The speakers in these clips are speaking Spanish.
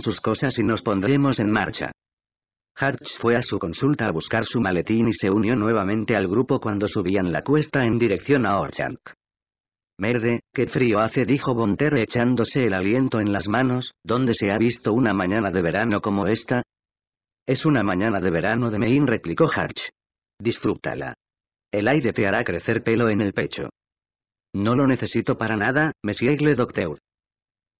sus cosas y nos pondremos en marcha. Hartz fue a su consulta a buscar su maletín y se unió nuevamente al grupo cuando subían la cuesta en dirección a Orchank. Merde, qué frío hace, dijo Bonter echándose el aliento en las manos, ¿dónde se ha visto una mañana de verano como esta? Es una mañana de verano de Mein, replicó Hartz. Disfrútala. El aire te hará crecer pelo en el pecho. No lo necesito para nada, Monsieur le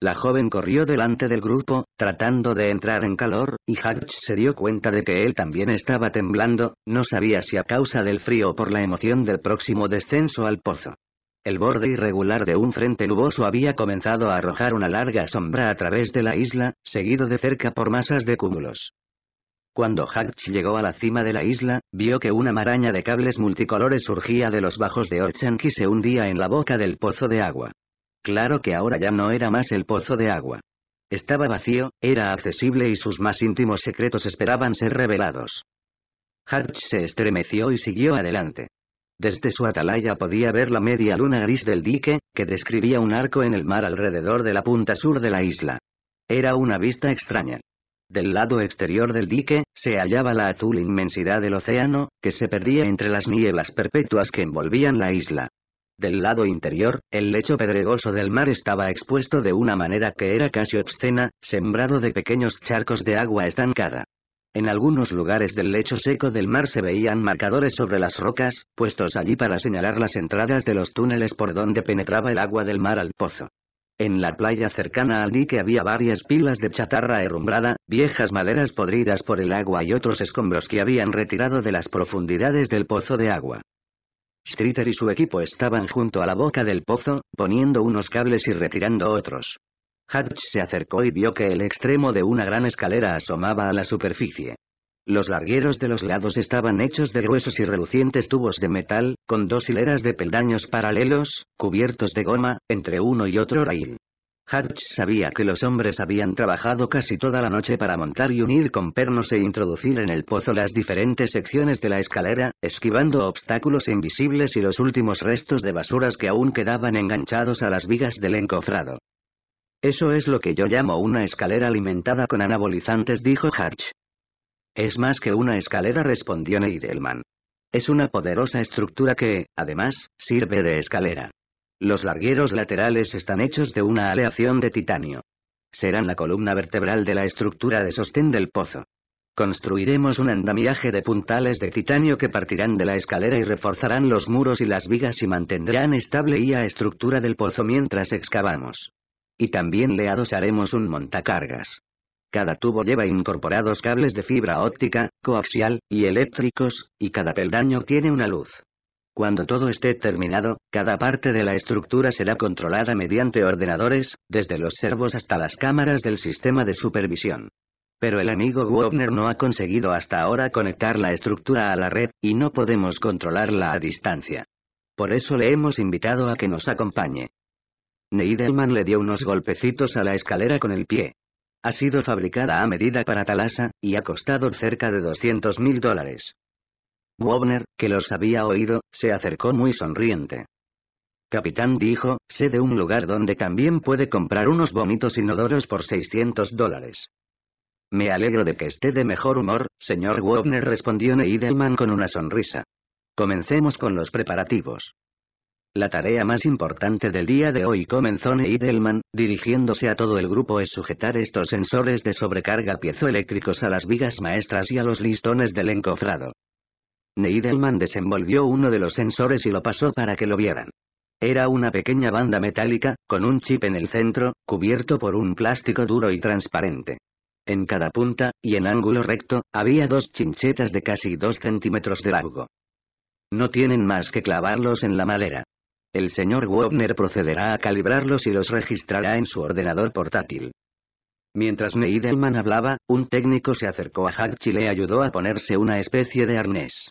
la joven corrió delante del grupo, tratando de entrar en calor, y Hatch se dio cuenta de que él también estaba temblando, no sabía si a causa del frío o por la emoción del próximo descenso al pozo. El borde irregular de un frente nuboso había comenzado a arrojar una larga sombra a través de la isla, seguido de cerca por masas de cúmulos. Cuando Hatch llegó a la cima de la isla, vio que una maraña de cables multicolores surgía de los bajos de Orchang y se hundía en la boca del pozo de agua. Claro que ahora ya no era más el pozo de agua. Estaba vacío, era accesible y sus más íntimos secretos esperaban ser revelados. Hatch se estremeció y siguió adelante. Desde su atalaya podía ver la media luna gris del dique, que describía un arco en el mar alrededor de la punta sur de la isla. Era una vista extraña. Del lado exterior del dique, se hallaba la azul inmensidad del océano, que se perdía entre las nieblas perpetuas que envolvían la isla. Del lado interior, el lecho pedregoso del mar estaba expuesto de una manera que era casi obscena, sembrado de pequeños charcos de agua estancada. En algunos lugares del lecho seco del mar se veían marcadores sobre las rocas, puestos allí para señalar las entradas de los túneles por donde penetraba el agua del mar al pozo. En la playa cercana al dique había varias pilas de chatarra herrumbrada, viejas maderas podridas por el agua y otros escombros que habían retirado de las profundidades del pozo de agua. Streeter y su equipo estaban junto a la boca del pozo, poniendo unos cables y retirando otros. Hatch se acercó y vio que el extremo de una gran escalera asomaba a la superficie. Los largueros de los lados estaban hechos de gruesos y relucientes tubos de metal, con dos hileras de peldaños paralelos, cubiertos de goma, entre uno y otro rail. Hatch sabía que los hombres habían trabajado casi toda la noche para montar y unir con pernos e introducir en el pozo las diferentes secciones de la escalera, esquivando obstáculos invisibles y los últimos restos de basuras que aún quedaban enganchados a las vigas del encofrado. Eso es lo que yo llamo una escalera alimentada con anabolizantes, dijo Hatch. Es más que una escalera, respondió Neidelman. Es una poderosa estructura que, además, sirve de escalera. Los largueros laterales están hechos de una aleación de titanio. Serán la columna vertebral de la estructura de sostén del pozo. Construiremos un andamiaje de puntales de titanio que partirán de la escalera y reforzarán los muros y las vigas y mantendrán estable y a estructura del pozo mientras excavamos. Y también le adosaremos un montacargas. Cada tubo lleva incorporados cables de fibra óptica, coaxial, y eléctricos, y cada peldaño tiene una luz. Cuando todo esté terminado, cada parte de la estructura será controlada mediante ordenadores, desde los servos hasta las cámaras del sistema de supervisión. Pero el amigo Wobner no ha conseguido hasta ahora conectar la estructura a la red, y no podemos controlarla a distancia. Por eso le hemos invitado a que nos acompañe. Neidelman le dio unos golpecitos a la escalera con el pie. Ha sido fabricada a medida para Talasa, y ha costado cerca de 200 mil dólares. Wobner, que los había oído, se acercó muy sonriente. Capitán dijo, sé de un lugar donde también puede comprar unos vómitos inodoros por 600 dólares. Me alegro de que esté de mejor humor, señor Wobner respondió Neidelman con una sonrisa. Comencemos con los preparativos. La tarea más importante del día de hoy comenzó Neidelman, dirigiéndose a todo el grupo es sujetar estos sensores de sobrecarga piezoeléctricos a las vigas maestras y a los listones del encofrado. Neidelman desenvolvió uno de los sensores y lo pasó para que lo vieran. Era una pequeña banda metálica, con un chip en el centro, cubierto por un plástico duro y transparente. En cada punta, y en ángulo recto, había dos chinchetas de casi dos centímetros de largo. No tienen más que clavarlos en la madera. El señor Wobner procederá a calibrarlos y los registrará en su ordenador portátil. Mientras Neidelman hablaba, un técnico se acercó a Hatch y le ayudó a ponerse una especie de arnés.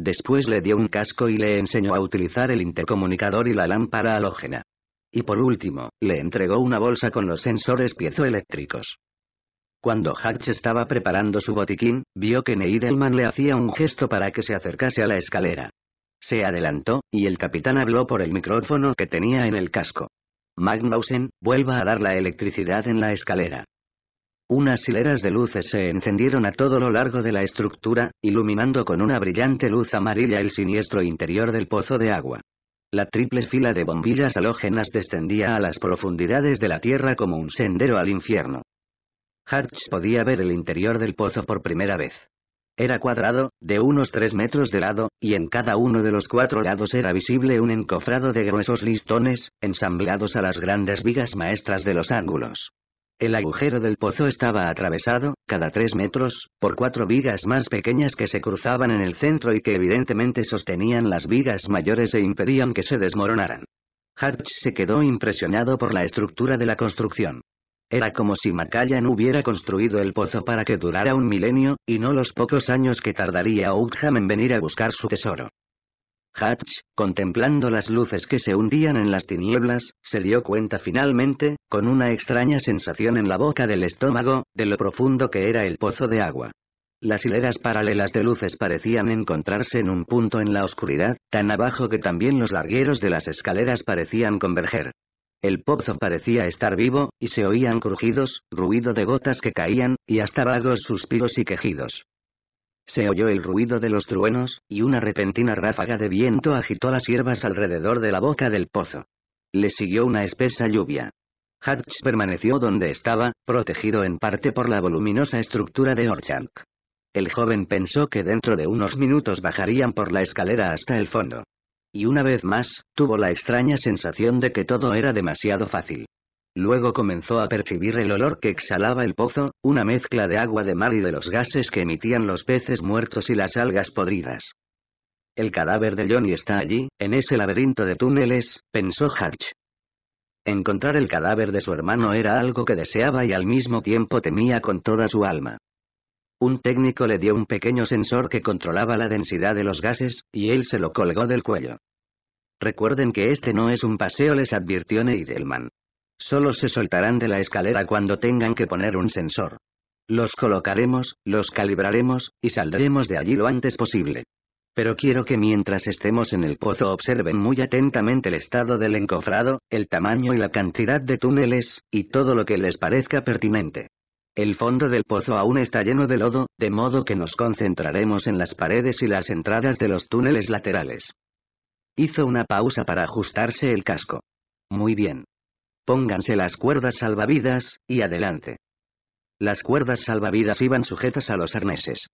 Después le dio un casco y le enseñó a utilizar el intercomunicador y la lámpara halógena. Y por último, le entregó una bolsa con los sensores piezoeléctricos. Cuando Hatch estaba preparando su botiquín, vio que Neidelman le hacía un gesto para que se acercase a la escalera. Se adelantó, y el capitán habló por el micrófono que tenía en el casco. «Magnusen, vuelva a dar la electricidad en la escalera. Unas hileras de luces se encendieron a todo lo largo de la estructura, iluminando con una brillante luz amarilla el siniestro interior del pozo de agua. La triple fila de bombillas halógenas descendía a las profundidades de la tierra como un sendero al infierno. Hartz podía ver el interior del pozo por primera vez. Era cuadrado, de unos tres metros de lado, y en cada uno de los cuatro lados era visible un encofrado de gruesos listones, ensamblados a las grandes vigas maestras de los ángulos. El agujero del pozo estaba atravesado, cada tres metros, por cuatro vigas más pequeñas que se cruzaban en el centro y que evidentemente sostenían las vigas mayores e impedían que se desmoronaran. Hatch se quedó impresionado por la estructura de la construcción. Era como si Macallan hubiera construido el pozo para que durara un milenio, y no los pocos años que tardaría Uckham en venir a buscar su tesoro. Hatch, contemplando las luces que se hundían en las tinieblas, se dio cuenta finalmente, con una extraña sensación en la boca del estómago, de lo profundo que era el pozo de agua. Las hileras paralelas de luces parecían encontrarse en un punto en la oscuridad, tan abajo que también los largueros de las escaleras parecían converger. El pozo parecía estar vivo, y se oían crujidos, ruido de gotas que caían, y hasta vagos suspiros y quejidos. Se oyó el ruido de los truenos, y una repentina ráfaga de viento agitó las hierbas alrededor de la boca del pozo. Le siguió una espesa lluvia. Hatch permaneció donde estaba, protegido en parte por la voluminosa estructura de Orchank. El joven pensó que dentro de unos minutos bajarían por la escalera hasta el fondo. Y una vez más, tuvo la extraña sensación de que todo era demasiado fácil. Luego comenzó a percibir el olor que exhalaba el pozo, una mezcla de agua de mar y de los gases que emitían los peces muertos y las algas podridas. El cadáver de Johnny está allí, en ese laberinto de túneles, pensó Hatch. Encontrar el cadáver de su hermano era algo que deseaba y al mismo tiempo temía con toda su alma. Un técnico le dio un pequeño sensor que controlaba la densidad de los gases, y él se lo colgó del cuello. Recuerden que este no es un paseo, les advirtió Neidelman. Solo se soltarán de la escalera cuando tengan que poner un sensor. Los colocaremos, los calibraremos, y saldremos de allí lo antes posible. Pero quiero que mientras estemos en el pozo observen muy atentamente el estado del encofrado, el tamaño y la cantidad de túneles, y todo lo que les parezca pertinente. El fondo del pozo aún está lleno de lodo, de modo que nos concentraremos en las paredes y las entradas de los túneles laterales. Hizo una pausa para ajustarse el casco. Muy bien. Pónganse las cuerdas salvavidas, y adelante. Las cuerdas salvavidas iban sujetas a los arneses.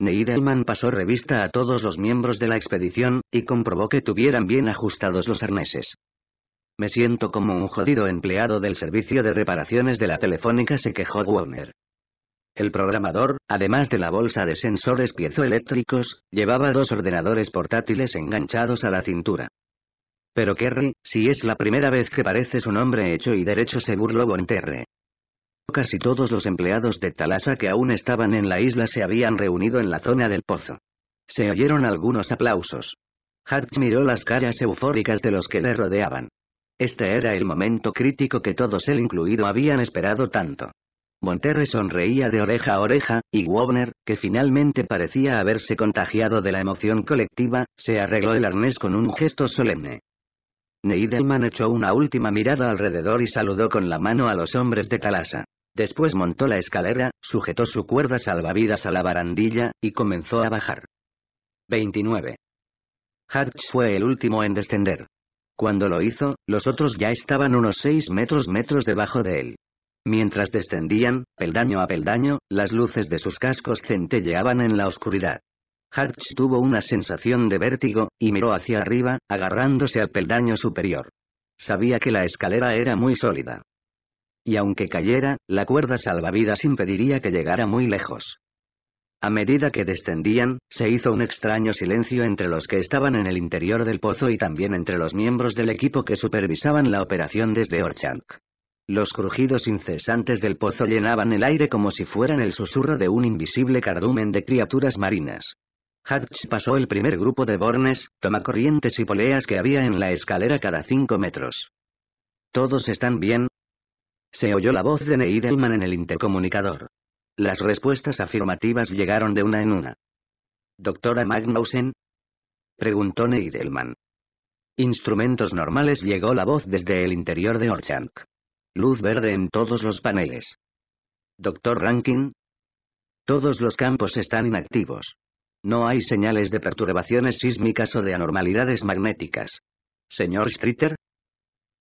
Neidelman pasó revista a todos los miembros de la expedición, y comprobó que tuvieran bien ajustados los arneses. Me siento como un jodido empleado del servicio de reparaciones de la telefónica, se quejó Warner. El programador, además de la bolsa de sensores piezoeléctricos, llevaba dos ordenadores portátiles enganchados a la cintura. Pero Kerry, si es la primera vez que pareces un hombre hecho y derecho se burló Bonterre. Casi todos los empleados de Talasa que aún estaban en la isla se habían reunido en la zona del pozo. Se oyeron algunos aplausos. Hart miró las caras eufóricas de los que le rodeaban. Este era el momento crítico que todos él incluido habían esperado tanto. Bonterre sonreía de oreja a oreja, y Wobner, que finalmente parecía haberse contagiado de la emoción colectiva, se arregló el arnés con un gesto solemne. Neidelman echó una última mirada alrededor y saludó con la mano a los hombres de Talasa. Después montó la escalera, sujetó su cuerda salvavidas a la barandilla, y comenzó a bajar. 29. Hartz fue el último en descender. Cuando lo hizo, los otros ya estaban unos 6 metros metros debajo de él. Mientras descendían, peldaño a peldaño, las luces de sus cascos centelleaban en la oscuridad. Hatch tuvo una sensación de vértigo, y miró hacia arriba, agarrándose al peldaño superior. Sabía que la escalera era muy sólida. Y aunque cayera, la cuerda salvavidas impediría que llegara muy lejos. A medida que descendían, se hizo un extraño silencio entre los que estaban en el interior del pozo y también entre los miembros del equipo que supervisaban la operación desde Orchank. Los crujidos incesantes del pozo llenaban el aire como si fueran el susurro de un invisible cardumen de criaturas marinas. Hatch pasó el primer grupo de bornes, tomacorrientes y poleas que había en la escalera cada cinco metros. ¿Todos están bien? Se oyó la voz de Neidelman en el intercomunicador. Las respuestas afirmativas llegaron de una en una. ¿Doctora Magnussen? Preguntó Neidelman. Instrumentos normales llegó la voz desde el interior de Orchank. Luz verde en todos los paneles. Doctor Rankin. Todos los campos están inactivos. No hay señales de perturbaciones sísmicas o de anormalidades magnéticas. Señor Streeter.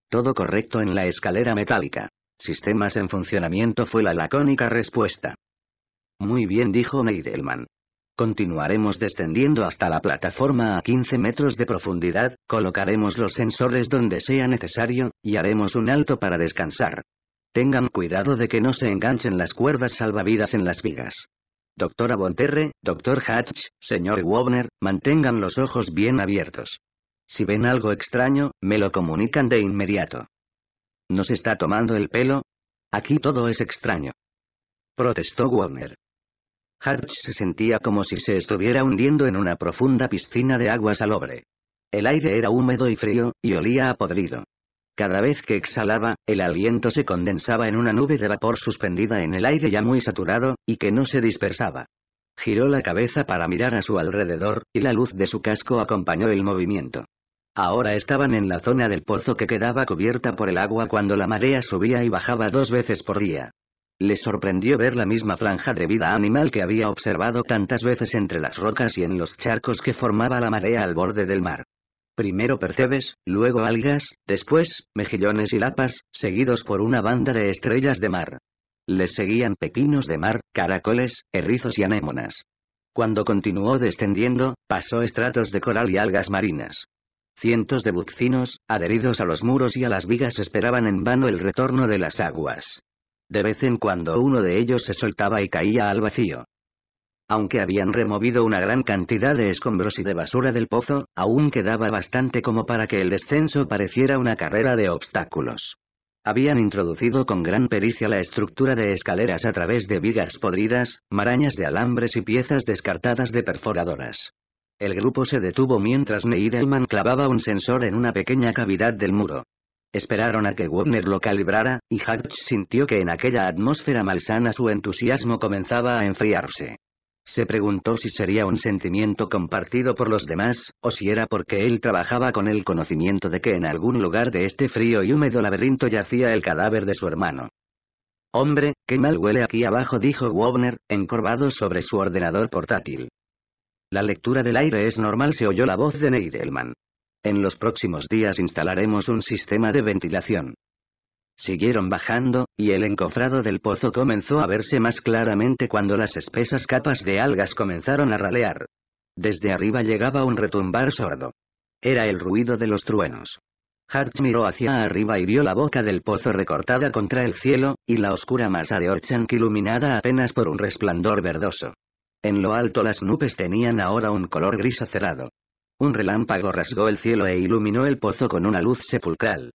Todo correcto en la escalera metálica. Sistemas en funcionamiento fue la lacónica respuesta. Muy bien, dijo Neidelman. Continuaremos descendiendo hasta la plataforma a 15 metros de profundidad, colocaremos los sensores donde sea necesario, y haremos un alto para descansar. Tengan cuidado de que no se enganchen las cuerdas salvavidas en las vigas. Doctora Bonterre, doctor Hatch, señor Wobner, mantengan los ojos bien abiertos. Si ven algo extraño, me lo comunican de inmediato. ¿Nos está tomando el pelo? Aquí todo es extraño. Protestó Wobner. Hatch se sentía como si se estuviera hundiendo en una profunda piscina de agua salobre. El aire era húmedo y frío, y olía a podrido. Cada vez que exhalaba, el aliento se condensaba en una nube de vapor suspendida en el aire ya muy saturado, y que no se dispersaba. Giró la cabeza para mirar a su alrededor, y la luz de su casco acompañó el movimiento. Ahora estaban en la zona del pozo que quedaba cubierta por el agua cuando la marea subía y bajaba dos veces por día. Le sorprendió ver la misma franja de vida animal que había observado tantas veces entre las rocas y en los charcos que formaba la marea al borde del mar. Primero percebes, luego algas, después, mejillones y lapas, seguidos por una banda de estrellas de mar. Les seguían pepinos de mar, caracoles, erizos y anémonas. Cuando continuó descendiendo, pasó estratos de coral y algas marinas. Cientos de bucinos, adheridos a los muros y a las vigas esperaban en vano el retorno de las aguas. De vez en cuando uno de ellos se soltaba y caía al vacío. Aunque habían removido una gran cantidad de escombros y de basura del pozo, aún quedaba bastante como para que el descenso pareciera una carrera de obstáculos. Habían introducido con gran pericia la estructura de escaleras a través de vigas podridas, marañas de alambres y piezas descartadas de perforadoras. El grupo se detuvo mientras Neidelman clavaba un sensor en una pequeña cavidad del muro. Esperaron a que Wagner lo calibrara, y Hatch sintió que en aquella atmósfera malsana su entusiasmo comenzaba a enfriarse. Se preguntó si sería un sentimiento compartido por los demás, o si era porque él trabajaba con el conocimiento de que en algún lugar de este frío y húmedo laberinto yacía el cadáver de su hermano. Hombre, qué mal huele aquí abajo dijo Wobner, encorvado sobre su ordenador portátil. La lectura del aire es normal se oyó la voz de Neidelman. En los próximos días instalaremos un sistema de ventilación. Siguieron bajando, y el encofrado del pozo comenzó a verse más claramente cuando las espesas capas de algas comenzaron a ralear. Desde arriba llegaba un retumbar sordo. Era el ruido de los truenos. Hart miró hacia arriba y vio la boca del pozo recortada contra el cielo, y la oscura masa de Orchank iluminada apenas por un resplandor verdoso. En lo alto las nubes tenían ahora un color gris acerado. Un relámpago rasgó el cielo e iluminó el pozo con una luz sepulcral.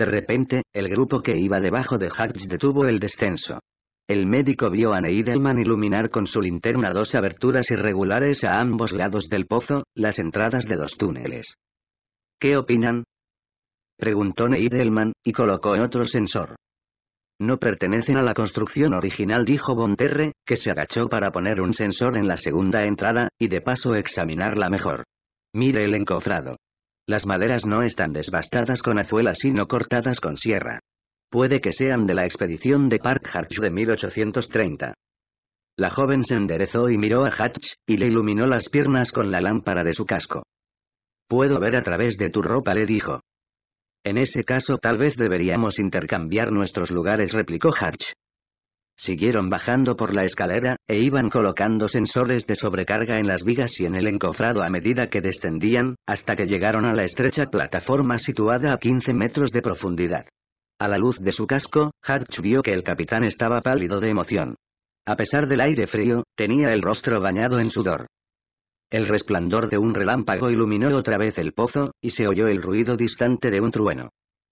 De repente, el grupo que iba debajo de Hatch detuvo el descenso. El médico vio a Neidelman iluminar con su linterna dos aberturas irregulares a ambos lados del pozo, las entradas de dos túneles. ¿Qué opinan? Preguntó Neidelman, y colocó otro sensor. No pertenecen a la construcción original dijo Bonterre, que se agachó para poner un sensor en la segunda entrada, y de paso examinarla mejor. Mire el encofrado. Las maderas no están desbastadas con azuelas sino cortadas con sierra. Puede que sean de la expedición de Park Hatch de 1830. La joven se enderezó y miró a Hatch, y le iluminó las piernas con la lámpara de su casco. Puedo ver a través de tu ropa, le dijo. En ese caso tal vez deberíamos intercambiar nuestros lugares, replicó Hatch. Siguieron bajando por la escalera, e iban colocando sensores de sobrecarga en las vigas y en el encofrado a medida que descendían, hasta que llegaron a la estrecha plataforma situada a 15 metros de profundidad. A la luz de su casco, Hatch vio que el capitán estaba pálido de emoción. A pesar del aire frío, tenía el rostro bañado en sudor. El resplandor de un relámpago iluminó otra vez el pozo, y se oyó el ruido distante de un trueno.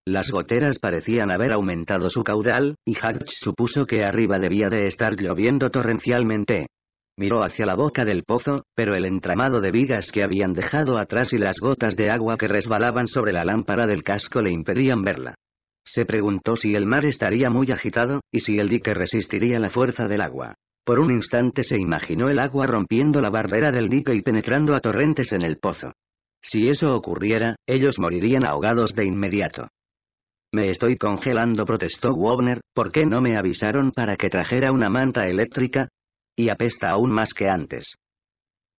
Las goteras parecían haber aumentado su caudal, y Hatch supuso que arriba debía de estar lloviendo torrencialmente. Miró hacia la boca del pozo, pero el entramado de vigas que habían dejado atrás y las gotas de agua que resbalaban sobre la lámpara del casco le impedían verla. Se preguntó si el mar estaría muy agitado, y si el dique resistiría la fuerza del agua. Por un instante se imaginó el agua rompiendo la barrera del dique y penetrando a torrentes en el pozo. Si eso ocurriera, ellos morirían ahogados de inmediato. Me estoy congelando, protestó Wobner, ¿por qué no me avisaron para que trajera una manta eléctrica? Y apesta aún más que antes.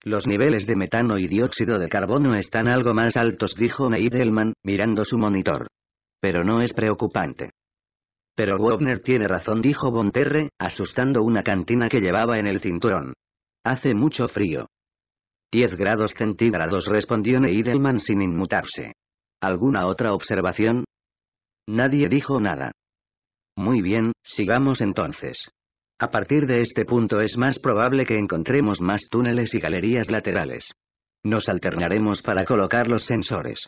Los niveles de metano y dióxido de carbono están algo más altos, dijo Neidelman, mirando su monitor. Pero no es preocupante. Pero Wobner tiene razón, dijo Bonterre, asustando una cantina que llevaba en el cinturón. Hace mucho frío. 10 grados centígrados respondió Neidelman sin inmutarse. ¿Alguna otra observación? Nadie dijo nada. Muy bien, sigamos entonces. A partir de este punto es más probable que encontremos más túneles y galerías laterales. Nos alternaremos para colocar los sensores.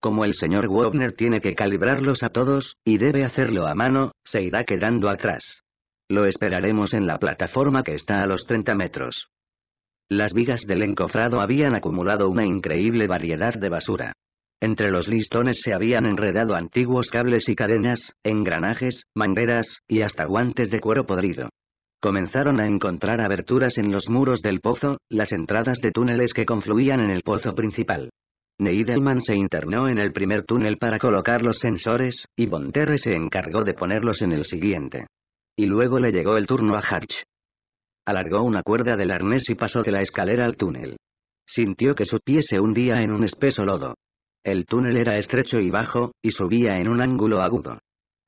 Como el señor Wobner tiene que calibrarlos a todos, y debe hacerlo a mano, se irá quedando atrás. Lo esperaremos en la plataforma que está a los 30 metros. Las vigas del encofrado habían acumulado una increíble variedad de basura. Entre los listones se habían enredado antiguos cables y cadenas, engranajes, mangueras, y hasta guantes de cuero podrido. Comenzaron a encontrar aberturas en los muros del pozo, las entradas de túneles que confluían en el pozo principal. Neidelman se internó en el primer túnel para colocar los sensores, y Bonterre se encargó de ponerlos en el siguiente. Y luego le llegó el turno a Hatch. Alargó una cuerda del arnés y pasó de la escalera al túnel. Sintió que su pie se hundía en un espeso lodo. El túnel era estrecho y bajo, y subía en un ángulo agudo.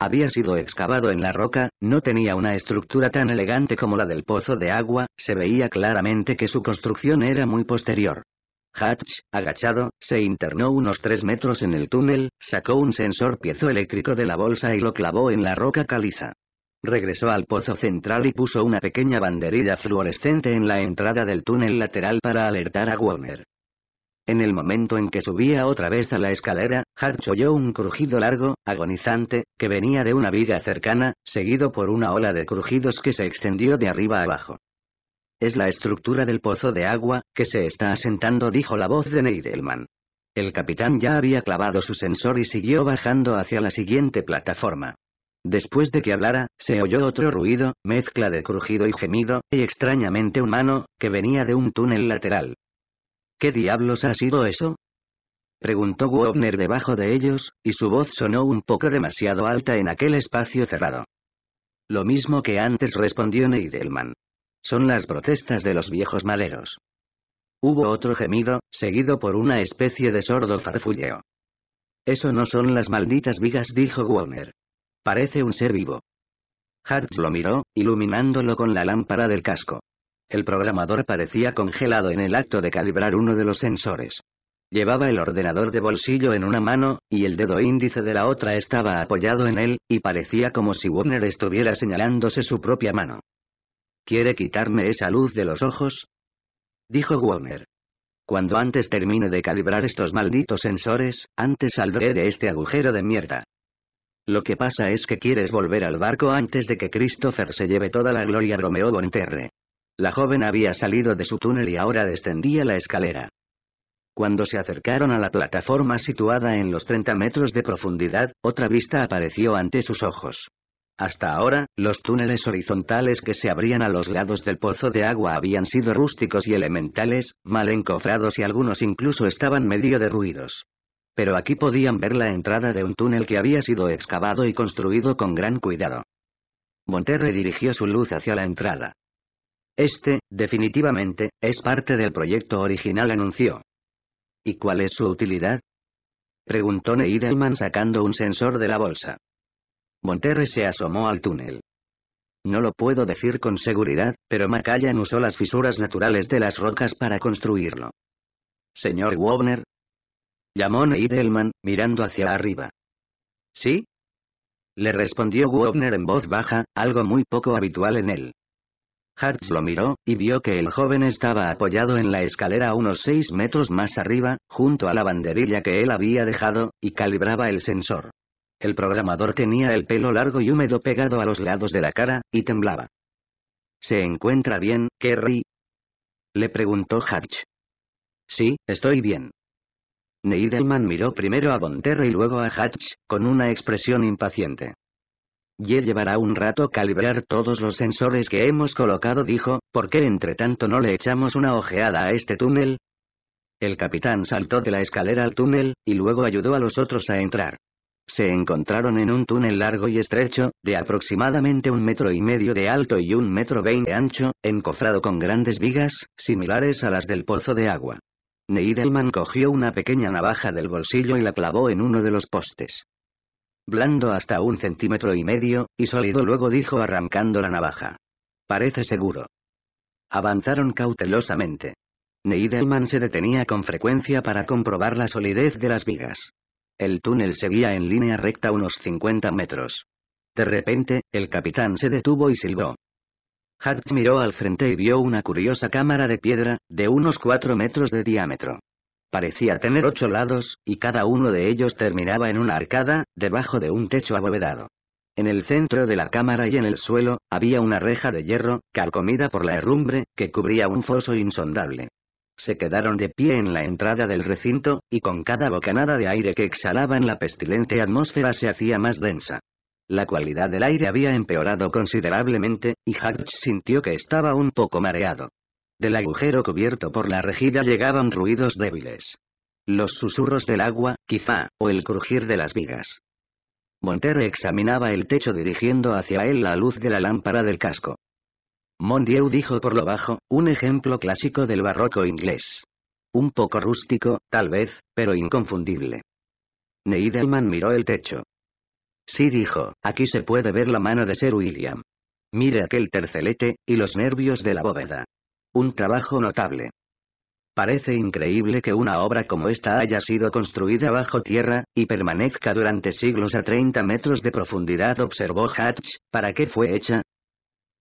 Había sido excavado en la roca, no tenía una estructura tan elegante como la del pozo de agua, se veía claramente que su construcción era muy posterior. Hatch, agachado, se internó unos tres metros en el túnel, sacó un sensor piezoeléctrico de la bolsa y lo clavó en la roca caliza. Regresó al pozo central y puso una pequeña banderilla fluorescente en la entrada del túnel lateral para alertar a Warner. En el momento en que subía otra vez a la escalera, Hatch oyó un crujido largo, agonizante, que venía de una viga cercana, seguido por una ola de crujidos que se extendió de arriba abajo. Es la estructura del pozo de agua, que se está asentando, dijo la voz de Neidelman. El capitán ya había clavado su sensor y siguió bajando hacia la siguiente plataforma. Después de que hablara, se oyó otro ruido, mezcla de crujido y gemido, y extrañamente humano, que venía de un túnel lateral. ¿Qué diablos ha sido eso? Preguntó Wobner debajo de ellos, y su voz sonó un poco demasiado alta en aquel espacio cerrado. Lo mismo que antes respondió Neidelman. Son las protestas de los viejos maleros. Hubo otro gemido, seguido por una especie de sordo farfulleo. Eso no son las malditas vigas, dijo Wobner. Parece un ser vivo. Hartz lo miró, iluminándolo con la lámpara del casco. El programador parecía congelado en el acto de calibrar uno de los sensores. Llevaba el ordenador de bolsillo en una mano, y el dedo índice de la otra estaba apoyado en él, y parecía como si Warner estuviera señalándose su propia mano. ¿Quiere quitarme esa luz de los ojos? Dijo Warner. Cuando antes termine de calibrar estos malditos sensores, antes saldré de este agujero de mierda. Lo que pasa es que quieres volver al barco antes de que Christopher se lleve toda la gloria Romeo Bonterre. La joven había salido de su túnel y ahora descendía la escalera. Cuando se acercaron a la plataforma situada en los 30 metros de profundidad, otra vista apareció ante sus ojos. Hasta ahora, los túneles horizontales que se abrían a los lados del pozo de agua habían sido rústicos y elementales, mal encofrados y algunos incluso estaban medio derruidos. Pero aquí podían ver la entrada de un túnel que había sido excavado y construido con gran cuidado. Monterre dirigió su luz hacia la entrada. Este, definitivamente, es parte del proyecto original anunció. ¿Y cuál es su utilidad? Preguntó Neidelman sacando un sensor de la bolsa. Monterrey se asomó al túnel. No lo puedo decir con seguridad, pero Macallan usó las fisuras naturales de las rocas para construirlo. Señor Wobner. Llamó Neidelman, mirando hacia arriba. ¿Sí? Le respondió Wobner en voz baja, algo muy poco habitual en él. Hartz lo miró, y vio que el joven estaba apoyado en la escalera unos seis metros más arriba, junto a la banderilla que él había dejado, y calibraba el sensor. El programador tenía el pelo largo y húmedo pegado a los lados de la cara, y temblaba. ¿Se encuentra bien, Kerry? Le preguntó Hatch. Sí, estoy bien. Neidelman miró primero a Bonterra y luego a Hatch, con una expresión impaciente él llevará un rato calibrar todos los sensores que hemos colocado dijo, ¿por qué entre tanto no le echamos una ojeada a este túnel? El capitán saltó de la escalera al túnel, y luego ayudó a los otros a entrar. Se encontraron en un túnel largo y estrecho, de aproximadamente un metro y medio de alto y un metro veinte de ancho, encofrado con grandes vigas, similares a las del pozo de agua. Neidelman cogió una pequeña navaja del bolsillo y la clavó en uno de los postes blando hasta un centímetro y medio, y sólido luego dijo arrancando la navaja. Parece seguro. Avanzaron cautelosamente. Neidelman se detenía con frecuencia para comprobar la solidez de las vigas. El túnel seguía en línea recta unos 50 metros. De repente, el capitán se detuvo y silbó. Hart miró al frente y vio una curiosa cámara de piedra, de unos 4 metros de diámetro. Parecía tener ocho lados, y cada uno de ellos terminaba en una arcada, debajo de un techo abovedado. En el centro de la cámara y en el suelo, había una reja de hierro, calcomida por la herrumbre, que cubría un foso insondable. Se quedaron de pie en la entrada del recinto, y con cada bocanada de aire que exhalaban la pestilente atmósfera se hacía más densa. La cualidad del aire había empeorado considerablemente, y Hatch sintió que estaba un poco mareado. Del agujero cubierto por la rejilla llegaban ruidos débiles. Los susurros del agua, quizá, o el crujir de las vigas. Monterre examinaba el techo dirigiendo hacia él la luz de la lámpara del casco. Mondieu dijo por lo bajo, un ejemplo clásico del barroco inglés. Un poco rústico, tal vez, pero inconfundible. Neidelman miró el techo. Sí dijo, aquí se puede ver la mano de Sir William. Mire aquel tercelete, y los nervios de la bóveda. Un trabajo notable. Parece increíble que una obra como esta haya sido construida bajo tierra, y permanezca durante siglos a 30 metros de profundidad, observó Hatch. ¿Para qué fue hecha?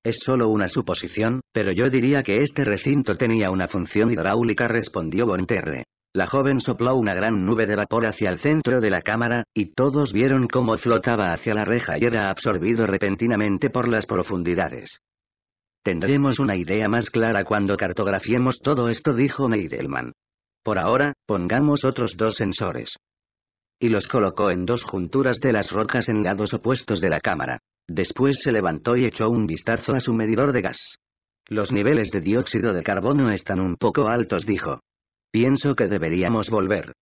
Es solo una suposición, pero yo diría que este recinto tenía una función hidráulica, respondió Bonterre. La joven sopló una gran nube de vapor hacia el centro de la cámara, y todos vieron cómo flotaba hacia la reja y era absorbido repentinamente por las profundidades. Tendremos una idea más clara cuando cartografiemos todo esto, dijo Neidelman. Por ahora, pongamos otros dos sensores. Y los colocó en dos junturas de las rocas en lados opuestos de la cámara. Después se levantó y echó un vistazo a su medidor de gas. Los niveles de dióxido de carbono están un poco altos, dijo. Pienso que deberíamos volver.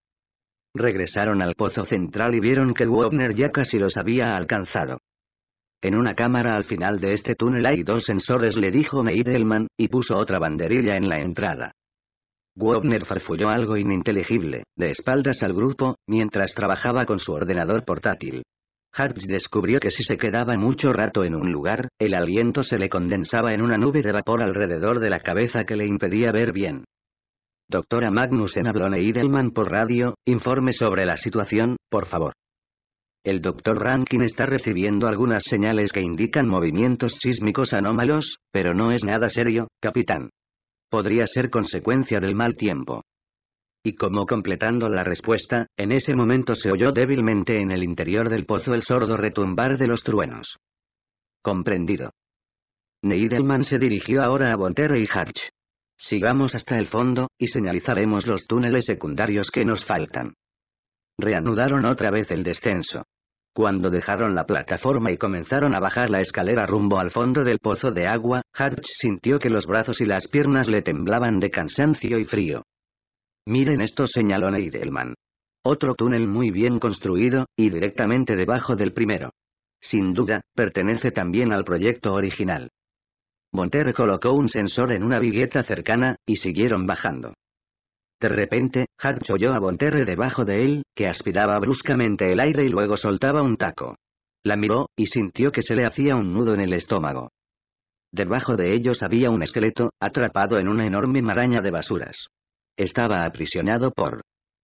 Regresaron al pozo central y vieron que Wagner ya casi los había alcanzado. En una cámara al final de este túnel hay dos sensores le dijo Neidelman, y puso otra banderilla en la entrada. Wobner farfulló algo ininteligible, de espaldas al grupo, mientras trabajaba con su ordenador portátil. Hartz descubrió que si se quedaba mucho rato en un lugar, el aliento se le condensaba en una nube de vapor alrededor de la cabeza que le impedía ver bien. Doctora en habló Neidelman por radio, informe sobre la situación, por favor. El Dr. Rankin está recibiendo algunas señales que indican movimientos sísmicos anómalos, pero no es nada serio, capitán. Podría ser consecuencia del mal tiempo. Y como completando la respuesta, en ese momento se oyó débilmente en el interior del pozo el sordo retumbar de los truenos. Comprendido. Neidelman se dirigió ahora a Bonterre y Hatch. Sigamos hasta el fondo, y señalizaremos los túneles secundarios que nos faltan. Reanudaron otra vez el descenso. Cuando dejaron la plataforma y comenzaron a bajar la escalera rumbo al fondo del pozo de agua, Hartz sintió que los brazos y las piernas le temblaban de cansancio y frío. Miren esto, señaló Neidelman. Otro túnel muy bien construido, y directamente debajo del primero. Sin duda, pertenece también al proyecto original. Monter colocó un sensor en una vigueta cercana, y siguieron bajando. De repente, Hatch oyó a Bonterre debajo de él, que aspiraba bruscamente el aire y luego soltaba un taco. La miró, y sintió que se le hacía un nudo en el estómago. Debajo de ellos había un esqueleto, atrapado en una enorme maraña de basuras. Estaba aprisionado por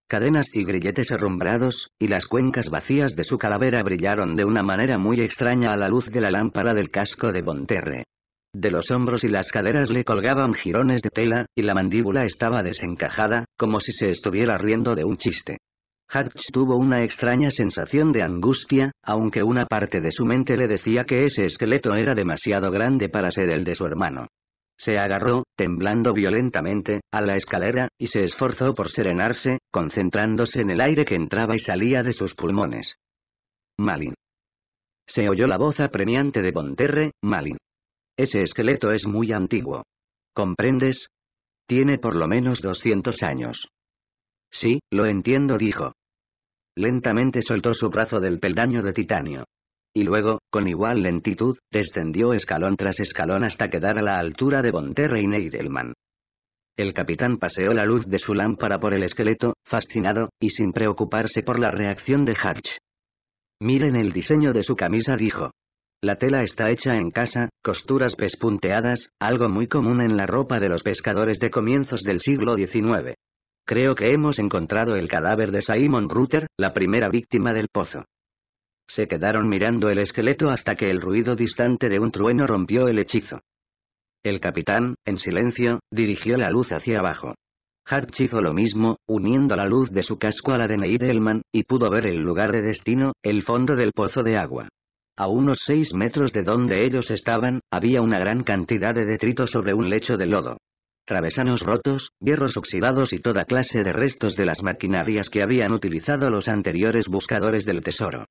cadenas y grilletes arrumbrados, y las cuencas vacías de su calavera brillaron de una manera muy extraña a la luz de la lámpara del casco de Bonterre. De los hombros y las caderas le colgaban jirones de tela, y la mandíbula estaba desencajada, como si se estuviera riendo de un chiste. Hatch tuvo una extraña sensación de angustia, aunque una parte de su mente le decía que ese esqueleto era demasiado grande para ser el de su hermano. Se agarró, temblando violentamente, a la escalera, y se esforzó por serenarse, concentrándose en el aire que entraba y salía de sus pulmones. Malin. Se oyó la voz apremiante de Bonterre, Malin. Ese esqueleto es muy antiguo. ¿Comprendes? Tiene por lo menos 200 años. Sí, lo entiendo, dijo. Lentamente soltó su brazo del peldaño de titanio. Y luego, con igual lentitud, descendió escalón tras escalón hasta quedar a la altura de Bonterre y Neidelman. El capitán paseó la luz de su lámpara por el esqueleto, fascinado, y sin preocuparse por la reacción de Hatch. Miren el diseño de su camisa, dijo. La tela está hecha en casa, costuras pespunteadas, algo muy común en la ropa de los pescadores de comienzos del siglo XIX. Creo que hemos encontrado el cadáver de Simon Rutter, la primera víctima del pozo. Se quedaron mirando el esqueleto hasta que el ruido distante de un trueno rompió el hechizo. El capitán, en silencio, dirigió la luz hacia abajo. Hartch hizo lo mismo, uniendo la luz de su casco a la de Neidelman, y pudo ver el lugar de destino, el fondo del pozo de agua. A unos seis metros de donde ellos estaban, había una gran cantidad de detritos sobre un lecho de lodo. Travesanos rotos, hierros oxidados y toda clase de restos de las maquinarias que habían utilizado los anteriores buscadores del tesoro.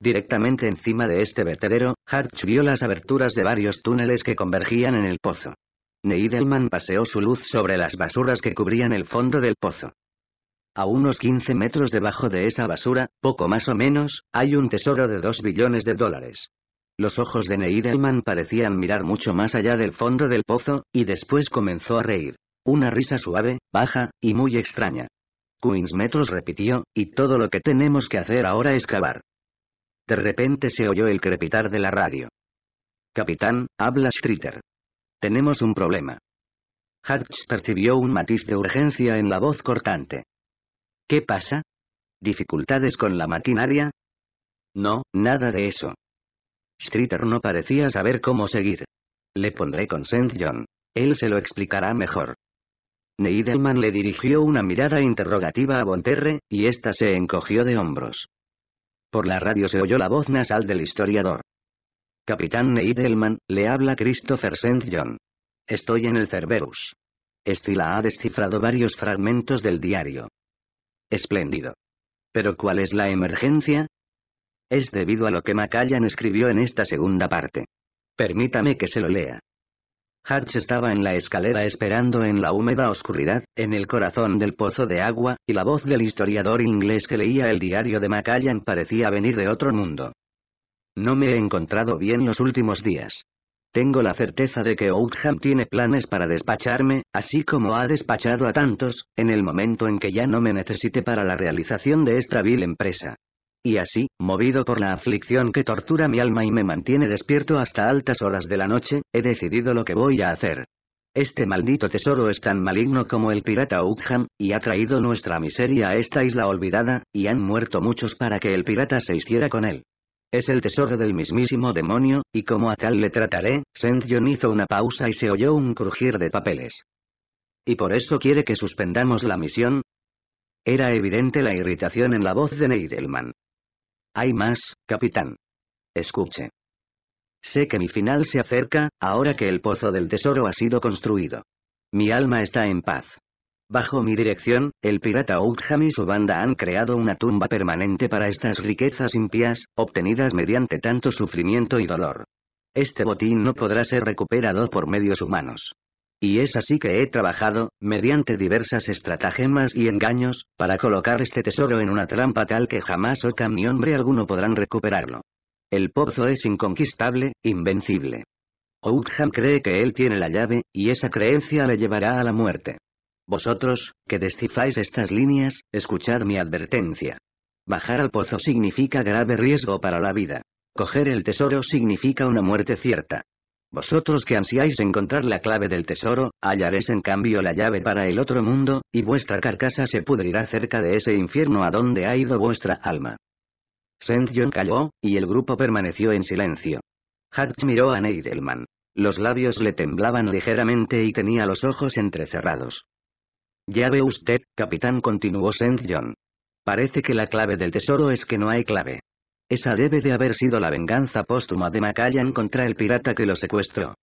Directamente encima de este vertedero, Harch vio las aberturas de varios túneles que convergían en el pozo. Neidelman paseó su luz sobre las basuras que cubrían el fondo del pozo. A unos 15 metros debajo de esa basura, poco más o menos, hay un tesoro de 2 billones de dólares. Los ojos de Neidelman parecían mirar mucho más allá del fondo del pozo, y después comenzó a reír. Una risa suave, baja, y muy extraña. Queens Metros repitió, y todo lo que tenemos que hacer ahora es cavar. De repente se oyó el crepitar de la radio. Capitán, habla Streeter. Tenemos un problema. Hatch percibió un matiz de urgencia en la voz cortante. ¿Qué pasa? ¿Dificultades con la maquinaria? No, nada de eso. Streeter no parecía saber cómo seguir. Le pondré con St. John. Él se lo explicará mejor. Neidelman le dirigió una mirada interrogativa a Bonterre, y ésta se encogió de hombros. Por la radio se oyó la voz nasal del historiador. Capitán Neidelman, le habla Christopher St. John. Estoy en el Cerberus. Estila ha descifrado varios fragmentos del diario. Espléndido. Pero ¿cuál es la emergencia? Es debido a lo que Macallan escribió en esta segunda parte. Permítame que se lo lea. Hatch estaba en la escalera esperando en la húmeda oscuridad, en el corazón del pozo de agua, y la voz del historiador inglés que leía el diario de Macallan parecía venir de otro mundo. No me he encontrado bien los últimos días. Tengo la certeza de que Oakham tiene planes para despacharme, así como ha despachado a tantos, en el momento en que ya no me necesite para la realización de esta vil empresa. Y así, movido por la aflicción que tortura mi alma y me mantiene despierto hasta altas horas de la noche, he decidido lo que voy a hacer. Este maldito tesoro es tan maligno como el pirata Oakham, y ha traído nuestra miseria a esta isla olvidada, y han muerto muchos para que el pirata se hiciera con él. Es el tesoro del mismísimo demonio, y como a tal le trataré, sent hizo una pausa y se oyó un crujir de papeles. ¿Y por eso quiere que suspendamos la misión? Era evidente la irritación en la voz de Neidelman. Hay más, capitán. Escuche. Sé que mi final se acerca, ahora que el pozo del tesoro ha sido construido. Mi alma está en paz. Bajo mi dirección, el pirata Outham y su banda han creado una tumba permanente para estas riquezas impías, obtenidas mediante tanto sufrimiento y dolor. Este botín no podrá ser recuperado por medios humanos. Y es así que he trabajado, mediante diversas estratagemas y engaños, para colocar este tesoro en una trampa tal que jamás Ockham ni hombre alguno podrán recuperarlo. El pozo es inconquistable, invencible. Outham cree que él tiene la llave, y esa creencia le llevará a la muerte. Vosotros, que descifáis estas líneas, escuchad mi advertencia. Bajar al pozo significa grave riesgo para la vida. Coger el tesoro significa una muerte cierta. Vosotros que ansiáis encontrar la clave del tesoro, hallaréis en cambio la llave para el otro mundo, y vuestra carcasa se pudrirá cerca de ese infierno a donde ha ido vuestra alma. John calló, y el grupo permaneció en silencio. Hatch miró a Neidelman. Los labios le temblaban ligeramente y tenía los ojos entrecerrados. Ya ve usted, capitán continuó Saint John. Parece que la clave del tesoro es que no hay clave. Esa debe de haber sido la venganza póstuma de Macallan contra el pirata que lo secuestró.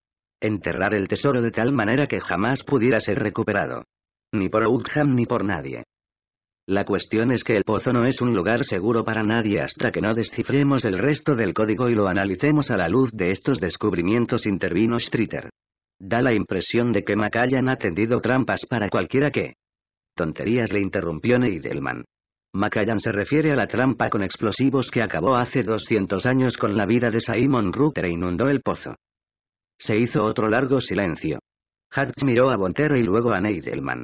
Enterrar el tesoro de tal manera que jamás pudiera ser recuperado. Ni por Oldham ni por nadie. La cuestión es que el pozo no es un lugar seguro para nadie hasta que no descifremos el resto del código y lo analicemos a la luz de estos descubrimientos intervino Streeter. Da la impresión de que Macallan ha tendido trampas para cualquiera que, Tonterías le interrumpió Neidelman. Macallan se refiere a la trampa con explosivos que acabó hace 200 años con la vida de Simon Rutter e inundó el pozo. Se hizo otro largo silencio. Hatch miró a Bonterra y luego a Neidelman.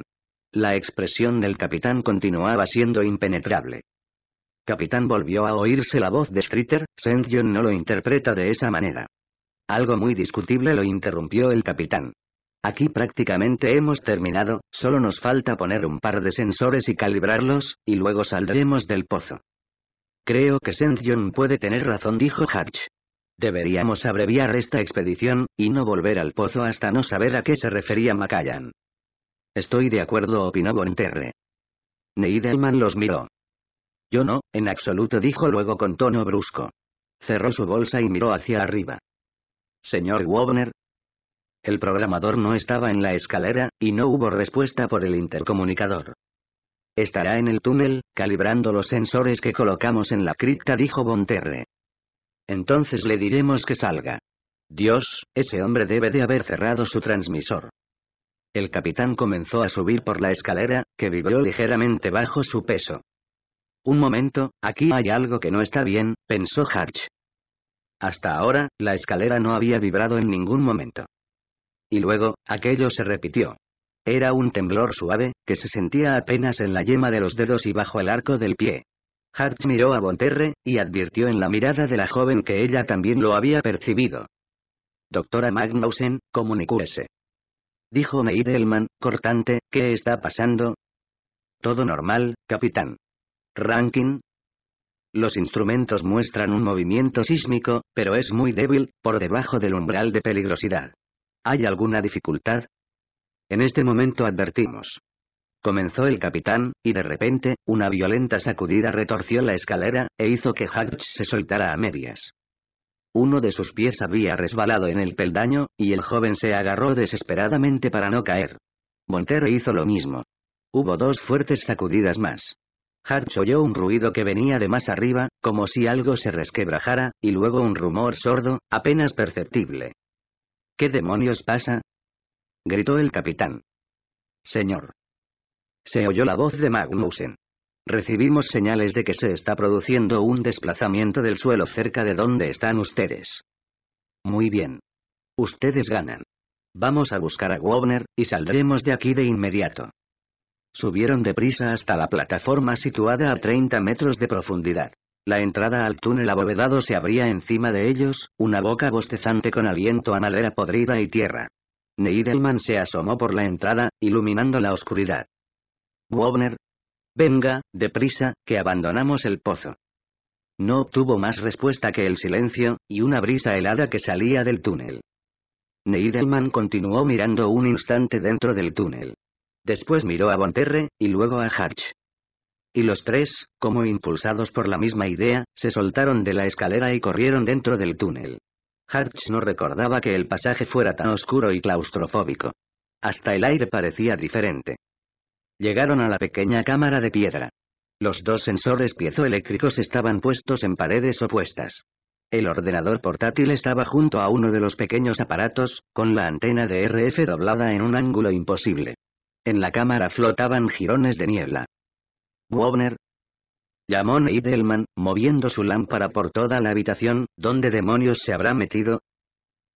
La expresión del capitán continuaba siendo impenetrable. Capitán volvió a oírse la voz de Streeter, St. no lo interpreta de esa manera. Algo muy discutible lo interrumpió el capitán. Aquí prácticamente hemos terminado, solo nos falta poner un par de sensores y calibrarlos, y luego saldremos del pozo. Creo que Sention puede tener razón dijo Hatch. Deberíamos abreviar esta expedición, y no volver al pozo hasta no saber a qué se refería Macallan. Estoy de acuerdo opinó Bonterre. Neidelman los miró. Yo no, en absoluto dijo luego con tono brusco. Cerró su bolsa y miró hacia arriba. Señor Wobner, el programador no estaba en la escalera, y no hubo respuesta por el intercomunicador. Estará en el túnel, calibrando los sensores que colocamos en la cripta, dijo Bonterre. Entonces le diremos que salga. Dios, ese hombre debe de haber cerrado su transmisor. El capitán comenzó a subir por la escalera, que vibró ligeramente bajo su peso. Un momento, aquí hay algo que no está bien, pensó Hatch. Hasta ahora, la escalera no había vibrado en ningún momento. Y luego, aquello se repitió. Era un temblor suave, que se sentía apenas en la yema de los dedos y bajo el arco del pie. Hart miró a Bonterre, y advirtió en la mirada de la joven que ella también lo había percibido. Doctora Magnussen, comunicúese. Dijo Meidelman, cortante, ¿qué está pasando? Todo normal, capitán. ¿Ranking?» Los instrumentos muestran un movimiento sísmico, pero es muy débil, por debajo del umbral de peligrosidad. ¿Hay alguna dificultad? En este momento advertimos. Comenzó el capitán, y de repente, una violenta sacudida retorció la escalera, e hizo que Hatch se soltara a medias. Uno de sus pies había resbalado en el peldaño, y el joven se agarró desesperadamente para no caer. Montero hizo lo mismo. Hubo dos fuertes sacudidas más. Hatch oyó un ruido que venía de más arriba, como si algo se resquebrajara, y luego un rumor sordo, apenas perceptible. ¿Qué demonios pasa? gritó el capitán. Señor. Se oyó la voz de Magnussen. Recibimos señales de que se está produciendo un desplazamiento del suelo cerca de donde están ustedes. Muy bien. Ustedes ganan. Vamos a buscar a Wobner, y saldremos de aquí de inmediato. Subieron deprisa hasta la plataforma situada a 30 metros de profundidad. La entrada al túnel abovedado se abría encima de ellos, una boca bostezante con aliento a madera podrida y tierra. Neidelman se asomó por la entrada, iluminando la oscuridad. Wobner. Venga, deprisa, que abandonamos el pozo. No obtuvo más respuesta que el silencio, y una brisa helada que salía del túnel. Neidelman continuó mirando un instante dentro del túnel. Después miró a Bonterre, y luego a Hatch y los tres, como impulsados por la misma idea, se soltaron de la escalera y corrieron dentro del túnel. Hartz no recordaba que el pasaje fuera tan oscuro y claustrofóbico. Hasta el aire parecía diferente. Llegaron a la pequeña cámara de piedra. Los dos sensores piezoeléctricos estaban puestos en paredes opuestas. El ordenador portátil estaba junto a uno de los pequeños aparatos, con la antena de RF doblada en un ángulo imposible. En la cámara flotaban jirones de niebla. Warner. Llamó Neidelman, moviendo su lámpara por toda la habitación, ¿dónde demonios se habrá metido?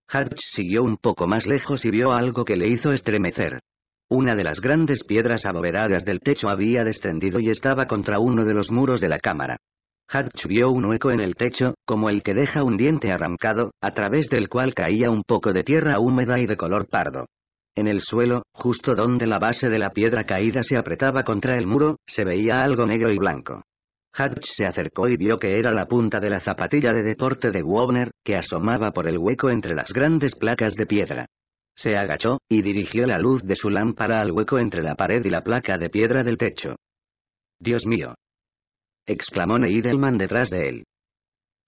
Hatch siguió un poco más lejos y vio algo que le hizo estremecer. Una de las grandes piedras abovedadas del techo había descendido y estaba contra uno de los muros de la cámara. Hatch vio un hueco en el techo, como el que deja un diente arrancado, a través del cual caía un poco de tierra húmeda y de color pardo. En el suelo, justo donde la base de la piedra caída se apretaba contra el muro, se veía algo negro y blanco. Hatch se acercó y vio que era la punta de la zapatilla de deporte de Wobner, que asomaba por el hueco entre las grandes placas de piedra. Se agachó, y dirigió la luz de su lámpara al hueco entre la pared y la placa de piedra del techo. Dios mío. exclamó Neidelman detrás de él.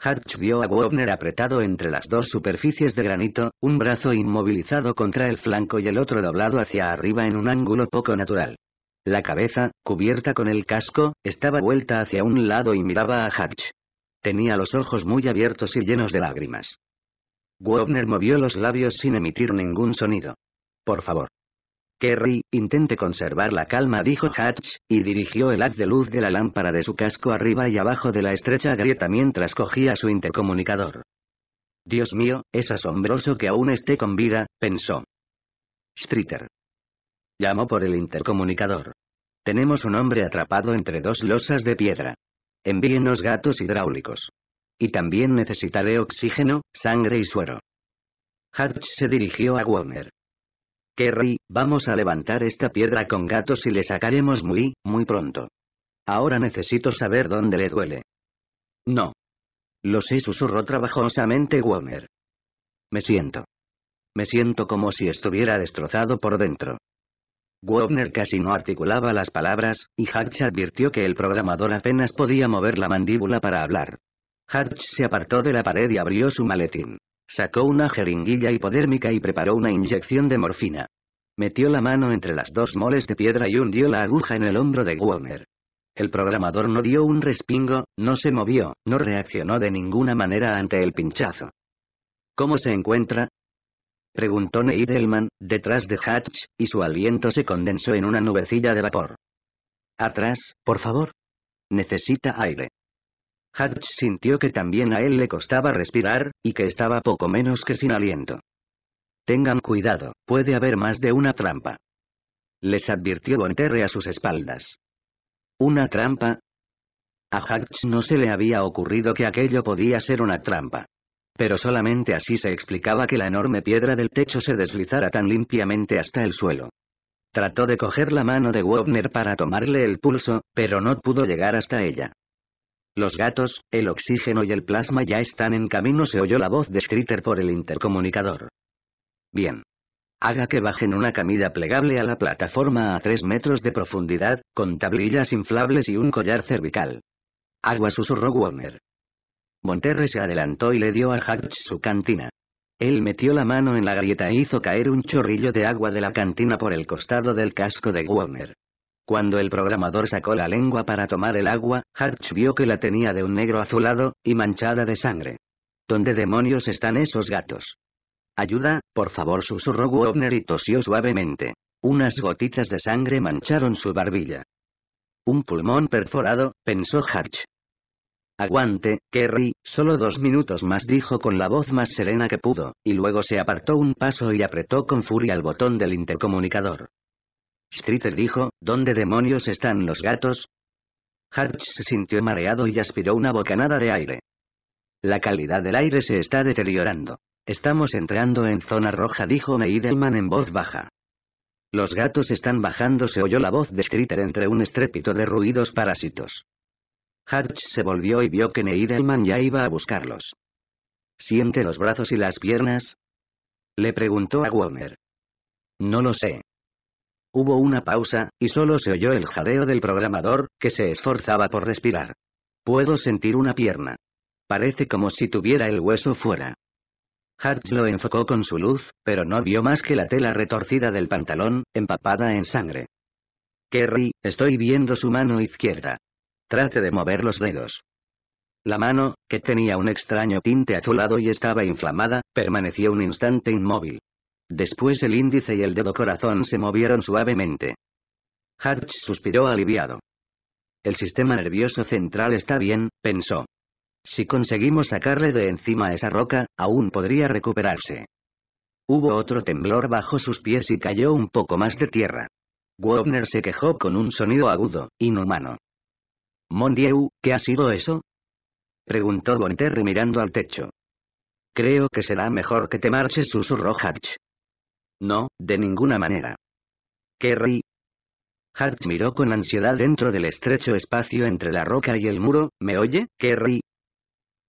Hatch vio a Wobner apretado entre las dos superficies de granito, un brazo inmovilizado contra el flanco y el otro doblado hacia arriba en un ángulo poco natural. La cabeza, cubierta con el casco, estaba vuelta hacia un lado y miraba a Hatch. Tenía los ojos muy abiertos y llenos de lágrimas. Wobner movió los labios sin emitir ningún sonido. Por favor, Kerry, intente conservar la calma dijo Hatch, y dirigió el haz de luz de la lámpara de su casco arriba y abajo de la estrecha grieta mientras cogía su intercomunicador. Dios mío, es asombroso que aún esté con vida, pensó. Streeter. Llamó por el intercomunicador. Tenemos un hombre atrapado entre dos losas de piedra. Envíenos gatos hidráulicos. Y también necesitaré oxígeno, sangre y suero. Hatch se dirigió a Warner. Kerry, vamos a levantar esta piedra con gatos y le sacaremos muy, muy pronto. Ahora necesito saber dónde le duele. No. Lo sé, susurró trabajosamente Womer. Me siento. Me siento como si estuviera destrozado por dentro. Womer casi no articulaba las palabras, y Hatch advirtió que el programador apenas podía mover la mandíbula para hablar. Hatch se apartó de la pared y abrió su maletín. Sacó una jeringuilla hipodérmica y preparó una inyección de morfina. Metió la mano entre las dos moles de piedra y hundió la aguja en el hombro de Warner. El programador no dio un respingo, no se movió, no reaccionó de ninguna manera ante el pinchazo. ¿Cómo se encuentra? Preguntó Neidelman, detrás de Hatch, y su aliento se condensó en una nubecilla de vapor. Atrás, por favor. Necesita aire. Hatch sintió que también a él le costaba respirar, y que estaba poco menos que sin aliento. Tengan cuidado, puede haber más de una trampa. Les advirtió Bonterre a sus espaldas. ¿Una trampa? A Hatch no se le había ocurrido que aquello podía ser una trampa. Pero solamente así se explicaba que la enorme piedra del techo se deslizara tan limpiamente hasta el suelo. Trató de coger la mano de Wobner para tomarle el pulso, pero no pudo llegar hasta ella. Los gatos, el oxígeno y el plasma ya están en camino, se oyó la voz de Schritter por el intercomunicador. Bien. Haga que bajen una camilla plegable a la plataforma a 3 metros de profundidad, con tablillas inflables y un collar cervical. Agua susurró Warner. Monterre se adelantó y le dio a Hatch su cantina. Él metió la mano en la grieta e hizo caer un chorrillo de agua de la cantina por el costado del casco de Warner. Cuando el programador sacó la lengua para tomar el agua, Hatch vio que la tenía de un negro azulado, y manchada de sangre. ¿Dónde demonios están esos gatos? Ayuda, por favor, susurró Wobner y tosió suavemente. Unas gotitas de sangre mancharon su barbilla. Un pulmón perforado, pensó Hatch. Aguante, Kerry, solo dos minutos más dijo con la voz más serena que pudo, y luego se apartó un paso y apretó con furia el botón del intercomunicador. Streeter dijo, ¿dónde demonios están los gatos? Hutch se sintió mareado y aspiró una bocanada de aire. La calidad del aire se está deteriorando. Estamos entrando en zona roja, dijo Neidelman en voz baja. Los gatos están bajando, se oyó la voz de Streeter entre un estrépito de ruidos parásitos. Hutch se volvió y vio que Neidelman ya iba a buscarlos. ¿Siente los brazos y las piernas? Le preguntó a Warner. No lo sé, Hubo una pausa, y solo se oyó el jadeo del programador, que se esforzaba por respirar. Puedo sentir una pierna. Parece como si tuviera el hueso fuera. Hartz lo enfocó con su luz, pero no vio más que la tela retorcida del pantalón, empapada en sangre. Kerry, estoy viendo su mano izquierda. Trate de mover los dedos. La mano, que tenía un extraño tinte azulado y estaba inflamada, permaneció un instante inmóvil. Después el índice y el dedo corazón se movieron suavemente. Hatch suspiró aliviado. El sistema nervioso central está bien, pensó. Si conseguimos sacarle de encima esa roca, aún podría recuperarse. Hubo otro temblor bajo sus pies y cayó un poco más de tierra. Wobner se quejó con un sonido agudo, inhumano. Mon Dieu, ¿qué ha sido eso? Preguntó Bonterre mirando al techo. Creo que será mejor que te marches, susurró Hatch. No, de ninguna manera. Kerry. Hart miró con ansiedad dentro del estrecho espacio entre la roca y el muro, ¿me oye, Kerry?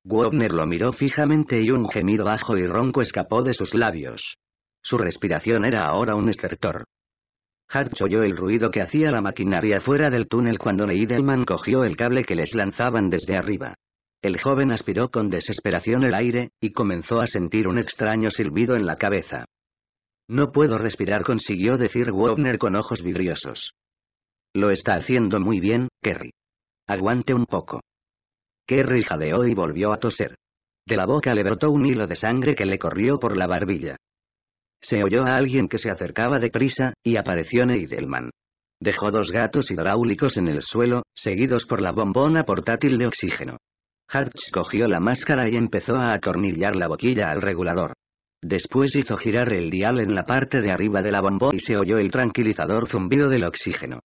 Wobner lo miró fijamente y un gemido bajo y ronco escapó de sus labios. Su respiración era ahora un estertor. Hart oyó el ruido que hacía la maquinaria fuera del túnel cuando Neidelman cogió el cable que les lanzaban desde arriba. El joven aspiró con desesperación el aire, y comenzó a sentir un extraño silbido en la cabeza. No puedo respirar consiguió decir Wagner con ojos vidriosos. Lo está haciendo muy bien, Kerry. Aguante un poco. Kerry jadeó y volvió a toser. De la boca le brotó un hilo de sangre que le corrió por la barbilla. Se oyó a alguien que se acercaba deprisa, y apareció Neidelman. Dejó dos gatos hidráulicos en el suelo, seguidos por la bombona portátil de oxígeno. Hartz cogió la máscara y empezó a atornillar la boquilla al regulador. Después hizo girar el dial en la parte de arriba de la bomba y se oyó el tranquilizador zumbido del oxígeno.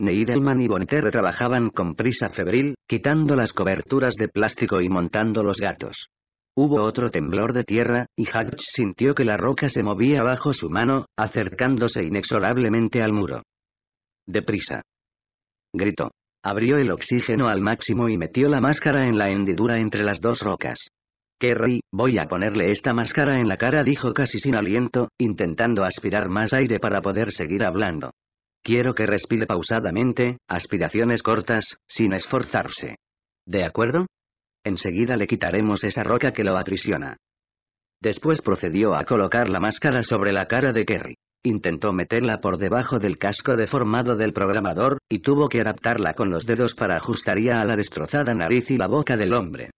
Neidelman y Bonterre trabajaban con prisa febril, quitando las coberturas de plástico y montando los gatos. Hubo otro temblor de tierra, y Hatch sintió que la roca se movía bajo su mano, acercándose inexorablemente al muro. Deprisa. Gritó. Abrió el oxígeno al máximo y metió la máscara en la hendidura entre las dos rocas. Kerry, voy a ponerle esta máscara en la cara, dijo casi sin aliento, intentando aspirar más aire para poder seguir hablando. Quiero que respire pausadamente, aspiraciones cortas, sin esforzarse. ¿De acuerdo? Enseguida le quitaremos esa roca que lo aprisiona. Después procedió a colocar la máscara sobre la cara de Kerry. Intentó meterla por debajo del casco deformado del programador, y tuvo que adaptarla con los dedos para ajustarla a la destrozada nariz y la boca del hombre.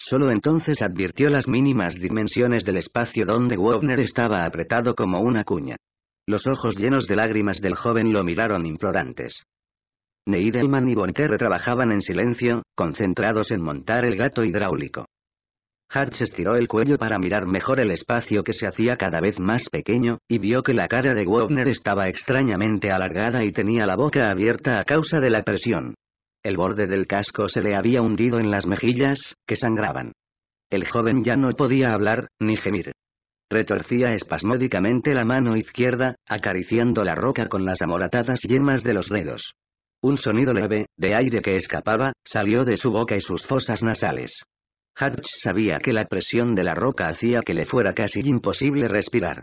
Solo entonces advirtió las mínimas dimensiones del espacio donde Wagner estaba apretado como una cuña. Los ojos llenos de lágrimas del joven lo miraron implorantes. Neidelman y Bonterre trabajaban en silencio, concentrados en montar el gato hidráulico. Hartz estiró el cuello para mirar mejor el espacio que se hacía cada vez más pequeño, y vio que la cara de Wagner estaba extrañamente alargada y tenía la boca abierta a causa de la presión. El borde del casco se le había hundido en las mejillas, que sangraban. El joven ya no podía hablar, ni gemir. Retorcía espasmódicamente la mano izquierda, acariciando la roca con las amoratadas yemas de los dedos. Un sonido leve, de aire que escapaba, salió de su boca y sus fosas nasales. Hatch sabía que la presión de la roca hacía que le fuera casi imposible respirar.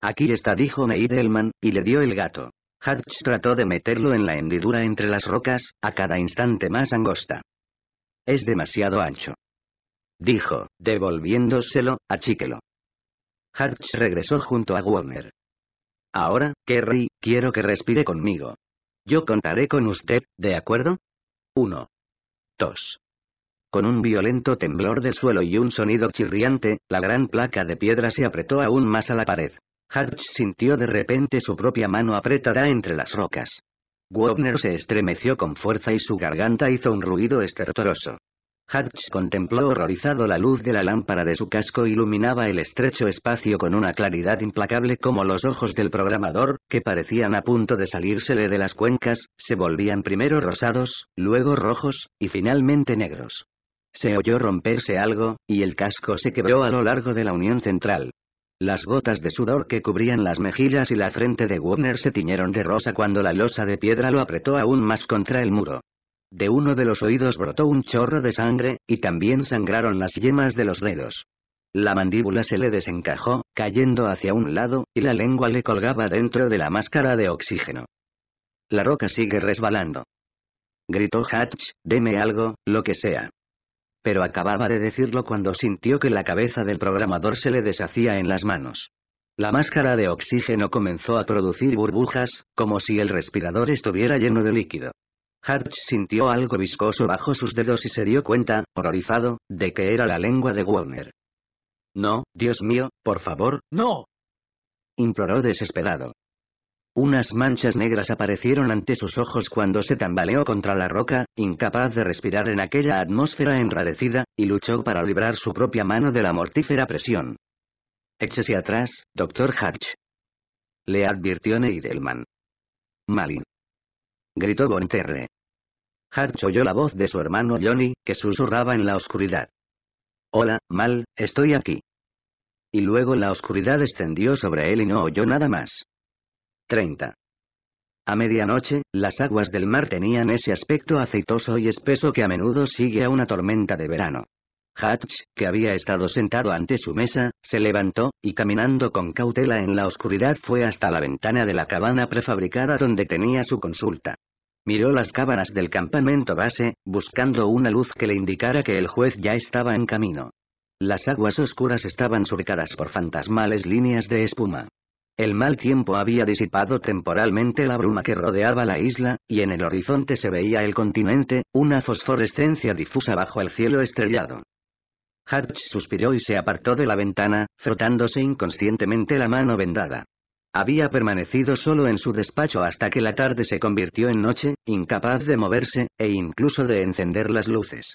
Aquí está, dijo Meidelman, y le dio el gato. Hatch trató de meterlo en la hendidura entre las rocas, a cada instante más angosta. Es demasiado ancho. Dijo, devolviéndoselo, achíquelo. Hatch regresó junto a Warner. Ahora, Kerry, quiero que respire conmigo. Yo contaré con usted, ¿de acuerdo? Uno. 2. Con un violento temblor de suelo y un sonido chirriante, la gran placa de piedra se apretó aún más a la pared. Hatch sintió de repente su propia mano apretada entre las rocas. Wobner se estremeció con fuerza y su garganta hizo un ruido estertoroso. Hatch contempló horrorizado la luz de la lámpara de su casco e iluminaba el estrecho espacio con una claridad implacable como los ojos del programador, que parecían a punto de salírsele de las cuencas, se volvían primero rosados, luego rojos, y finalmente negros. Se oyó romperse algo, y el casco se quebró a lo largo de la unión central. Las gotas de sudor que cubrían las mejillas y la frente de Warner se tiñeron de rosa cuando la losa de piedra lo apretó aún más contra el muro. De uno de los oídos brotó un chorro de sangre, y también sangraron las yemas de los dedos. La mandíbula se le desencajó, cayendo hacia un lado, y la lengua le colgaba dentro de la máscara de oxígeno. La roca sigue resbalando. Gritó Hatch, deme algo, lo que sea pero acababa de decirlo cuando sintió que la cabeza del programador se le deshacía en las manos. La máscara de oxígeno comenzó a producir burbujas, como si el respirador estuviera lleno de líquido. Hartz sintió algo viscoso bajo sus dedos y se dio cuenta, horrorizado, de que era la lengua de Warner. No, Dios mío, por favor, no. Imploró desesperado. Unas manchas negras aparecieron ante sus ojos cuando se tambaleó contra la roca, incapaz de respirar en aquella atmósfera enrarecida, y luchó para librar su propia mano de la mortífera presión. Échese atrás, doctor Hatch. Le advirtió Neidelman. Malin. Gritó Gonterre. Hatch oyó la voz de su hermano Johnny, que susurraba en la oscuridad. Hola, Mal, estoy aquí. Y luego la oscuridad descendió sobre él y no oyó nada más. 30. A medianoche, las aguas del mar tenían ese aspecto aceitoso y espeso que a menudo sigue a una tormenta de verano. Hatch, que había estado sentado ante su mesa, se levantó, y caminando con cautela en la oscuridad fue hasta la ventana de la cabana prefabricada donde tenía su consulta. Miró las cámaras del campamento base, buscando una luz que le indicara que el juez ya estaba en camino. Las aguas oscuras estaban surcadas por fantasmales líneas de espuma. El mal tiempo había disipado temporalmente la bruma que rodeaba la isla, y en el horizonte se veía el continente, una fosforescencia difusa bajo el cielo estrellado. Hatch suspiró y se apartó de la ventana, frotándose inconscientemente la mano vendada. Había permanecido solo en su despacho hasta que la tarde se convirtió en noche, incapaz de moverse, e incluso de encender las luces.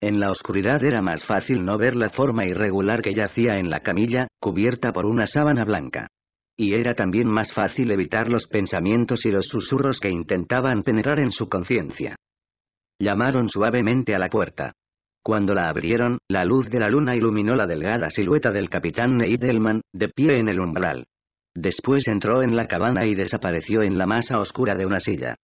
En la oscuridad era más fácil no ver la forma irregular que yacía en la camilla, cubierta por una sábana blanca y era también más fácil evitar los pensamientos y los susurros que intentaban penetrar en su conciencia. Llamaron suavemente a la puerta. Cuando la abrieron, la luz de la luna iluminó la delgada silueta del capitán Neidelman, de pie en el umbral. Después entró en la cabana y desapareció en la masa oscura de una silla.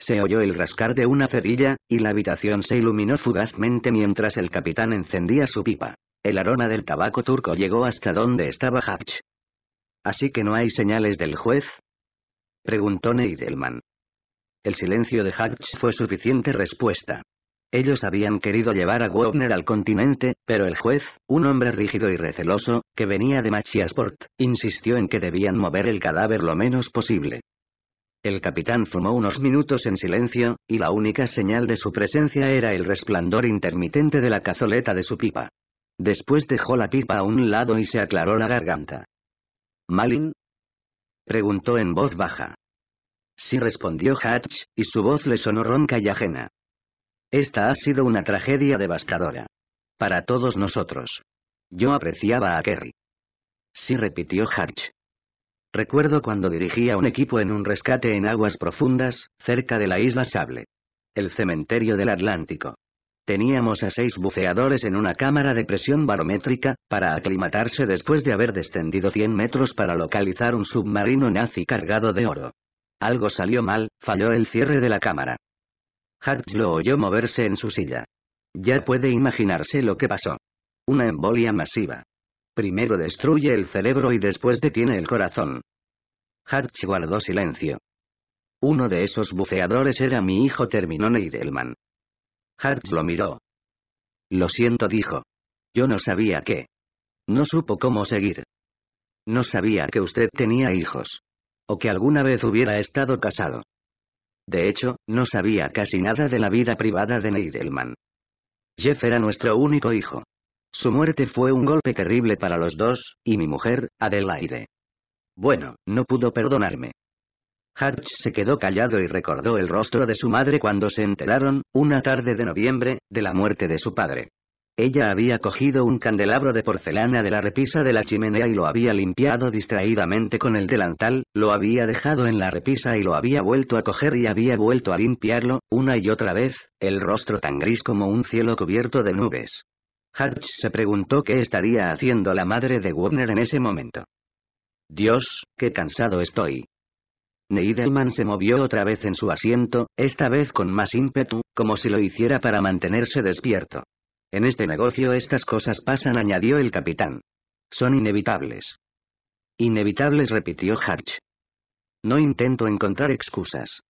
Se oyó el rascar de una cerilla, y la habitación se iluminó fugazmente mientras el capitán encendía su pipa. El aroma del tabaco turco llegó hasta donde estaba Hatch. ¿Así que no hay señales del juez? Preguntó Neidelman. El silencio de Hatch fue suficiente respuesta. Ellos habían querido llevar a Wobner al continente, pero el juez, un hombre rígido y receloso, que venía de Machiasport, insistió en que debían mover el cadáver lo menos posible. El capitán fumó unos minutos en silencio, y la única señal de su presencia era el resplandor intermitente de la cazoleta de su pipa. Después dejó la pipa a un lado y se aclaró la garganta. ¿Malin? Preguntó en voz baja. Sí respondió Hatch, y su voz le sonó ronca y ajena. Esta ha sido una tragedia devastadora. Para todos nosotros. Yo apreciaba a Kerry. Sí repitió Hatch. Recuerdo cuando dirigía un equipo en un rescate en aguas profundas, cerca de la isla Sable. El cementerio del Atlántico. Teníamos a seis buceadores en una cámara de presión barométrica, para aclimatarse después de haber descendido 100 metros para localizar un submarino nazi cargado de oro. Algo salió mal, falló el cierre de la cámara. Hatch lo oyó moverse en su silla. Ya puede imaginarse lo que pasó. Una embolia masiva. Primero destruye el cerebro y después detiene el corazón. Hatch guardó silencio. Uno de esos buceadores era mi hijo terminó Neidelman. Hartz lo miró. Lo siento, dijo. Yo no sabía qué. No supo cómo seguir. No sabía que usted tenía hijos. O que alguna vez hubiera estado casado. De hecho, no sabía casi nada de la vida privada de Neidelman. Jeff era nuestro único hijo. Su muerte fue un golpe terrible para los dos, y mi mujer, Adelaide. Bueno, no pudo perdonarme. Hutch se quedó callado y recordó el rostro de su madre cuando se enteraron, una tarde de noviembre, de la muerte de su padre. Ella había cogido un candelabro de porcelana de la repisa de la chimenea y lo había limpiado distraídamente con el delantal, lo había dejado en la repisa y lo había vuelto a coger y había vuelto a limpiarlo, una y otra vez, el rostro tan gris como un cielo cubierto de nubes. Hatch se preguntó qué estaría haciendo la madre de Warner en ese momento. Dios, qué cansado estoy, Neidelman se movió otra vez en su asiento, esta vez con más ímpetu, como si lo hiciera para mantenerse despierto. En este negocio estas cosas pasan, añadió el capitán. Son inevitables. Inevitables, repitió Hatch. No intento encontrar excusas.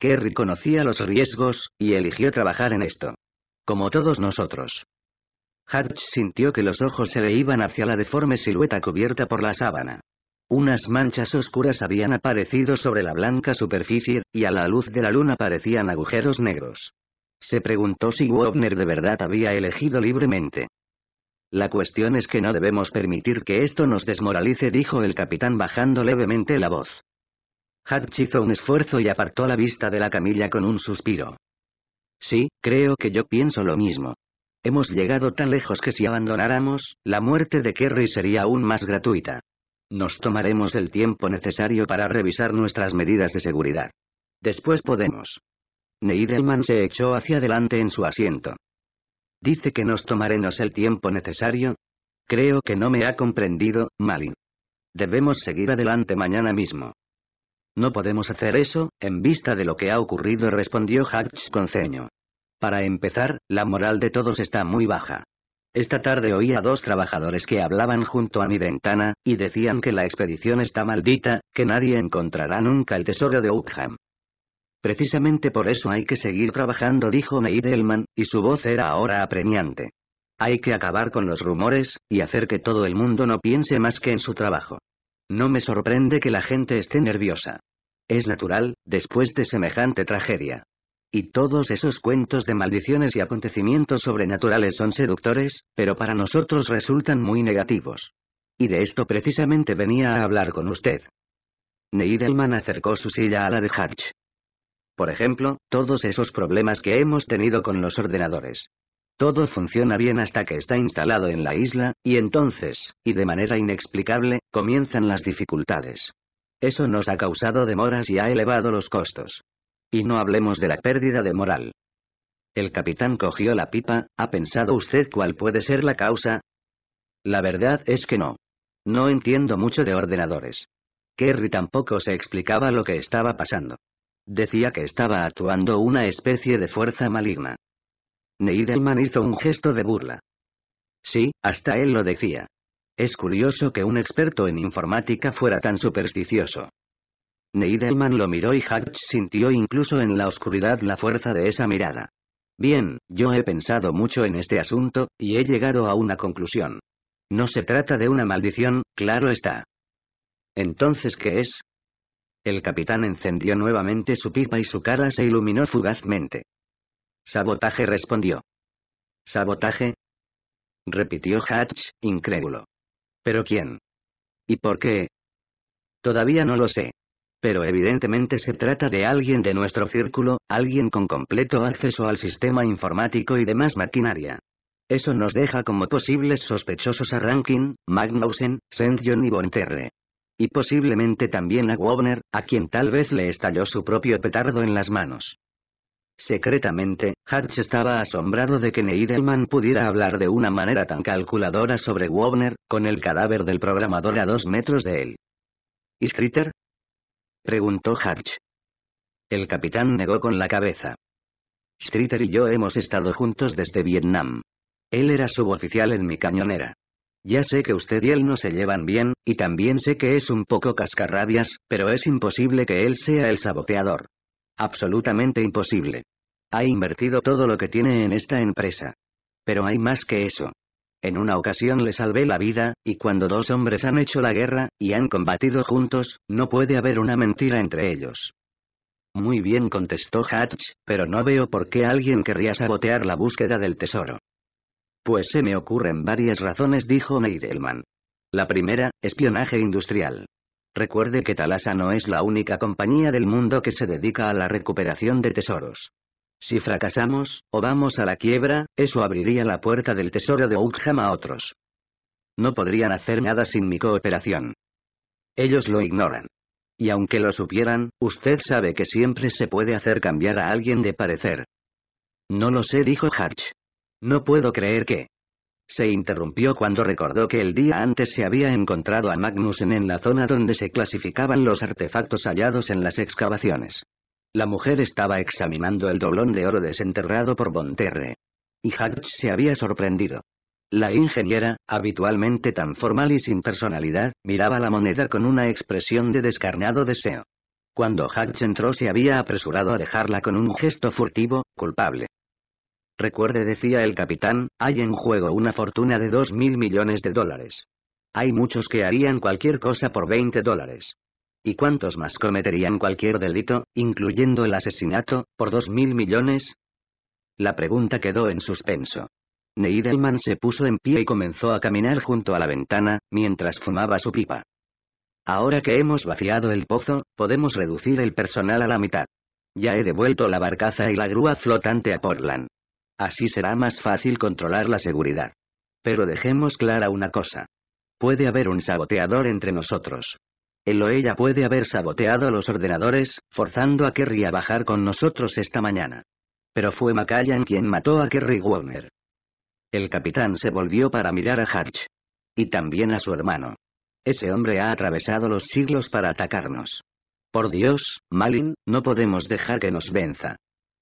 Kerry conocía los riesgos, y eligió trabajar en esto. Como todos nosotros. Hatch sintió que los ojos se le iban hacia la deforme silueta cubierta por la sábana. Unas manchas oscuras habían aparecido sobre la blanca superficie, y a la luz de la luna parecían agujeros negros. Se preguntó si Wobner de verdad había elegido libremente. La cuestión es que no debemos permitir que esto nos desmoralice, dijo el capitán bajando levemente la voz. Hatch hizo un esfuerzo y apartó la vista de la camilla con un suspiro. Sí, creo que yo pienso lo mismo. Hemos llegado tan lejos que si abandonáramos, la muerte de Kerry sería aún más gratuita. Nos tomaremos el tiempo necesario para revisar nuestras medidas de seguridad. Después podemos. Neidelman se echó hacia adelante en su asiento. Dice que nos tomaremos el tiempo necesario. Creo que no me ha comprendido, Malin. Debemos seguir adelante mañana mismo. No podemos hacer eso, en vista de lo que ha ocurrido, respondió Hatch con ceño. Para empezar, la moral de todos está muy baja. Esta tarde oí a dos trabajadores que hablaban junto a mi ventana, y decían que la expedición está maldita, que nadie encontrará nunca el tesoro de Upham. Precisamente por eso hay que seguir trabajando, dijo Neidelman, y su voz era ahora apremiante. Hay que acabar con los rumores, y hacer que todo el mundo no piense más que en su trabajo. No me sorprende que la gente esté nerviosa. Es natural, después de semejante tragedia. Y todos esos cuentos de maldiciones y acontecimientos sobrenaturales son seductores, pero para nosotros resultan muy negativos. Y de esto precisamente venía a hablar con usted. Neidelman acercó su silla a la de Hatch. Por ejemplo, todos esos problemas que hemos tenido con los ordenadores. Todo funciona bien hasta que está instalado en la isla, y entonces, y de manera inexplicable, comienzan las dificultades. Eso nos ha causado demoras y ha elevado los costos. Y no hablemos de la pérdida de moral. El capitán cogió la pipa, ¿ha pensado usted cuál puede ser la causa? La verdad es que no. No entiendo mucho de ordenadores. Kerry tampoco se explicaba lo que estaba pasando. Decía que estaba actuando una especie de fuerza maligna. Neidelman hizo un gesto de burla. Sí, hasta él lo decía. Es curioso que un experto en informática fuera tan supersticioso. Neidelman lo miró y Hatch sintió incluso en la oscuridad la fuerza de esa mirada. Bien, yo he pensado mucho en este asunto, y he llegado a una conclusión. No se trata de una maldición, claro está. Entonces, ¿qué es? El capitán encendió nuevamente su pipa y su cara se iluminó fugazmente. Sabotaje respondió. ¿Sabotaje? repitió Hatch, incrédulo. ¿Pero quién? ¿Y por qué? Todavía no lo sé pero evidentemente se trata de alguien de nuestro círculo, alguien con completo acceso al sistema informático y demás maquinaria. Eso nos deja como posibles sospechosos a Rankin, Magnussen, Sention y Bonterre. Y posiblemente también a Wobner, a quien tal vez le estalló su propio petardo en las manos. Secretamente, Hatch estaba asombrado de que Neidelman pudiera hablar de una manera tan calculadora sobre Wobner, con el cadáver del programador a dos metros de él. ¿Y Streeter? preguntó Hatch. El capitán negó con la cabeza. Streeter y yo hemos estado juntos desde Vietnam. Él era suboficial en mi cañonera. Ya sé que usted y él no se llevan bien, y también sé que es un poco cascarrabias, pero es imposible que él sea el saboteador. Absolutamente imposible. Ha invertido todo lo que tiene en esta empresa. Pero hay más que eso. En una ocasión le salvé la vida, y cuando dos hombres han hecho la guerra, y han combatido juntos, no puede haber una mentira entre ellos. Muy bien contestó Hatch, pero no veo por qué alguien querría sabotear la búsqueda del tesoro. Pues se me ocurren varias razones, dijo Neidelman. La primera, espionaje industrial. Recuerde que Talasa no es la única compañía del mundo que se dedica a la recuperación de tesoros. Si fracasamos, o vamos a la quiebra, eso abriría la puerta del tesoro de Ugham a otros. No podrían hacer nada sin mi cooperación. Ellos lo ignoran. Y aunque lo supieran, usted sabe que siempre se puede hacer cambiar a alguien de parecer. No lo sé, dijo Hatch. No puedo creer que... Se interrumpió cuando recordó que el día antes se había encontrado a Magnussen en la zona donde se clasificaban los artefactos hallados en las excavaciones. La mujer estaba examinando el doblón de oro desenterrado por Bonterre. Y Hatch se había sorprendido. La ingeniera, habitualmente tan formal y sin personalidad, miraba la moneda con una expresión de descarnado deseo. Cuando Hatch entró se había apresurado a dejarla con un gesto furtivo, culpable. Recuerde, decía el capitán, hay en juego una fortuna de dos mil millones de dólares. Hay muchos que harían cualquier cosa por 20 dólares. ¿Y cuántos más cometerían cualquier delito, incluyendo el asesinato, por dos mil millones? La pregunta quedó en suspenso. Neidelman se puso en pie y comenzó a caminar junto a la ventana, mientras fumaba su pipa. Ahora que hemos vaciado el pozo, podemos reducir el personal a la mitad. Ya he devuelto la barcaza y la grúa flotante a Portland. Así será más fácil controlar la seguridad. Pero dejemos clara una cosa. Puede haber un saboteador entre nosotros. El o ella puede haber saboteado los ordenadores, forzando a Kerry a bajar con nosotros esta mañana. Pero fue Macallan quien mató a Kerry Warner. El capitán se volvió para mirar a Hatch. Y también a su hermano. Ese hombre ha atravesado los siglos para atacarnos. Por Dios, Malin, no podemos dejar que nos venza.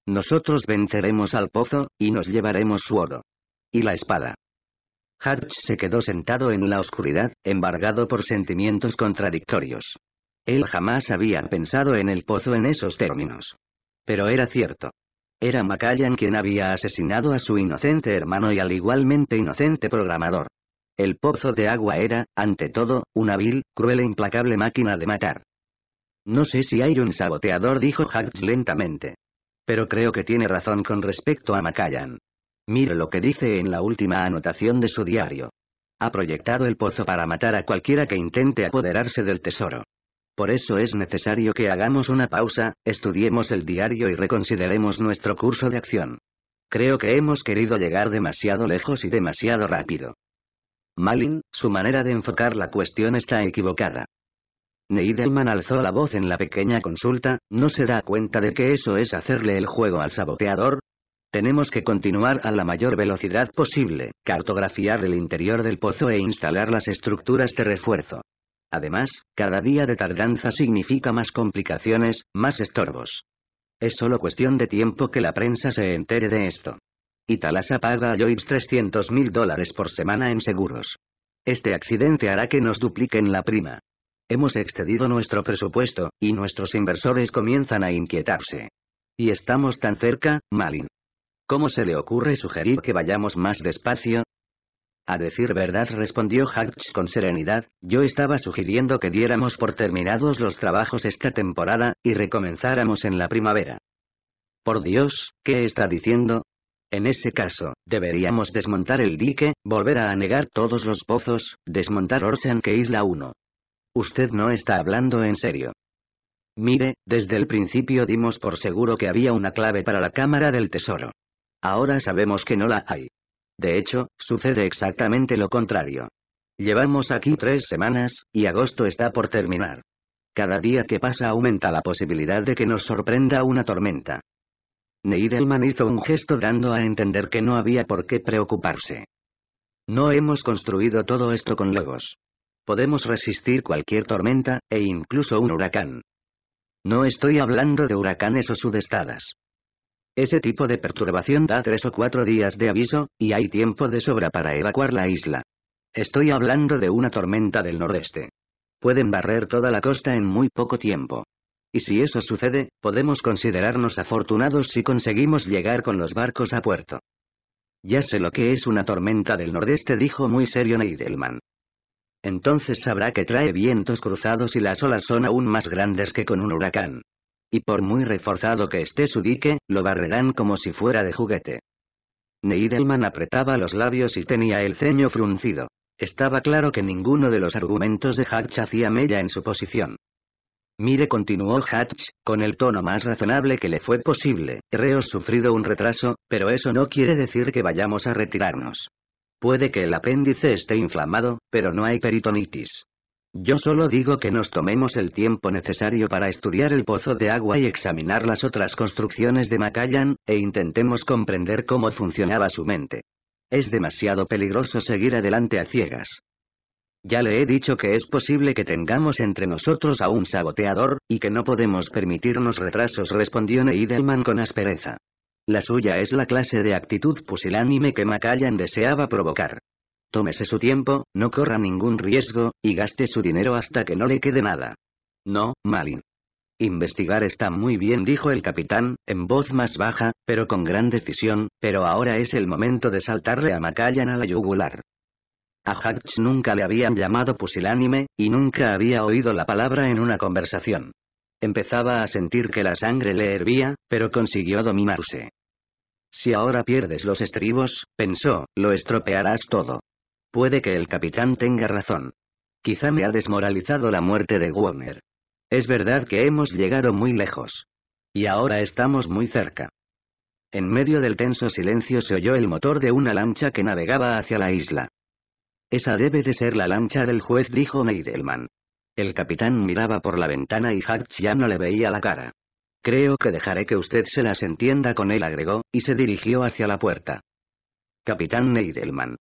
Nosotros venceremos al pozo, y nos llevaremos su oro. Y la espada. Hatch se quedó sentado en la oscuridad, embargado por sentimientos contradictorios. Él jamás había pensado en el pozo en esos términos. Pero era cierto. Era Macallan quien había asesinado a su inocente hermano y al igualmente inocente programador. El pozo de agua era, ante todo, una vil, cruel e implacable máquina de matar. No sé si hay un saboteador, dijo Hatch lentamente. Pero creo que tiene razón con respecto a Macallan. Mire lo que dice en la última anotación de su diario. Ha proyectado el pozo para matar a cualquiera que intente apoderarse del tesoro. Por eso es necesario que hagamos una pausa, estudiemos el diario y reconsideremos nuestro curso de acción. Creo que hemos querido llegar demasiado lejos y demasiado rápido. Malin, su manera de enfocar la cuestión está equivocada. Neidelman alzó la voz en la pequeña consulta, ¿no se da cuenta de que eso es hacerle el juego al saboteador? Tenemos que continuar a la mayor velocidad posible, cartografiar el interior del pozo e instalar las estructuras de refuerzo. Además, cada día de tardanza significa más complicaciones, más estorbos. Es solo cuestión de tiempo que la prensa se entere de esto. Italasa paga a Lloyds 300 mil dólares por semana en seguros. Este accidente hará que nos dupliquen la prima. Hemos excedido nuestro presupuesto, y nuestros inversores comienzan a inquietarse. Y estamos tan cerca, Malin. ¿Cómo se le ocurre sugerir que vayamos más despacio? A decir verdad respondió Hatch con serenidad, yo estaba sugiriendo que diéramos por terminados los trabajos esta temporada, y recomenzáramos en la primavera. Por Dios, ¿qué está diciendo? En ese caso, deberíamos desmontar el dique, volver a anegar todos los pozos, desmontar Orsan que Isla 1. Usted no está hablando en serio. Mire, desde el principio dimos por seguro que había una clave para la Cámara del Tesoro. Ahora sabemos que no la hay. De hecho, sucede exactamente lo contrario. Llevamos aquí tres semanas, y agosto está por terminar. Cada día que pasa aumenta la posibilidad de que nos sorprenda una tormenta. Neidelman hizo un gesto dando a entender que no había por qué preocuparse. No hemos construido todo esto con logos. Podemos resistir cualquier tormenta, e incluso un huracán. No estoy hablando de huracanes o sudestadas. Ese tipo de perturbación da tres o cuatro días de aviso, y hay tiempo de sobra para evacuar la isla. Estoy hablando de una tormenta del nordeste. Pueden barrer toda la costa en muy poco tiempo. Y si eso sucede, podemos considerarnos afortunados si conseguimos llegar con los barcos a puerto. Ya sé lo que es una tormenta del nordeste, dijo muy serio Neidelman. Entonces sabrá que trae vientos cruzados y las olas son aún más grandes que con un huracán. Y por muy reforzado que esté su dique, lo barrerán como si fuera de juguete. Neidelman apretaba los labios y tenía el ceño fruncido. Estaba claro que ninguno de los argumentos de Hatch hacía mella en su posición. Mire, continuó Hatch, con el tono más razonable que le fue posible. Reos sufrido un retraso, pero eso no quiere decir que vayamos a retirarnos. Puede que el apéndice esté inflamado, pero no hay peritonitis. Yo solo digo que nos tomemos el tiempo necesario para estudiar el pozo de agua y examinar las otras construcciones de Macallan, e intentemos comprender cómo funcionaba su mente. Es demasiado peligroso seguir adelante a ciegas. Ya le he dicho que es posible que tengamos entre nosotros a un saboteador, y que no podemos permitirnos retrasos, respondió Neidelman con aspereza. La suya es la clase de actitud pusilánime que Macallan deseaba provocar. Tómese su tiempo, no corra ningún riesgo, y gaste su dinero hasta que no le quede nada. No, Malin. Investigar está muy bien, dijo el capitán, en voz más baja, pero con gran decisión, pero ahora es el momento de saltarle a Macallan a la yugular. A Hatch nunca le habían llamado pusilánime, y nunca había oído la palabra en una conversación. Empezaba a sentir que la sangre le hervía, pero consiguió dominarse. Si ahora pierdes los estribos, pensó, lo estropearás todo. Puede que el capitán tenga razón. Quizá me ha desmoralizado la muerte de Warner. Es verdad que hemos llegado muy lejos. Y ahora estamos muy cerca. En medio del tenso silencio se oyó el motor de una lancha que navegaba hacia la isla. Esa debe de ser la lancha del juez, dijo Neidelman. El capitán miraba por la ventana y Hatch ya no le veía la cara. Creo que dejaré que usted se las entienda con él, agregó, y se dirigió hacia la puerta. Capitán Neidelman,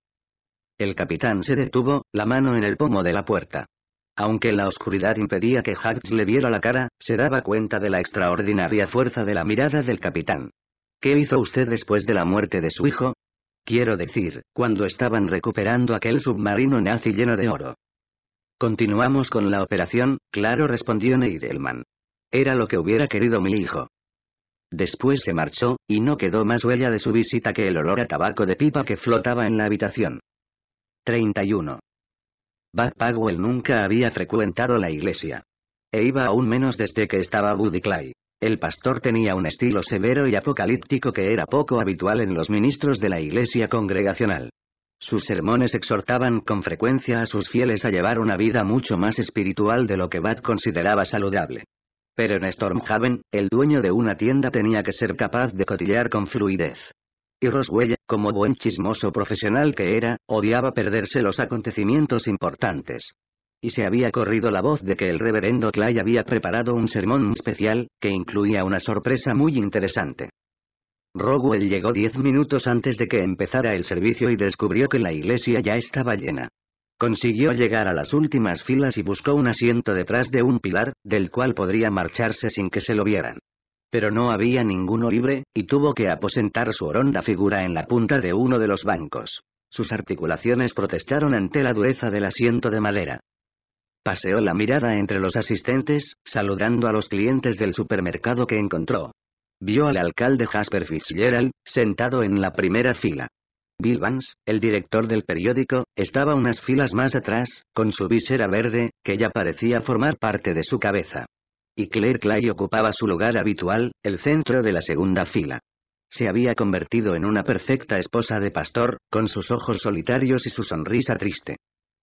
el capitán se detuvo, la mano en el pomo de la puerta. Aunque la oscuridad impedía que Hacks le viera la cara, se daba cuenta de la extraordinaria fuerza de la mirada del capitán. ¿Qué hizo usted después de la muerte de su hijo? Quiero decir, cuando estaban recuperando aquel submarino nazi lleno de oro. Continuamos con la operación, claro respondió Neidelman. Era lo que hubiera querido mi hijo. Después se marchó, y no quedó más huella de su visita que el olor a tabaco de pipa que flotaba en la habitación. 31. Bad Powell nunca había frecuentado la iglesia. E iba aún menos desde que estaba Buddy Clay. El pastor tenía un estilo severo y apocalíptico que era poco habitual en los ministros de la iglesia congregacional. Sus sermones exhortaban con frecuencia a sus fieles a llevar una vida mucho más espiritual de lo que Bad consideraba saludable. Pero en Stormhaven, el dueño de una tienda tenía que ser capaz de cotillar con fluidez y Roswell, como buen chismoso profesional que era, odiaba perderse los acontecimientos importantes. Y se había corrido la voz de que el reverendo Clay había preparado un sermón especial, que incluía una sorpresa muy interesante. Roswell llegó diez minutos antes de que empezara el servicio y descubrió que la iglesia ya estaba llena. Consiguió llegar a las últimas filas y buscó un asiento detrás de un pilar, del cual podría marcharse sin que se lo vieran. Pero no había ninguno libre, y tuvo que aposentar su horonda figura en la punta de uno de los bancos. Sus articulaciones protestaron ante la dureza del asiento de madera. Paseó la mirada entre los asistentes, saludando a los clientes del supermercado que encontró. Vio al alcalde Jasper Fitzgerald, sentado en la primera fila. Bill Vance, el director del periódico, estaba unas filas más atrás, con su visera verde, que ya parecía formar parte de su cabeza y Claire Clay ocupaba su lugar habitual, el centro de la segunda fila. Se había convertido en una perfecta esposa de pastor, con sus ojos solitarios y su sonrisa triste.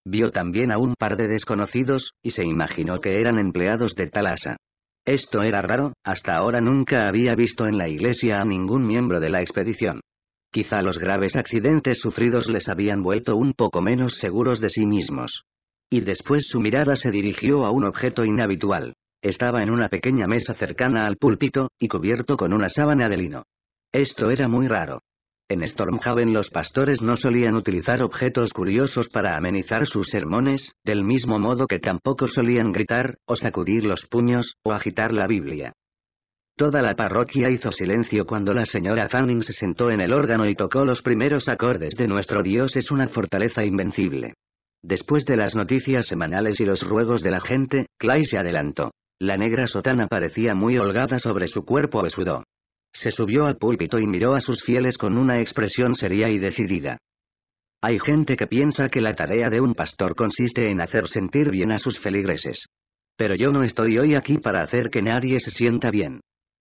Vio también a un par de desconocidos, y se imaginó que eran empleados de Talasa. Esto era raro, hasta ahora nunca había visto en la iglesia a ningún miembro de la expedición. Quizá los graves accidentes sufridos les habían vuelto un poco menos seguros de sí mismos. Y después su mirada se dirigió a un objeto inhabitual. Estaba en una pequeña mesa cercana al púlpito, y cubierto con una sábana de lino. Esto era muy raro. En Stormhaven los pastores no solían utilizar objetos curiosos para amenizar sus sermones, del mismo modo que tampoco solían gritar, o sacudir los puños, o agitar la Biblia. Toda la parroquia hizo silencio cuando la señora Fanning se sentó en el órgano y tocó los primeros acordes de Nuestro Dios es una fortaleza invencible. Después de las noticias semanales y los ruegos de la gente, Clay se adelantó. La negra sotana parecía muy holgada sobre su cuerpo besudo. Se subió al púlpito y miró a sus fieles con una expresión seria y decidida. Hay gente que piensa que la tarea de un pastor consiste en hacer sentir bien a sus feligreses. Pero yo no estoy hoy aquí para hacer que nadie se sienta bien.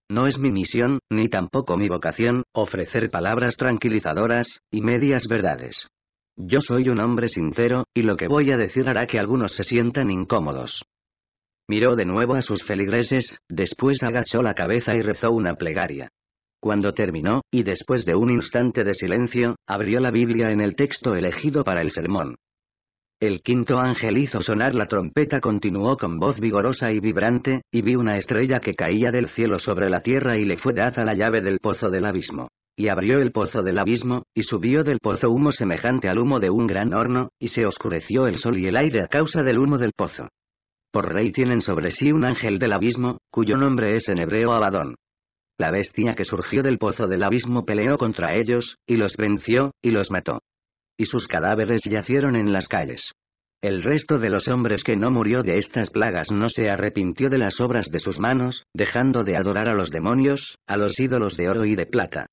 No es mi misión, ni tampoco mi vocación, ofrecer palabras tranquilizadoras, y medias verdades. Yo soy un hombre sincero, y lo que voy a decir hará que algunos se sientan incómodos. Miró de nuevo a sus feligreses, después agachó la cabeza y rezó una plegaria. Cuando terminó, y después de un instante de silencio, abrió la Biblia en el texto elegido para el sermón. El quinto ángel hizo sonar la trompeta, continuó con voz vigorosa y vibrante, y vi una estrella que caía del cielo sobre la tierra y le fue dada la llave del pozo del abismo. Y abrió el pozo del abismo, y subió del pozo humo semejante al humo de un gran horno, y se oscureció el sol y el aire a causa del humo del pozo rey tienen sobre sí un ángel del abismo, cuyo nombre es en hebreo Abadón. La bestia que surgió del pozo del abismo peleó contra ellos, y los venció, y los mató. Y sus cadáveres yacieron en las calles. El resto de los hombres que no murió de estas plagas no se arrepintió de las obras de sus manos, dejando de adorar a los demonios, a los ídolos de oro y de plata.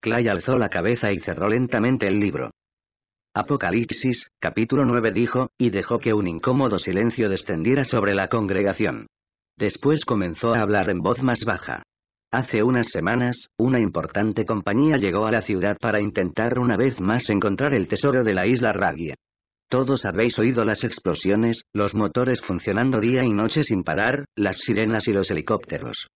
Clay alzó la cabeza y cerró lentamente el libro. Apocalipsis, capítulo 9 dijo, y dejó que un incómodo silencio descendiera sobre la congregación. Después comenzó a hablar en voz más baja. Hace unas semanas, una importante compañía llegó a la ciudad para intentar una vez más encontrar el tesoro de la isla Ragia. Todos habéis oído las explosiones, los motores funcionando día y noche sin parar, las sirenas y los helicópteros.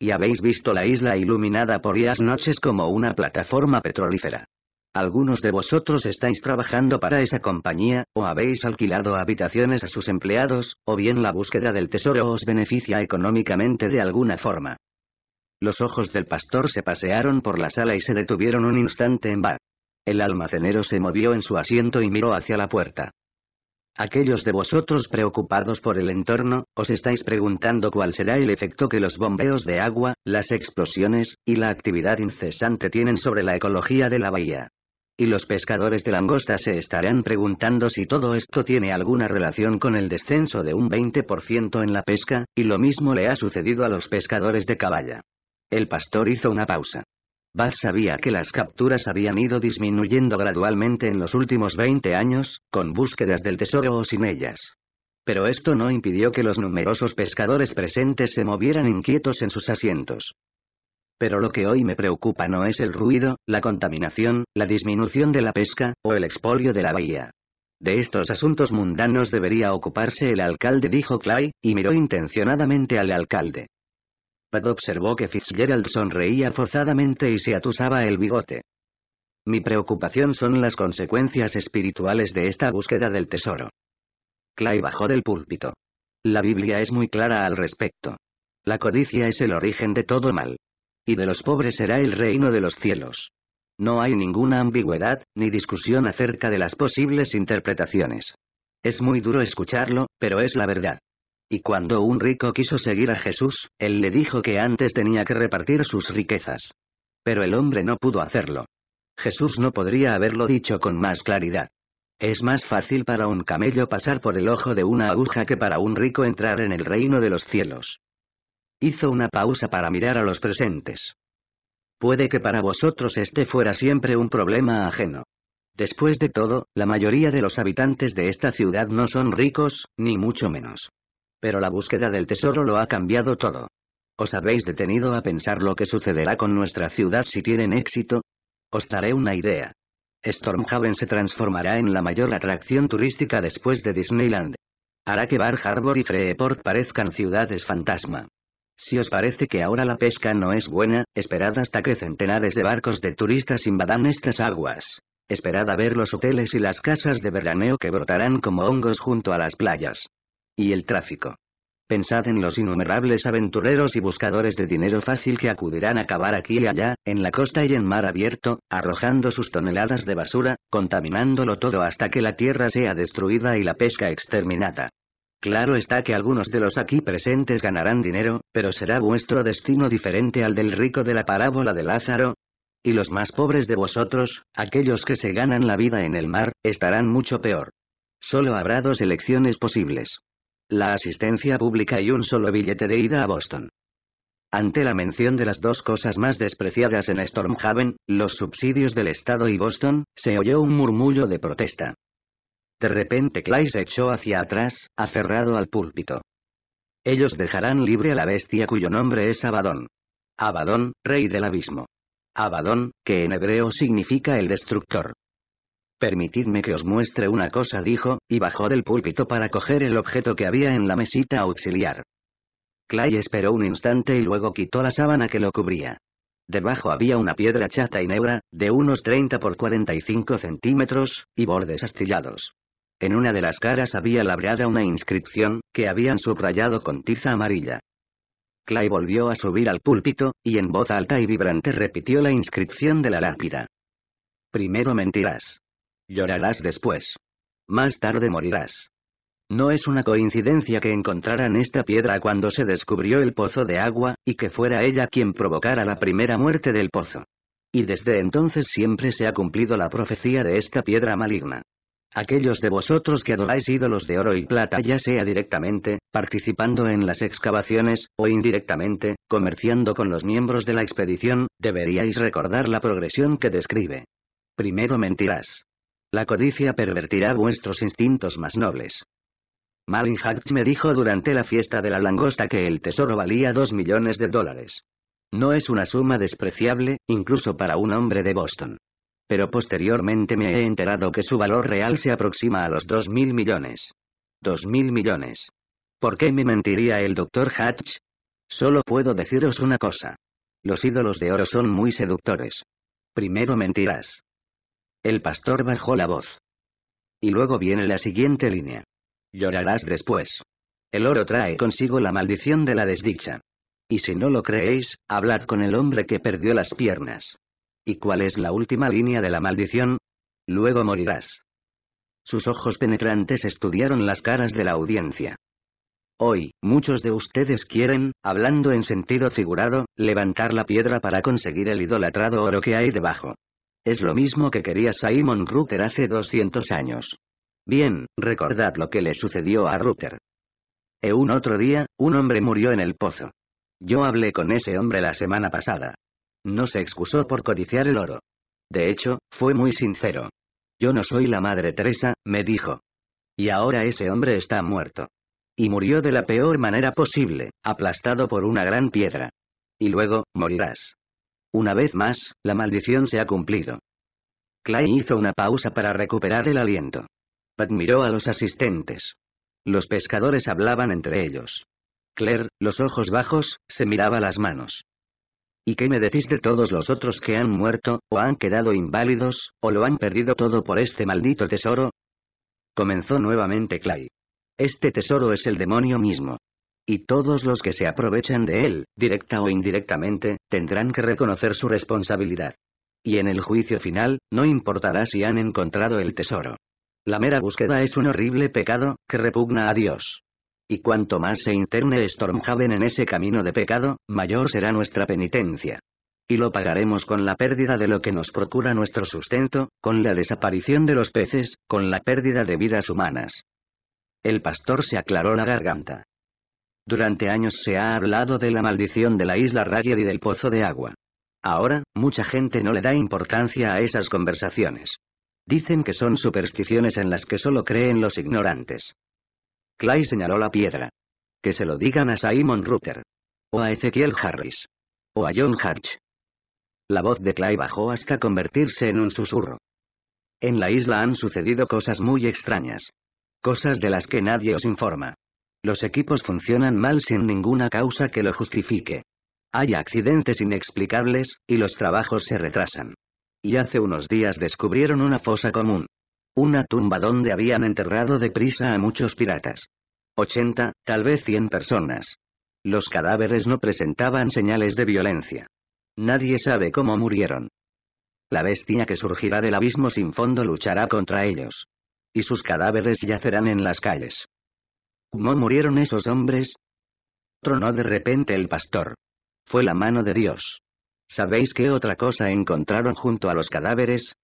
Y habéis visto la isla iluminada por las noches como una plataforma petrolífera. Algunos de vosotros estáis trabajando para esa compañía, o habéis alquilado habitaciones a sus empleados, o bien la búsqueda del tesoro os beneficia económicamente de alguna forma. Los ojos del pastor se pasearon por la sala y se detuvieron un instante en va. El almacenero se movió en su asiento y miró hacia la puerta. Aquellos de vosotros preocupados por el entorno, os estáis preguntando cuál será el efecto que los bombeos de agua, las explosiones, y la actividad incesante tienen sobre la ecología de la bahía. Y los pescadores de langosta se estarán preguntando si todo esto tiene alguna relación con el descenso de un 20% en la pesca, y lo mismo le ha sucedido a los pescadores de caballa. El pastor hizo una pausa. Bath sabía que las capturas habían ido disminuyendo gradualmente en los últimos 20 años, con búsquedas del tesoro o sin ellas. Pero esto no impidió que los numerosos pescadores presentes se movieran inquietos en sus asientos pero lo que hoy me preocupa no es el ruido, la contaminación, la disminución de la pesca, o el expolio de la bahía. De estos asuntos mundanos debería ocuparse el alcalde dijo Clay, y miró intencionadamente al alcalde. Pat observó que Fitzgerald sonreía forzadamente y se atusaba el bigote. Mi preocupación son las consecuencias espirituales de esta búsqueda del tesoro. Clay bajó del púlpito. La Biblia es muy clara al respecto. La codicia es el origen de todo mal. Y de los pobres será el reino de los cielos. No hay ninguna ambigüedad, ni discusión acerca de las posibles interpretaciones. Es muy duro escucharlo, pero es la verdad. Y cuando un rico quiso seguir a Jesús, él le dijo que antes tenía que repartir sus riquezas. Pero el hombre no pudo hacerlo. Jesús no podría haberlo dicho con más claridad. Es más fácil para un camello pasar por el ojo de una aguja que para un rico entrar en el reino de los cielos. Hizo una pausa para mirar a los presentes. Puede que para vosotros este fuera siempre un problema ajeno. Después de todo, la mayoría de los habitantes de esta ciudad no son ricos, ni mucho menos. Pero la búsqueda del tesoro lo ha cambiado todo. ¿Os habéis detenido a pensar lo que sucederá con nuestra ciudad si tienen éxito? Os daré una idea. Stormhaven se transformará en la mayor atracción turística después de Disneyland. Hará que Bar Harbor y Freeport parezcan ciudades fantasma. Si os parece que ahora la pesca no es buena, esperad hasta que centenares de barcos de turistas invadan estas aguas. Esperad a ver los hoteles y las casas de veraneo que brotarán como hongos junto a las playas. Y el tráfico. Pensad en los innumerables aventureros y buscadores de dinero fácil que acudirán a acabar aquí y allá, en la costa y en mar abierto, arrojando sus toneladas de basura, contaminándolo todo hasta que la tierra sea destruida y la pesca exterminada. Claro está que algunos de los aquí presentes ganarán dinero, pero será vuestro destino diferente al del rico de la parábola de Lázaro. Y los más pobres de vosotros, aquellos que se ganan la vida en el mar, estarán mucho peor. Solo habrá dos elecciones posibles. La asistencia pública y un solo billete de ida a Boston. Ante la mención de las dos cosas más despreciadas en Stormhaven, los subsidios del Estado y Boston, se oyó un murmullo de protesta. De repente Clay se echó hacia atrás, aferrado al púlpito. Ellos dejarán libre a la bestia cuyo nombre es Abadón. Abadón, rey del abismo. Abadón, que en hebreo significa el destructor. Permitidme que os muestre una cosa, dijo, y bajó del púlpito para coger el objeto que había en la mesita auxiliar. Clay esperó un instante y luego quitó la sábana que lo cubría. Debajo había una piedra chata y negra, de unos 30 por 45 centímetros, y bordes astillados. En una de las caras había labrada una inscripción, que habían subrayado con tiza amarilla. Clay volvió a subir al púlpito, y en voz alta y vibrante repitió la inscripción de la lápida. Primero mentirás. Llorarás después. Más tarde morirás. No es una coincidencia que encontraran esta piedra cuando se descubrió el pozo de agua, y que fuera ella quien provocara la primera muerte del pozo. Y desde entonces siempre se ha cumplido la profecía de esta piedra maligna. Aquellos de vosotros que adoráis ídolos de oro y plata ya sea directamente, participando en las excavaciones, o indirectamente, comerciando con los miembros de la expedición, deberíais recordar la progresión que describe. Primero mentirás. La codicia pervertirá vuestros instintos más nobles. Malin me dijo durante la fiesta de la langosta que el tesoro valía 2 millones de dólares. No es una suma despreciable, incluso para un hombre de Boston pero posteriormente me he enterado que su valor real se aproxima a los 2.000 millones. 2.000 millones. ¿Por qué me mentiría el doctor Hatch? Solo puedo deciros una cosa. Los ídolos de oro son muy seductores. Primero mentirás. El pastor bajó la voz. Y luego viene la siguiente línea. Llorarás después. El oro trae consigo la maldición de la desdicha. Y si no lo creéis, hablad con el hombre que perdió las piernas. ¿Y cuál es la última línea de la maldición? Luego morirás. Sus ojos penetrantes estudiaron las caras de la audiencia. Hoy, muchos de ustedes quieren, hablando en sentido figurado, levantar la piedra para conseguir el idolatrado oro que hay debajo. Es lo mismo que quería Simon Rutter hace 200 años. Bien, recordad lo que le sucedió a Rutter. E un otro día, un hombre murió en el pozo. Yo hablé con ese hombre la semana pasada. No se excusó por codiciar el oro. De hecho, fue muy sincero. Yo no soy la Madre Teresa, me dijo. Y ahora ese hombre está muerto. Y murió de la peor manera posible, aplastado por una gran piedra. Y luego, morirás. Una vez más, la maldición se ha cumplido. Clay hizo una pausa para recuperar el aliento. Admiró a los asistentes. Los pescadores hablaban entre ellos. Claire, los ojos bajos, se miraba las manos. ¿Y qué me decís de todos los otros que han muerto, o han quedado inválidos, o lo han perdido todo por este maldito tesoro? Comenzó nuevamente Clay. Este tesoro es el demonio mismo. Y todos los que se aprovechan de él, directa o indirectamente, tendrán que reconocer su responsabilidad. Y en el juicio final, no importará si han encontrado el tesoro. La mera búsqueda es un horrible pecado, que repugna a Dios. Y cuanto más se interne Stormhaven en ese camino de pecado, mayor será nuestra penitencia. Y lo pagaremos con la pérdida de lo que nos procura nuestro sustento, con la desaparición de los peces, con la pérdida de vidas humanas. El pastor se aclaró la garganta. Durante años se ha hablado de la maldición de la isla Ragged y del pozo de agua. Ahora, mucha gente no le da importancia a esas conversaciones. Dicen que son supersticiones en las que solo creen los ignorantes. Clay señaló la piedra. Que se lo digan a Simon Rutter. O a Ezequiel Harris. O a John Hatch. La voz de Clay bajó hasta convertirse en un susurro. En la isla han sucedido cosas muy extrañas. Cosas de las que nadie os informa. Los equipos funcionan mal sin ninguna causa que lo justifique. Hay accidentes inexplicables, y los trabajos se retrasan. Y hace unos días descubrieron una fosa común. Una tumba donde habían enterrado deprisa a muchos piratas. 80, tal vez 100 personas. Los cadáveres no presentaban señales de violencia. Nadie sabe cómo murieron. La bestia que surgirá del abismo sin fondo luchará contra ellos. Y sus cadáveres yacerán en las calles. ¿Cómo murieron esos hombres? Tronó de repente el pastor. Fue la mano de Dios. ¿Sabéis qué otra cosa encontraron junto a los cadáveres?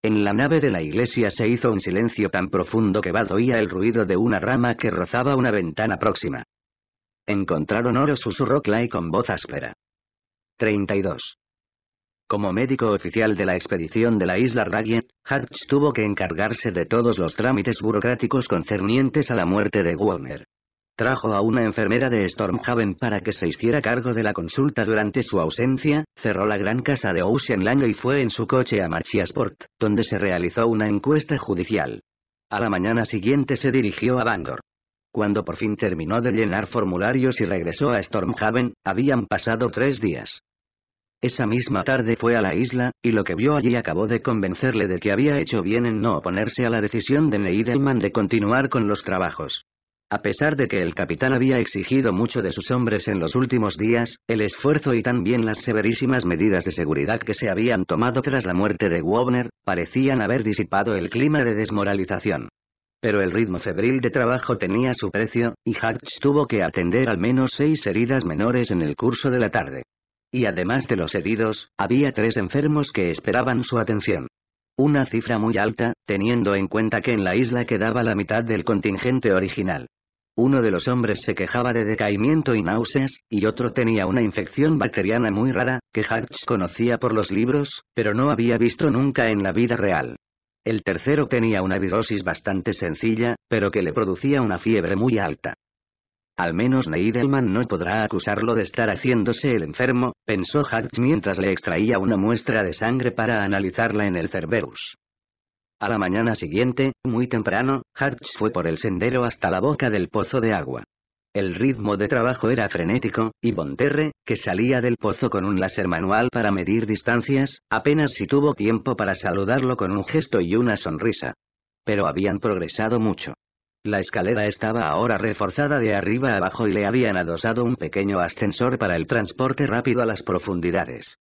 En la nave de la iglesia se hizo un silencio tan profundo que Bad oía el ruido de una rama que rozaba una ventana próxima. Encontraron oro, susurró Clay con voz áspera. 32. Como médico oficial de la expedición de la isla ragge Hatch tuvo que encargarse de todos los trámites burocráticos concernientes a la muerte de Warner trajo a una enfermera de Stormhaven para que se hiciera cargo de la consulta durante su ausencia, cerró la gran casa de Ocean y fue en su coche a Marchiasport, donde se realizó una encuesta judicial. A la mañana siguiente se dirigió a Bangor. Cuando por fin terminó de llenar formularios y regresó a Stormhaven, habían pasado tres días. Esa misma tarde fue a la isla, y lo que vio allí acabó de convencerle de que había hecho bien en no oponerse a la decisión de Neidelman de continuar con los trabajos. A pesar de que el capitán había exigido mucho de sus hombres en los últimos días, el esfuerzo y también las severísimas medidas de seguridad que se habían tomado tras la muerte de Wobner, parecían haber disipado el clima de desmoralización. Pero el ritmo febril de trabajo tenía su precio, y Hatch tuvo que atender al menos seis heridas menores en el curso de la tarde. Y además de los heridos, había tres enfermos que esperaban su atención. Una cifra muy alta, teniendo en cuenta que en la isla quedaba la mitad del contingente original. Uno de los hombres se quejaba de decaimiento y náuseas, y otro tenía una infección bacteriana muy rara, que Hatch conocía por los libros, pero no había visto nunca en la vida real. El tercero tenía una virosis bastante sencilla, pero que le producía una fiebre muy alta. Al menos Neidelman no podrá acusarlo de estar haciéndose el enfermo, pensó Hatch mientras le extraía una muestra de sangre para analizarla en el Cerberus. A la mañana siguiente, muy temprano, Hartz fue por el sendero hasta la boca del pozo de agua. El ritmo de trabajo era frenético, y Bonterre, que salía del pozo con un láser manual para medir distancias, apenas si tuvo tiempo para saludarlo con un gesto y una sonrisa. Pero habían progresado mucho. La escalera estaba ahora reforzada de arriba abajo y le habían adosado un pequeño ascensor para el transporte rápido a las profundidades.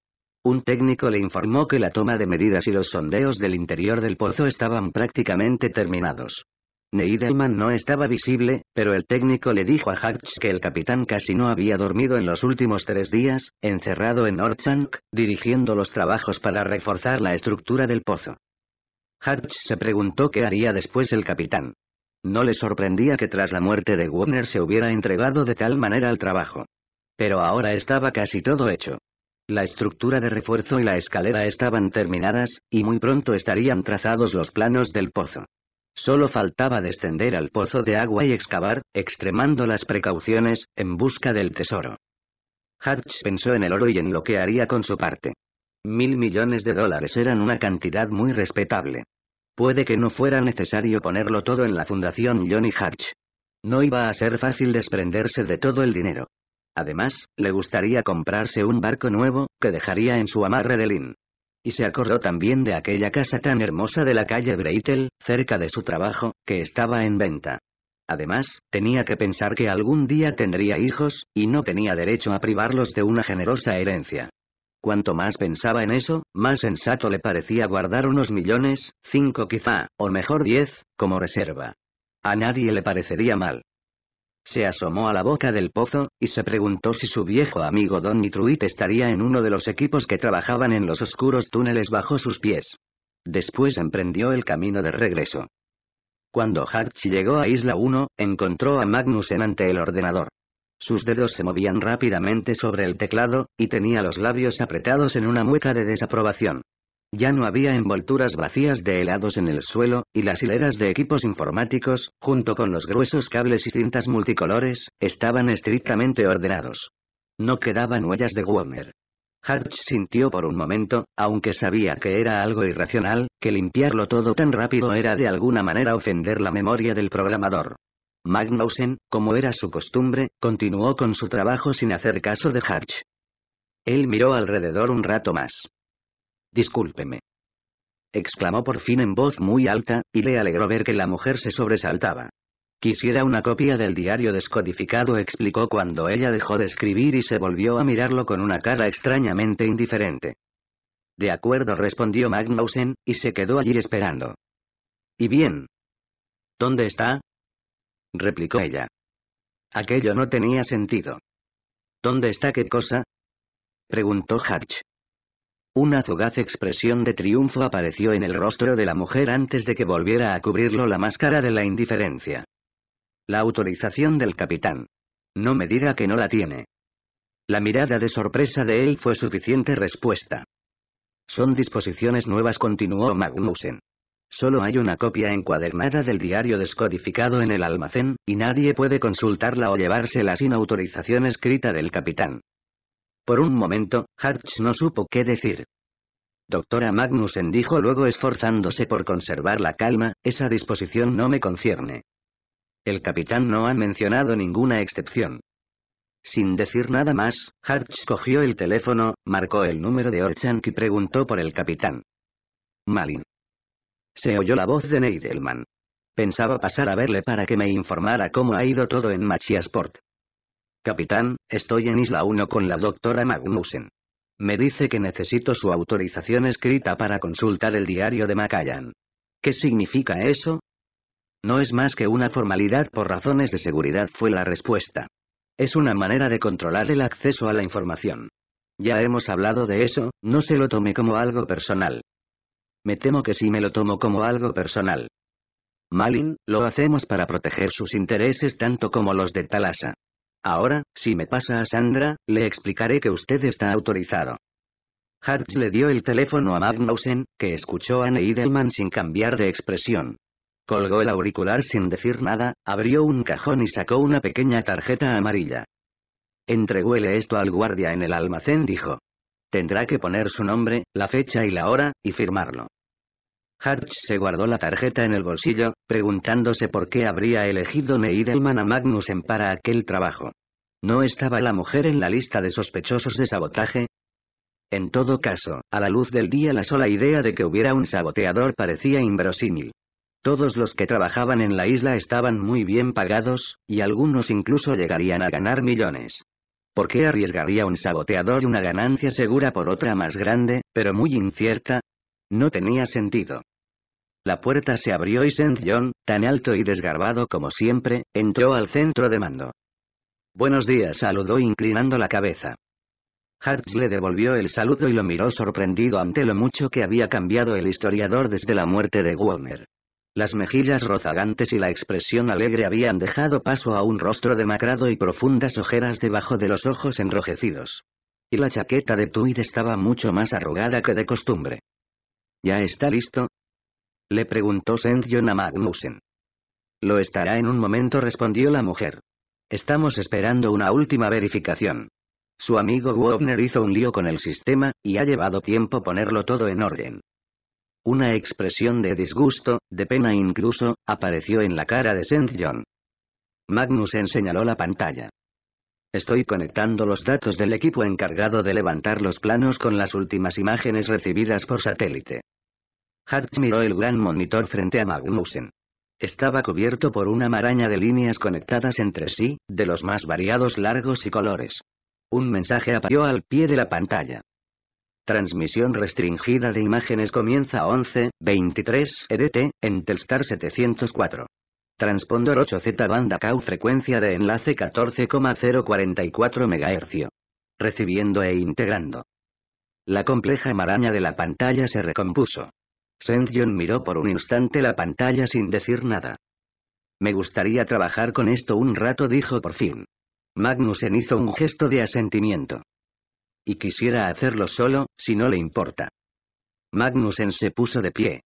Un técnico le informó que la toma de medidas y los sondeos del interior del pozo estaban prácticamente terminados. Neidelman no estaba visible, pero el técnico le dijo a Hatch que el capitán casi no había dormido en los últimos tres días, encerrado en Ortsank, dirigiendo los trabajos para reforzar la estructura del pozo. Hatch se preguntó qué haría después el capitán. No le sorprendía que tras la muerte de Warner se hubiera entregado de tal manera al trabajo. Pero ahora estaba casi todo hecho. La estructura de refuerzo y la escalera estaban terminadas, y muy pronto estarían trazados los planos del pozo. Solo faltaba descender al pozo de agua y excavar, extremando las precauciones, en busca del tesoro. Hatch pensó en el oro y en lo que haría con su parte. Mil millones de dólares eran una cantidad muy respetable. Puede que no fuera necesario ponerlo todo en la fundación Johnny Hatch. No iba a ser fácil desprenderse de todo el dinero. Además, le gustaría comprarse un barco nuevo, que dejaría en su amarre de Lynn. Y se acordó también de aquella casa tan hermosa de la calle Breitel, cerca de su trabajo, que estaba en venta. Además, tenía que pensar que algún día tendría hijos, y no tenía derecho a privarlos de una generosa herencia. Cuanto más pensaba en eso, más sensato le parecía guardar unos millones, cinco quizá, o mejor diez, como reserva. A nadie le parecería mal. Se asomó a la boca del pozo, y se preguntó si su viejo amigo Don Nitruit estaría en uno de los equipos que trabajaban en los oscuros túneles bajo sus pies. Después emprendió el camino de regreso. Cuando Hatch llegó a Isla 1, encontró a Magnussen ante el ordenador. Sus dedos se movían rápidamente sobre el teclado, y tenía los labios apretados en una mueca de desaprobación. Ya no había envolturas vacías de helados en el suelo, y las hileras de equipos informáticos, junto con los gruesos cables y cintas multicolores, estaban estrictamente ordenados. No quedaban huellas de Womer. Hutch sintió por un momento, aunque sabía que era algo irracional, que limpiarlo todo tan rápido era de alguna manera ofender la memoria del programador. Magnussen, como era su costumbre, continuó con su trabajo sin hacer caso de Hatch. Él miró alrededor un rato más. Discúlpeme. Exclamó por fin en voz muy alta, y le alegró ver que la mujer se sobresaltaba. Quisiera una copia del diario descodificado, explicó cuando ella dejó de escribir y se volvió a mirarlo con una cara extrañamente indiferente. De acuerdo, respondió Magnussen, y se quedó allí esperando. ¿Y bien? ¿Dónde está? replicó ella. Aquello no tenía sentido. ¿Dónde está qué cosa? preguntó Hatch. Una fugaz expresión de triunfo apareció en el rostro de la mujer antes de que volviera a cubrirlo la máscara de la indiferencia. La autorización del capitán. No me diga que no la tiene. La mirada de sorpresa de él fue suficiente respuesta. Son disposiciones nuevas, continuó Magnusen. Solo hay una copia encuadernada del diario descodificado en el almacén, y nadie puede consultarla o llevársela sin autorización escrita del capitán. Por un momento, Harts no supo qué decir. Doctora Magnussen dijo luego esforzándose por conservar la calma, esa disposición no me concierne. El capitán no ha mencionado ninguna excepción. Sin decir nada más, Hartz cogió el teléfono, marcó el número de Orchank y preguntó por el capitán. Malin. Se oyó la voz de Neidelman. Pensaba pasar a verle para que me informara cómo ha ido todo en Machiasport. Capitán, estoy en Isla 1 con la doctora Magnussen. Me dice que necesito su autorización escrita para consultar el diario de Macallan. ¿Qué significa eso? No es más que una formalidad por razones de seguridad fue la respuesta. Es una manera de controlar el acceso a la información. Ya hemos hablado de eso, no se lo tome como algo personal. Me temo que sí me lo tomo como algo personal. Malin, lo hacemos para proteger sus intereses tanto como los de Talasa. Ahora, si me pasa a Sandra, le explicaré que usted está autorizado. Hartz le dio el teléfono a Magnussen, que escuchó a Neidelman sin cambiar de expresión. Colgó el auricular sin decir nada, abrió un cajón y sacó una pequeña tarjeta amarilla. Entregüele esto al guardia en el almacén, dijo. Tendrá que poner su nombre, la fecha y la hora, y firmarlo. Hartz se guardó la tarjeta en el bolsillo, preguntándose por qué habría elegido Neidelman a Magnussen para aquel trabajo. ¿No estaba la mujer en la lista de sospechosos de sabotaje? En todo caso, a la luz del día la sola idea de que hubiera un saboteador parecía inverosímil. Todos los que trabajaban en la isla estaban muy bien pagados, y algunos incluso llegarían a ganar millones. ¿Por qué arriesgaría un saboteador una ganancia segura por otra más grande, pero muy incierta? No tenía sentido. La puerta se abrió y Saint John, tan alto y desgarbado como siempre, entró al centro de mando. Buenos días, saludó inclinando la cabeza. Hartz le devolvió el saludo y lo miró sorprendido ante lo mucho que había cambiado el historiador desde la muerte de Warner. Las mejillas rozagantes y la expresión alegre habían dejado paso a un rostro demacrado y profundas ojeras debajo de los ojos enrojecidos. Y la chaqueta de Tweed estaba mucho más arrugada que de costumbre. Ya está listo, le preguntó John a Magnussen. Lo estará en un momento respondió la mujer. Estamos esperando una última verificación. Su amigo Wobner hizo un lío con el sistema, y ha llevado tiempo ponerlo todo en orden. Una expresión de disgusto, de pena incluso, apareció en la cara de St. John. Magnussen señaló la pantalla. Estoy conectando los datos del equipo encargado de levantar los planos con las últimas imágenes recibidas por satélite. Hart miró el gran monitor frente a Magnussen. Estaba cubierto por una maraña de líneas conectadas entre sí, de los más variados largos y colores. Un mensaje apareció al pie de la pantalla. Transmisión restringida de imágenes comienza a 11.23 EDT, en Telstar 704. Transpondor 8Z banda CAU frecuencia de enlace 14,044 MHz. Recibiendo e integrando. La compleja maraña de la pantalla se recompuso. Sendion miró por un instante la pantalla sin decir nada. Me gustaría trabajar con esto un rato dijo por fin. Magnussen hizo un gesto de asentimiento. Y quisiera hacerlo solo, si no le importa. Magnussen se puso de pie.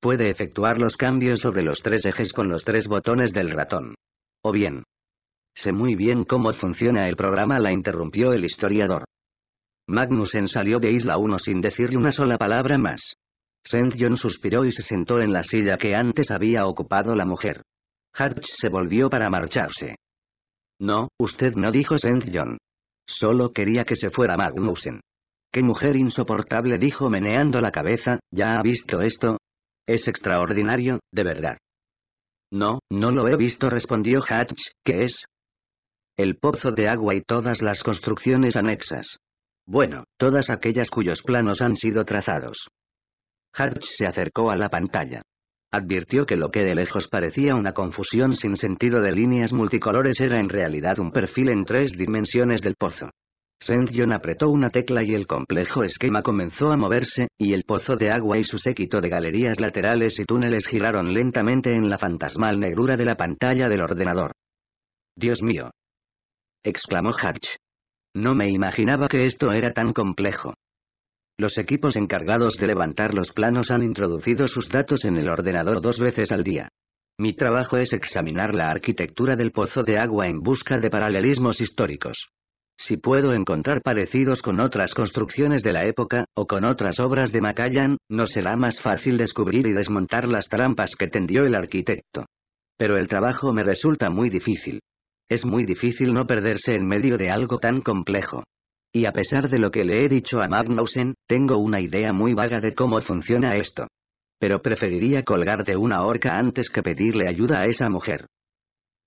Puede efectuar los cambios sobre los tres ejes con los tres botones del ratón. O bien. Sé muy bien cómo funciona el programa, la interrumpió el historiador. Magnussen salió de Isla 1 sin decirle una sola palabra más. John suspiró y se sentó en la silla que antes había ocupado la mujer. Hatch se volvió para marcharse. No, usted no dijo John. Solo quería que se fuera Magnussen. ¡Qué mujer insoportable! dijo meneando la cabeza, ¿ya ha visto esto? Es extraordinario, de verdad. No, no lo he visto respondió Hatch, ¿qué es? El pozo de agua y todas las construcciones anexas. Bueno, todas aquellas cuyos planos han sido trazados. Hatch se acercó a la pantalla. Advirtió que lo que de lejos parecía una confusión sin sentido de líneas multicolores era en realidad un perfil en tres dimensiones del pozo. John apretó una tecla y el complejo esquema comenzó a moverse, y el pozo de agua y su séquito de galerías laterales y túneles giraron lentamente en la fantasmal negrura de la pantalla del ordenador. Dios mío. exclamó Hatch. No me imaginaba que esto era tan complejo. Los equipos encargados de levantar los planos han introducido sus datos en el ordenador dos veces al día. Mi trabajo es examinar la arquitectura del pozo de agua en busca de paralelismos históricos. Si puedo encontrar parecidos con otras construcciones de la época, o con otras obras de Macallan, no será más fácil descubrir y desmontar las trampas que tendió el arquitecto. Pero el trabajo me resulta muy difícil. Es muy difícil no perderse en medio de algo tan complejo. Y a pesar de lo que le he dicho a Magnussen, tengo una idea muy vaga de cómo funciona esto. Pero preferiría colgar de una horca antes que pedirle ayuda a esa mujer.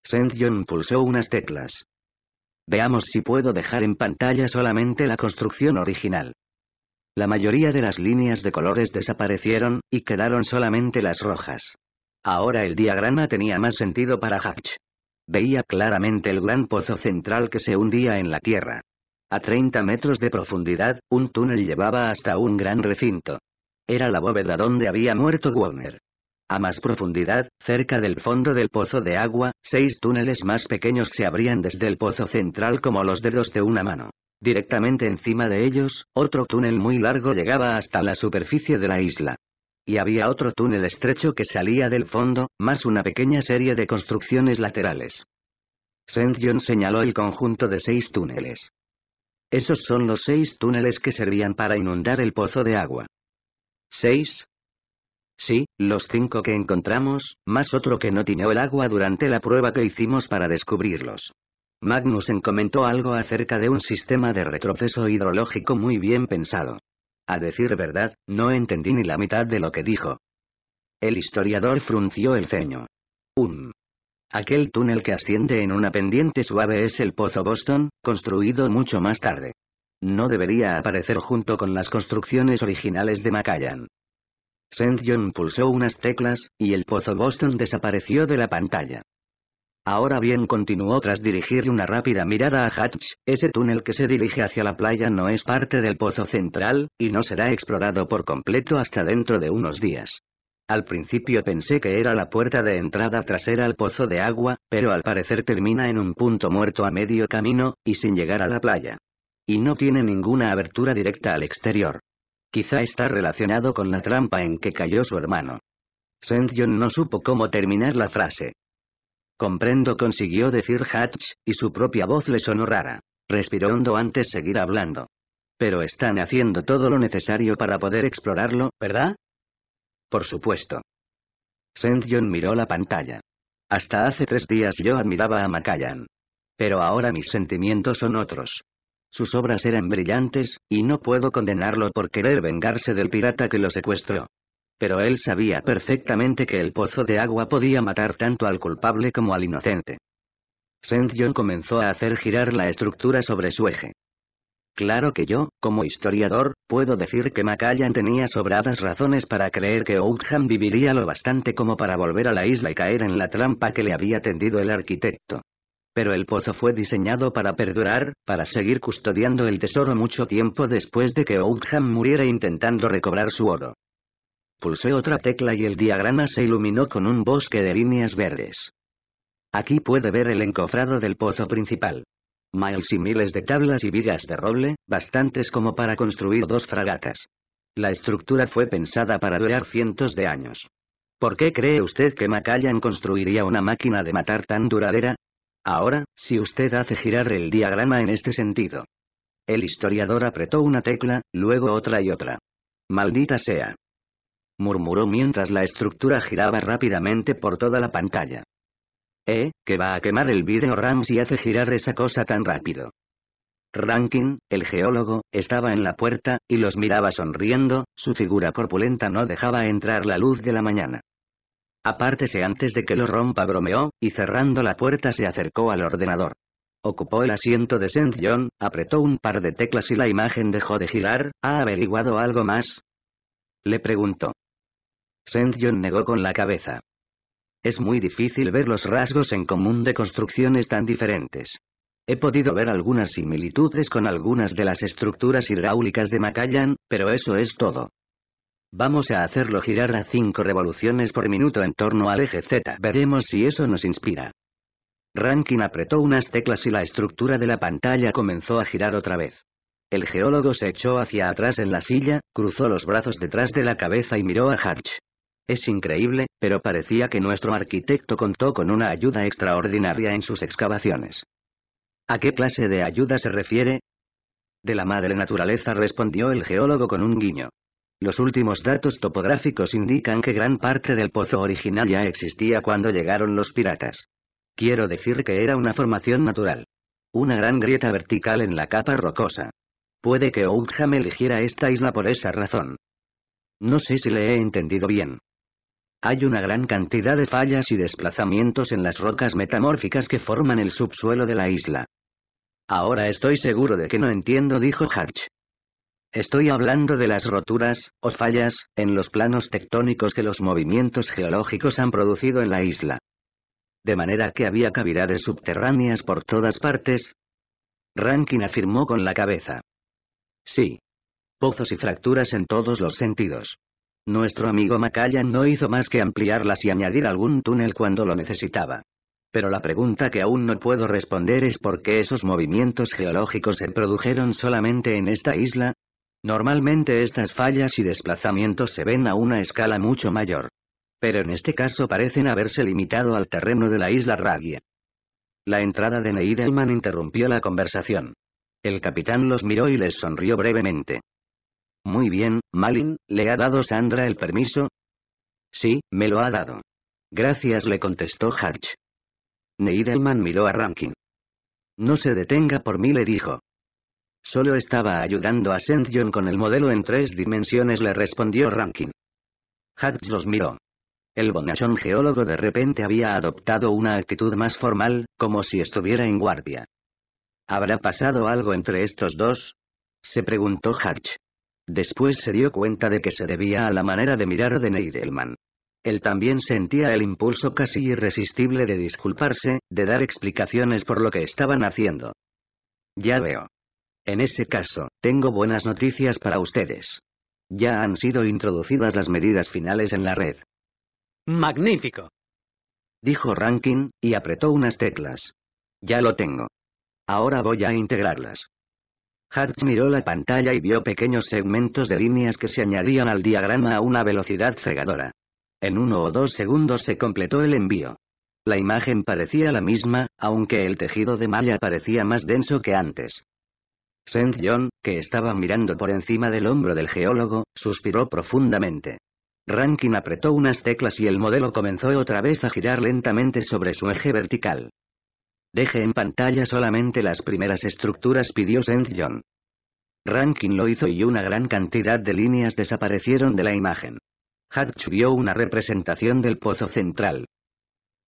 John pulsó unas teclas. Veamos si puedo dejar en pantalla solamente la construcción original. La mayoría de las líneas de colores desaparecieron, y quedaron solamente las rojas. Ahora el diagrama tenía más sentido para Hatch. Veía claramente el gran pozo central que se hundía en la tierra, a 30 metros de profundidad, un túnel llevaba hasta un gran recinto. Era la bóveda donde había muerto Warner. A más profundidad, cerca del fondo del pozo de agua, seis túneles más pequeños se abrían desde el pozo central como los dedos de una mano. Directamente encima de ellos, otro túnel muy largo llegaba hasta la superficie de la isla. Y había otro túnel estrecho que salía del fondo, más una pequeña serie de construcciones laterales. St. John señaló el conjunto de seis túneles. Esos son los seis túneles que servían para inundar el pozo de agua. ¿Seis? Sí, los cinco que encontramos, más otro que no tiene el agua durante la prueba que hicimos para descubrirlos. Magnussen comentó algo acerca de un sistema de retroceso hidrológico muy bien pensado. A decir verdad, no entendí ni la mitad de lo que dijo. El historiador frunció el ceño. Um. Aquel túnel que asciende en una pendiente suave es el Pozo Boston, construido mucho más tarde. No debería aparecer junto con las construcciones originales de Macallan. St. John pulsó unas teclas, y el Pozo Boston desapareció de la pantalla. Ahora bien continuó tras dirigir una rápida mirada a Hatch, ese túnel que se dirige hacia la playa no es parte del pozo central, y no será explorado por completo hasta dentro de unos días. Al principio pensé que era la puerta de entrada trasera al pozo de agua, pero al parecer termina en un punto muerto a medio camino, y sin llegar a la playa. Y no tiene ninguna abertura directa al exterior. Quizá está relacionado con la trampa en que cayó su hermano. Sention no supo cómo terminar la frase. Comprendo consiguió decir Hatch, y su propia voz le sonó rara. Respiró hondo antes seguir hablando. Pero están haciendo todo lo necesario para poder explorarlo, ¿verdad? Por supuesto. Sendion miró la pantalla. Hasta hace tres días yo admiraba a Macallan. Pero ahora mis sentimientos son otros. Sus obras eran brillantes, y no puedo condenarlo por querer vengarse del pirata que lo secuestró. Pero él sabía perfectamente que el pozo de agua podía matar tanto al culpable como al inocente. Sendion comenzó a hacer girar la estructura sobre su eje. Claro que yo, como historiador, puedo decir que Macallan tenía sobradas razones para creer que Outham viviría lo bastante como para volver a la isla y caer en la trampa que le había tendido el arquitecto. Pero el pozo fue diseñado para perdurar, para seguir custodiando el tesoro mucho tiempo después de que Outham muriera intentando recobrar su oro. Pulsé otra tecla y el diagrama se iluminó con un bosque de líneas verdes. Aquí puede ver el encofrado del pozo principal miles y miles de tablas y vigas de roble, bastantes como para construir dos fragatas. La estructura fue pensada para durar cientos de años. ¿Por qué cree usted que Macallan construiría una máquina de matar tan duradera? Ahora, si usted hace girar el diagrama en este sentido. El historiador apretó una tecla, luego otra y otra. Maldita sea. Murmuró mientras la estructura giraba rápidamente por toda la pantalla. Eh, que va a quemar el vídeo Rams y hace girar esa cosa tan rápido. Rankin, el geólogo, estaba en la puerta, y los miraba sonriendo, su figura corpulenta no dejaba entrar la luz de la mañana. Apártese antes de que lo rompa bromeó, y cerrando la puerta se acercó al ordenador. Ocupó el asiento de St. apretó un par de teclas y la imagen dejó de girar, ¿ha averiguado algo más? Le preguntó. St. John negó con la cabeza. Es muy difícil ver los rasgos en común de construcciones tan diferentes. He podido ver algunas similitudes con algunas de las estructuras hidráulicas de Macallan, pero eso es todo. Vamos a hacerlo girar a 5 revoluciones por minuto en torno al eje Z. Veremos si eso nos inspira. Rankin apretó unas teclas y la estructura de la pantalla comenzó a girar otra vez. El geólogo se echó hacia atrás en la silla, cruzó los brazos detrás de la cabeza y miró a Hatch. Es increíble, pero parecía que nuestro arquitecto contó con una ayuda extraordinaria en sus excavaciones. ¿A qué clase de ayuda se refiere? De la madre naturaleza respondió el geólogo con un guiño. Los últimos datos topográficos indican que gran parte del pozo original ya existía cuando llegaron los piratas. Quiero decir que era una formación natural. Una gran grieta vertical en la capa rocosa. Puede que Oldham eligiera esta isla por esa razón. No sé si le he entendido bien. Hay una gran cantidad de fallas y desplazamientos en las rocas metamórficas que forman el subsuelo de la isla. Ahora estoy seguro de que no entiendo, dijo Hatch. Estoy hablando de las roturas, o fallas, en los planos tectónicos que los movimientos geológicos han producido en la isla. De manera que había cavidades subterráneas por todas partes. Rankin afirmó con la cabeza. Sí. Pozos y fracturas en todos los sentidos. Nuestro amigo Macallan no hizo más que ampliarlas y añadir algún túnel cuando lo necesitaba. Pero la pregunta que aún no puedo responder es por qué esos movimientos geológicos se produjeron solamente en esta isla. Normalmente estas fallas y desplazamientos se ven a una escala mucho mayor. Pero en este caso parecen haberse limitado al terreno de la isla Ragia. La entrada de Neidelman interrumpió la conversación. El capitán los miró y les sonrió brevemente. Muy bien, Malin, ¿le ha dado Sandra el permiso? Sí, me lo ha dado. Gracias, le contestó Hatch. Neidelman miró a Rankin. No se detenga por mí, le dijo. Solo estaba ayudando a St. con el modelo en tres dimensiones, le respondió Rankin. Hatch los miró. El bonachón geólogo de repente había adoptado una actitud más formal, como si estuviera en guardia. ¿Habrá pasado algo entre estos dos? Se preguntó Hatch. Después se dio cuenta de que se debía a la manera de mirar de Neidelman. Él también sentía el impulso casi irresistible de disculparse, de dar explicaciones por lo que estaban haciendo. Ya veo. En ese caso, tengo buenas noticias para ustedes. Ya han sido introducidas las medidas finales en la red. Magnífico. Dijo Rankin, y apretó unas teclas. Ya lo tengo. Ahora voy a integrarlas. Hart miró la pantalla y vio pequeños segmentos de líneas que se añadían al diagrama a una velocidad cegadora. En uno o dos segundos se completó el envío. La imagen parecía la misma, aunque el tejido de malla parecía más denso que antes. St. John, que estaba mirando por encima del hombro del geólogo, suspiró profundamente. Rankin apretó unas teclas y el modelo comenzó otra vez a girar lentamente sobre su eje vertical. Deje en pantalla solamente las primeras estructuras pidió Saint John. Rankin lo hizo y una gran cantidad de líneas desaparecieron de la imagen. Hatch vio una representación del pozo central.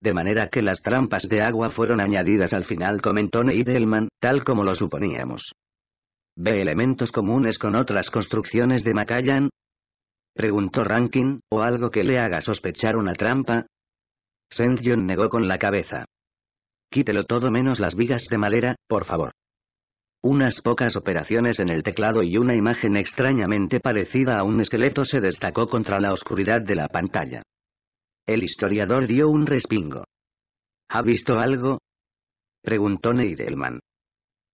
De manera que las trampas de agua fueron añadidas al final comentó Neidelman, tal como lo suponíamos. ¿Ve elementos comunes con otras construcciones de Macallan? Preguntó Rankin, o algo que le haga sospechar una trampa. St. negó con la cabeza. Quítelo todo menos las vigas de madera, por favor. Unas pocas operaciones en el teclado y una imagen extrañamente parecida a un esqueleto se destacó contra la oscuridad de la pantalla. El historiador dio un respingo. ¿Ha visto algo? preguntó Neidelman.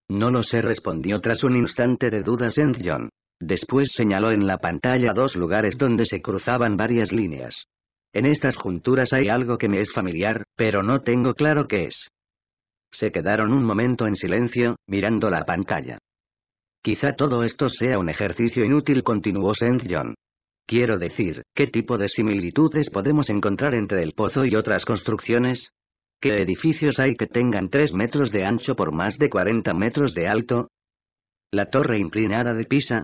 No lo sé, respondió tras un instante de dudas en John. Después señaló en la pantalla dos lugares donde se cruzaban varias líneas. En estas junturas hay algo que me es familiar, pero no tengo claro qué es. Se quedaron un momento en silencio, mirando la pantalla. Quizá todo esto sea un ejercicio inútil, continuó Saint John. Quiero decir, ¿qué tipo de similitudes podemos encontrar entre el pozo y otras construcciones? ¿Qué edificios hay que tengan 3 metros de ancho por más de 40 metros de alto? La torre inclinada de Pisa.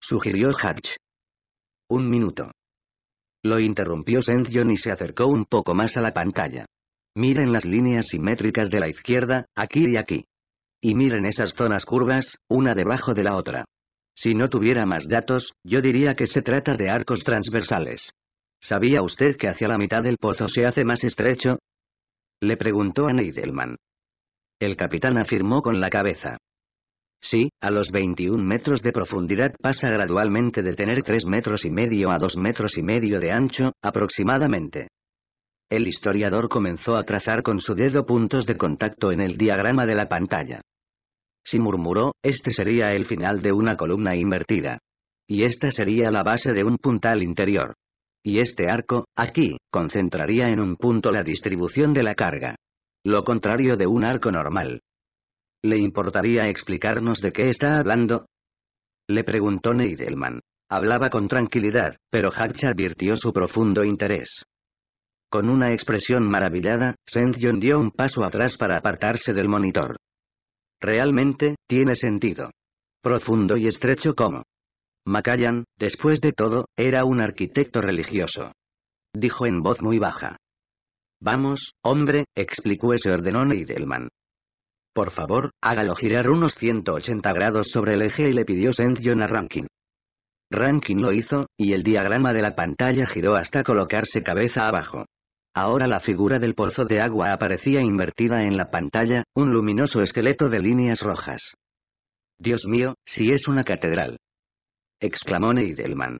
Sugirió Hatch. Un minuto. Lo interrumpió Saint John y se acercó un poco más a la pantalla. Miren las líneas simétricas de la izquierda, aquí y aquí. Y miren esas zonas curvas, una debajo de la otra. Si no tuviera más datos, yo diría que se trata de arcos transversales. ¿Sabía usted que hacia la mitad del pozo se hace más estrecho? Le preguntó a Neidelman. El capitán afirmó con la cabeza. Sí, a los 21 metros de profundidad pasa gradualmente de tener 3 metros y medio a 2 metros y medio de ancho, aproximadamente. El historiador comenzó a trazar con su dedo puntos de contacto en el diagrama de la pantalla. Si murmuró, este sería el final de una columna invertida. Y esta sería la base de un puntal interior. Y este arco, aquí, concentraría en un punto la distribución de la carga. Lo contrario de un arco normal. ¿Le importaría explicarnos de qué está hablando? Le preguntó Neidelman. Hablaba con tranquilidad, pero Hatch advirtió su profundo interés. Con una expresión maravillada, Sendion dio un paso atrás para apartarse del monitor. Realmente, tiene sentido. Profundo y estrecho como. Macallan, después de todo, era un arquitecto religioso. Dijo en voz muy baja. Vamos, hombre, explicó ese y Edelman. Por favor, hágalo girar unos 180 grados sobre el eje y le pidió Sendion a Rankin. Rankin lo hizo, y el diagrama de la pantalla giró hasta colocarse cabeza abajo. Ahora la figura del pozo de agua aparecía invertida en la pantalla, un luminoso esqueleto de líneas rojas. Dios mío, si es una catedral. exclamó Neidelman.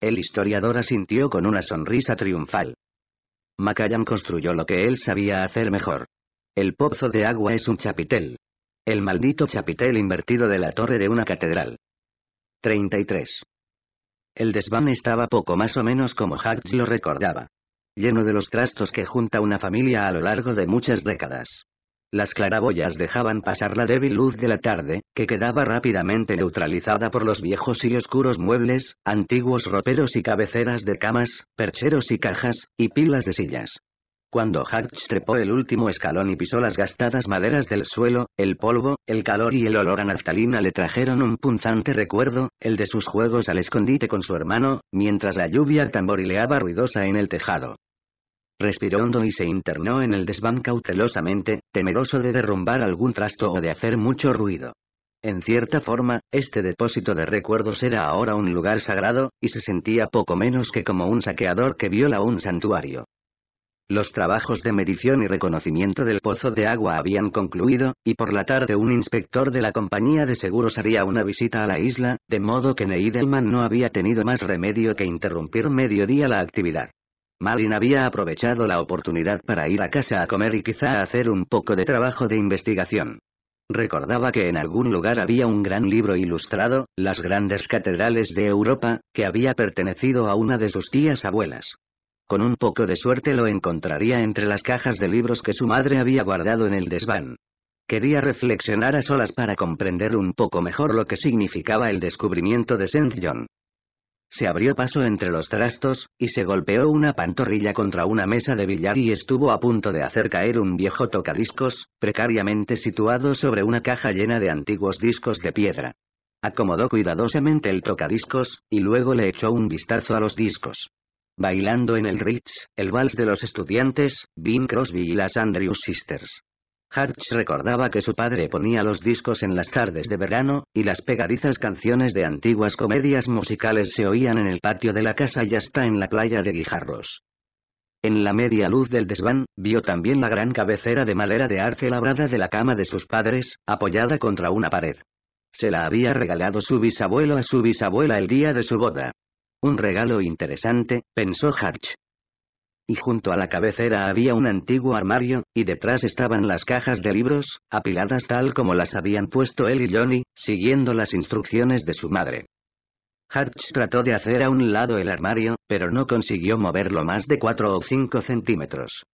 El historiador asintió con una sonrisa triunfal. Macallan construyó lo que él sabía hacer mejor. El pozo de agua es un chapitel. El maldito chapitel invertido de la torre de una catedral. 33. El desván estaba poco más o menos como Hacks lo recordaba lleno de los trastos que junta una familia a lo largo de muchas décadas. Las claraboyas dejaban pasar la débil luz de la tarde, que quedaba rápidamente neutralizada por los viejos y oscuros muebles, antiguos roperos y cabeceras de camas, percheros y cajas, y pilas de sillas. Cuando Hatch trepó el último escalón y pisó las gastadas maderas del suelo, el polvo, el calor y el olor a naftalina le trajeron un punzante recuerdo, el de sus juegos al escondite con su hermano, mientras la lluvia tamborileaba ruidosa en el tejado. Respiró hondo y se internó en el desván cautelosamente, temeroso de derrumbar algún trasto o de hacer mucho ruido. En cierta forma, este depósito de recuerdos era ahora un lugar sagrado, y se sentía poco menos que como un saqueador que viola un santuario. Los trabajos de medición y reconocimiento del pozo de agua habían concluido, y por la tarde un inspector de la compañía de seguros haría una visita a la isla, de modo que Neidelman no había tenido más remedio que interrumpir mediodía la actividad. Malin había aprovechado la oportunidad para ir a casa a comer y quizá hacer un poco de trabajo de investigación. Recordaba que en algún lugar había un gran libro ilustrado, Las grandes catedrales de Europa, que había pertenecido a una de sus tías abuelas. Con un poco de suerte lo encontraría entre las cajas de libros que su madre había guardado en el desván. Quería reflexionar a solas para comprender un poco mejor lo que significaba el descubrimiento de St. John. Se abrió paso entre los trastos, y se golpeó una pantorrilla contra una mesa de billar y estuvo a punto de hacer caer un viejo tocadiscos, precariamente situado sobre una caja llena de antiguos discos de piedra. Acomodó cuidadosamente el tocadiscos, y luego le echó un vistazo a los discos. Bailando en el Ritz, el vals de los estudiantes, Bing Crosby y las Andrews Sisters. Hartz recordaba que su padre ponía los discos en las tardes de verano, y las pegadizas canciones de antiguas comedias musicales se oían en el patio de la casa y hasta en la playa de Guijarros. En la media luz del desván, vio también la gran cabecera de madera de arce labrada de la cama de sus padres, apoyada contra una pared. Se la había regalado su bisabuelo a su bisabuela el día de su boda. Un regalo interesante, pensó Hartz y junto a la cabecera había un antiguo armario, y detrás estaban las cajas de libros, apiladas tal como las habían puesto él y Johnny, siguiendo las instrucciones de su madre. Harts trató de hacer a un lado el armario, pero no consiguió moverlo más de cuatro o cinco centímetros.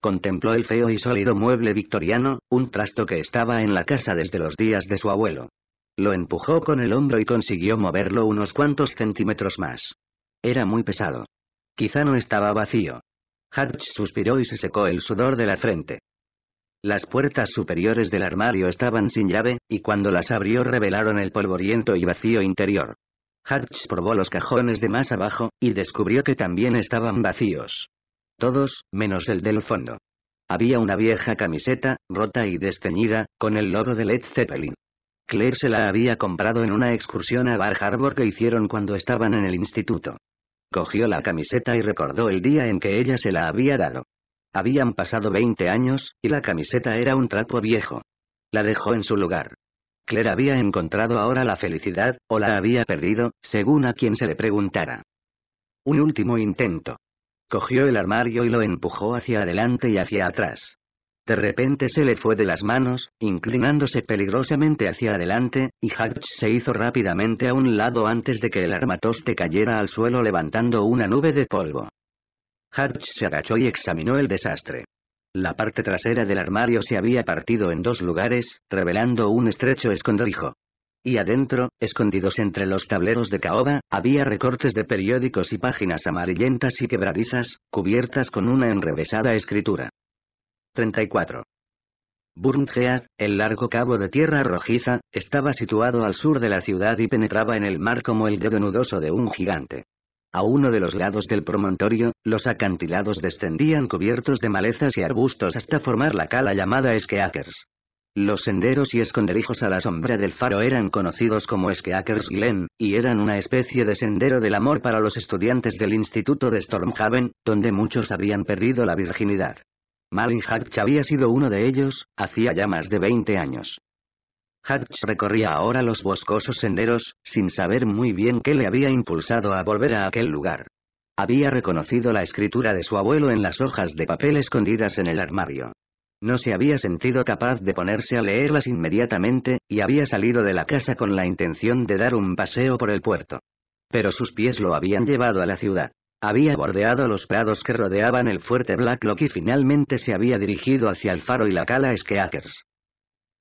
Contempló el feo y sólido mueble victoriano, un trasto que estaba en la casa desde los días de su abuelo. Lo empujó con el hombro y consiguió moverlo unos cuantos centímetros más. Era muy pesado. Quizá no estaba vacío, Hatch suspiró y se secó el sudor de la frente. Las puertas superiores del armario estaban sin llave, y cuando las abrió revelaron el polvoriento y vacío interior. Hutch probó los cajones de más abajo, y descubrió que también estaban vacíos. Todos, menos el del fondo. Había una vieja camiseta, rota y desteñida, con el logo de Led Zeppelin. Claire se la había comprado en una excursión a Bar Harbor que hicieron cuando estaban en el instituto. Cogió la camiseta y recordó el día en que ella se la había dado. Habían pasado 20 años, y la camiseta era un trapo viejo. La dejó en su lugar. Claire había encontrado ahora la felicidad, o la había perdido, según a quien se le preguntara. Un último intento. Cogió el armario y lo empujó hacia adelante y hacia atrás. De repente se le fue de las manos, inclinándose peligrosamente hacia adelante, y Hatch se hizo rápidamente a un lado antes de que el armatoste cayera al suelo levantando una nube de polvo. Hatch se agachó y examinó el desastre. La parte trasera del armario se había partido en dos lugares, revelando un estrecho escondrijo. Y adentro, escondidos entre los tableros de caoba, había recortes de periódicos y páginas amarillentas y quebradizas, cubiertas con una enrevesada escritura. 34. Burnhead, el largo cabo de tierra rojiza, estaba situado al sur de la ciudad y penetraba en el mar como el dedo nudoso de un gigante. A uno de los lados del promontorio, los acantilados descendían cubiertos de malezas y arbustos hasta formar la cala llamada Skeakers. Los senderos y esconderijos a la sombra del faro eran conocidos como Skeakers Glen, y eran una especie de sendero del amor para los estudiantes del Instituto de Stormhaven, donde muchos habían perdido la virginidad. Malin Hatch había sido uno de ellos, hacía ya más de 20 años. Hatch recorría ahora los boscosos senderos, sin saber muy bien qué le había impulsado a volver a aquel lugar. Había reconocido la escritura de su abuelo en las hojas de papel escondidas en el armario. No se había sentido capaz de ponerse a leerlas inmediatamente, y había salido de la casa con la intención de dar un paseo por el puerto. Pero sus pies lo habían llevado a la ciudad. Había bordeado los prados que rodeaban el fuerte Blacklock y finalmente se había dirigido hacia el faro y la cala Skeakers.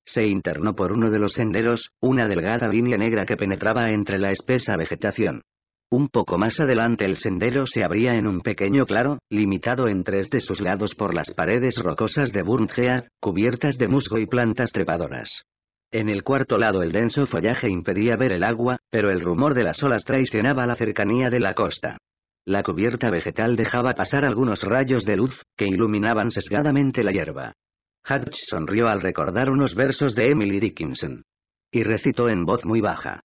Se internó por uno de los senderos, una delgada línea negra que penetraba entre la espesa vegetación. Un poco más adelante el sendero se abría en un pequeño claro, limitado en tres de sus lados por las paredes rocosas de Burngead, cubiertas de musgo y plantas trepadoras. En el cuarto lado el denso follaje impedía ver el agua, pero el rumor de las olas traicionaba la cercanía de la costa. La cubierta vegetal dejaba pasar algunos rayos de luz, que iluminaban sesgadamente la hierba. Hatch sonrió al recordar unos versos de Emily Dickinson. Y recitó en voz muy baja.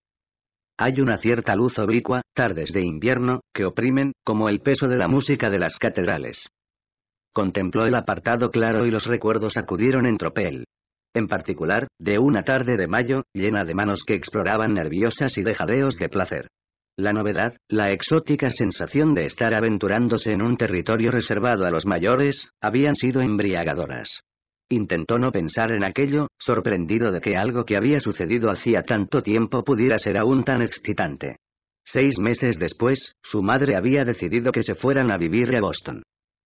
Hay una cierta luz oblicua, tardes de invierno, que oprimen, como el peso de la música de las catedrales. Contempló el apartado claro y los recuerdos acudieron en tropel. En particular, de una tarde de mayo, llena de manos que exploraban nerviosas y de jadeos de placer. La novedad, la exótica sensación de estar aventurándose en un territorio reservado a los mayores, habían sido embriagadoras. Intentó no pensar en aquello, sorprendido de que algo que había sucedido hacía tanto tiempo pudiera ser aún tan excitante. Seis meses después, su madre había decidido que se fueran a vivir a Boston.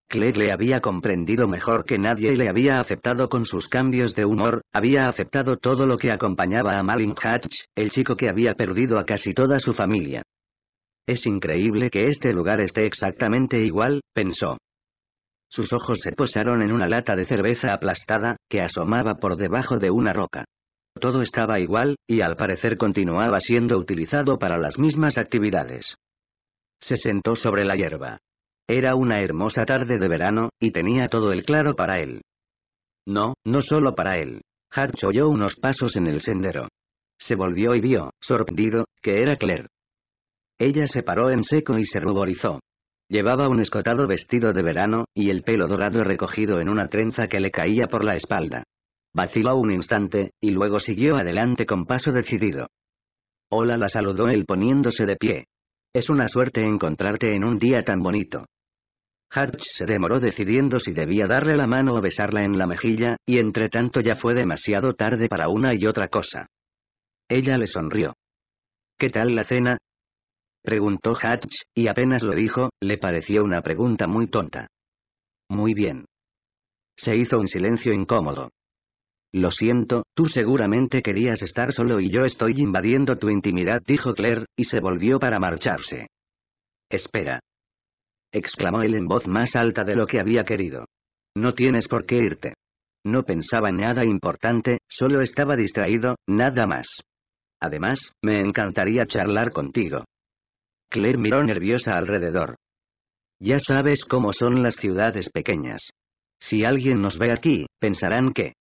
Clegg le había comprendido mejor que nadie y le había aceptado con sus cambios de humor, había aceptado todo lo que acompañaba a Malin Hatch, el chico que había perdido a casi toda su familia. Es increíble que este lugar esté exactamente igual, pensó. Sus ojos se posaron en una lata de cerveza aplastada, que asomaba por debajo de una roca. Todo estaba igual, y al parecer continuaba siendo utilizado para las mismas actividades. Se sentó sobre la hierba. Era una hermosa tarde de verano, y tenía todo el claro para él. No, no solo para él. Hatch oyó unos pasos en el sendero. Se volvió y vio, sorprendido, que era Claire. Ella se paró en seco y se ruborizó. Llevaba un escotado vestido de verano, y el pelo dorado recogido en una trenza que le caía por la espalda. Vaciló un instante, y luego siguió adelante con paso decidido. Hola la saludó él poniéndose de pie. Es una suerte encontrarte en un día tan bonito. Harch se demoró decidiendo si debía darle la mano o besarla en la mejilla, y entre tanto ya fue demasiado tarde para una y otra cosa. Ella le sonrió. ¿Qué tal la cena? Preguntó Hatch, y apenas lo dijo, le pareció una pregunta muy tonta. Muy bien. Se hizo un silencio incómodo. Lo siento, tú seguramente querías estar solo y yo estoy invadiendo tu intimidad, dijo Claire, y se volvió para marcharse. Espera. exclamó él en voz más alta de lo que había querido. No tienes por qué irte. No pensaba nada importante, solo estaba distraído, nada más. Además, me encantaría charlar contigo. Claire miró nerviosa alrededor. Ya sabes cómo son las ciudades pequeñas. Si alguien nos ve aquí, pensarán que...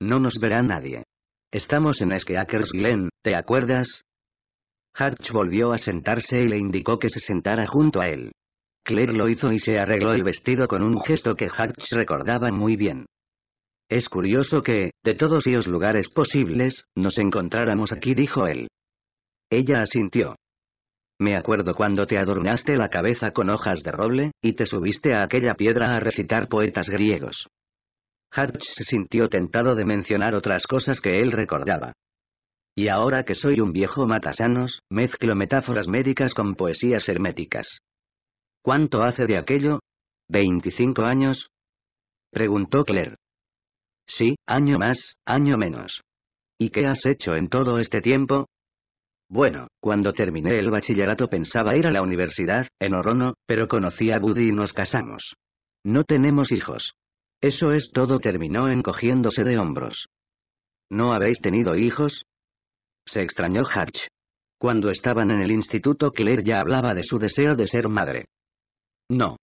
No nos verá nadie. Estamos en Skeakers Glen, ¿te acuerdas? Hatch volvió a sentarse y le indicó que se sentara junto a él. Claire lo hizo y se arregló el vestido con un gesto que Hatch recordaba muy bien. Es curioso que, de todos los lugares posibles, nos encontráramos aquí, dijo él. Ella asintió. Me acuerdo cuando te adornaste la cabeza con hojas de roble, y te subiste a aquella piedra a recitar poetas griegos. Hatch se sintió tentado de mencionar otras cosas que él recordaba. Y ahora que soy un viejo matasanos, mezclo metáforas médicas con poesías herméticas. ¿Cuánto hace de aquello? ¿25 años? Preguntó Claire. Sí, año más, año menos. ¿Y qué has hecho en todo este tiempo? Bueno, cuando terminé el bachillerato pensaba ir a la universidad, en Orono, pero conocí a Buddy y nos casamos. No tenemos hijos. Eso es todo terminó encogiéndose de hombros. ¿No habéis tenido hijos? Se extrañó Hatch. Cuando estaban en el instituto Claire ya hablaba de su deseo de ser madre. No.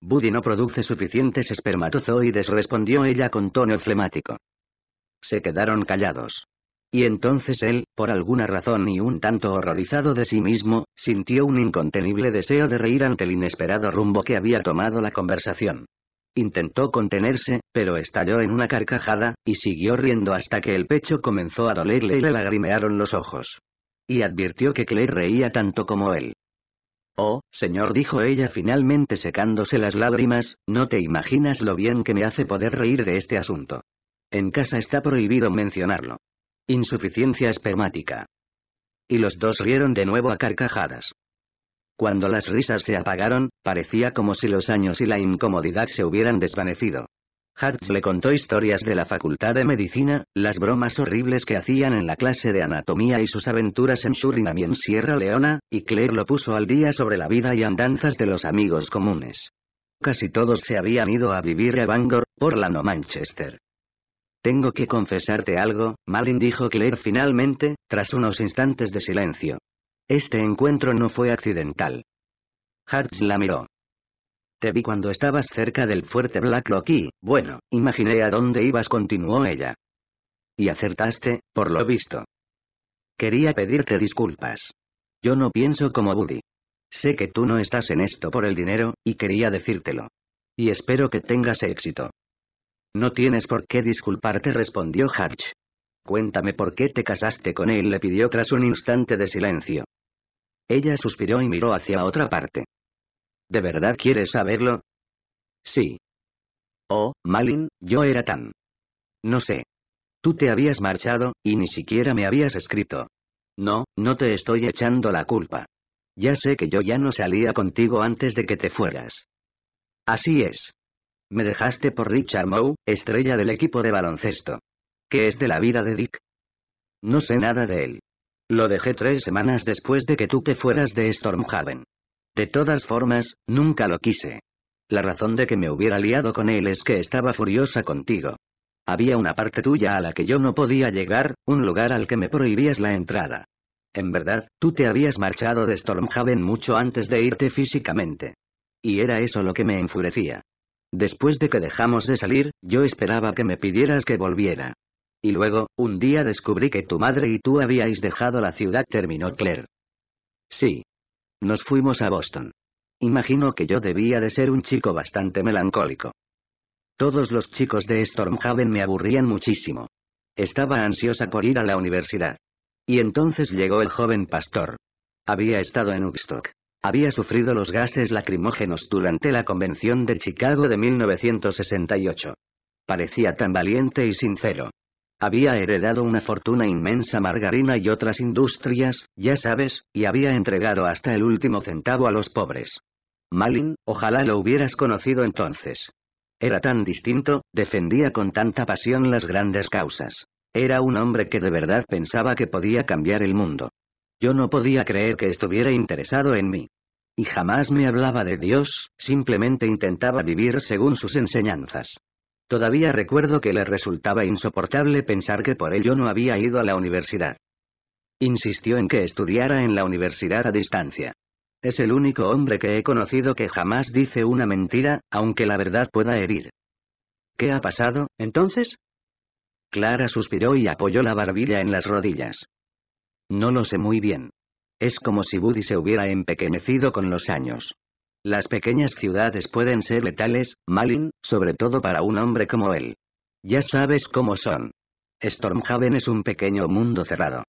Buddy no produce suficientes espermatozoides respondió ella con tono flemático. Se quedaron callados. Y entonces él, por alguna razón y un tanto horrorizado de sí mismo, sintió un incontenible deseo de reír ante el inesperado rumbo que había tomado la conversación. Intentó contenerse, pero estalló en una carcajada, y siguió riendo hasta que el pecho comenzó a dolerle y le lagrimearon los ojos. Y advirtió que Claire reía tanto como él. Oh, señor, dijo ella finalmente secándose las lágrimas, no te imaginas lo bien que me hace poder reír de este asunto. En casa está prohibido mencionarlo. Insuficiencia espermática. Y los dos rieron de nuevo a carcajadas. Cuando las risas se apagaron, parecía como si los años y la incomodidad se hubieran desvanecido. Hartz le contó historias de la facultad de medicina, las bromas horribles que hacían en la clase de anatomía y sus aventuras en Surinam y en Sierra Leona, y Claire lo puso al día sobre la vida y andanzas de los amigos comunes. Casi todos se habían ido a vivir a Bangor, la no Manchester. Tengo que confesarte algo, Malin dijo Claire finalmente, tras unos instantes de silencio. Este encuentro no fue accidental. Hartz la miró. Te vi cuando estabas cerca del fuerte Blacklock y, bueno, imaginé a dónde ibas, continuó ella. Y acertaste, por lo visto. Quería pedirte disculpas. Yo no pienso como Buddy. Sé que tú no estás en esto por el dinero, y quería decírtelo. Y espero que tengas éxito. No tienes por qué disculparte respondió Hatch. Cuéntame por qué te casaste con él le pidió tras un instante de silencio. Ella suspiró y miró hacia otra parte. ¿De verdad quieres saberlo? Sí. Oh, Malin, yo era tan. No sé. Tú te habías marchado, y ni siquiera me habías escrito. No, no te estoy echando la culpa. Ya sé que yo ya no salía contigo antes de que te fueras. Así es. Me dejaste por Richard Moe, estrella del equipo de baloncesto. ¿Qué es de la vida de Dick? No sé nada de él. Lo dejé tres semanas después de que tú te fueras de Stormhaven. De todas formas, nunca lo quise. La razón de que me hubiera liado con él es que estaba furiosa contigo. Había una parte tuya a la que yo no podía llegar, un lugar al que me prohibías la entrada. En verdad, tú te habías marchado de Stormhaven mucho antes de irte físicamente. Y era eso lo que me enfurecía. Después de que dejamos de salir, yo esperaba que me pidieras que volviera. Y luego, un día descubrí que tu madre y tú habíais dejado la ciudad, terminó Claire. Sí. Nos fuimos a Boston. Imagino que yo debía de ser un chico bastante melancólico. Todos los chicos de Stormhaven me aburrían muchísimo. Estaba ansiosa por ir a la universidad. Y entonces llegó el joven pastor. Había estado en Woodstock. Había sufrido los gases lacrimógenos durante la Convención de Chicago de 1968. Parecía tan valiente y sincero. Había heredado una fortuna inmensa margarina y otras industrias, ya sabes, y había entregado hasta el último centavo a los pobres. Malin, ojalá lo hubieras conocido entonces. Era tan distinto, defendía con tanta pasión las grandes causas. Era un hombre que de verdad pensaba que podía cambiar el mundo. Yo no podía creer que estuviera interesado en mí. Y jamás me hablaba de Dios, simplemente intentaba vivir según sus enseñanzas. Todavía recuerdo que le resultaba insoportable pensar que por él yo no había ido a la universidad. Insistió en que estudiara en la universidad a distancia. Es el único hombre que he conocido que jamás dice una mentira, aunque la verdad pueda herir. ¿Qué ha pasado, entonces? Clara suspiró y apoyó la barbilla en las rodillas. No lo sé muy bien. Es como si Buddy se hubiera empequeñecido con los años. Las pequeñas ciudades pueden ser letales, Malin, sobre todo para un hombre como él. Ya sabes cómo son. Stormhaven es un pequeño mundo cerrado.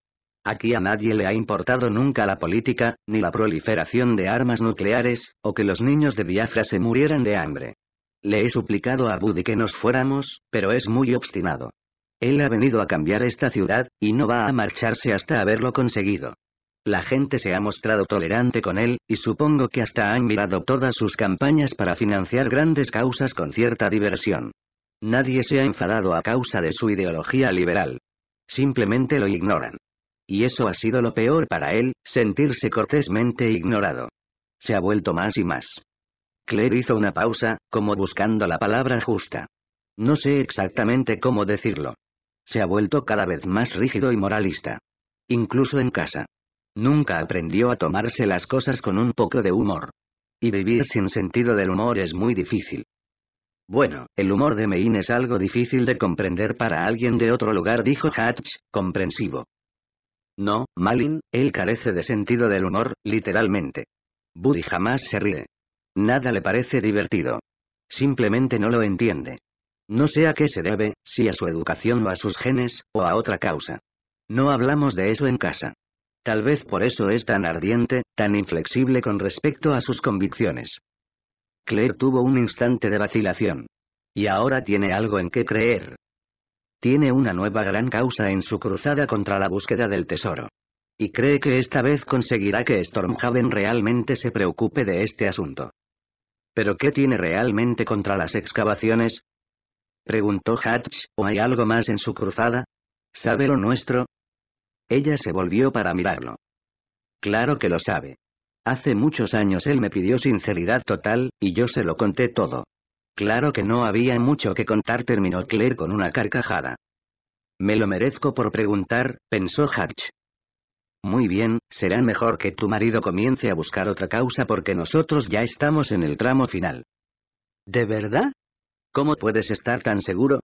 Aquí a nadie le ha importado nunca la política, ni la proliferación de armas nucleares, o que los niños de Biafra se murieran de hambre. Le he suplicado a Buddy que nos fuéramos, pero es muy obstinado. Él ha venido a cambiar esta ciudad, y no va a marcharse hasta haberlo conseguido. La gente se ha mostrado tolerante con él, y supongo que hasta han mirado todas sus campañas para financiar grandes causas con cierta diversión. Nadie se ha enfadado a causa de su ideología liberal. Simplemente lo ignoran. Y eso ha sido lo peor para él, sentirse cortésmente ignorado. Se ha vuelto más y más. Claire hizo una pausa, como buscando la palabra justa. No sé exactamente cómo decirlo se ha vuelto cada vez más rígido y moralista. Incluso en casa. Nunca aprendió a tomarse las cosas con un poco de humor. Y vivir sin sentido del humor es muy difícil. Bueno, el humor de Mein es algo difícil de comprender para alguien de otro lugar, dijo Hatch, comprensivo. No, Malin, él carece de sentido del humor, literalmente. Buddy jamás se ríe. Nada le parece divertido. Simplemente no lo entiende. No sé a qué se debe, si a su educación o a sus genes, o a otra causa. No hablamos de eso en casa. Tal vez por eso es tan ardiente, tan inflexible con respecto a sus convicciones. Claire tuvo un instante de vacilación. Y ahora tiene algo en qué creer. Tiene una nueva gran causa en su cruzada contra la búsqueda del tesoro. Y cree que esta vez conseguirá que Stormhaven realmente se preocupe de este asunto. ¿Pero qué tiene realmente contra las excavaciones? Preguntó Hatch, ¿o hay algo más en su cruzada? ¿Sabe lo nuestro? Ella se volvió para mirarlo. Claro que lo sabe. Hace muchos años él me pidió sinceridad total, y yo se lo conté todo. Claro que no había mucho que contar, terminó Claire con una carcajada. Me lo merezco por preguntar, pensó Hatch. Muy bien, será mejor que tu marido comience a buscar otra causa porque nosotros ya estamos en el tramo final. ¿De verdad? ¿Cómo puedes estar tan seguro?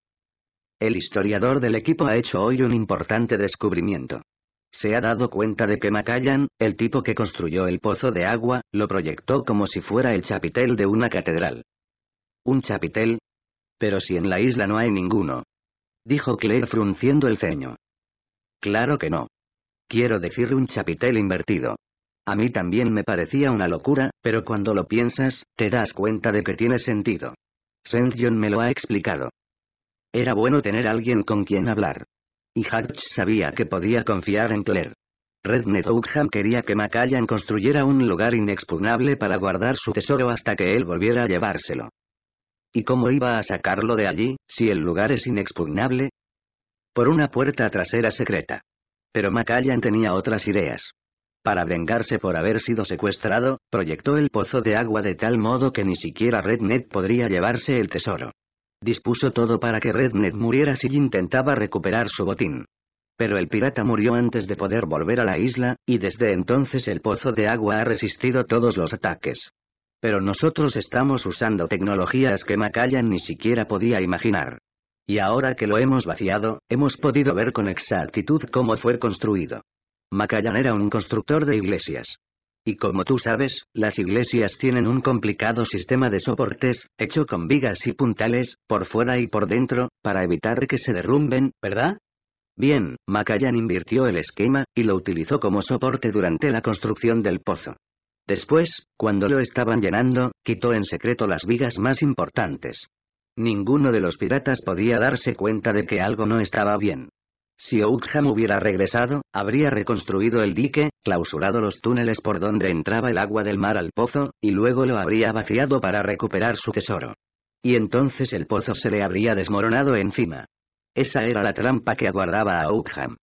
El historiador del equipo ha hecho hoy un importante descubrimiento. Se ha dado cuenta de que Macallan, el tipo que construyó el pozo de agua, lo proyectó como si fuera el chapitel de una catedral. ¿Un chapitel? Pero si en la isla no hay ninguno. Dijo Claire frunciendo el ceño. Claro que no. Quiero decir un chapitel invertido. A mí también me parecía una locura, pero cuando lo piensas, te das cuenta de que tiene sentido. Shen-John me lo ha explicado. Era bueno tener alguien con quien hablar. Y Hatch sabía que podía confiar en Claire. Rednet Oakham quería que Macallan construyera un lugar inexpugnable para guardar su tesoro hasta que él volviera a llevárselo. ¿Y cómo iba a sacarlo de allí, si el lugar es inexpugnable? Por una puerta trasera secreta. Pero Macallan tenía otras ideas. Para vengarse por haber sido secuestrado, proyectó el pozo de agua de tal modo que ni siquiera Rednet podría llevarse el tesoro. Dispuso todo para que Rednet muriera si intentaba recuperar su botín. Pero el pirata murió antes de poder volver a la isla, y desde entonces el pozo de agua ha resistido todos los ataques. Pero nosotros estamos usando tecnologías que Macallan ni siquiera podía imaginar. Y ahora que lo hemos vaciado, hemos podido ver con exactitud cómo fue construido. Macallan era un constructor de iglesias. Y como tú sabes, las iglesias tienen un complicado sistema de soportes, hecho con vigas y puntales, por fuera y por dentro, para evitar que se derrumben, ¿verdad? Bien, Macallan invirtió el esquema, y lo utilizó como soporte durante la construcción del pozo. Después, cuando lo estaban llenando, quitó en secreto las vigas más importantes. Ninguno de los piratas podía darse cuenta de que algo no estaba bien. Si Oakham hubiera regresado, habría reconstruido el dique, clausurado los túneles por donde entraba el agua del mar al pozo, y luego lo habría vaciado para recuperar su tesoro. Y entonces el pozo se le habría desmoronado encima. Esa era la trampa que aguardaba a Oakham.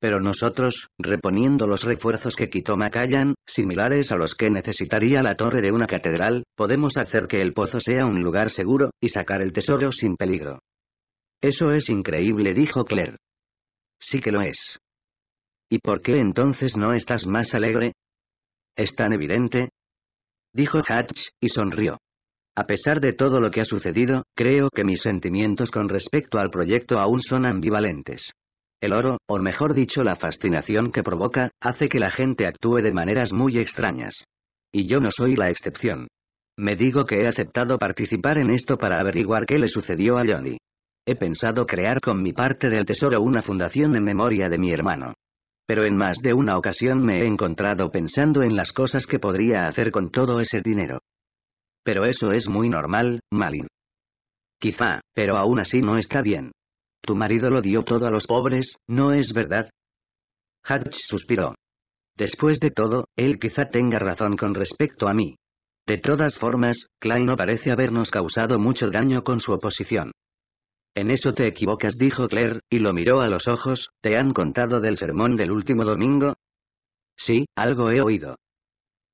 Pero nosotros, reponiendo los refuerzos que quitó Macallan, similares a los que necesitaría la torre de una catedral, podemos hacer que el pozo sea un lugar seguro, y sacar el tesoro sin peligro. Eso es increíble dijo Claire sí que lo es. ¿Y por qué entonces no estás más alegre? ¿Es tan evidente? Dijo Hatch, y sonrió. A pesar de todo lo que ha sucedido, creo que mis sentimientos con respecto al proyecto aún son ambivalentes. El oro, o mejor dicho la fascinación que provoca, hace que la gente actúe de maneras muy extrañas. Y yo no soy la excepción. Me digo que he aceptado participar en esto para averiguar qué le sucedió a Johnny. He pensado crear con mi parte del tesoro una fundación en memoria de mi hermano. Pero en más de una ocasión me he encontrado pensando en las cosas que podría hacer con todo ese dinero. Pero eso es muy normal, Malin. Quizá, pero aún así no está bien. Tu marido lo dio todo a los pobres, ¿no es verdad? Hatch suspiró. Después de todo, él quizá tenga razón con respecto a mí. De todas formas, Klein no parece habernos causado mucho daño con su oposición. En eso te equivocas, dijo Claire, y lo miró a los ojos, ¿te han contado del sermón del último domingo? Sí, algo he oído.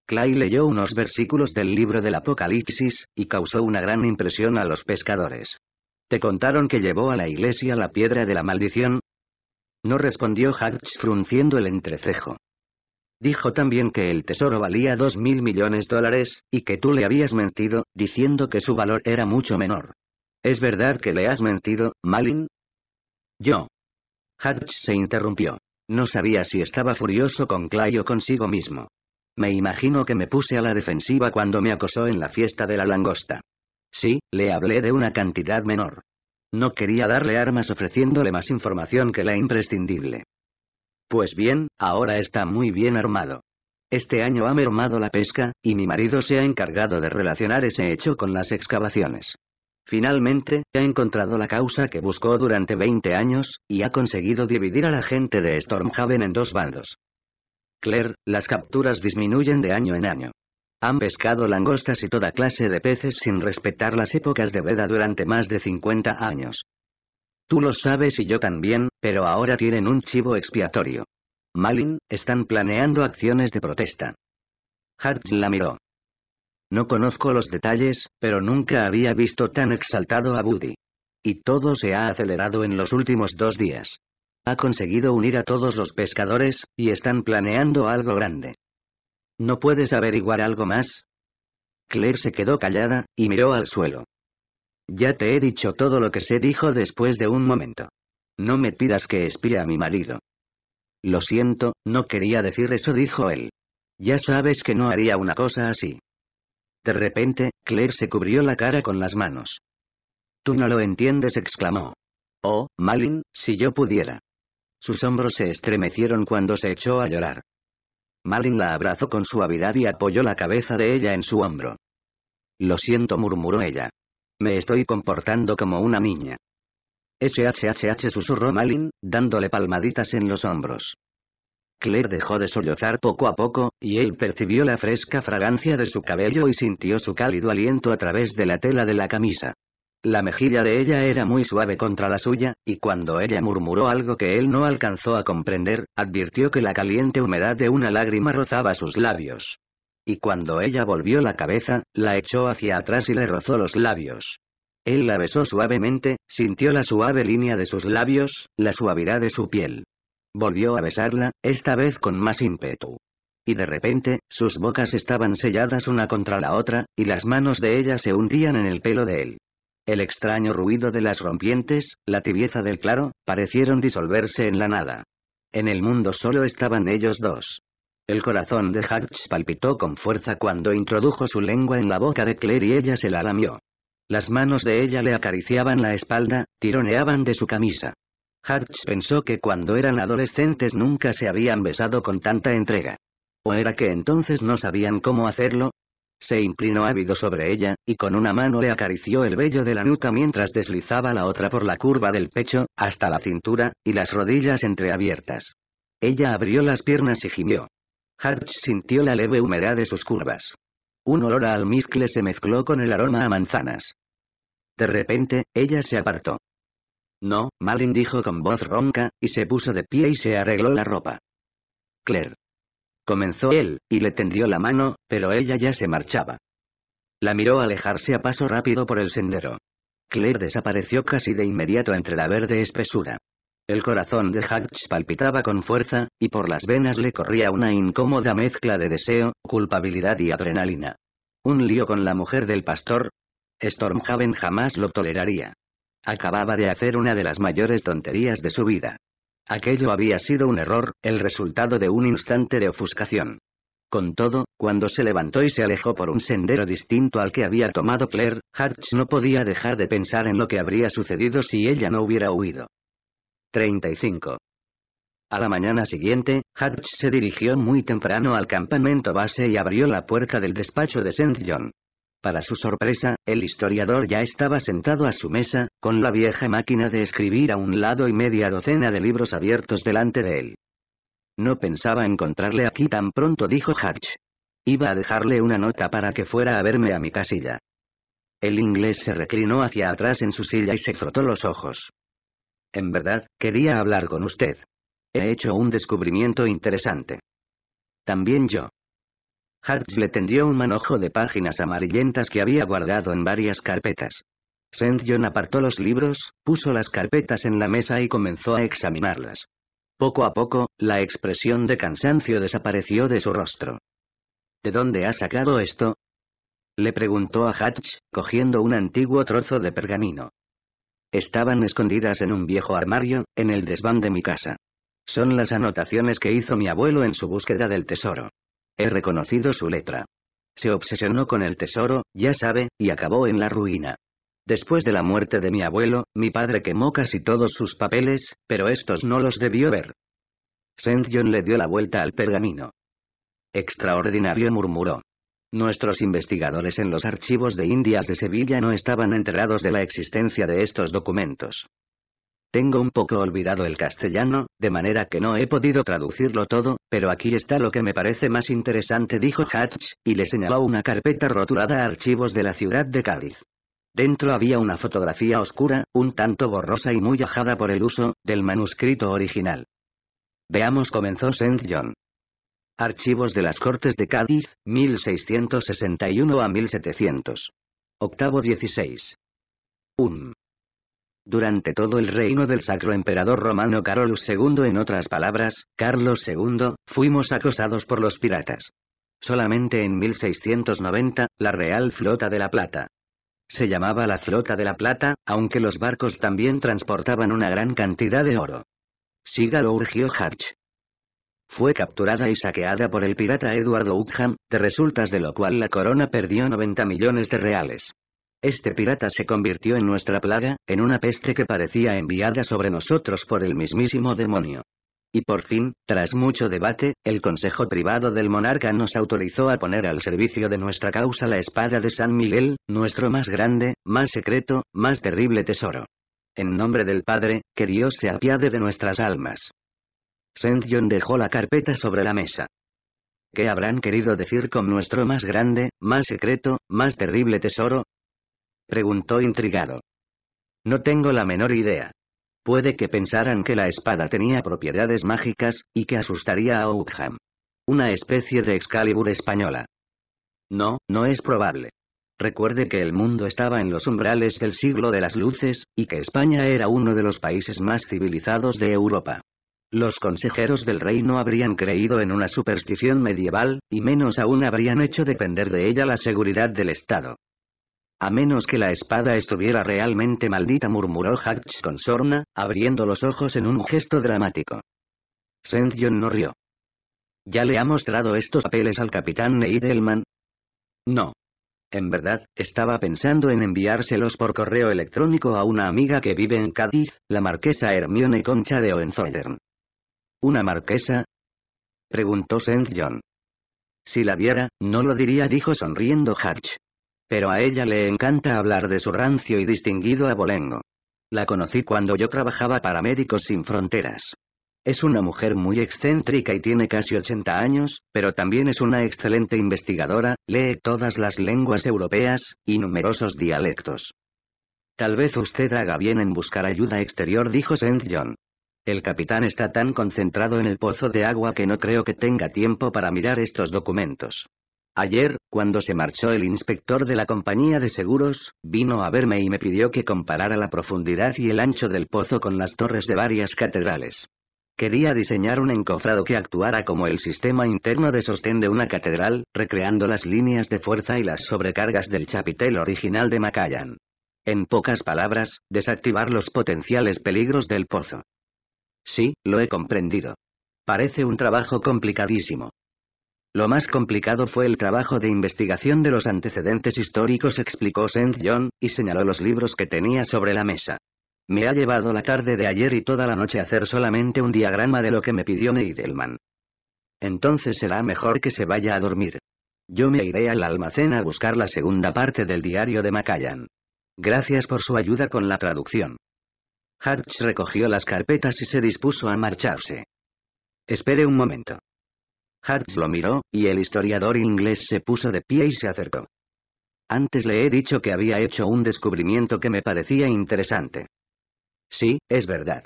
Clay leyó unos versículos del libro del Apocalipsis, y causó una gran impresión a los pescadores. ¿Te contaron que llevó a la iglesia la piedra de la maldición? No respondió Hatch frunciendo el entrecejo. Dijo también que el tesoro valía dos mil millones de dólares, y que tú le habías mentido, diciendo que su valor era mucho menor. ¿Es verdad que le has mentido, Malin? Yo. Hatch se interrumpió. No sabía si estaba furioso con Clay o consigo mismo. Me imagino que me puse a la defensiva cuando me acosó en la fiesta de la langosta. Sí, le hablé de una cantidad menor. No quería darle armas ofreciéndole más información que la imprescindible. Pues bien, ahora está muy bien armado. Este año ha mermado la pesca, y mi marido se ha encargado de relacionar ese hecho con las excavaciones. Finalmente, ha encontrado la causa que buscó durante 20 años, y ha conseguido dividir a la gente de Stormhaven en dos bandos. Claire, las capturas disminuyen de año en año. Han pescado langostas y toda clase de peces sin respetar las épocas de veda durante más de 50 años. Tú lo sabes y yo también, pero ahora tienen un chivo expiatorio. Malin, están planeando acciones de protesta. Hartz la miró. No conozco los detalles, pero nunca había visto tan exaltado a Buddy. Y todo se ha acelerado en los últimos dos días. Ha conseguido unir a todos los pescadores, y están planeando algo grande. ¿No puedes averiguar algo más? Claire se quedó callada, y miró al suelo. Ya te he dicho todo lo que se dijo después de un momento. No me pidas que espíe a mi marido. Lo siento, no quería decir eso, dijo él. Ya sabes que no haría una cosa así. De repente, Claire se cubrió la cara con las manos. Tú no lo entiendes, exclamó. Oh, Malin, si yo pudiera. Sus hombros se estremecieron cuando se echó a llorar. Malin la abrazó con suavidad y apoyó la cabeza de ella en su hombro. Lo siento, murmuró ella. Me estoy comportando como una niña. SHHH susurró Malin, dándole palmaditas en los hombros. Claire dejó de sollozar poco a poco, y él percibió la fresca fragancia de su cabello y sintió su cálido aliento a través de la tela de la camisa. La mejilla de ella era muy suave contra la suya, y cuando ella murmuró algo que él no alcanzó a comprender, advirtió que la caliente humedad de una lágrima rozaba sus labios. Y cuando ella volvió la cabeza, la echó hacia atrás y le rozó los labios. Él la besó suavemente, sintió la suave línea de sus labios, la suavidad de su piel. Volvió a besarla, esta vez con más ímpetu. Y de repente, sus bocas estaban selladas una contra la otra, y las manos de ella se hundían en el pelo de él. El extraño ruido de las rompientes, la tibieza del claro, parecieron disolverse en la nada. En el mundo solo estaban ellos dos. El corazón de Hatch palpitó con fuerza cuando introdujo su lengua en la boca de Claire y ella se la lamió. Las manos de ella le acariciaban la espalda, tironeaban de su camisa. Hartz pensó que cuando eran adolescentes nunca se habían besado con tanta entrega. ¿O era que entonces no sabían cómo hacerlo? Se inclinó ávido sobre ella, y con una mano le acarició el vello de la nuca mientras deslizaba la otra por la curva del pecho, hasta la cintura, y las rodillas entreabiertas. Ella abrió las piernas y gimió. Hartz sintió la leve humedad de sus curvas. Un olor a almizcle se mezcló con el aroma a manzanas. De repente, ella se apartó. No, Malin dijo con voz ronca, y se puso de pie y se arregló la ropa. Claire. Comenzó él, y le tendió la mano, pero ella ya se marchaba. La miró alejarse a paso rápido por el sendero. Claire desapareció casi de inmediato entre la verde espesura. El corazón de Hatch palpitaba con fuerza, y por las venas le corría una incómoda mezcla de deseo, culpabilidad y adrenalina. ¿Un lío con la mujer del pastor? Stormhaven jamás lo toleraría. Acababa de hacer una de las mayores tonterías de su vida. Aquello había sido un error, el resultado de un instante de ofuscación. Con todo, cuando se levantó y se alejó por un sendero distinto al que había tomado Claire, Hartz no podía dejar de pensar en lo que habría sucedido si ella no hubiera huido. 35. A la mañana siguiente, Hutch se dirigió muy temprano al campamento base y abrió la puerta del despacho de St. John. Para su sorpresa, el historiador ya estaba sentado a su mesa, con la vieja máquina de escribir a un lado y media docena de libros abiertos delante de él. No pensaba encontrarle aquí tan pronto, dijo Hatch. Iba a dejarle una nota para que fuera a verme a mi casilla. El inglés se reclinó hacia atrás en su silla y se frotó los ojos. En verdad, quería hablar con usted. He hecho un descubrimiento interesante. También yo. Hartz le tendió un manojo de páginas amarillentas que había guardado en varias carpetas. Saint John apartó los libros, puso las carpetas en la mesa y comenzó a examinarlas. Poco a poco, la expresión de cansancio desapareció de su rostro. ¿De dónde ha sacado esto? Le preguntó a Hatch, cogiendo un antiguo trozo de pergamino. Estaban escondidas en un viejo armario, en el desván de mi casa. Son las anotaciones que hizo mi abuelo en su búsqueda del tesoro. He reconocido su letra. Se obsesionó con el tesoro, ya sabe, y acabó en la ruina. Después de la muerte de mi abuelo, mi padre quemó casi todos sus papeles, pero estos no los debió ver. St. John le dio la vuelta al pergamino. Extraordinario murmuró. Nuestros investigadores en los archivos de Indias de Sevilla no estaban enterados de la existencia de estos documentos. Tengo un poco olvidado el castellano, de manera que no he podido traducirlo todo, pero aquí está lo que me parece más interesante dijo Hatch, y le señaló una carpeta rotulada a archivos de la ciudad de Cádiz. Dentro había una fotografía oscura, un tanto borrosa y muy ajada por el uso, del manuscrito original. Veamos comenzó St. John. Archivos de las Cortes de Cádiz, 1661 a 1700. Octavo 16. Un. Durante todo el reino del Sacro Emperador Romano Carlos II en otras palabras, Carlos II, fuimos acosados por los piratas. Solamente en 1690, la Real Flota de la Plata, se llamaba la Flota de la Plata, aunque los barcos también transportaban una gran cantidad de oro. Siga lo urgió Hatch. Fue capturada y saqueada por el pirata Eduardo ugham de resultas de lo cual la corona perdió 90 millones de reales. Este pirata se convirtió en nuestra plaga, en una peste que parecía enviada sobre nosotros por el mismísimo demonio. Y por fin, tras mucho debate, el Consejo Privado del Monarca nos autorizó a poner al servicio de nuestra causa la espada de San Miguel, nuestro más grande, más secreto, más terrible tesoro. En nombre del Padre, que Dios se apiade de nuestras almas. John dejó la carpeta sobre la mesa. ¿Qué habrán querido decir con nuestro más grande, más secreto, más terrible tesoro? Preguntó intrigado. No tengo la menor idea. Puede que pensaran que la espada tenía propiedades mágicas, y que asustaría a Oakham. Una especie de Excalibur española. No, no es probable. Recuerde que el mundo estaba en los umbrales del siglo de las luces, y que España era uno de los países más civilizados de Europa. Los consejeros del rey no habrían creído en una superstición medieval, y menos aún habrían hecho depender de ella la seguridad del Estado. A menos que la espada estuviera realmente maldita murmuró Hatch con sorna, abriendo los ojos en un gesto dramático. John no rió. ¿Ya le ha mostrado estos papeles al capitán Neidelman? No. En verdad, estaba pensando en enviárselos por correo electrónico a una amiga que vive en Cádiz, la marquesa Hermione Concha de Hohenzollern. ¿Una marquesa? preguntó St. John. Si la viera, no lo diría, dijo sonriendo Hatch. Pero a ella le encanta hablar de su rancio y distinguido abolengo. La conocí cuando yo trabajaba para Médicos Sin Fronteras. Es una mujer muy excéntrica y tiene casi 80 años, pero también es una excelente investigadora, lee todas las lenguas europeas, y numerosos dialectos. Tal vez usted haga bien en buscar ayuda exterior, dijo St. John. El capitán está tan concentrado en el pozo de agua que no creo que tenga tiempo para mirar estos documentos. Ayer, cuando se marchó el inspector de la compañía de seguros, vino a verme y me pidió que comparara la profundidad y el ancho del pozo con las torres de varias catedrales. Quería diseñar un encofrado que actuara como el sistema interno de sostén de una catedral, recreando las líneas de fuerza y las sobrecargas del chapitel original de Macayan. En pocas palabras, desactivar los potenciales peligros del pozo. Sí, lo he comprendido. Parece un trabajo complicadísimo. Lo más complicado fue el trabajo de investigación de los antecedentes históricos, explicó Saint John, y señaló los libros que tenía sobre la mesa. Me ha llevado la tarde de ayer y toda la noche hacer solamente un diagrama de lo que me pidió Neidelman. Entonces será mejor que se vaya a dormir. Yo me iré al almacén a buscar la segunda parte del diario de Macallan. Gracias por su ayuda con la traducción. Hatch recogió las carpetas y se dispuso a marcharse. Espere un momento. Hartz lo miró, y el historiador inglés se puso de pie y se acercó. Antes le he dicho que había hecho un descubrimiento que me parecía interesante. Sí, es verdad.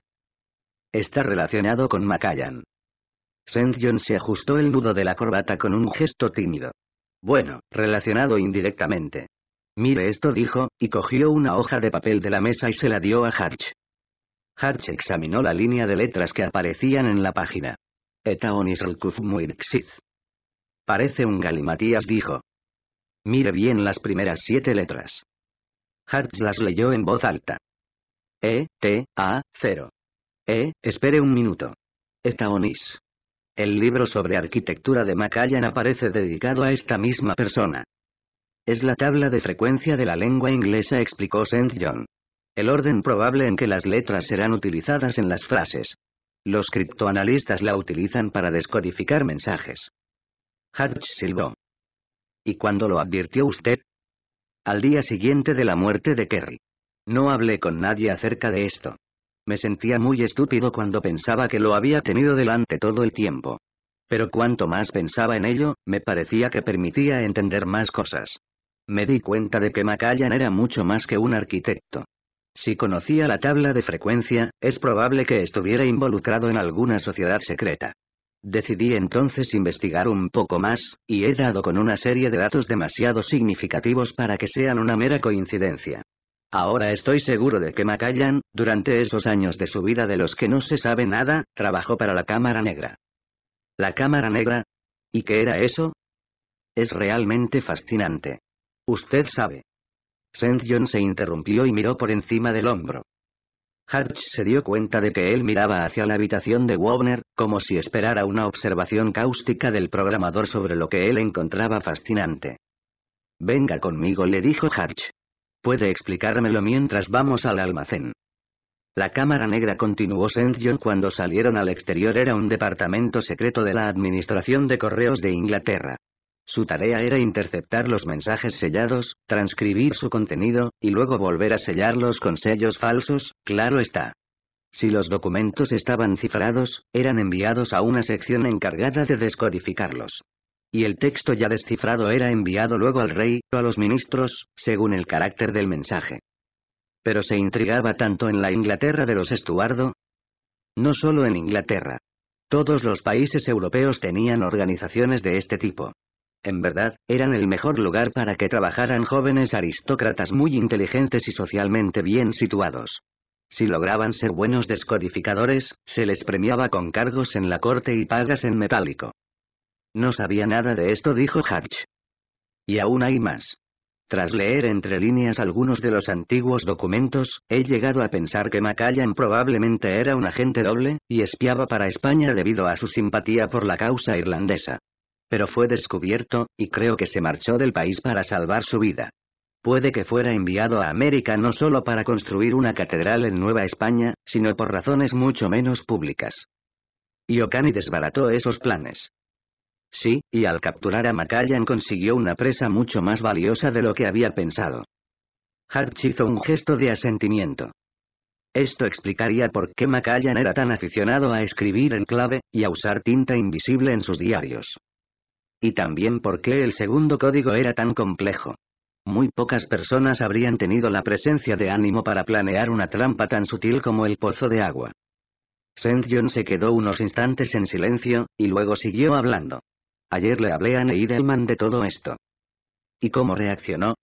Está relacionado con Macallan. St. John se ajustó el nudo de la corbata con un gesto tímido. Bueno, relacionado indirectamente. Mire esto dijo, y cogió una hoja de papel de la mesa y se la dio a Hartz. Hartz examinó la línea de letras que aparecían en la página. Etaonis Parece un galimatías dijo. Mire bien las primeras siete letras. Hartz las leyó en voz alta. E, T, A, 0. E, espere un minuto. Etaonis. El libro sobre arquitectura de Macallan aparece dedicado a esta misma persona. Es la tabla de frecuencia de la lengua inglesa, explicó St. John. El orden probable en que las letras serán utilizadas en las frases. Los criptoanalistas la utilizan para descodificar mensajes. Hatch silbó. ¿Y cuándo lo advirtió usted? Al día siguiente de la muerte de Kerry. No hablé con nadie acerca de esto. Me sentía muy estúpido cuando pensaba que lo había tenido delante todo el tiempo. Pero cuanto más pensaba en ello, me parecía que permitía entender más cosas. Me di cuenta de que Macallan era mucho más que un arquitecto. Si conocía la tabla de frecuencia, es probable que estuviera involucrado en alguna sociedad secreta. Decidí entonces investigar un poco más, y he dado con una serie de datos demasiado significativos para que sean una mera coincidencia. Ahora estoy seguro de que Macallan, durante esos años de su vida de los que no se sabe nada, trabajó para la Cámara Negra. ¿La Cámara Negra? ¿Y qué era eso? Es realmente fascinante. Usted sabe. St. John se interrumpió y miró por encima del hombro. Hutch se dio cuenta de que él miraba hacia la habitación de Wobner, como si esperara una observación cáustica del programador sobre lo que él encontraba fascinante. Venga conmigo, le dijo Hutch. Puede explicármelo mientras vamos al almacén. La cámara negra continuó St. John cuando salieron al exterior era un departamento secreto de la Administración de Correos de Inglaterra. Su tarea era interceptar los mensajes sellados, transcribir su contenido, y luego volver a sellarlos con sellos falsos, claro está. Si los documentos estaban cifrados, eran enviados a una sección encargada de descodificarlos. Y el texto ya descifrado era enviado luego al rey, o a los ministros, según el carácter del mensaje. Pero se intrigaba tanto en la Inglaterra de los Estuardo. No solo en Inglaterra. Todos los países europeos tenían organizaciones de este tipo en verdad, eran el mejor lugar para que trabajaran jóvenes aristócratas muy inteligentes y socialmente bien situados. Si lograban ser buenos descodificadores, se les premiaba con cargos en la corte y pagas en metálico. No sabía nada de esto, dijo Hatch. Y aún hay más. Tras leer entre líneas algunos de los antiguos documentos, he llegado a pensar que Macallan probablemente era un agente doble, y espiaba para España debido a su simpatía por la causa irlandesa pero fue descubierto, y creo que se marchó del país para salvar su vida. Puede que fuera enviado a América no solo para construir una catedral en Nueva España, sino por razones mucho menos públicas. Y desbarató esos planes. Sí, y al capturar a Macallan consiguió una presa mucho más valiosa de lo que había pensado. Hatch hizo un gesto de asentimiento. Esto explicaría por qué Macallan era tan aficionado a escribir en clave, y a usar tinta invisible en sus diarios. Y también por qué el segundo código era tan complejo. Muy pocas personas habrían tenido la presencia de ánimo para planear una trampa tan sutil como el pozo de agua. John se quedó unos instantes en silencio, y luego siguió hablando. Ayer le hablé a Neidelman de todo esto. ¿Y cómo reaccionó?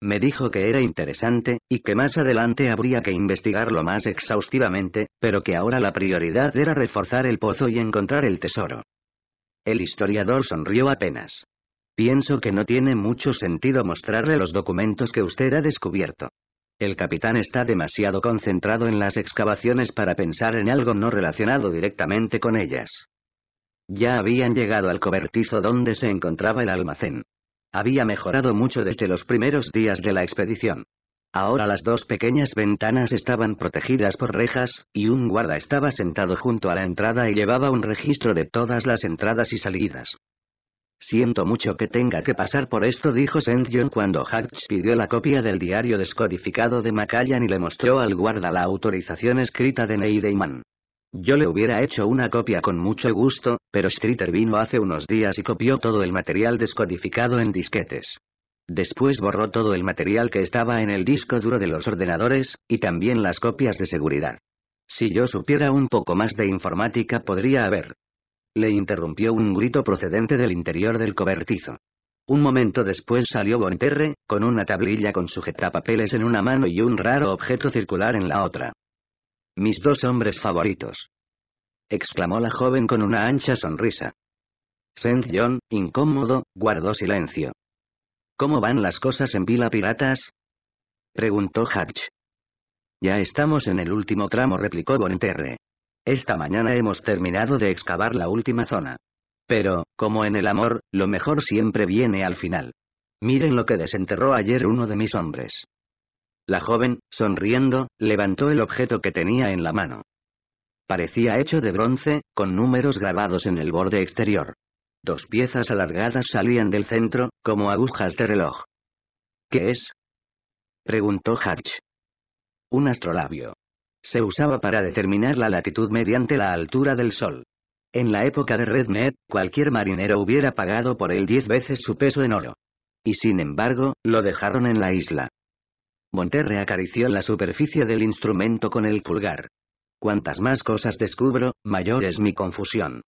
Me dijo que era interesante, y que más adelante habría que investigarlo más exhaustivamente, pero que ahora la prioridad era reforzar el pozo y encontrar el tesoro. El historiador sonrió apenas. Pienso que no tiene mucho sentido mostrarle los documentos que usted ha descubierto. El capitán está demasiado concentrado en las excavaciones para pensar en algo no relacionado directamente con ellas. Ya habían llegado al cobertizo donde se encontraba el almacén. Había mejorado mucho desde los primeros días de la expedición. Ahora las dos pequeñas ventanas estaban protegidas por rejas, y un guarda estaba sentado junto a la entrada y llevaba un registro de todas las entradas y salidas. Siento mucho que tenga que pasar por esto, dijo St. cuando Hatch pidió la copia del diario descodificado de Macallan y le mostró al guarda la autorización escrita de Neideiman. Yo le hubiera hecho una copia con mucho gusto, pero Streeter vino hace unos días y copió todo el material descodificado en disquetes. Después borró todo el material que estaba en el disco duro de los ordenadores, y también las copias de seguridad. Si yo supiera un poco más de informática podría haber. Le interrumpió un grito procedente del interior del cobertizo. Un momento después salió Bonterre, con una tablilla con sujetapapeles en una mano y un raro objeto circular en la otra. Mis dos hombres favoritos. exclamó la joven con una ancha sonrisa. Saint John, incómodo, guardó silencio. ¿Cómo van las cosas en Vila Piratas? Preguntó Hatch. Ya estamos en el último tramo, replicó Bonterre. Esta mañana hemos terminado de excavar la última zona. Pero, como en el amor, lo mejor siempre viene al final. Miren lo que desenterró ayer uno de mis hombres. La joven, sonriendo, levantó el objeto que tenía en la mano. Parecía hecho de bronce, con números grabados en el borde exterior. Dos piezas alargadas salían del centro, como agujas de reloj. ¿Qué es? preguntó Hatch. Un astrolabio. Se usaba para determinar la latitud mediante la altura del sol. En la época de Redmed, cualquier marinero hubiera pagado por él diez veces su peso en oro. Y sin embargo, lo dejaron en la isla. Monterre acarició la superficie del instrumento con el pulgar. Cuantas más cosas descubro, mayor es mi confusión.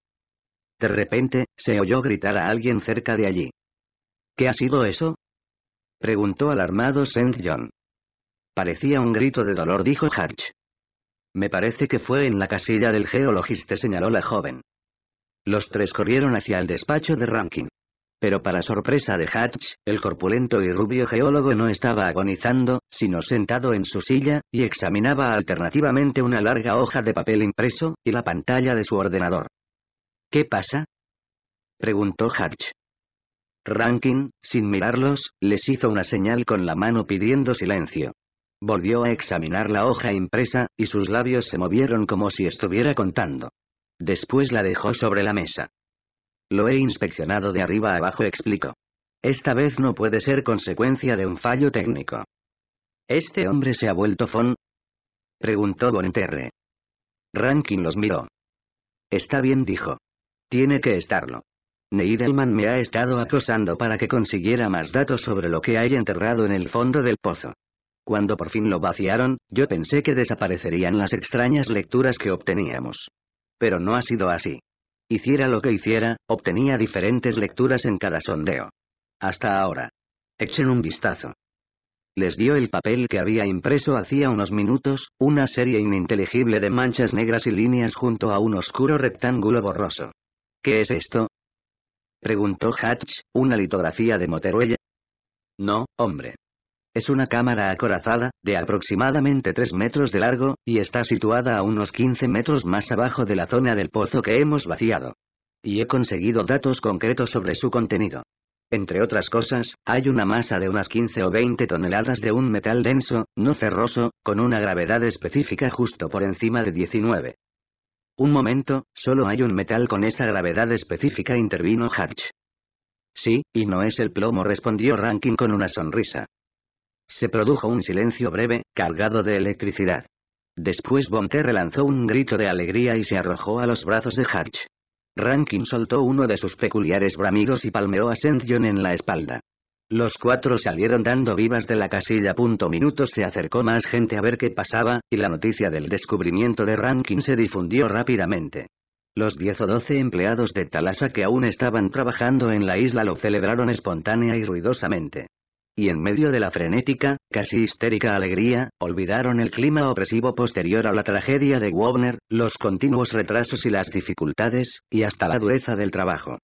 De repente, se oyó gritar a alguien cerca de allí. ¿Qué ha sido eso? preguntó alarmado St. John. Parecía un grito de dolor, dijo Hatch. Me parece que fue en la casilla del geologista, señaló la joven. Los tres corrieron hacia el despacho de Rankin. Pero para sorpresa de Hatch, el corpulento y rubio geólogo no estaba agonizando, sino sentado en su silla, y examinaba alternativamente una larga hoja de papel impreso, y la pantalla de su ordenador. ¿Qué pasa? preguntó Hatch. Rankin, sin mirarlos, les hizo una señal con la mano pidiendo silencio. Volvió a examinar la hoja impresa, y sus labios se movieron como si estuviera contando. Después la dejó sobre la mesa. Lo he inspeccionado de arriba abajo, explicó. Esta vez no puede ser consecuencia de un fallo técnico. ¿Este hombre se ha vuelto fon? preguntó Bonterre. Rankin los miró. Está bien, dijo. Tiene que estarlo. Neidelman me ha estado acosando para que consiguiera más datos sobre lo que hay enterrado en el fondo del pozo. Cuando por fin lo vaciaron, yo pensé que desaparecerían las extrañas lecturas que obteníamos. Pero no ha sido así. Hiciera lo que hiciera, obtenía diferentes lecturas en cada sondeo. Hasta ahora. Echen un vistazo. Les dio el papel que había impreso hacía unos minutos, una serie ininteligible de manchas negras y líneas junto a un oscuro rectángulo borroso. ¿Qué es esto? Preguntó Hatch, una litografía de Motorola. No, hombre. Es una cámara acorazada, de aproximadamente 3 metros de largo, y está situada a unos 15 metros más abajo de la zona del pozo que hemos vaciado. Y he conseguido datos concretos sobre su contenido. Entre otras cosas, hay una masa de unas 15 o 20 toneladas de un metal denso, no ferroso, con una gravedad específica justo por encima de 19. Un momento, solo hay un metal con esa gravedad específica intervino Hatch. Sí, y no es el plomo respondió Rankin con una sonrisa. Se produjo un silencio breve, cargado de electricidad. Después Bonte relanzó un grito de alegría y se arrojó a los brazos de Hatch. Rankin soltó uno de sus peculiares bramidos y palmeó a St. en la espalda. Los cuatro salieron dando vivas de la casilla. Punto minutos se acercó más gente a ver qué pasaba, y la noticia del descubrimiento de Rankin se difundió rápidamente. Los 10 o 12 empleados de Talasa que aún estaban trabajando en la isla lo celebraron espontánea y ruidosamente. Y en medio de la frenética, casi histérica alegría, olvidaron el clima opresivo posterior a la tragedia de Wobner, los continuos retrasos y las dificultades, y hasta la dureza del trabajo.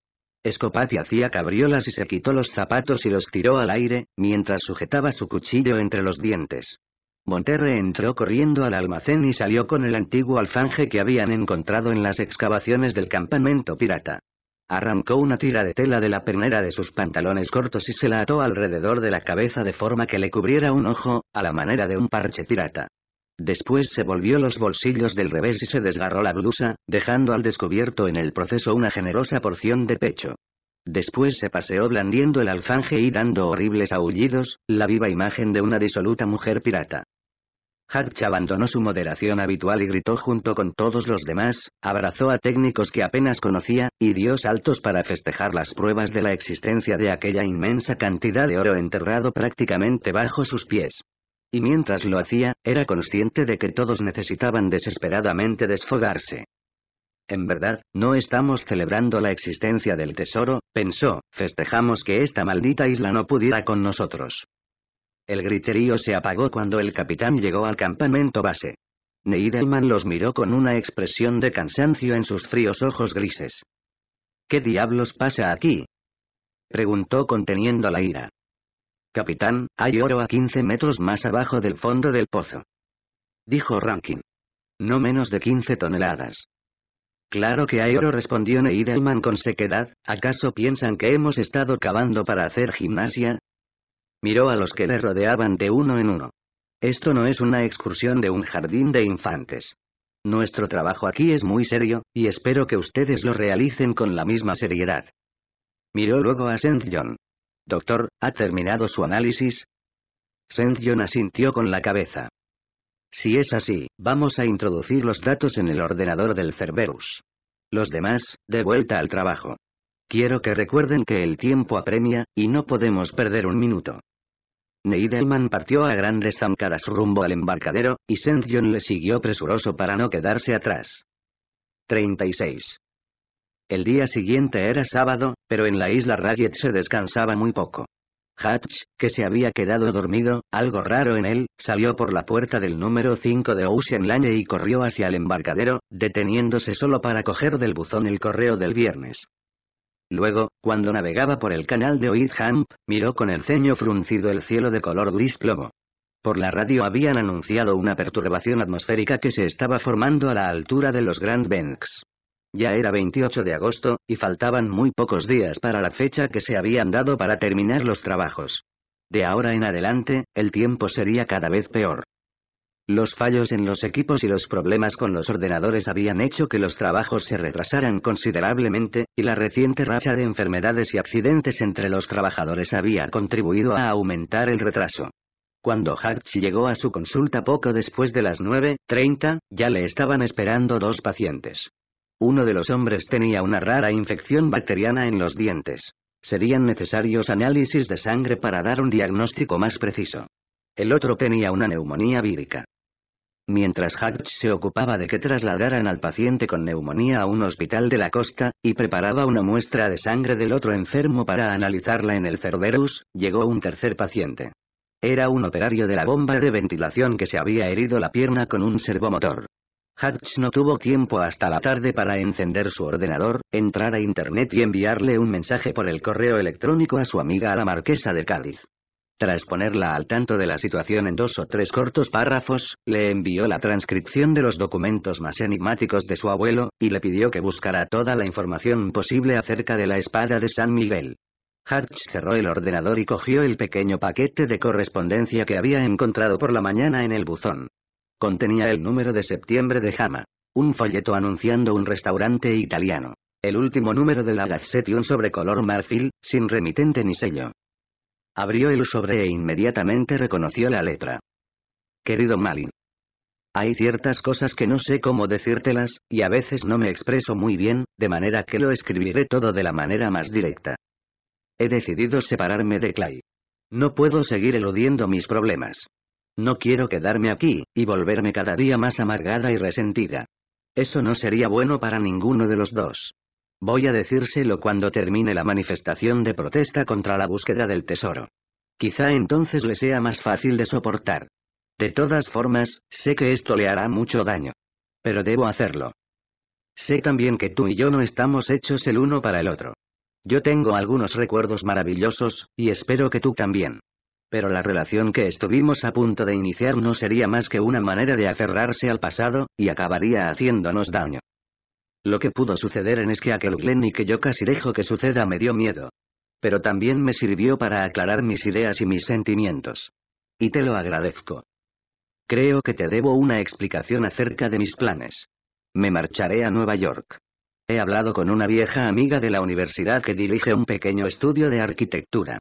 Escopati hacía cabriolas y se quitó los zapatos y los tiró al aire, mientras sujetaba su cuchillo entre los dientes. Monterre entró corriendo al almacén y salió con el antiguo alfanje que habían encontrado en las excavaciones del campamento pirata. Arrancó una tira de tela de la pernera de sus pantalones cortos y se la ató alrededor de la cabeza de forma que le cubriera un ojo, a la manera de un parche pirata. Después se volvió los bolsillos del revés y se desgarró la blusa, dejando al descubierto en el proceso una generosa porción de pecho. Después se paseó blandiendo el alfanje y dando horribles aullidos, la viva imagen de una disoluta mujer pirata. Hatch abandonó su moderación habitual y gritó junto con todos los demás, abrazó a técnicos que apenas conocía, y dio saltos para festejar las pruebas de la existencia de aquella inmensa cantidad de oro enterrado prácticamente bajo sus pies y mientras lo hacía, era consciente de que todos necesitaban desesperadamente desfogarse. En verdad, no estamos celebrando la existencia del tesoro, pensó, festejamos que esta maldita isla no pudiera con nosotros. El griterío se apagó cuando el capitán llegó al campamento base. Neidelman los miró con una expresión de cansancio en sus fríos ojos grises. ¿Qué diablos pasa aquí? preguntó conteniendo la ira. Capitán, hay oro a 15 metros más abajo del fondo del pozo. Dijo Rankin. No menos de 15 toneladas. Claro que hay oro respondió Neidelman con sequedad, ¿acaso piensan que hemos estado cavando para hacer gimnasia? Miró a los que le rodeaban de uno en uno. Esto no es una excursión de un jardín de infantes. Nuestro trabajo aquí es muy serio, y espero que ustedes lo realicen con la misma seriedad. Miró luego a St. John. Doctor, ¿ha terminado su análisis? Shen-John asintió con la cabeza. Si es así, vamos a introducir los datos en el ordenador del Cerberus. Los demás, de vuelta al trabajo. Quiero que recuerden que el tiempo apremia, y no podemos perder un minuto. Neidelman partió a grandes zancadas rumbo al embarcadero, y Shen-John le siguió presuroso para no quedarse atrás. 36. El día siguiente era sábado, pero en la isla Rayet se descansaba muy poco. Hatch, que se había quedado dormido, algo raro en él, salió por la puerta del número 5 de Ocean Lane y corrió hacia el embarcadero, deteniéndose solo para coger del buzón el correo del viernes. Luego, cuando navegaba por el canal de Oidhamp, miró con el ceño fruncido el cielo de color gris plomo. Por la radio habían anunciado una perturbación atmosférica que se estaba formando a la altura de los Grand Banks. Ya era 28 de agosto, y faltaban muy pocos días para la fecha que se habían dado para terminar los trabajos. De ahora en adelante, el tiempo sería cada vez peor. Los fallos en los equipos y los problemas con los ordenadores habían hecho que los trabajos se retrasaran considerablemente, y la reciente racha de enfermedades y accidentes entre los trabajadores había contribuido a aumentar el retraso. Cuando Hatch llegó a su consulta poco después de las 9.30, ya le estaban esperando dos pacientes. Uno de los hombres tenía una rara infección bacteriana en los dientes. Serían necesarios análisis de sangre para dar un diagnóstico más preciso. El otro tenía una neumonía vírica. Mientras Hatch se ocupaba de que trasladaran al paciente con neumonía a un hospital de la costa, y preparaba una muestra de sangre del otro enfermo para analizarla en el Cerberus, llegó un tercer paciente. Era un operario de la bomba de ventilación que se había herido la pierna con un servomotor. Hatch no tuvo tiempo hasta la tarde para encender su ordenador, entrar a internet y enviarle un mensaje por el correo electrónico a su amiga a la marquesa de Cádiz. Tras ponerla al tanto de la situación en dos o tres cortos párrafos, le envió la transcripción de los documentos más enigmáticos de su abuelo, y le pidió que buscara toda la información posible acerca de la espada de San Miguel. Hatch cerró el ordenador y cogió el pequeño paquete de correspondencia que había encontrado por la mañana en el buzón. Contenía el número de septiembre de Jama. Un folleto anunciando un restaurante italiano. El último número de la Gazette sobre color marfil, sin remitente ni sello. Abrió el sobre e inmediatamente reconoció la letra. Querido Malin. Hay ciertas cosas que no sé cómo decírtelas, y a veces no me expreso muy bien, de manera que lo escribiré todo de la manera más directa. He decidido separarme de Clay. No puedo seguir eludiendo mis problemas. No quiero quedarme aquí, y volverme cada día más amargada y resentida. Eso no sería bueno para ninguno de los dos. Voy a decírselo cuando termine la manifestación de protesta contra la búsqueda del tesoro. Quizá entonces le sea más fácil de soportar. De todas formas, sé que esto le hará mucho daño. Pero debo hacerlo. Sé también que tú y yo no estamos hechos el uno para el otro. Yo tengo algunos recuerdos maravillosos, y espero que tú también pero la relación que estuvimos a punto de iniciar no sería más que una manera de aferrarse al pasado, y acabaría haciéndonos daño. Lo que pudo suceder en es que aquel Glenn y que yo casi dejo que suceda me dio miedo. Pero también me sirvió para aclarar mis ideas y mis sentimientos. Y te lo agradezco. Creo que te debo una explicación acerca de mis planes. Me marcharé a Nueva York. He hablado con una vieja amiga de la universidad que dirige un pequeño estudio de arquitectura.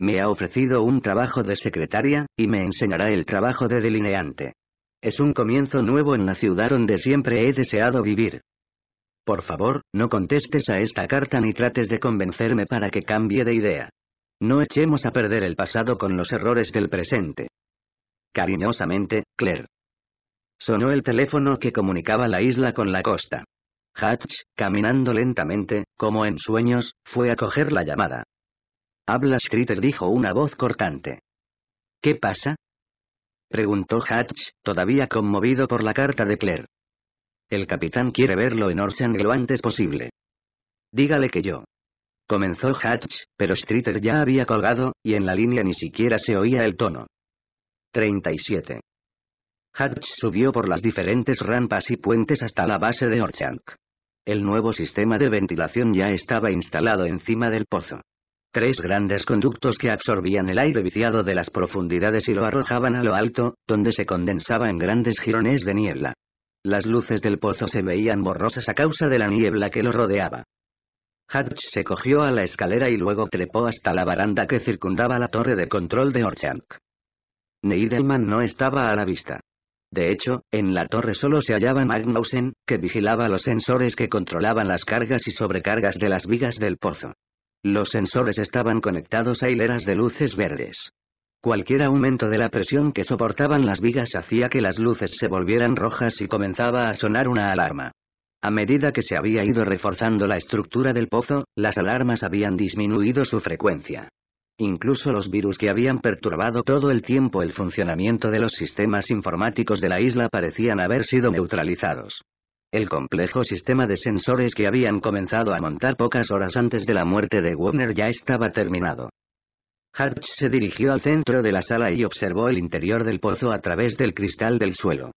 Me ha ofrecido un trabajo de secretaria, y me enseñará el trabajo de delineante. Es un comienzo nuevo en la ciudad donde siempre he deseado vivir. Por favor, no contestes a esta carta ni trates de convencerme para que cambie de idea. No echemos a perder el pasado con los errores del presente. Cariñosamente, Claire. Sonó el teléfono que comunicaba la isla con la costa. Hatch, caminando lentamente, como en sueños, fue a coger la llamada. «Habla Critter dijo una voz cortante. ¿Qué pasa? Preguntó Hatch, todavía conmovido por la carta de Claire. El capitán quiere verlo en Orchang lo antes posible. Dígale que yo. Comenzó Hatch, pero Stritter ya había colgado, y en la línea ni siquiera se oía el tono. 37. Hatch subió por las diferentes rampas y puentes hasta la base de Orchang. El nuevo sistema de ventilación ya estaba instalado encima del pozo tres grandes conductos que absorbían el aire viciado de las profundidades y lo arrojaban a lo alto, donde se condensaba en grandes jirones de niebla. Las luces del pozo se veían borrosas a causa de la niebla que lo rodeaba. Hatch se cogió a la escalera y luego trepó hasta la baranda que circundaba la torre de control de Orchank. Neidelman no estaba a la vista. De hecho, en la torre solo se hallaba Magnussen, que vigilaba los sensores que controlaban las cargas y sobrecargas de las vigas del pozo. Los sensores estaban conectados a hileras de luces verdes. Cualquier aumento de la presión que soportaban las vigas hacía que las luces se volvieran rojas y comenzaba a sonar una alarma. A medida que se había ido reforzando la estructura del pozo, las alarmas habían disminuido su frecuencia. Incluso los virus que habían perturbado todo el tiempo el funcionamiento de los sistemas informáticos de la isla parecían haber sido neutralizados el complejo sistema de sensores que habían comenzado a montar pocas horas antes de la muerte de Wagner ya estaba terminado. Hartz se dirigió al centro de la sala y observó el interior del pozo a través del cristal del suelo.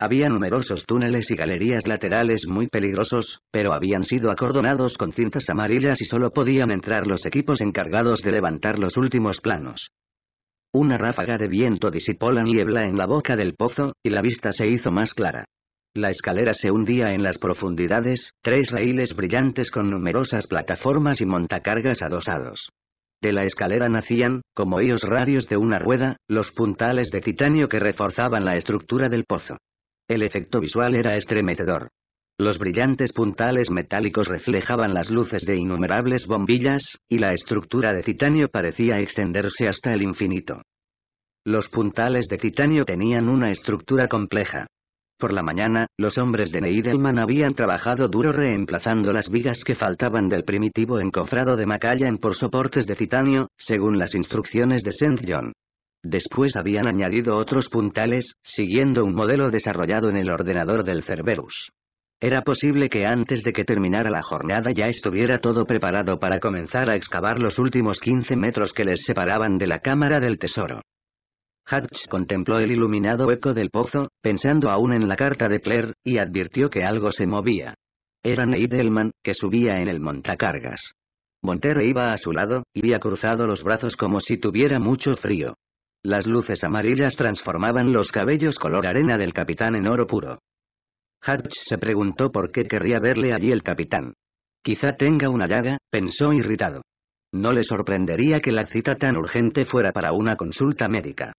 Había numerosos túneles y galerías laterales muy peligrosos, pero habían sido acordonados con cintas amarillas y solo podían entrar los equipos encargados de levantar los últimos planos. Una ráfaga de viento disipó la niebla en la boca del pozo, y la vista se hizo más clara. La escalera se hundía en las profundidades, tres raíles brillantes con numerosas plataformas y montacargas adosados. De la escalera nacían, como ellos radios de una rueda, los puntales de titanio que reforzaban la estructura del pozo. El efecto visual era estremecedor. Los brillantes puntales metálicos reflejaban las luces de innumerables bombillas, y la estructura de titanio parecía extenderse hasta el infinito. Los puntales de titanio tenían una estructura compleja, por la mañana, los hombres de Neidelman habían trabajado duro reemplazando las vigas que faltaban del primitivo encofrado de Macallan por soportes de titanio, según las instrucciones de St. John. Después habían añadido otros puntales, siguiendo un modelo desarrollado en el ordenador del Cerberus. Era posible que antes de que terminara la jornada ya estuviera todo preparado para comenzar a excavar los últimos 15 metros que les separaban de la cámara del tesoro. Hatch contempló el iluminado hueco del pozo, pensando aún en la carta de Claire, y advirtió que algo se movía. Era Neidelman, que subía en el montacargas. Montero iba a su lado, y había cruzado los brazos como si tuviera mucho frío. Las luces amarillas transformaban los cabellos color arena del capitán en oro puro. Hatch se preguntó por qué querría verle allí el capitán. Quizá tenga una llaga, pensó irritado. No le sorprendería que la cita tan urgente fuera para una consulta médica.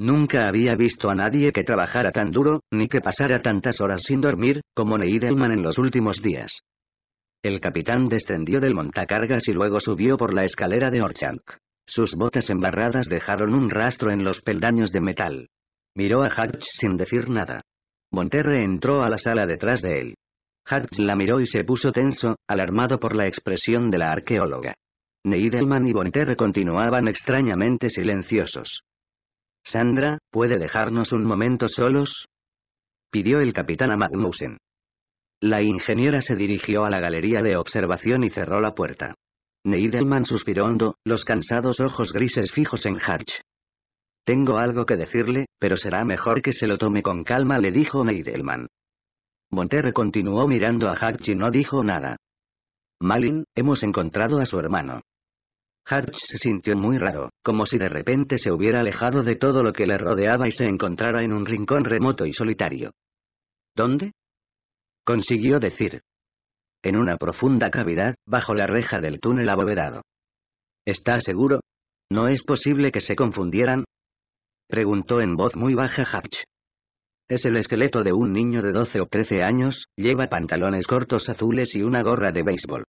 Nunca había visto a nadie que trabajara tan duro, ni que pasara tantas horas sin dormir, como Neidelman en los últimos días. El capitán descendió del montacargas y luego subió por la escalera de Orchank. Sus botas embarradas dejaron un rastro en los peldaños de metal. Miró a Hatch sin decir nada. Monterre entró a la sala detrás de él. Hatch la miró y se puso tenso, alarmado por la expresión de la arqueóloga. Neidelman y Bonterre continuaban extrañamente silenciosos. Sandra, ¿puede dejarnos un momento solos? pidió el capitán a Magnussen. La ingeniera se dirigió a la galería de observación y cerró la puerta. Neidelman suspiró hondo, los cansados ojos grises fijos en Hatch. Tengo algo que decirle, pero será mejor que se lo tome con calma, le dijo Neidelman. Monterre continuó mirando a Hatch y no dijo nada. Malin, hemos encontrado a su hermano. Hatch se sintió muy raro, como si de repente se hubiera alejado de todo lo que le rodeaba y se encontrara en un rincón remoto y solitario. ¿Dónde? Consiguió decir. En una profunda cavidad, bajo la reja del túnel abovedado. ¿Está seguro? ¿No es posible que se confundieran? Preguntó en voz muy baja Hatch. Es el esqueleto de un niño de 12 o 13 años, lleva pantalones cortos azules y una gorra de béisbol.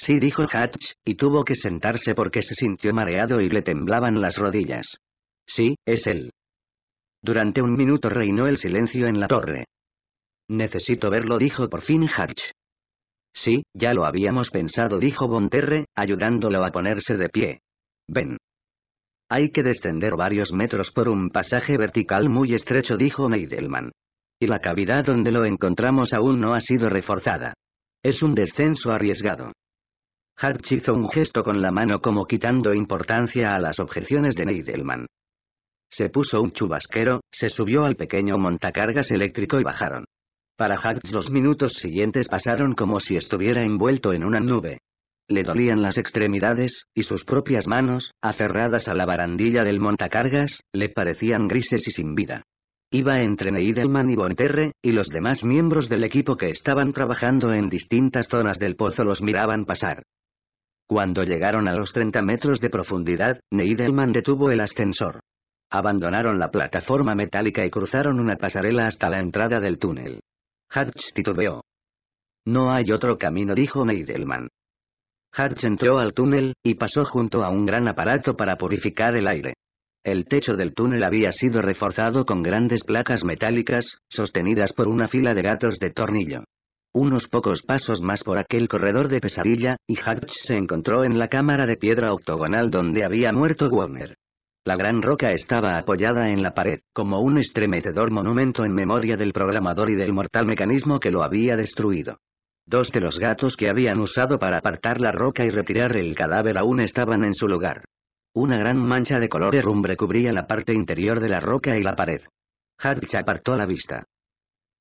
Sí dijo Hatch, y tuvo que sentarse porque se sintió mareado y le temblaban las rodillas. Sí, es él. Durante un minuto reinó el silencio en la torre. Necesito verlo, dijo por fin Hatch. Sí, ya lo habíamos pensado, dijo Bonterre, ayudándolo a ponerse de pie. Ven. Hay que descender varios metros por un pasaje vertical muy estrecho, dijo Neidelman. Y la cavidad donde lo encontramos aún no ha sido reforzada. Es un descenso arriesgado. Hatch hizo un gesto con la mano como quitando importancia a las objeciones de Neidelman. Se puso un chubasquero, se subió al pequeño montacargas eléctrico y bajaron. Para Hatch los minutos siguientes pasaron como si estuviera envuelto en una nube. Le dolían las extremidades, y sus propias manos, aferradas a la barandilla del montacargas, le parecían grises y sin vida. Iba entre Neidelman y Bonterre, y los demás miembros del equipo que estaban trabajando en distintas zonas del pozo los miraban pasar. Cuando llegaron a los 30 metros de profundidad, Neidelman detuvo el ascensor. Abandonaron la plataforma metálica y cruzaron una pasarela hasta la entrada del túnel. Hatch titubeó. No hay otro camino, dijo Neidelman. Hatch entró al túnel, y pasó junto a un gran aparato para purificar el aire. El techo del túnel había sido reforzado con grandes placas metálicas, sostenidas por una fila de gatos de tornillo. Unos pocos pasos más por aquel corredor de pesadilla, y Hatch se encontró en la cámara de piedra octogonal donde había muerto Warner. La gran roca estaba apoyada en la pared, como un estremecedor monumento en memoria del programador y del mortal mecanismo que lo había destruido. Dos de los gatos que habían usado para apartar la roca y retirar el cadáver aún estaban en su lugar. Una gran mancha de color herrumbre cubría la parte interior de la roca y la pared. Hatch apartó la vista.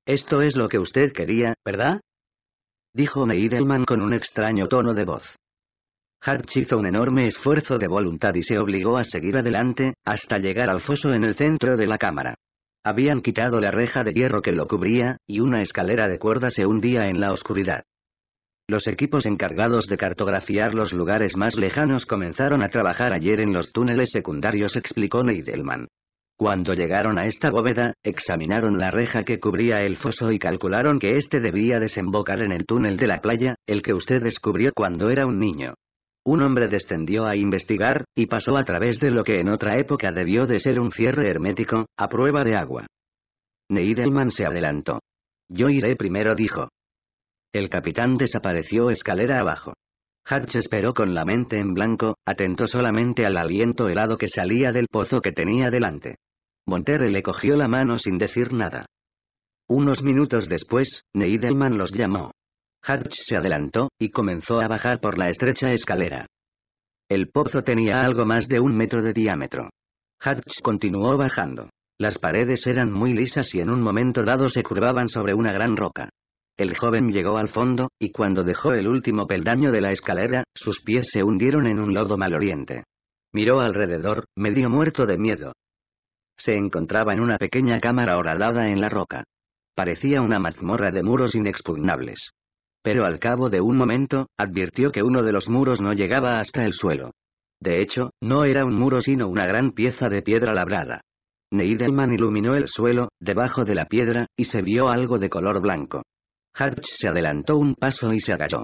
Esto es lo que usted quería, ¿verdad? dijo Neidelman con un extraño tono de voz. Hartz hizo un enorme esfuerzo de voluntad y se obligó a seguir adelante, hasta llegar al foso en el centro de la cámara. Habían quitado la reja de hierro que lo cubría, y una escalera de cuerda se hundía en la oscuridad. Los equipos encargados de cartografiar los lugares más lejanos comenzaron a trabajar ayer en los túneles secundarios, explicó Neidelman. Cuando llegaron a esta bóveda, examinaron la reja que cubría el foso y calcularon que éste debía desembocar en el túnel de la playa, el que usted descubrió cuando era un niño. Un hombre descendió a investigar, y pasó a través de lo que en otra época debió de ser un cierre hermético, a prueba de agua. Neidelman se adelantó. Yo iré primero dijo. El capitán desapareció escalera abajo. Hatch esperó con la mente en blanco, atento solamente al aliento helado que salía del pozo que tenía delante. Montere le cogió la mano sin decir nada. Unos minutos después, Neidelman los llamó. Hatch se adelantó, y comenzó a bajar por la estrecha escalera. El pozo tenía algo más de un metro de diámetro. Hatch continuó bajando. Las paredes eran muy lisas y en un momento dado se curvaban sobre una gran roca. El joven llegó al fondo, y cuando dejó el último peldaño de la escalera, sus pies se hundieron en un lodo maloliente. Miró alrededor, medio muerto de miedo. Se encontraba en una pequeña cámara horadada en la roca. Parecía una mazmorra de muros inexpugnables. Pero al cabo de un momento, advirtió que uno de los muros no llegaba hasta el suelo. De hecho, no era un muro sino una gran pieza de piedra labrada. Neidelman iluminó el suelo, debajo de la piedra, y se vio algo de color blanco. Hatch se adelantó un paso y se agachó.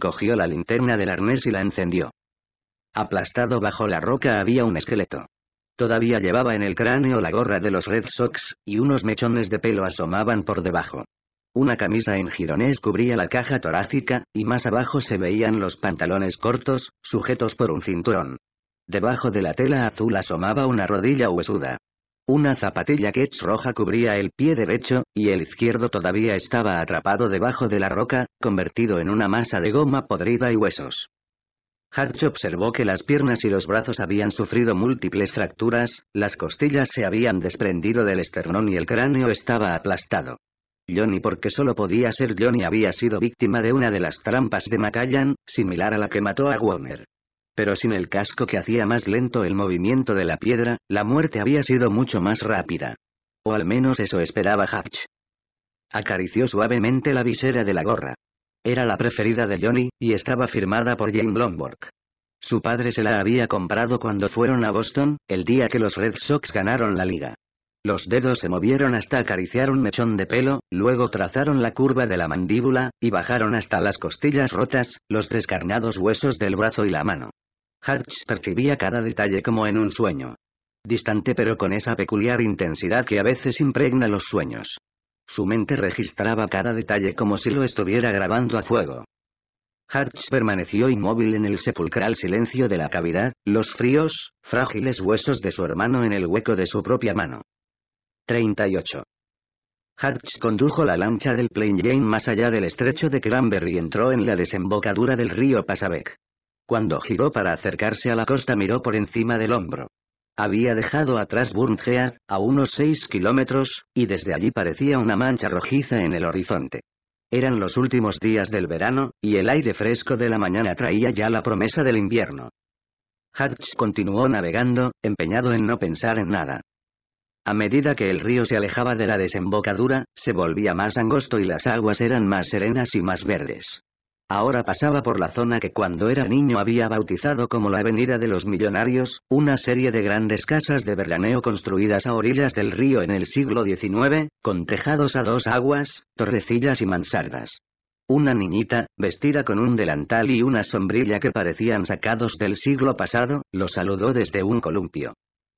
Cogió la linterna del arnés y la encendió. Aplastado bajo la roca había un esqueleto. Todavía llevaba en el cráneo la gorra de los Red Sox, y unos mechones de pelo asomaban por debajo. Una camisa en gironés cubría la caja torácica, y más abajo se veían los pantalones cortos, sujetos por un cinturón. Debajo de la tela azul asomaba una rodilla huesuda. Una zapatilla quets roja cubría el pie derecho, y el izquierdo todavía estaba atrapado debajo de la roca, convertido en una masa de goma podrida y huesos. Hatch observó que las piernas y los brazos habían sufrido múltiples fracturas, las costillas se habían desprendido del esternón y el cráneo estaba aplastado. Johnny porque solo podía ser Johnny había sido víctima de una de las trampas de Macallan, similar a la que mató a Warner. Pero sin el casco que hacía más lento el movimiento de la piedra, la muerte había sido mucho más rápida. O al menos eso esperaba Hatch. Acarició suavemente la visera de la gorra. Era la preferida de Johnny, y estaba firmada por Jane Blomberg. Su padre se la había comprado cuando fueron a Boston, el día que los Red Sox ganaron la liga. Los dedos se movieron hasta acariciar un mechón de pelo, luego trazaron la curva de la mandíbula, y bajaron hasta las costillas rotas, los descarnados huesos del brazo y la mano. Hartz percibía cada detalle como en un sueño. Distante pero con esa peculiar intensidad que a veces impregna los sueños. Su mente registraba cada detalle como si lo estuviera grabando a fuego. Hartz permaneció inmóvil en el sepulcral silencio de la cavidad, los fríos, frágiles huesos de su hermano en el hueco de su propia mano. 38. Hartz condujo la lancha del Plain Jane más allá del estrecho de Cranberry y entró en la desembocadura del río Pasabec. Cuando giró para acercarse a la costa miró por encima del hombro. Había dejado atrás Burngead, a unos 6 kilómetros, y desde allí parecía una mancha rojiza en el horizonte. Eran los últimos días del verano, y el aire fresco de la mañana traía ya la promesa del invierno. Hatch continuó navegando, empeñado en no pensar en nada. A medida que el río se alejaba de la desembocadura, se volvía más angosto y las aguas eran más serenas y más verdes. Ahora pasaba por la zona que cuando era niño había bautizado como la Avenida de los Millonarios, una serie de grandes casas de veraneo construidas a orillas del río en el siglo XIX, con tejados a dos aguas, torrecillas y mansardas. Una niñita, vestida con un delantal y una sombrilla que parecían sacados del siglo pasado, lo saludó desde un columpio.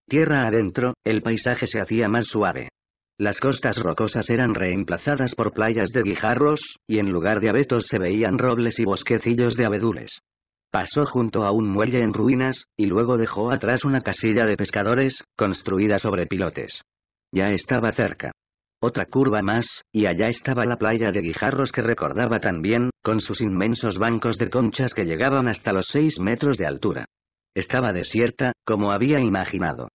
Tierra adentro, el paisaje se hacía más suave. Las costas rocosas eran reemplazadas por playas de guijarros, y en lugar de abetos se veían robles y bosquecillos de abedules. Pasó junto a un muelle en ruinas, y luego dejó atrás una casilla de pescadores, construida sobre pilotes. Ya estaba cerca. Otra curva más, y allá estaba la playa de Guijarros que recordaba tan bien, con sus inmensos bancos de conchas que llegaban hasta los seis metros de altura. Estaba desierta, como había imaginado.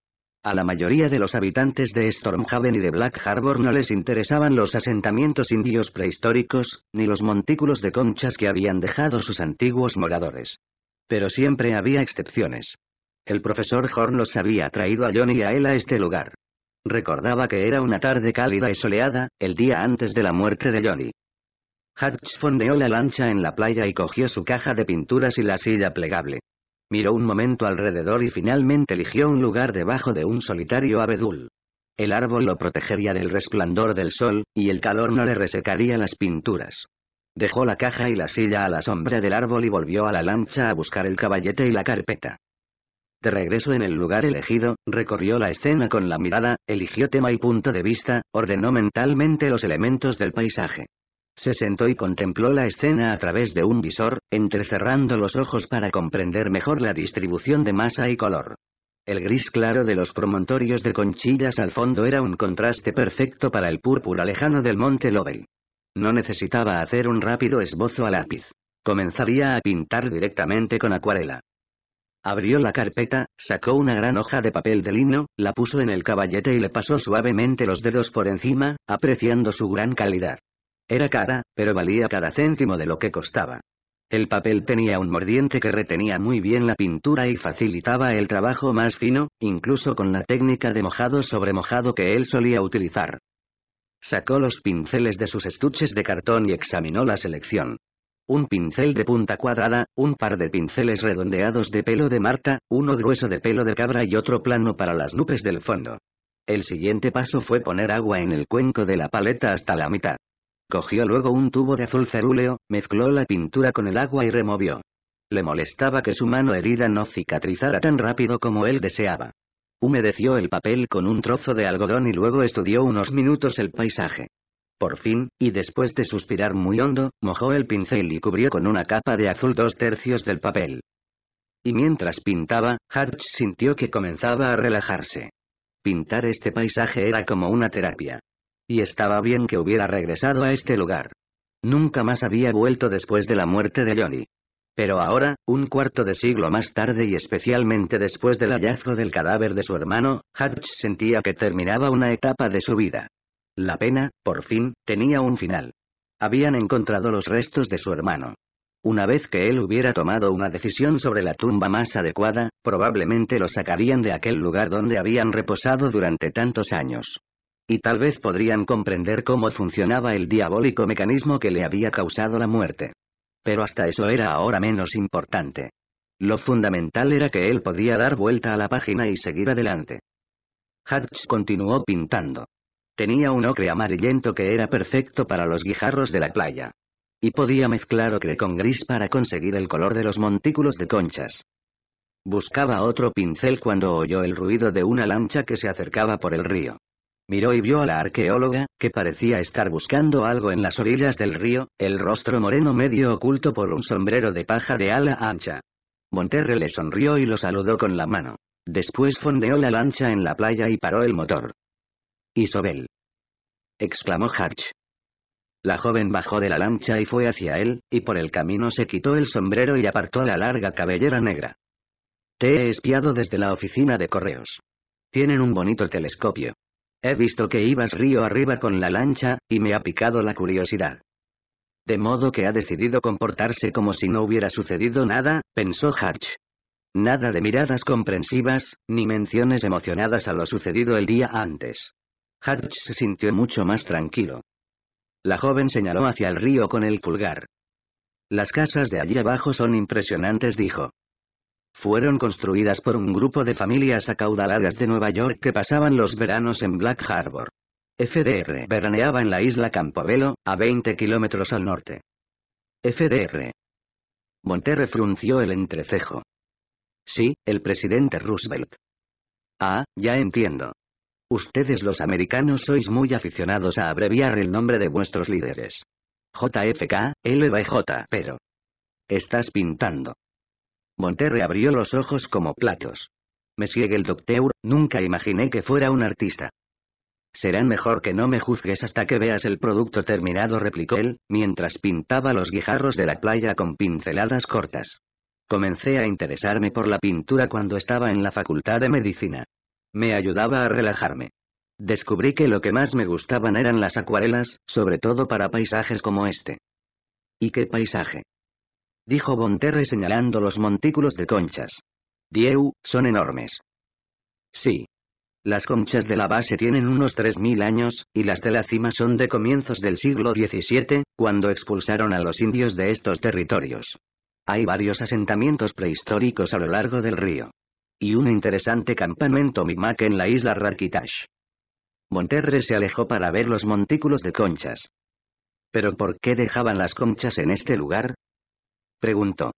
A la mayoría de los habitantes de Stormhaven y de Black Harbor no les interesaban los asentamientos indios prehistóricos, ni los montículos de conchas que habían dejado sus antiguos moradores. Pero siempre había excepciones. El profesor Horn los había traído a Johnny y a él a este lugar. Recordaba que era una tarde cálida y soleada, el día antes de la muerte de Johnny. Hatch fondeó la lancha en la playa y cogió su caja de pinturas y la silla plegable. Miró un momento alrededor y finalmente eligió un lugar debajo de un solitario abedul. El árbol lo protegería del resplandor del sol, y el calor no le resecaría las pinturas. Dejó la caja y la silla a la sombra del árbol y volvió a la lancha a buscar el caballete y la carpeta. De regreso en el lugar elegido, recorrió la escena con la mirada, eligió tema y punto de vista, ordenó mentalmente los elementos del paisaje. Se sentó y contempló la escena a través de un visor, entrecerrando los ojos para comprender mejor la distribución de masa y color. El gris claro de los promontorios de conchillas al fondo era un contraste perfecto para el púrpura lejano del monte Lobel. No necesitaba hacer un rápido esbozo a lápiz. Comenzaría a pintar directamente con acuarela. Abrió la carpeta, sacó una gran hoja de papel de lino, la puso en el caballete y le pasó suavemente los dedos por encima, apreciando su gran calidad. Era cara, pero valía cada céntimo de lo que costaba. El papel tenía un mordiente que retenía muy bien la pintura y facilitaba el trabajo más fino, incluso con la técnica de mojado sobre mojado que él solía utilizar. Sacó los pinceles de sus estuches de cartón y examinó la selección. Un pincel de punta cuadrada, un par de pinceles redondeados de pelo de Marta, uno grueso de pelo de cabra y otro plano para las nubes del fondo. El siguiente paso fue poner agua en el cuenco de la paleta hasta la mitad. Cogió luego un tubo de azul cerúleo, mezcló la pintura con el agua y removió. Le molestaba que su mano herida no cicatrizara tan rápido como él deseaba. Humedeció el papel con un trozo de algodón y luego estudió unos minutos el paisaje. Por fin, y después de suspirar muy hondo, mojó el pincel y cubrió con una capa de azul dos tercios del papel. Y mientras pintaba, Hartz sintió que comenzaba a relajarse. Pintar este paisaje era como una terapia. Y estaba bien que hubiera regresado a este lugar. Nunca más había vuelto después de la muerte de Johnny. Pero ahora, un cuarto de siglo más tarde y especialmente después del hallazgo del cadáver de su hermano, Hutch sentía que terminaba una etapa de su vida. La pena, por fin, tenía un final. Habían encontrado los restos de su hermano. Una vez que él hubiera tomado una decisión sobre la tumba más adecuada, probablemente lo sacarían de aquel lugar donde habían reposado durante tantos años y tal vez podrían comprender cómo funcionaba el diabólico mecanismo que le había causado la muerte. Pero hasta eso era ahora menos importante. Lo fundamental era que él podía dar vuelta a la página y seguir adelante. Hatch continuó pintando. Tenía un ocre amarillento que era perfecto para los guijarros de la playa. Y podía mezclar ocre con gris para conseguir el color de los montículos de conchas. Buscaba otro pincel cuando oyó el ruido de una lancha que se acercaba por el río. Miró y vio a la arqueóloga, que parecía estar buscando algo en las orillas del río, el rostro moreno medio oculto por un sombrero de paja de ala ancha. Monterre le sonrió y lo saludó con la mano. Después fondeó la lancha en la playa y paró el motor. Isobel. exclamó Hatch. La joven bajó de la lancha y fue hacia él, y por el camino se quitó el sombrero y apartó la larga cabellera negra. Te he espiado desde la oficina de correos. Tienen un bonito telescopio. He visto que ibas río arriba con la lancha, y me ha picado la curiosidad. De modo que ha decidido comportarse como si no hubiera sucedido nada, pensó Hatch. Nada de miradas comprensivas, ni menciones emocionadas a lo sucedido el día antes. Hatch se sintió mucho más tranquilo. La joven señaló hacia el río con el pulgar. Las casas de allí abajo son impresionantes, dijo fueron construidas por un grupo de familias acaudaladas de Nueva York que pasaban los veranos en Black Harbor. FDR veraneaba en la isla Campobello, a 20 kilómetros al norte. FDR. Monterre frunció el entrecejo. Sí, el presidente Roosevelt. Ah, ya entiendo. Ustedes los americanos sois muy aficionados a abreviar el nombre de vuestros líderes. JFK, LBJ, pero... Estás pintando. Monterre abrió los ojos como platos. Me sigue el Docteur, nunca imaginé que fuera un artista. Será mejor que no me juzgues hasta que veas el producto terminado, replicó él, mientras pintaba los guijarros de la playa con pinceladas cortas. Comencé a interesarme por la pintura cuando estaba en la facultad de medicina. Me ayudaba a relajarme. Descubrí que lo que más me gustaban eran las acuarelas, sobre todo para paisajes como este. ¿Y qué paisaje? dijo Bonterre señalando los montículos de conchas. Dieu, son enormes. Sí. Las conchas de la base tienen unos 3.000 años, y las de la cima son de comienzos del siglo XVII, cuando expulsaron a los indios de estos territorios. Hay varios asentamientos prehistóricos a lo largo del río. Y un interesante campamento Mi'kmaq en la isla Rakitash. Bonterre se alejó para ver los montículos de conchas. ¿Pero por qué dejaban las conchas en este lugar? Preguntó.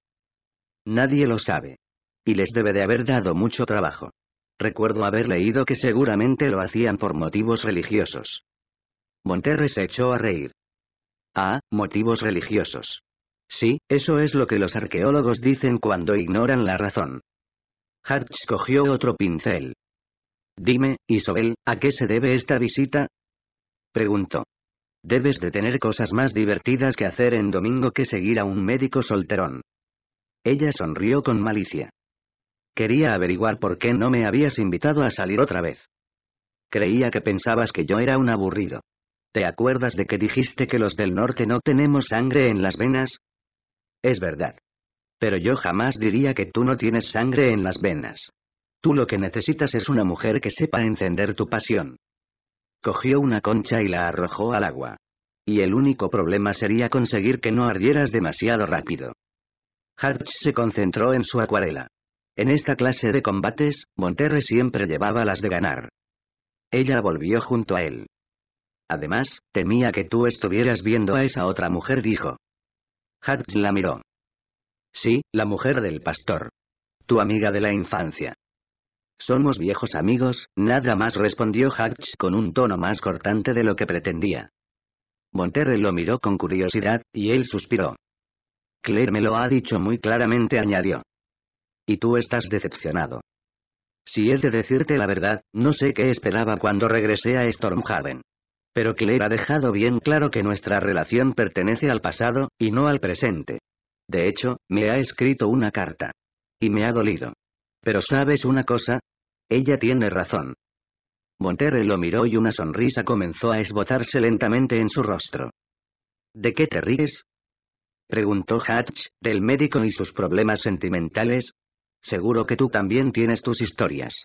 Nadie lo sabe. Y les debe de haber dado mucho trabajo. Recuerdo haber leído que seguramente lo hacían por motivos religiosos. Monterre se echó a reír. Ah, motivos religiosos. Sí, eso es lo que los arqueólogos dicen cuando ignoran la razón. Hartz cogió otro pincel. Dime, Isabel, ¿a qué se debe esta visita? Preguntó. Debes de tener cosas más divertidas que hacer en domingo que seguir a un médico solterón. Ella sonrió con malicia. Quería averiguar por qué no me habías invitado a salir otra vez. Creía que pensabas que yo era un aburrido. ¿Te acuerdas de que dijiste que los del norte no tenemos sangre en las venas? Es verdad. Pero yo jamás diría que tú no tienes sangre en las venas. Tú lo que necesitas es una mujer que sepa encender tu pasión. Cogió una concha y la arrojó al agua. Y el único problema sería conseguir que no ardieras demasiado rápido. Hartz se concentró en su acuarela. En esta clase de combates, Monterre siempre llevaba las de ganar. Ella volvió junto a él. Además, temía que tú estuvieras viendo a esa otra mujer, dijo. Hartz la miró. Sí, la mujer del pastor. Tu amiga de la infancia. Somos viejos amigos, nada más respondió Hatch con un tono más cortante de lo que pretendía. Monterrey lo miró con curiosidad, y él suspiró. Claire me lo ha dicho muy claramente, añadió. Y tú estás decepcionado. Si he de decirte la verdad, no sé qué esperaba cuando regresé a Stormhaven. Pero Claire ha dejado bien claro que nuestra relación pertenece al pasado, y no al presente. De hecho, me ha escrito una carta. Y me ha dolido. Pero sabes una cosa, ella tiene razón. Monterrey lo miró y una sonrisa comenzó a esbozarse lentamente en su rostro. ¿De qué te ríes? preguntó Hatch, del médico y sus problemas sentimentales. Seguro que tú también tienes tus historias.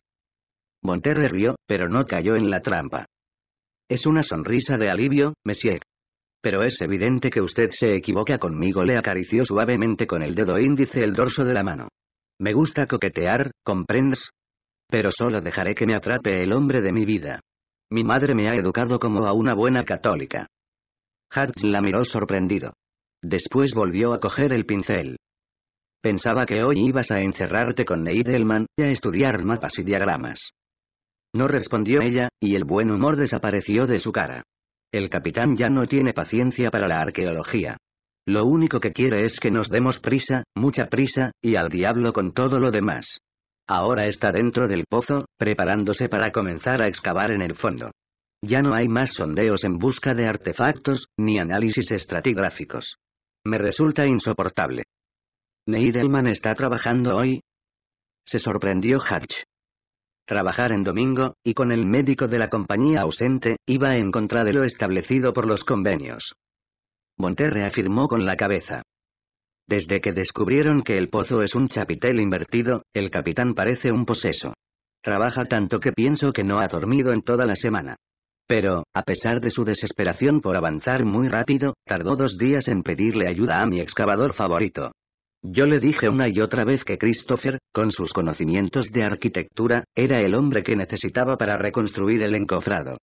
Monterre rió, pero no cayó en la trampa. Es una sonrisa de alivio, Monsieur. Pero es evidente que usted se equivoca conmigo, le acarició suavemente con el dedo índice el dorso de la mano. Me gusta coquetear, ¿comprendes? Pero solo dejaré que me atrape el hombre de mi vida. Mi madre me ha educado como a una buena católica. Hartz la miró sorprendido. Después volvió a coger el pincel. Pensaba que hoy ibas a encerrarte con Neidelman y a estudiar mapas y diagramas. No respondió ella, y el buen humor desapareció de su cara. El capitán ya no tiene paciencia para la arqueología. Lo único que quiere es que nos demos prisa, mucha prisa, y al diablo con todo lo demás. Ahora está dentro del pozo, preparándose para comenzar a excavar en el fondo. Ya no hay más sondeos en busca de artefactos, ni análisis estratigráficos. Me resulta insoportable. ¿Neidelman está trabajando hoy? Se sorprendió Hatch. Trabajar en domingo, y con el médico de la compañía ausente, iba en contra de lo establecido por los convenios. Monterre afirmó con la cabeza. Desde que descubrieron que el pozo es un chapitel invertido, el capitán parece un poseso. Trabaja tanto que pienso que no ha dormido en toda la semana. Pero, a pesar de su desesperación por avanzar muy rápido, tardó dos días en pedirle ayuda a mi excavador favorito. Yo le dije una y otra vez que Christopher, con sus conocimientos de arquitectura, era el hombre que necesitaba para reconstruir el encofrado.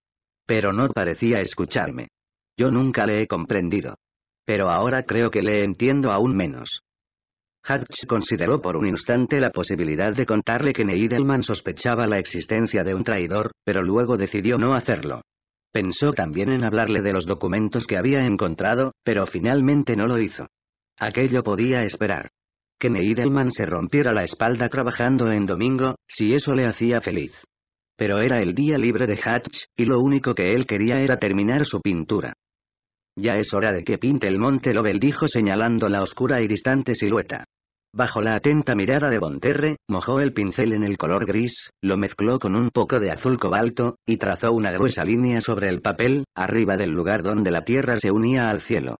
Pero no parecía escucharme. Yo nunca le he comprendido. Pero ahora creo que le entiendo aún menos. Hatch consideró por un instante la posibilidad de contarle que Neidelman sospechaba la existencia de un traidor, pero luego decidió no hacerlo. Pensó también en hablarle de los documentos que había encontrado, pero finalmente no lo hizo. Aquello podía esperar. Que Neidelman se rompiera la espalda trabajando en domingo, si eso le hacía feliz. Pero era el día libre de Hatch, y lo único que él quería era terminar su pintura. Ya es hora de que pinte el monte Lobel dijo señalando la oscura y distante silueta. Bajo la atenta mirada de Bonterre, mojó el pincel en el color gris, lo mezcló con un poco de azul cobalto, y trazó una gruesa línea sobre el papel, arriba del lugar donde la tierra se unía al cielo.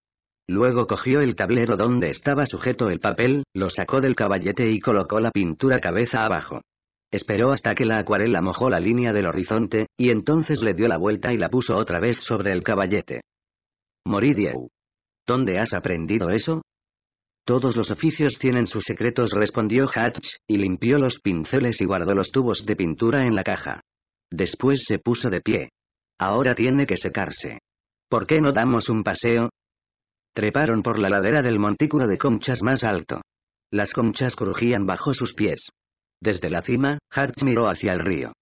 Luego cogió el tablero donde estaba sujeto el papel, lo sacó del caballete y colocó la pintura cabeza abajo. Esperó hasta que la acuarela mojó la línea del horizonte, y entonces le dio la vuelta y la puso otra vez sobre el caballete. Moridieu, ¿Dónde has aprendido eso? Todos los oficios tienen sus secretos, respondió Hatch, y limpió los pinceles y guardó los tubos de pintura en la caja. Después se puso de pie. Ahora tiene que secarse. ¿Por qué no damos un paseo? Treparon por la ladera del montículo de conchas más alto. Las conchas crujían bajo sus pies. Desde la cima, Hatch miró hacia el río.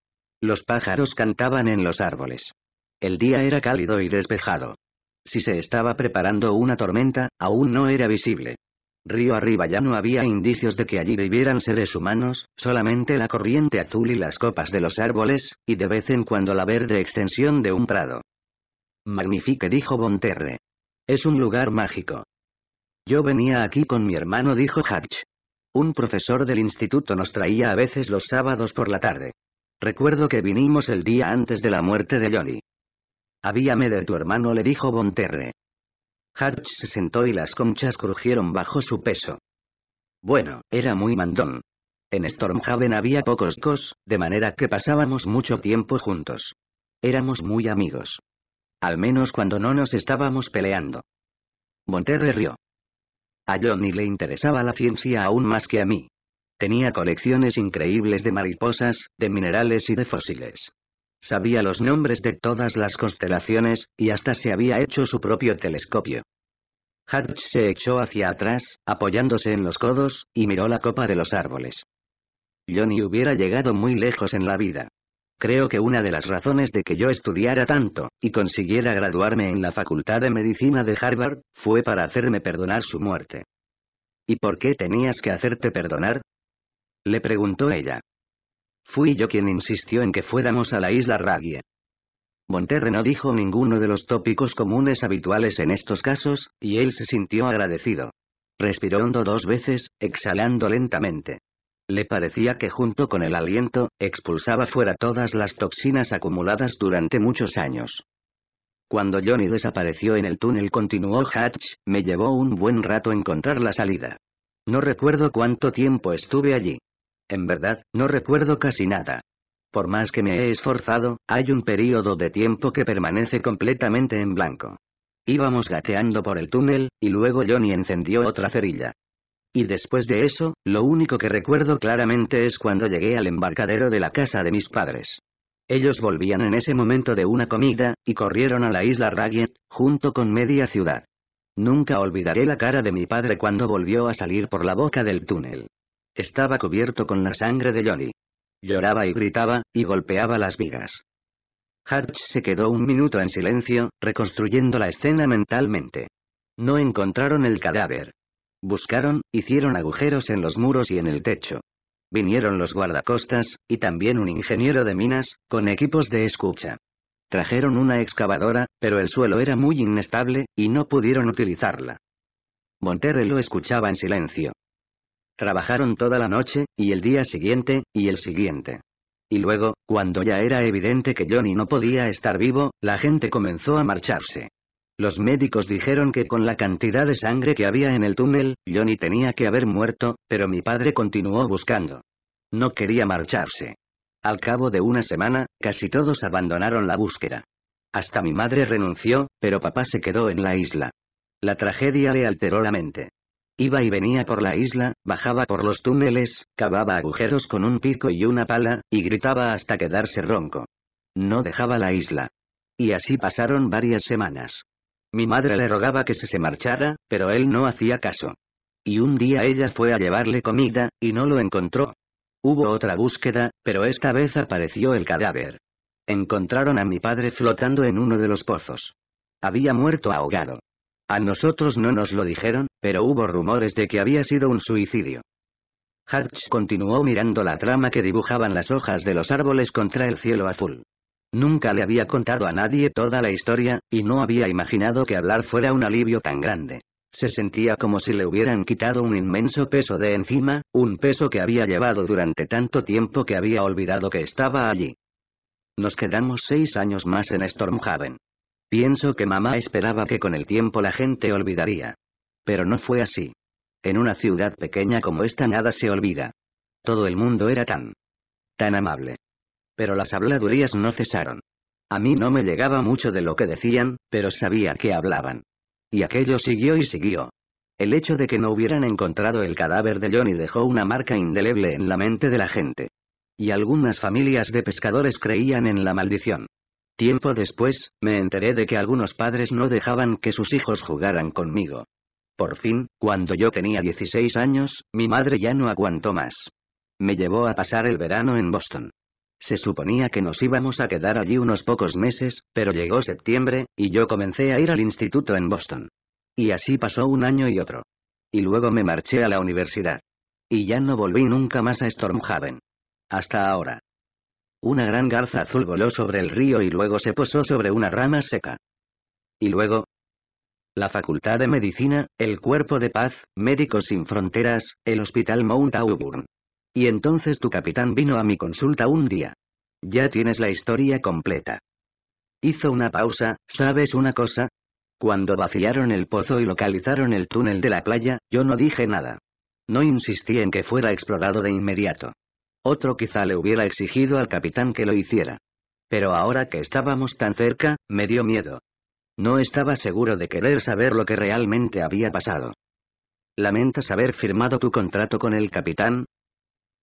Los pájaros cantaban en los árboles. El día era cálido y despejado. Si se estaba preparando una tormenta, aún no era visible. Río arriba ya no había indicios de que allí vivieran seres humanos, solamente la corriente azul y las copas de los árboles, y de vez en cuando la verde extensión de un prado. Magnifique dijo Bonterre. Es un lugar mágico. Yo venía aquí con mi hermano dijo Hatch. Un profesor del instituto nos traía a veces los sábados por la tarde. Recuerdo que vinimos el día antes de la muerte de Johnny. Habíame de tu hermano le dijo Bonterre. Harch se sentó y las conchas crujieron bajo su peso. Bueno, era muy mandón. En Stormhaven había pocos cos, de manera que pasábamos mucho tiempo juntos. Éramos muy amigos. Al menos cuando no nos estábamos peleando. Bonterre rió. A Johnny le interesaba la ciencia aún más que a mí. Tenía colecciones increíbles de mariposas, de minerales y de fósiles. Sabía los nombres de todas las constelaciones, y hasta se había hecho su propio telescopio. Hatch se echó hacia atrás, apoyándose en los codos, y miró la copa de los árboles. Johnny hubiera llegado muy lejos en la vida. Creo que una de las razones de que yo estudiara tanto, y consiguiera graduarme en la Facultad de Medicina de Harvard, fue para hacerme perdonar su muerte. ¿Y por qué tenías que hacerte perdonar? Le preguntó ella. Fui yo quien insistió en que fuéramos a la isla Ragia. Monterre no dijo ninguno de los tópicos comunes habituales en estos casos, y él se sintió agradecido. Respiró hondo dos veces, exhalando lentamente. Le parecía que junto con el aliento, expulsaba fuera todas las toxinas acumuladas durante muchos años. Cuando Johnny desapareció en el túnel continuó Hatch, me llevó un buen rato encontrar la salida. No recuerdo cuánto tiempo estuve allí. En verdad, no recuerdo casi nada. Por más que me he esforzado, hay un periodo de tiempo que permanece completamente en blanco. Íbamos gateando por el túnel, y luego Johnny encendió otra cerilla. Y después de eso, lo único que recuerdo claramente es cuando llegué al embarcadero de la casa de mis padres. Ellos volvían en ese momento de una comida, y corrieron a la isla Raggett, junto con media ciudad. Nunca olvidaré la cara de mi padre cuando volvió a salir por la boca del túnel. Estaba cubierto con la sangre de Johnny. Lloraba y gritaba, y golpeaba las vigas. Hutch se quedó un minuto en silencio, reconstruyendo la escena mentalmente. No encontraron el cadáver. Buscaron, hicieron agujeros en los muros y en el techo. Vinieron los guardacostas, y también un ingeniero de minas, con equipos de escucha. Trajeron una excavadora, pero el suelo era muy inestable, y no pudieron utilizarla. Monterrey lo escuchaba en silencio. Trabajaron toda la noche, y el día siguiente, y el siguiente. Y luego, cuando ya era evidente que Johnny no podía estar vivo, la gente comenzó a marcharse. Los médicos dijeron que con la cantidad de sangre que había en el túnel, Johnny tenía que haber muerto, pero mi padre continuó buscando. No quería marcharse. Al cabo de una semana, casi todos abandonaron la búsqueda. Hasta mi madre renunció, pero papá se quedó en la isla. La tragedia le alteró la mente. Iba y venía por la isla, bajaba por los túneles, cavaba agujeros con un pico y una pala, y gritaba hasta quedarse ronco. No dejaba la isla. Y así pasaron varias semanas. Mi madre le rogaba que se se marchara, pero él no hacía caso. Y un día ella fue a llevarle comida, y no lo encontró. Hubo otra búsqueda, pero esta vez apareció el cadáver. Encontraron a mi padre flotando en uno de los pozos. Había muerto ahogado. A nosotros no nos lo dijeron, pero hubo rumores de que había sido un suicidio. Hatch continuó mirando la trama que dibujaban las hojas de los árboles contra el cielo azul. Nunca le había contado a nadie toda la historia, y no había imaginado que hablar fuera un alivio tan grande. Se sentía como si le hubieran quitado un inmenso peso de encima, un peso que había llevado durante tanto tiempo que había olvidado que estaba allí. Nos quedamos seis años más en Stormhaven. Pienso que mamá esperaba que con el tiempo la gente olvidaría, pero no fue así. En una ciudad pequeña como esta nada se olvida. Todo el mundo era tan... tan amable. Pero las habladurías no cesaron. A mí no me llegaba mucho de lo que decían, pero sabía que hablaban. Y aquello siguió y siguió. El hecho de que no hubieran encontrado el cadáver de Johnny dejó una marca indeleble en la mente de la gente. Y algunas familias de pescadores creían en la maldición. Tiempo después, me enteré de que algunos padres no dejaban que sus hijos jugaran conmigo. Por fin, cuando yo tenía 16 años, mi madre ya no aguantó más. Me llevó a pasar el verano en Boston. Se suponía que nos íbamos a quedar allí unos pocos meses, pero llegó septiembre, y yo comencé a ir al instituto en Boston. Y así pasó un año y otro. Y luego me marché a la universidad. Y ya no volví nunca más a Stormhaven. Hasta ahora. Una gran garza azul voló sobre el río y luego se posó sobre una rama seca. Y luego, la Facultad de Medicina, el Cuerpo de Paz, Médicos Sin Fronteras, el Hospital Mount Auburn. Y entonces tu capitán vino a mi consulta un día. Ya tienes la historia completa. Hizo una pausa, ¿sabes una cosa? Cuando vaciaron el pozo y localizaron el túnel de la playa, yo no dije nada. No insistí en que fuera explorado de inmediato. Otro quizá le hubiera exigido al capitán que lo hiciera. Pero ahora que estábamos tan cerca, me dio miedo. No estaba seguro de querer saber lo que realmente había pasado. ¿Lamentas haber firmado tu contrato con el capitán?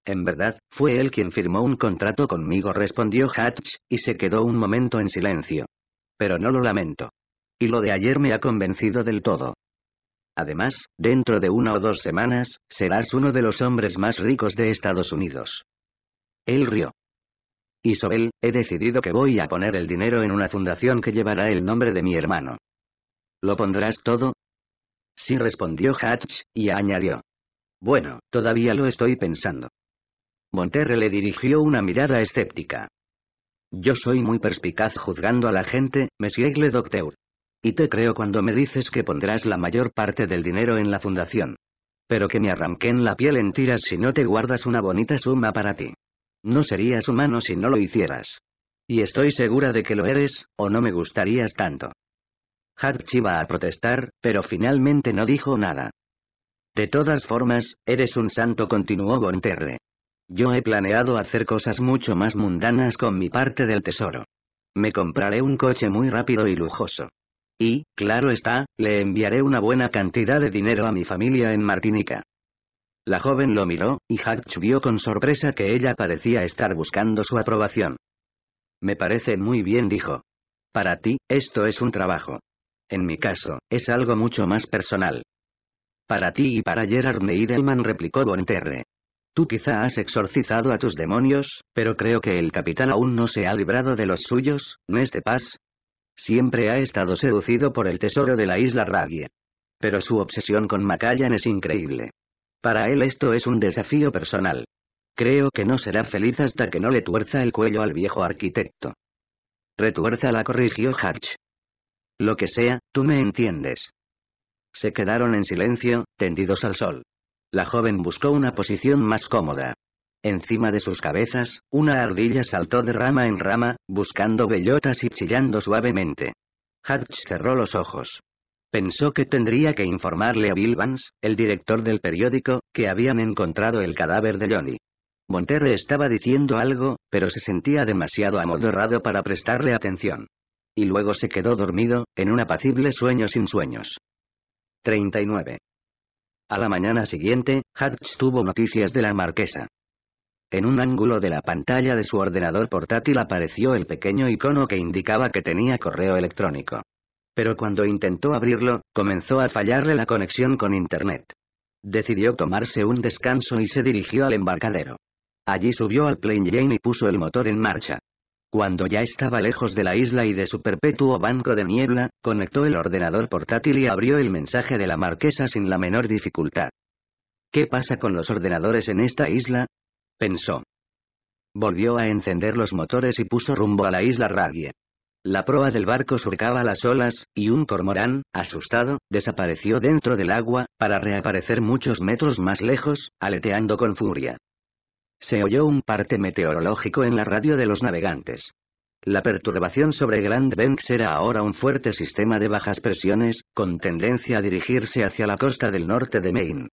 En verdad, fue él quien firmó un contrato conmigo, respondió Hatch, y se quedó un momento en silencio. Pero no lo lamento. Y lo de ayer me ha convencido del todo. Además, dentro de una o dos semanas, serás uno de los hombres más ricos de Estados Unidos. Él rió. Isabel, he decidido que voy a poner el dinero en una fundación que llevará el nombre de mi hermano. ¿Lo pondrás todo? Sí respondió Hatch, y añadió. Bueno, todavía lo estoy pensando. Monterre le dirigió una mirada escéptica. Yo soy muy perspicaz juzgando a la gente, Monsieur le Docteur. Y te creo cuando me dices que pondrás la mayor parte del dinero en la fundación. Pero que me arranquen la piel en tiras si no te guardas una bonita suma para ti. No serías humano si no lo hicieras. Y estoy segura de que lo eres, o no me gustarías tanto. Hatch iba a protestar, pero finalmente no dijo nada. De todas formas, eres un santo, continuó Bonterre. Yo he planeado hacer cosas mucho más mundanas con mi parte del tesoro. Me compraré un coche muy rápido y lujoso. Y, claro está, le enviaré una buena cantidad de dinero a mi familia en Martinica. La joven lo miró, y Hatch vio con sorpresa que ella parecía estar buscando su aprobación. Me parece muy bien, dijo. Para ti, esto es un trabajo. En mi caso, es algo mucho más personal. Para ti y para Gerard Neidelman replicó Bonterre. Tú quizá has exorcizado a tus demonios, pero creo que el capitán aún no se ha librado de los suyos, ¿no es de paz? Siempre ha estado seducido por el tesoro de la isla Ragia. Pero su obsesión con Macallan es increíble. Para él esto es un desafío personal. Creo que no será feliz hasta que no le tuerza el cuello al viejo arquitecto. Retuerza la corrigió Hatch. Lo que sea, tú me entiendes. Se quedaron en silencio, tendidos al sol. La joven buscó una posición más cómoda. Encima de sus cabezas, una ardilla saltó de rama en rama, buscando bellotas y chillando suavemente. Hatch cerró los ojos. Pensó que tendría que informarle a Bill Vance, el director del periódico, que habían encontrado el cadáver de Johnny. Monterre estaba diciendo algo, pero se sentía demasiado amodorrado para prestarle atención. Y luego se quedó dormido, en un apacible sueño sin sueños. 39. A la mañana siguiente, Hartz tuvo noticias de la marquesa. En un ángulo de la pantalla de su ordenador portátil apareció el pequeño icono que indicaba que tenía correo electrónico pero cuando intentó abrirlo, comenzó a fallarle la conexión con Internet. Decidió tomarse un descanso y se dirigió al embarcadero. Allí subió al plane Jane y puso el motor en marcha. Cuando ya estaba lejos de la isla y de su perpetuo banco de niebla, conectó el ordenador portátil y abrió el mensaje de la marquesa sin la menor dificultad. ¿Qué pasa con los ordenadores en esta isla? pensó. Volvió a encender los motores y puso rumbo a la isla ragia. La proa del barco surcaba las olas, y un cormorán, asustado, desapareció dentro del agua, para reaparecer muchos metros más lejos, aleteando con furia. Se oyó un parte meteorológico en la radio de los navegantes. La perturbación sobre Grand Banks era ahora un fuerte sistema de bajas presiones, con tendencia a dirigirse hacia la costa del norte de Maine.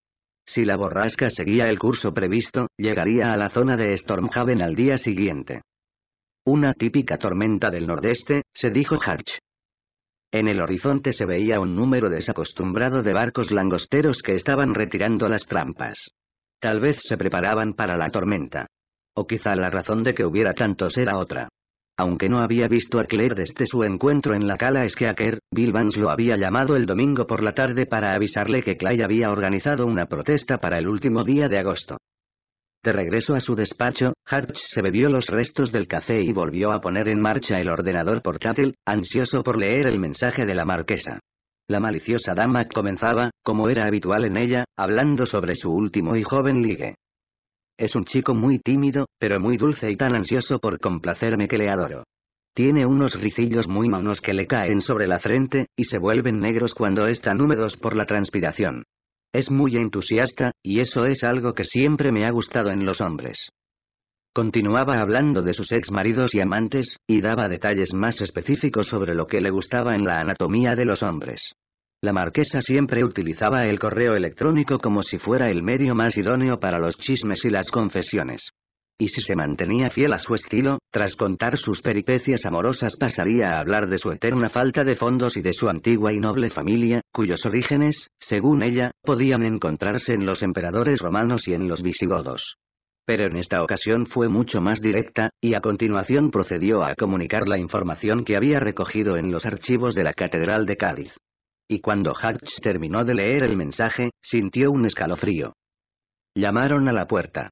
Si la borrasca seguía el curso previsto, llegaría a la zona de Stormhaven al día siguiente. Una típica tormenta del nordeste, se dijo Hatch. En el horizonte se veía un número desacostumbrado de barcos langosteros que estaban retirando las trampas. Tal vez se preparaban para la tormenta. O quizá la razón de que hubiera tantos era otra. Aunque no había visto a Claire desde su encuentro en la cala Skeaker, Bill Vance lo había llamado el domingo por la tarde para avisarle que Claire había organizado una protesta para el último día de agosto. De regreso a su despacho, Hartz se bebió los restos del café y volvió a poner en marcha el ordenador portátil, ansioso por leer el mensaje de la marquesa. La maliciosa dama comenzaba, como era habitual en ella, hablando sobre su último y joven ligue. Es un chico muy tímido, pero muy dulce y tan ansioso por complacerme que le adoro. Tiene unos ricillos muy monos que le caen sobre la frente, y se vuelven negros cuando están húmedos por la transpiración. Es muy entusiasta, y eso es algo que siempre me ha gustado en los hombres. Continuaba hablando de sus ex maridos y amantes, y daba detalles más específicos sobre lo que le gustaba en la anatomía de los hombres. La marquesa siempre utilizaba el correo electrónico como si fuera el medio más idóneo para los chismes y las confesiones. Y si se mantenía fiel a su estilo, tras contar sus peripecias amorosas pasaría a hablar de su eterna falta de fondos y de su antigua y noble familia, cuyos orígenes, según ella, podían encontrarse en los emperadores romanos y en los visigodos. Pero en esta ocasión fue mucho más directa, y a continuación procedió a comunicar la información que había recogido en los archivos de la Catedral de Cádiz. Y cuando Hatch terminó de leer el mensaje, sintió un escalofrío. Llamaron a la puerta.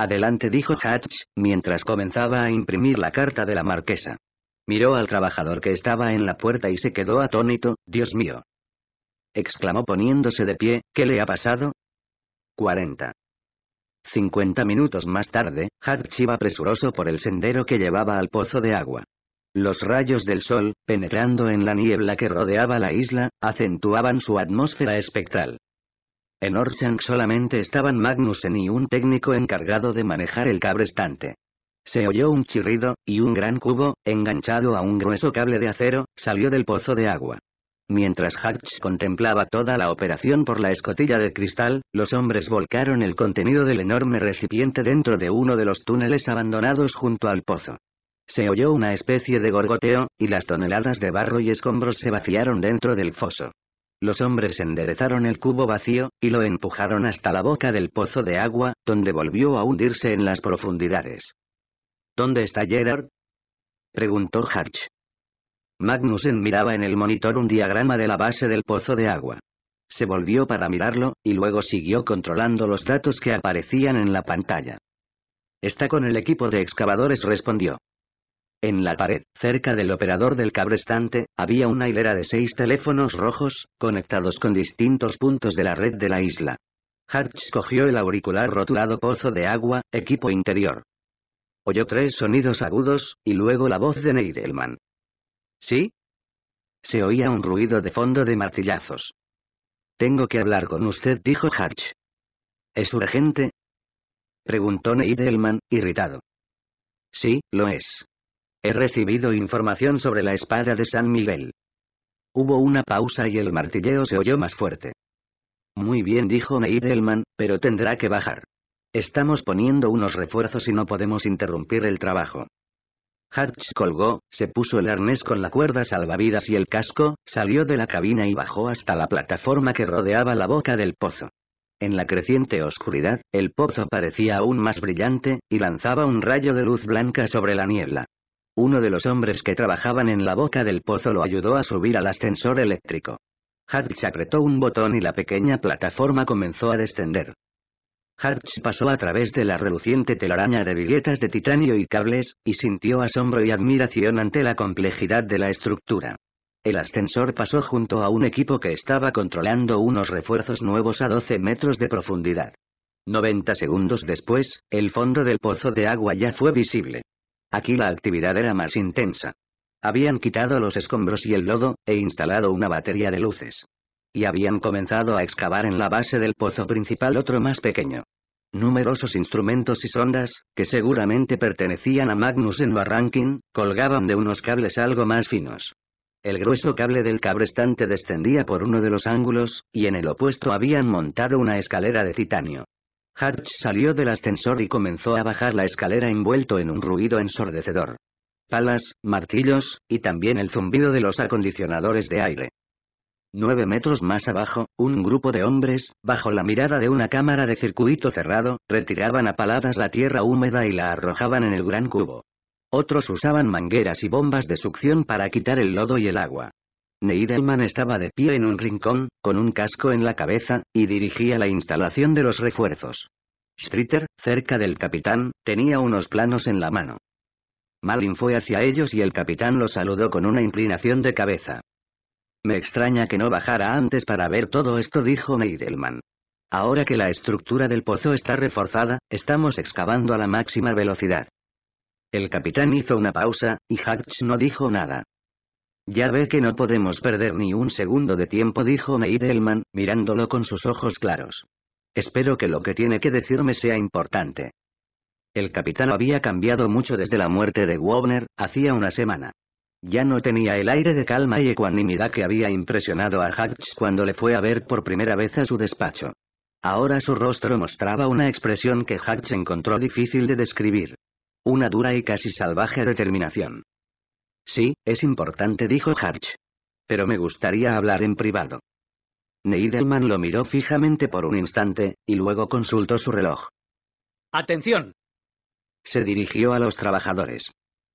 Adelante dijo Hatch, mientras comenzaba a imprimir la carta de la marquesa. Miró al trabajador que estaba en la puerta y se quedó atónito, Dios mío. Exclamó poniéndose de pie, ¿qué le ha pasado? 40. 50 minutos más tarde, Hatch iba presuroso por el sendero que llevaba al pozo de agua. Los rayos del sol, penetrando en la niebla que rodeaba la isla, acentuaban su atmósfera espectral. En Orsang solamente estaban Magnussen y un técnico encargado de manejar el cabrestante. Se oyó un chirrido, y un gran cubo, enganchado a un grueso cable de acero, salió del pozo de agua. Mientras Hatch contemplaba toda la operación por la escotilla de cristal, los hombres volcaron el contenido del enorme recipiente dentro de uno de los túneles abandonados junto al pozo. Se oyó una especie de gorgoteo, y las toneladas de barro y escombros se vaciaron dentro del foso. Los hombres enderezaron el cubo vacío, y lo empujaron hasta la boca del pozo de agua, donde volvió a hundirse en las profundidades. ¿Dónde está Gerard? preguntó Hatch. Magnussen miraba en el monitor un diagrama de la base del pozo de agua. Se volvió para mirarlo, y luego siguió controlando los datos que aparecían en la pantalla. Está con el equipo de excavadores respondió. En la pared, cerca del operador del cabrestante, había una hilera de seis teléfonos rojos, conectados con distintos puntos de la red de la isla. Hartz cogió el auricular rotulado pozo de agua, equipo interior. Oyó tres sonidos agudos, y luego la voz de Neidelman. ¿Sí? Se oía un ruido de fondo de martillazos. Tengo que hablar con usted, dijo Hartz. ¿Es urgente? Preguntó Neidelman, irritado. Sí, lo es. He recibido información sobre la espada de San Miguel. Hubo una pausa y el martilleo se oyó más fuerte. Muy bien dijo Neidelman, pero tendrá que bajar. Estamos poniendo unos refuerzos y no podemos interrumpir el trabajo. Hatch colgó, se puso el arnés con la cuerda salvavidas y el casco, salió de la cabina y bajó hasta la plataforma que rodeaba la boca del pozo. En la creciente oscuridad, el pozo parecía aún más brillante, y lanzaba un rayo de luz blanca sobre la niebla. Uno de los hombres que trabajaban en la boca del pozo lo ayudó a subir al ascensor eléctrico. Hartz apretó un botón y la pequeña plataforma comenzó a descender. Hartz pasó a través de la reluciente telaraña de billetas de titanio y cables, y sintió asombro y admiración ante la complejidad de la estructura. El ascensor pasó junto a un equipo que estaba controlando unos refuerzos nuevos a 12 metros de profundidad. 90 segundos después, el fondo del pozo de agua ya fue visible. Aquí la actividad era más intensa. Habían quitado los escombros y el lodo, e instalado una batería de luces. Y habían comenzado a excavar en la base del pozo principal otro más pequeño. Numerosos instrumentos y sondas, que seguramente pertenecían a Magnus en a colgaban de unos cables algo más finos. El grueso cable del cabrestante descendía por uno de los ángulos, y en el opuesto habían montado una escalera de titanio. Hatch salió del ascensor y comenzó a bajar la escalera envuelto en un ruido ensordecedor. Palas, martillos, y también el zumbido de los acondicionadores de aire. Nueve metros más abajo, un grupo de hombres, bajo la mirada de una cámara de circuito cerrado, retiraban a paladas la tierra húmeda y la arrojaban en el gran cubo. Otros usaban mangueras y bombas de succión para quitar el lodo y el agua. Neidelman estaba de pie en un rincón, con un casco en la cabeza, y dirigía la instalación de los refuerzos. Streeter, cerca del capitán, tenía unos planos en la mano. Malin fue hacia ellos y el capitán lo saludó con una inclinación de cabeza. Me extraña que no bajara antes para ver todo esto, dijo Neidelman. Ahora que la estructura del pozo está reforzada, estamos excavando a la máxima velocidad. El capitán hizo una pausa, y Hatch no dijo nada. Ya ve que no podemos perder ni un segundo de tiempo dijo Neidelman, mirándolo con sus ojos claros. Espero que lo que tiene que decirme sea importante. El capitán había cambiado mucho desde la muerte de Wobner, hacía una semana. Ya no tenía el aire de calma y ecuanimidad que había impresionado a Hatch cuando le fue a ver por primera vez a su despacho. Ahora su rostro mostraba una expresión que Hatch encontró difícil de describir. Una dura y casi salvaje determinación. Sí, es importante dijo Hatch. Pero me gustaría hablar en privado. Neidelman lo miró fijamente por un instante, y luego consultó su reloj. ¡Atención! Se dirigió a los trabajadores.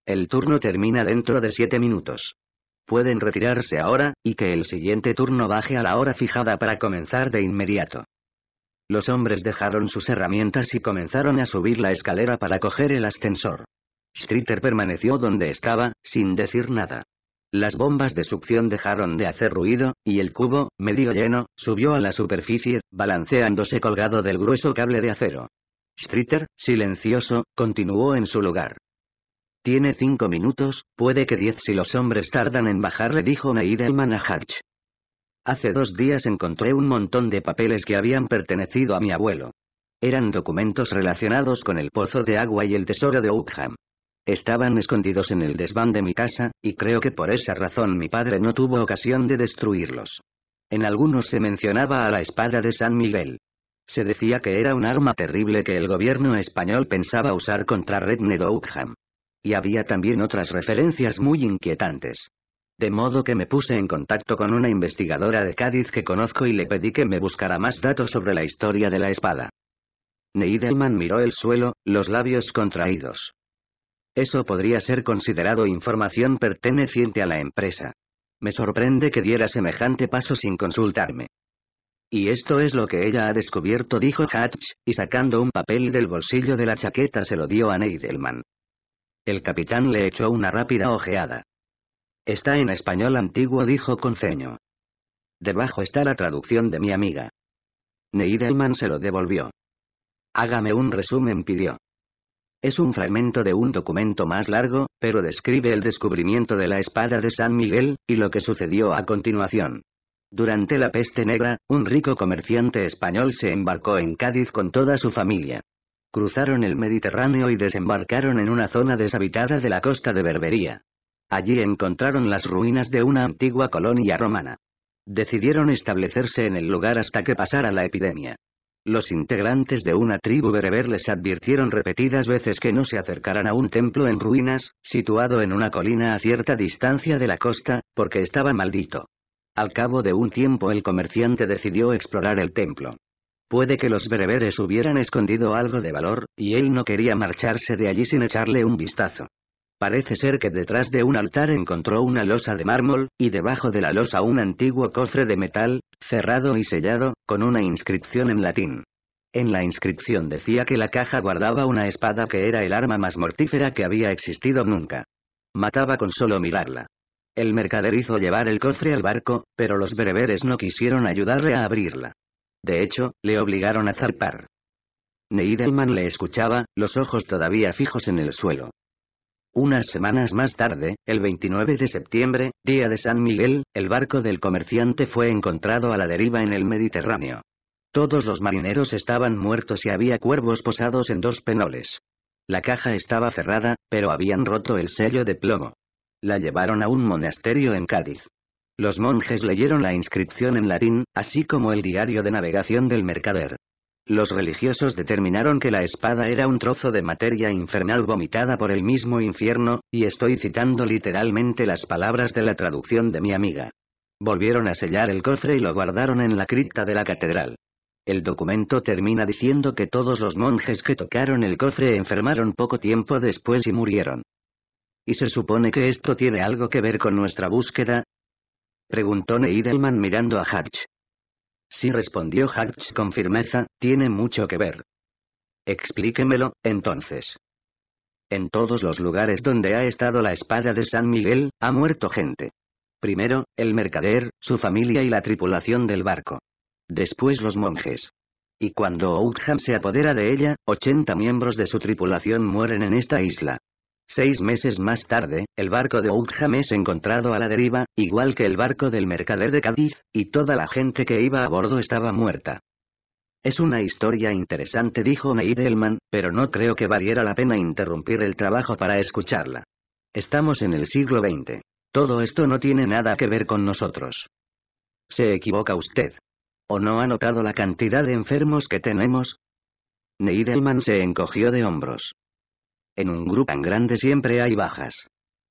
El turno termina dentro de siete minutos. Pueden retirarse ahora, y que el siguiente turno baje a la hora fijada para comenzar de inmediato. Los hombres dejaron sus herramientas y comenzaron a subir la escalera para coger el ascensor. Streeter permaneció donde estaba, sin decir nada. Las bombas de succión dejaron de hacer ruido, y el cubo, medio lleno, subió a la superficie, balanceándose colgado del grueso cable de acero. Streeter, silencioso, continuó en su lugar. Tiene cinco minutos, puede que diez si los hombres tardan en bajarle» le dijo a Hatch. Hace dos días encontré un montón de papeles que habían pertenecido a mi abuelo. Eran documentos relacionados con el pozo de agua y el tesoro de Oakham. Estaban escondidos en el desván de mi casa, y creo que por esa razón mi padre no tuvo ocasión de destruirlos. En algunos se mencionaba a la espada de San Miguel. Se decía que era un arma terrible que el gobierno español pensaba usar contra Redne Y había también otras referencias muy inquietantes. De modo que me puse en contacto con una investigadora de Cádiz que conozco y le pedí que me buscara más datos sobre la historia de la espada. Neidelman miró el suelo, los labios contraídos. Eso podría ser considerado información perteneciente a la empresa. Me sorprende que diera semejante paso sin consultarme. Y esto es lo que ella ha descubierto, dijo Hatch, y sacando un papel del bolsillo de la chaqueta se lo dio a Neidelman. El capitán le echó una rápida ojeada. Está en español antiguo, dijo con ceño. Debajo está la traducción de mi amiga. Neidelman se lo devolvió. Hágame un resumen, pidió. Es un fragmento de un documento más largo, pero describe el descubrimiento de la espada de San Miguel, y lo que sucedió a continuación. Durante la peste negra, un rico comerciante español se embarcó en Cádiz con toda su familia. Cruzaron el Mediterráneo y desembarcaron en una zona deshabitada de la costa de Berbería. Allí encontraron las ruinas de una antigua colonia romana. Decidieron establecerse en el lugar hasta que pasara la epidemia. Los integrantes de una tribu bereber les advirtieron repetidas veces que no se acercaran a un templo en ruinas, situado en una colina a cierta distancia de la costa, porque estaba maldito. Al cabo de un tiempo el comerciante decidió explorar el templo. Puede que los bereberes hubieran escondido algo de valor, y él no quería marcharse de allí sin echarle un vistazo. Parece ser que detrás de un altar encontró una losa de mármol, y debajo de la losa un antiguo cofre de metal, cerrado y sellado, con una inscripción en latín. En la inscripción decía que la caja guardaba una espada que era el arma más mortífera que había existido nunca. Mataba con solo mirarla. El mercader hizo llevar el cofre al barco, pero los bereberes no quisieron ayudarle a abrirla. De hecho, le obligaron a zarpar. Neidelman le escuchaba, los ojos todavía fijos en el suelo. Unas semanas más tarde, el 29 de septiembre, día de San Miguel, el barco del comerciante fue encontrado a la deriva en el Mediterráneo. Todos los marineros estaban muertos y había cuervos posados en dos penoles. La caja estaba cerrada, pero habían roto el sello de plomo. La llevaron a un monasterio en Cádiz. Los monjes leyeron la inscripción en latín, así como el diario de navegación del mercader. Los religiosos determinaron que la espada era un trozo de materia infernal vomitada por el mismo infierno, y estoy citando literalmente las palabras de la traducción de mi amiga. Volvieron a sellar el cofre y lo guardaron en la cripta de la catedral. El documento termina diciendo que todos los monjes que tocaron el cofre enfermaron poco tiempo después y murieron. ¿Y se supone que esto tiene algo que ver con nuestra búsqueda? Preguntó Neidelman mirando a Hatch. Sí respondió Hatch con firmeza, tiene mucho que ver. Explíquemelo, entonces. En todos los lugares donde ha estado la espada de San Miguel, ha muerto gente. Primero, el mercader, su familia y la tripulación del barco. Después los monjes. Y cuando Outham se apodera de ella, 80 miembros de su tripulación mueren en esta isla. Seis meses más tarde, el barco de Oudham es encontrado a la deriva, igual que el barco del mercader de Cádiz, y toda la gente que iba a bordo estaba muerta. Es una historia interesante dijo Neidelman, pero no creo que valiera la pena interrumpir el trabajo para escucharla. Estamos en el siglo XX. Todo esto no tiene nada que ver con nosotros. Se equivoca usted. ¿O no ha notado la cantidad de enfermos que tenemos? Neidelman se encogió de hombros. En un grupo tan grande siempre hay bajas.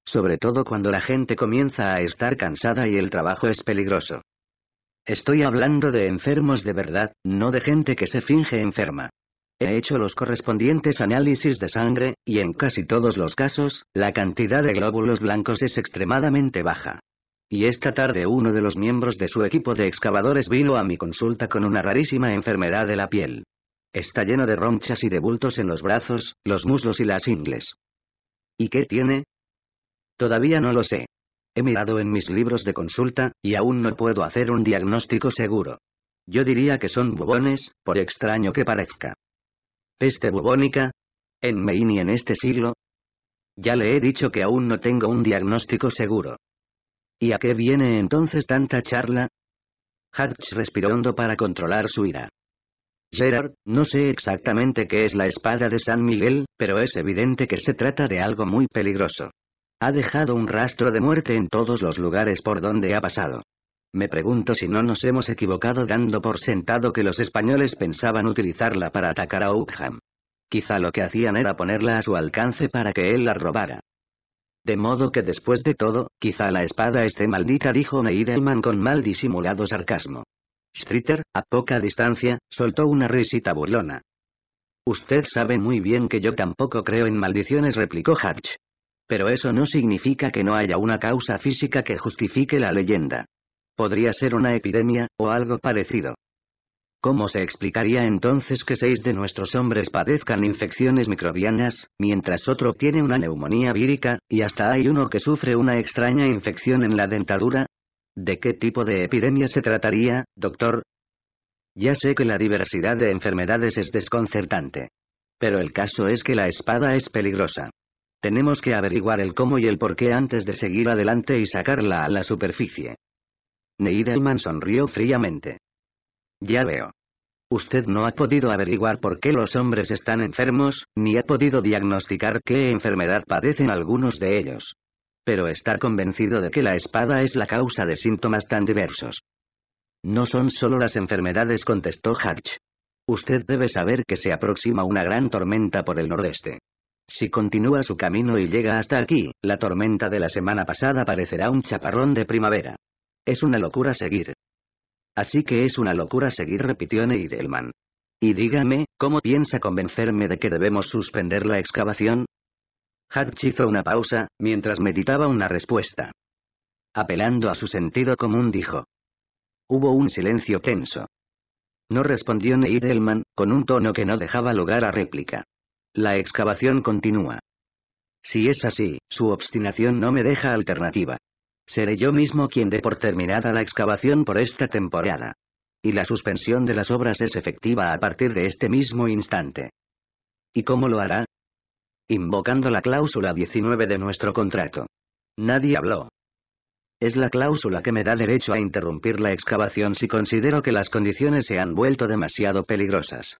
Sobre todo cuando la gente comienza a estar cansada y el trabajo es peligroso. Estoy hablando de enfermos de verdad, no de gente que se finge enferma. He hecho los correspondientes análisis de sangre, y en casi todos los casos, la cantidad de glóbulos blancos es extremadamente baja. Y esta tarde uno de los miembros de su equipo de excavadores vino a mi consulta con una rarísima enfermedad de la piel. Está lleno de ronchas y de bultos en los brazos, los muslos y las ingles. ¿Y qué tiene? Todavía no lo sé. He mirado en mis libros de consulta, y aún no puedo hacer un diagnóstico seguro. Yo diría que son bubones, por extraño que parezca. ¿Peste bubónica? ¿En Maine y en este siglo? Ya le he dicho que aún no tengo un diagnóstico seguro. ¿Y a qué viene entonces tanta charla? Hatch respiró hondo para controlar su ira. Gerard, no sé exactamente qué es la espada de San Miguel, pero es evidente que se trata de algo muy peligroso. Ha dejado un rastro de muerte en todos los lugares por donde ha pasado. Me pregunto si no nos hemos equivocado dando por sentado que los españoles pensaban utilizarla para atacar a Upham. Quizá lo que hacían era ponerla a su alcance para que él la robara. De modo que después de todo, quizá la espada esté maldita, dijo Neidelman con mal disimulado sarcasmo. Streeter, a poca distancia, soltó una risita burlona. Usted sabe muy bien que yo tampoco creo en maldiciones, replicó Hatch. Pero eso no significa que no haya una causa física que justifique la leyenda. Podría ser una epidemia, o algo parecido. ¿Cómo se explicaría entonces que seis de nuestros hombres padezcan infecciones microbianas, mientras otro tiene una neumonía vírica, y hasta hay uno que sufre una extraña infección en la dentadura? ¿De qué tipo de epidemia se trataría, doctor? Ya sé que la diversidad de enfermedades es desconcertante. Pero el caso es que la espada es peligrosa. Tenemos que averiguar el cómo y el por qué antes de seguir adelante y sacarla a la superficie. Neidelman sonrió fríamente. Ya veo. Usted no ha podido averiguar por qué los hombres están enfermos, ni ha podido diagnosticar qué enfermedad padecen algunos de ellos pero está convencido de que la espada es la causa de síntomas tan diversos. No son solo las enfermedades, contestó Hatch. Usted debe saber que se aproxima una gran tormenta por el nordeste. Si continúa su camino y llega hasta aquí, la tormenta de la semana pasada parecerá un chaparrón de primavera. Es una locura seguir. Así que es una locura seguir, repitió Neidelman. Y dígame, ¿cómo piensa convencerme de que debemos suspender la excavación? Hatch hizo una pausa, mientras meditaba una respuesta. Apelando a su sentido común dijo. Hubo un silencio tenso. No respondió Neidelman, con un tono que no dejaba lugar a réplica. La excavación continúa. Si es así, su obstinación no me deja alternativa. Seré yo mismo quien dé por terminada la excavación por esta temporada. Y la suspensión de las obras es efectiva a partir de este mismo instante. ¿Y cómo lo hará? invocando la cláusula 19 de nuestro contrato. Nadie habló. Es la cláusula que me da derecho a interrumpir la excavación si considero que las condiciones se han vuelto demasiado peligrosas.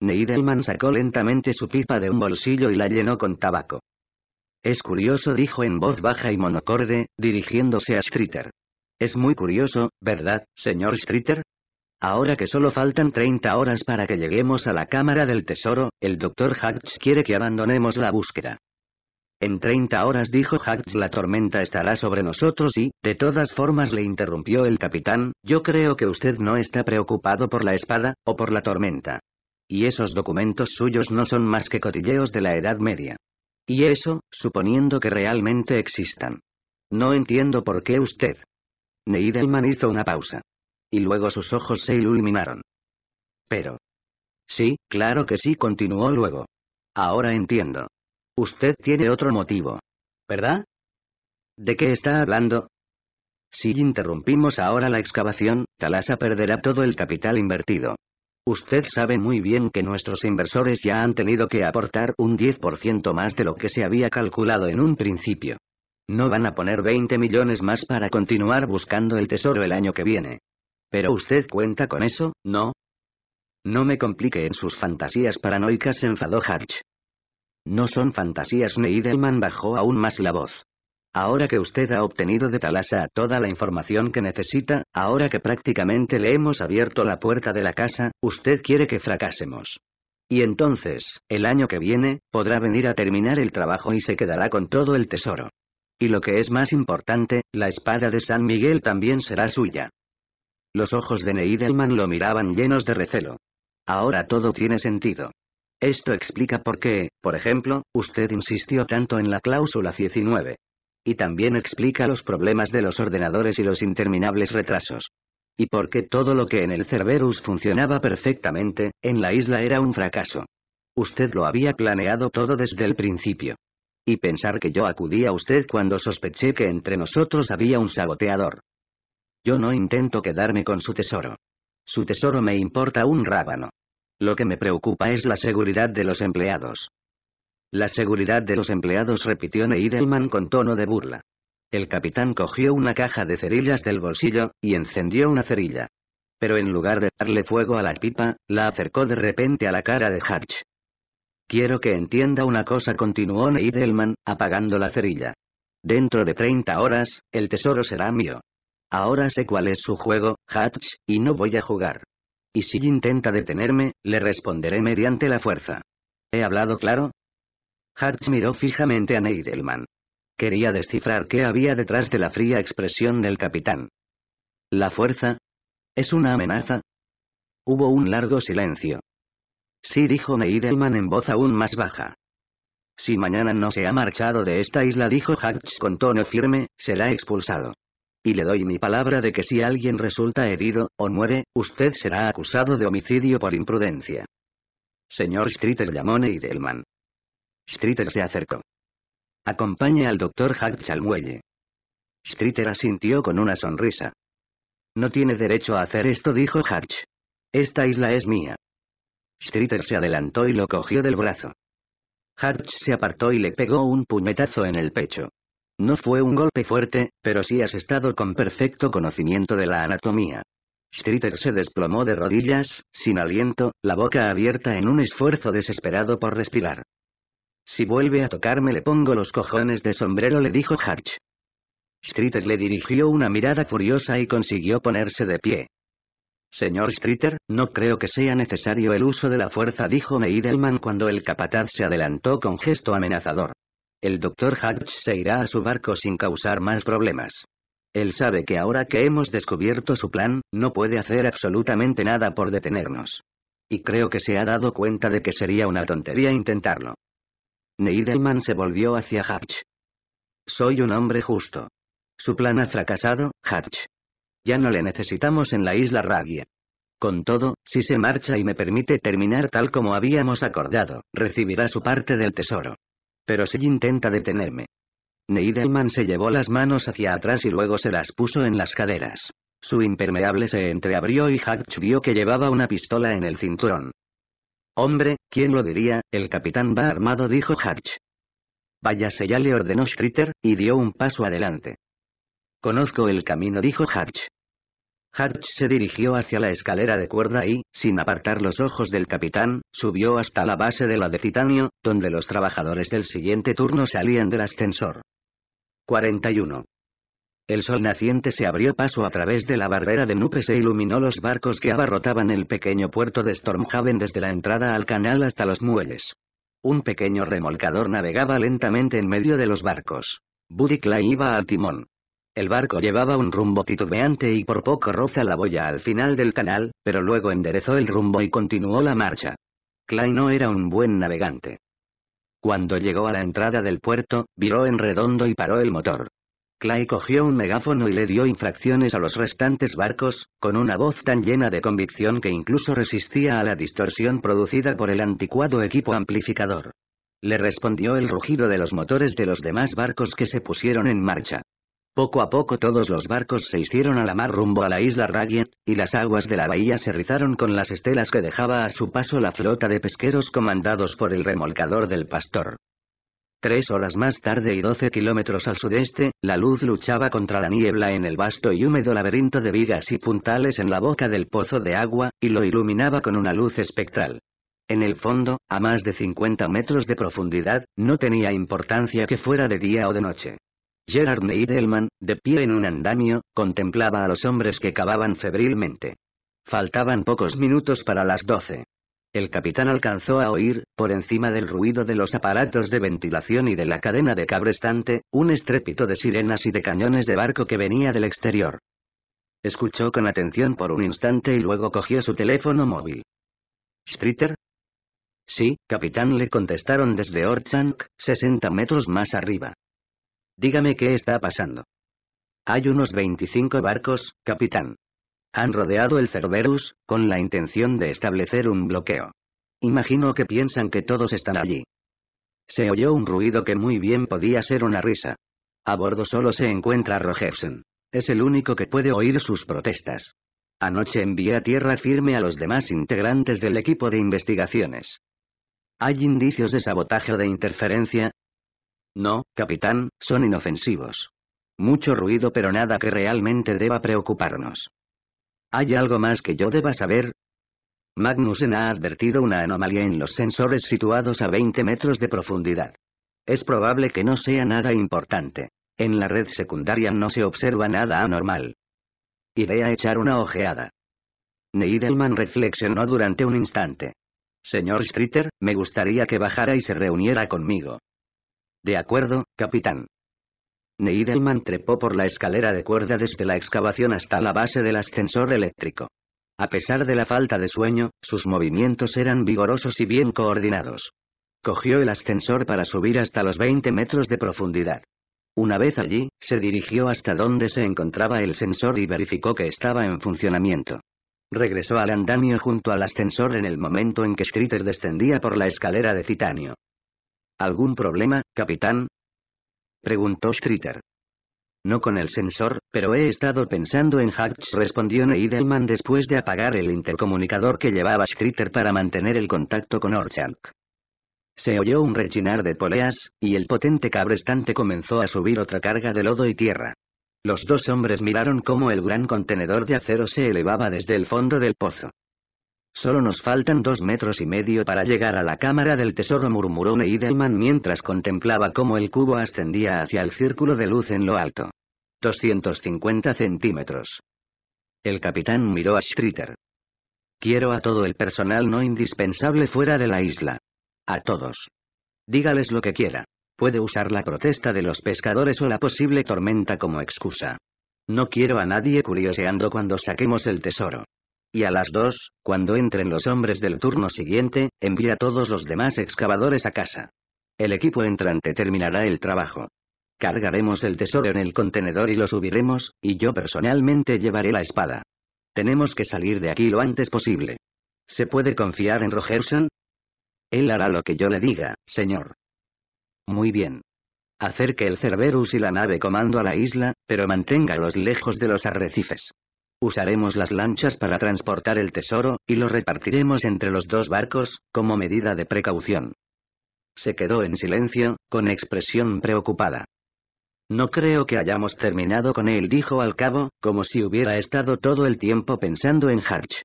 Neidelman sacó lentamente su pipa de un bolsillo y la llenó con tabaco. Es curioso, dijo en voz baja y monocorde, dirigiéndose a Streeter. Es muy curioso, ¿verdad, señor Streeter? Ahora que solo faltan 30 horas para que lleguemos a la Cámara del Tesoro, el doctor Haggs quiere que abandonemos la búsqueda. En 30 horas dijo Hatch la tormenta estará sobre nosotros y, de todas formas le interrumpió el capitán, yo creo que usted no está preocupado por la espada, o por la tormenta. Y esos documentos suyos no son más que cotilleos de la Edad Media. Y eso, suponiendo que realmente existan. No entiendo por qué usted. Neidelman hizo una pausa y luego sus ojos se iluminaron. Pero. Sí, claro que sí, continuó luego. Ahora entiendo. Usted tiene otro motivo. ¿Verdad? ¿De qué está hablando? Si interrumpimos ahora la excavación, Talasa perderá todo el capital invertido. Usted sabe muy bien que nuestros inversores ya han tenido que aportar un 10% más de lo que se había calculado en un principio. No van a poner 20 millones más para continuar buscando el tesoro el año que viene. Pero usted cuenta con eso, ¿no? No me complique en sus fantasías paranoicas, enfadó Hatch. No son fantasías, Neidelman bajó aún más la voz. Ahora que usted ha obtenido de Talasa toda la información que necesita, ahora que prácticamente le hemos abierto la puerta de la casa, usted quiere que fracasemos. Y entonces, el año que viene, podrá venir a terminar el trabajo y se quedará con todo el tesoro. Y lo que es más importante, la espada de San Miguel también será suya. Los ojos de Neidelman lo miraban llenos de recelo. Ahora todo tiene sentido. Esto explica por qué, por ejemplo, usted insistió tanto en la cláusula 19. Y también explica los problemas de los ordenadores y los interminables retrasos. Y por qué todo lo que en el Cerberus funcionaba perfectamente, en la isla era un fracaso. Usted lo había planeado todo desde el principio. Y pensar que yo acudí a usted cuando sospeché que entre nosotros había un saboteador. Yo no intento quedarme con su tesoro. Su tesoro me importa un rábano. Lo que me preocupa es la seguridad de los empleados. La seguridad de los empleados repitió Neidelman con tono de burla. El capitán cogió una caja de cerillas del bolsillo, y encendió una cerilla. Pero en lugar de darle fuego a la pipa, la acercó de repente a la cara de Hatch. Quiero que entienda una cosa, continuó Neidelman, apagando la cerilla. Dentro de 30 horas, el tesoro será mío. Ahora sé cuál es su juego, Hatch, y no voy a jugar. Y si intenta detenerme, le responderé mediante la fuerza. ¿He hablado claro? Hatch miró fijamente a Neidelman. Quería descifrar qué había detrás de la fría expresión del capitán. ¿La fuerza? ¿Es una amenaza? Hubo un largo silencio. Sí dijo Neidelman en voz aún más baja. Si mañana no se ha marchado de esta isla dijo Hatch con tono firme, será expulsado. Y le doy mi palabra de que si alguien resulta herido, o muere, usted será acusado de homicidio por imprudencia. Señor Streeter llamó Neidelman. Streeter se acercó. Acompañe al doctor Hatch al muelle. Streeter asintió con una sonrisa. No tiene derecho a hacer esto, dijo Hatch. Esta isla es mía. Streeter se adelantó y lo cogió del brazo. Hatch se apartó y le pegó un puñetazo en el pecho. No fue un golpe fuerte, pero sí has estado con perfecto conocimiento de la anatomía. Streeter se desplomó de rodillas, sin aliento, la boca abierta en un esfuerzo desesperado por respirar. Si vuelve a tocarme le pongo los cojones de sombrero le dijo Hatch. Streeter le dirigió una mirada furiosa y consiguió ponerse de pie. Señor Streeter, no creo que sea necesario el uso de la fuerza dijo Meidelman cuando el capataz se adelantó con gesto amenazador el doctor Hatch se irá a su barco sin causar más problemas. Él sabe que ahora que hemos descubierto su plan, no puede hacer absolutamente nada por detenernos. Y creo que se ha dado cuenta de que sería una tontería intentarlo. Neidelman se volvió hacia Hatch. Soy un hombre justo. Su plan ha fracasado, Hatch. Ya no le necesitamos en la isla Ragia. Con todo, si se marcha y me permite terminar tal como habíamos acordado, recibirá su parte del tesoro. Pero si intenta detenerme. Neidelman se llevó las manos hacia atrás y luego se las puso en las caderas. Su impermeable se entreabrió y Hatch vio que llevaba una pistola en el cinturón. Hombre, ¿quién lo diría? El capitán va armado, dijo Hatch. Váyase ya le ordenó Schritter, y dio un paso adelante. Conozco el camino, dijo Hatch. Hatch se dirigió hacia la escalera de cuerda y, sin apartar los ojos del capitán, subió hasta la base de la de titanio, donde los trabajadores del siguiente turno salían del ascensor. 41. El sol naciente se abrió paso a través de la barrera de nubes e iluminó los barcos que abarrotaban el pequeño puerto de Stormhaven desde la entrada al canal hasta los muelles. Un pequeño remolcador navegaba lentamente en medio de los barcos. Buddy iba al timón. El barco llevaba un rumbo titubeante y por poco roza la boya al final del canal, pero luego enderezó el rumbo y continuó la marcha. Clay no era un buen navegante. Cuando llegó a la entrada del puerto, viró en redondo y paró el motor. Clay cogió un megáfono y le dio infracciones a los restantes barcos, con una voz tan llena de convicción que incluso resistía a la distorsión producida por el anticuado equipo amplificador. Le respondió el rugido de los motores de los demás barcos que se pusieron en marcha. Poco a poco todos los barcos se hicieron a la mar rumbo a la isla Ragien, y las aguas de la bahía se rizaron con las estelas que dejaba a su paso la flota de pesqueros comandados por el remolcador del pastor. Tres horas más tarde y doce kilómetros al sudeste, la luz luchaba contra la niebla en el vasto y húmedo laberinto de vigas y puntales en la boca del pozo de agua, y lo iluminaba con una luz espectral. En el fondo, a más de 50 metros de profundidad, no tenía importancia que fuera de día o de noche. Gerard Neidelman, de pie en un andamio, contemplaba a los hombres que cavaban febrilmente. Faltaban pocos minutos para las doce. El capitán alcanzó a oír, por encima del ruido de los aparatos de ventilación y de la cadena de cabrestante, un estrépito de sirenas y de cañones de barco que venía del exterior. Escuchó con atención por un instante y luego cogió su teléfono móvil. ¿Streeter? Sí, capitán le contestaron desde Orchank, 60 metros más arriba. Dígame qué está pasando. Hay unos 25 barcos, capitán. Han rodeado el Cerberus, con la intención de establecer un bloqueo. Imagino que piensan que todos están allí. Se oyó un ruido que muy bien podía ser una risa. A bordo solo se encuentra Rogerson. Es el único que puede oír sus protestas. Anoche envié a tierra firme a los demás integrantes del equipo de investigaciones. Hay indicios de sabotaje o de interferencia, no, capitán, son inofensivos. Mucho ruido pero nada que realmente deba preocuparnos. ¿Hay algo más que yo deba saber? Magnussen ha advertido una anomalía en los sensores situados a 20 metros de profundidad. Es probable que no sea nada importante. En la red secundaria no se observa nada anormal. Iré a echar una ojeada. Neidelman reflexionó durante un instante. Señor Streeter, me gustaría que bajara y se reuniera conmigo. De acuerdo, capitán. Neidelman trepó por la escalera de cuerda desde la excavación hasta la base del ascensor eléctrico. A pesar de la falta de sueño, sus movimientos eran vigorosos y bien coordinados. Cogió el ascensor para subir hasta los 20 metros de profundidad. Una vez allí, se dirigió hasta donde se encontraba el sensor y verificó que estaba en funcionamiento. Regresó al andamio junto al ascensor en el momento en que Streeter descendía por la escalera de titanio. ¿Algún problema, capitán? Preguntó Streeter. No con el sensor, pero he estado pensando en Hatch, respondió Neidelman después de apagar el intercomunicador que llevaba Streeter para mantener el contacto con Orshank. Se oyó un rechinar de poleas, y el potente cabrestante comenzó a subir otra carga de lodo y tierra. Los dos hombres miraron cómo el gran contenedor de acero se elevaba desde el fondo del pozo. Solo nos faltan dos metros y medio para llegar a la cámara del tesoro murmuró Neidelman mientras contemplaba cómo el cubo ascendía hacia el círculo de luz en lo alto. 250 centímetros. El capitán miró a Schritter. Quiero a todo el personal no indispensable fuera de la isla. A todos. Dígales lo que quiera. Puede usar la protesta de los pescadores o la posible tormenta como excusa. No quiero a nadie curioseando cuando saquemos el tesoro y a las dos, cuando entren los hombres del turno siguiente, envía a todos los demás excavadores a casa. El equipo entrante terminará el trabajo. Cargaremos el tesoro en el contenedor y lo subiremos, y yo personalmente llevaré la espada. Tenemos que salir de aquí lo antes posible. ¿Se puede confiar en Rogerson? Él hará lo que yo le diga, señor. Muy bien. Acerque el Cerberus y la nave comando a la isla, pero manténgalos lejos de los arrecifes. Usaremos las lanchas para transportar el tesoro, y lo repartiremos entre los dos barcos, como medida de precaución. Se quedó en silencio, con expresión preocupada. No creo que hayamos terminado con él, dijo al cabo, como si hubiera estado todo el tiempo pensando en Hatch.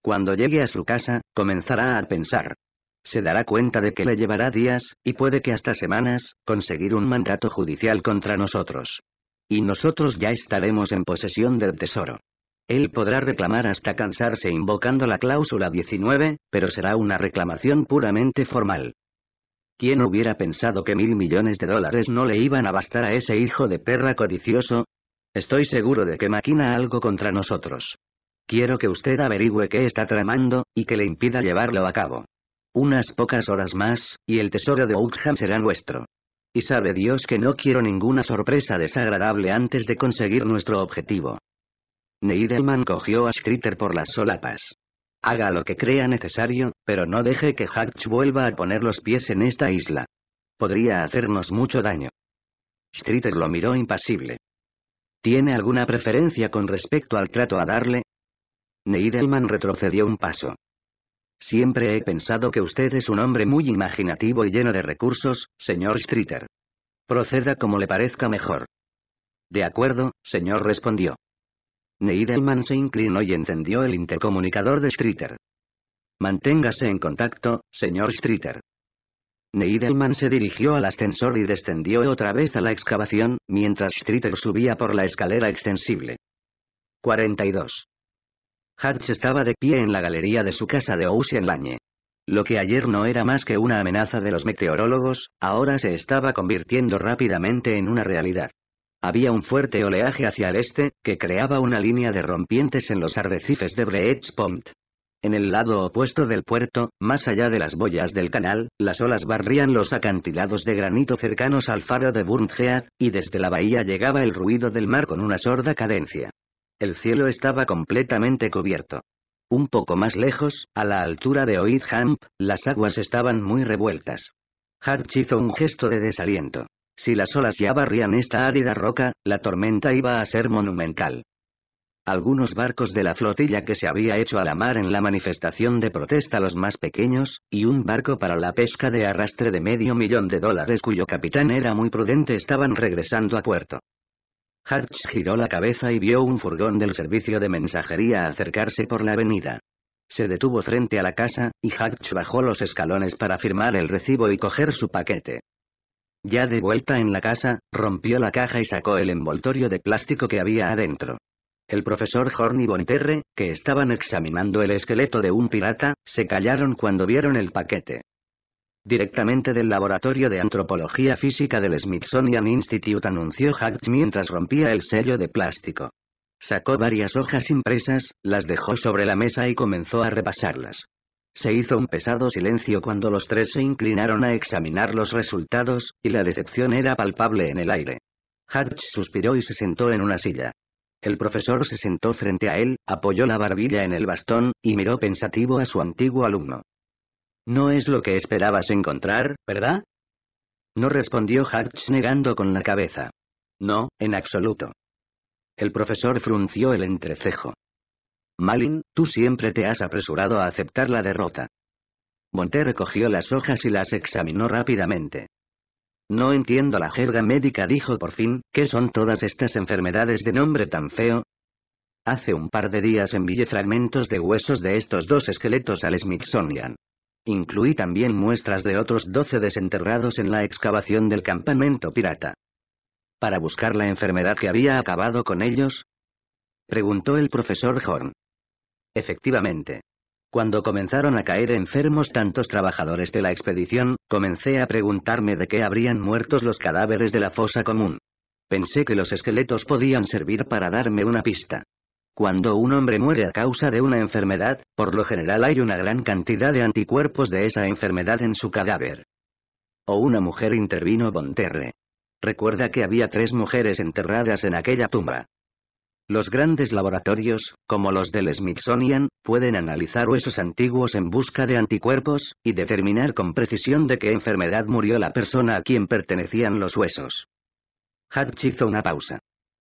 Cuando llegue a su casa, comenzará a pensar. Se dará cuenta de que le llevará días, y puede que hasta semanas, conseguir un mandato judicial contra nosotros. Y nosotros ya estaremos en posesión del tesoro. Él podrá reclamar hasta cansarse invocando la cláusula 19, pero será una reclamación puramente formal. ¿Quién hubiera pensado que mil millones de dólares no le iban a bastar a ese hijo de perra codicioso? Estoy seguro de que maquina algo contra nosotros. Quiero que usted averigüe qué está tramando, y que le impida llevarlo a cabo. Unas pocas horas más, y el tesoro de Oakham será nuestro. Y sabe Dios que no quiero ninguna sorpresa desagradable antes de conseguir nuestro objetivo. Neiderman cogió a Stritter por las solapas. Haga lo que crea necesario, pero no deje que Hatch vuelva a poner los pies en esta isla. Podría hacernos mucho daño. Streeter lo miró impasible. ¿Tiene alguna preferencia con respecto al trato a darle? Neidelman retrocedió un paso. Siempre he pensado que usted es un hombre muy imaginativo y lleno de recursos, señor Streeter. Proceda como le parezca mejor. De acuerdo, señor respondió. Neidelman se inclinó y encendió el intercomunicador de Streeter. Manténgase en contacto, señor Streeter. Neidelman se dirigió al ascensor y descendió otra vez a la excavación, mientras Streeter subía por la escalera extensible. 42. Hatch estaba de pie en la galería de su casa de Lañe. Lo que ayer no era más que una amenaza de los meteorólogos, ahora se estaba convirtiendo rápidamente en una realidad. Había un fuerte oleaje hacia el este, que creaba una línea de rompientes en los arrecifes de Breach Point. En el lado opuesto del puerto, más allá de las boyas del canal, las olas barrían los acantilados de granito cercanos al faro de Burnhead, y desde la bahía llegaba el ruido del mar con una sorda cadencia. El cielo estaba completamente cubierto. Un poco más lejos, a la altura de Oidhamp, las aguas estaban muy revueltas. Harch hizo un gesto de desaliento. Si las olas ya barrían esta árida roca, la tormenta iba a ser monumental. Algunos barcos de la flotilla que se había hecho a la mar en la manifestación de protesta los más pequeños, y un barco para la pesca de arrastre de medio millón de dólares cuyo capitán era muy prudente estaban regresando a puerto. Hartz giró la cabeza y vio un furgón del servicio de mensajería acercarse por la avenida. Se detuvo frente a la casa, y Hartz bajó los escalones para firmar el recibo y coger su paquete. Ya de vuelta en la casa, rompió la caja y sacó el envoltorio de plástico que había adentro. El profesor Horn y Bonterre, que estaban examinando el esqueleto de un pirata, se callaron cuando vieron el paquete. Directamente del laboratorio de antropología física del Smithsonian Institute anunció Hacks mientras rompía el sello de plástico. Sacó varias hojas impresas, las dejó sobre la mesa y comenzó a repasarlas. Se hizo un pesado silencio cuando los tres se inclinaron a examinar los resultados, y la decepción era palpable en el aire. Hatch suspiró y se sentó en una silla. El profesor se sentó frente a él, apoyó la barbilla en el bastón, y miró pensativo a su antiguo alumno. No es lo que esperabas encontrar, ¿verdad? No respondió Hatch negando con la cabeza. No, en absoluto. El profesor frunció el entrecejo. Malin, tú siempre te has apresurado a aceptar la derrota. Monte recogió las hojas y las examinó rápidamente. No entiendo la jerga médica, dijo por fin, ¿qué son todas estas enfermedades de nombre tan feo? Hace un par de días envié fragmentos de huesos de estos dos esqueletos al Smithsonian. Incluí también muestras de otros doce desenterrados en la excavación del campamento pirata. ¿Para buscar la enfermedad que había acabado con ellos? Preguntó el profesor Horn. Efectivamente. Cuando comenzaron a caer enfermos tantos trabajadores de la expedición, comencé a preguntarme de qué habrían muertos los cadáveres de la fosa común. Pensé que los esqueletos podían servir para darme una pista. Cuando un hombre muere a causa de una enfermedad, por lo general hay una gran cantidad de anticuerpos de esa enfermedad en su cadáver. O una mujer intervino Bonterre. Recuerda que había tres mujeres enterradas en aquella tumba. Los grandes laboratorios, como los del Smithsonian, pueden analizar huesos antiguos en busca de anticuerpos, y determinar con precisión de qué enfermedad murió la persona a quien pertenecían los huesos. Hatch hizo una pausa.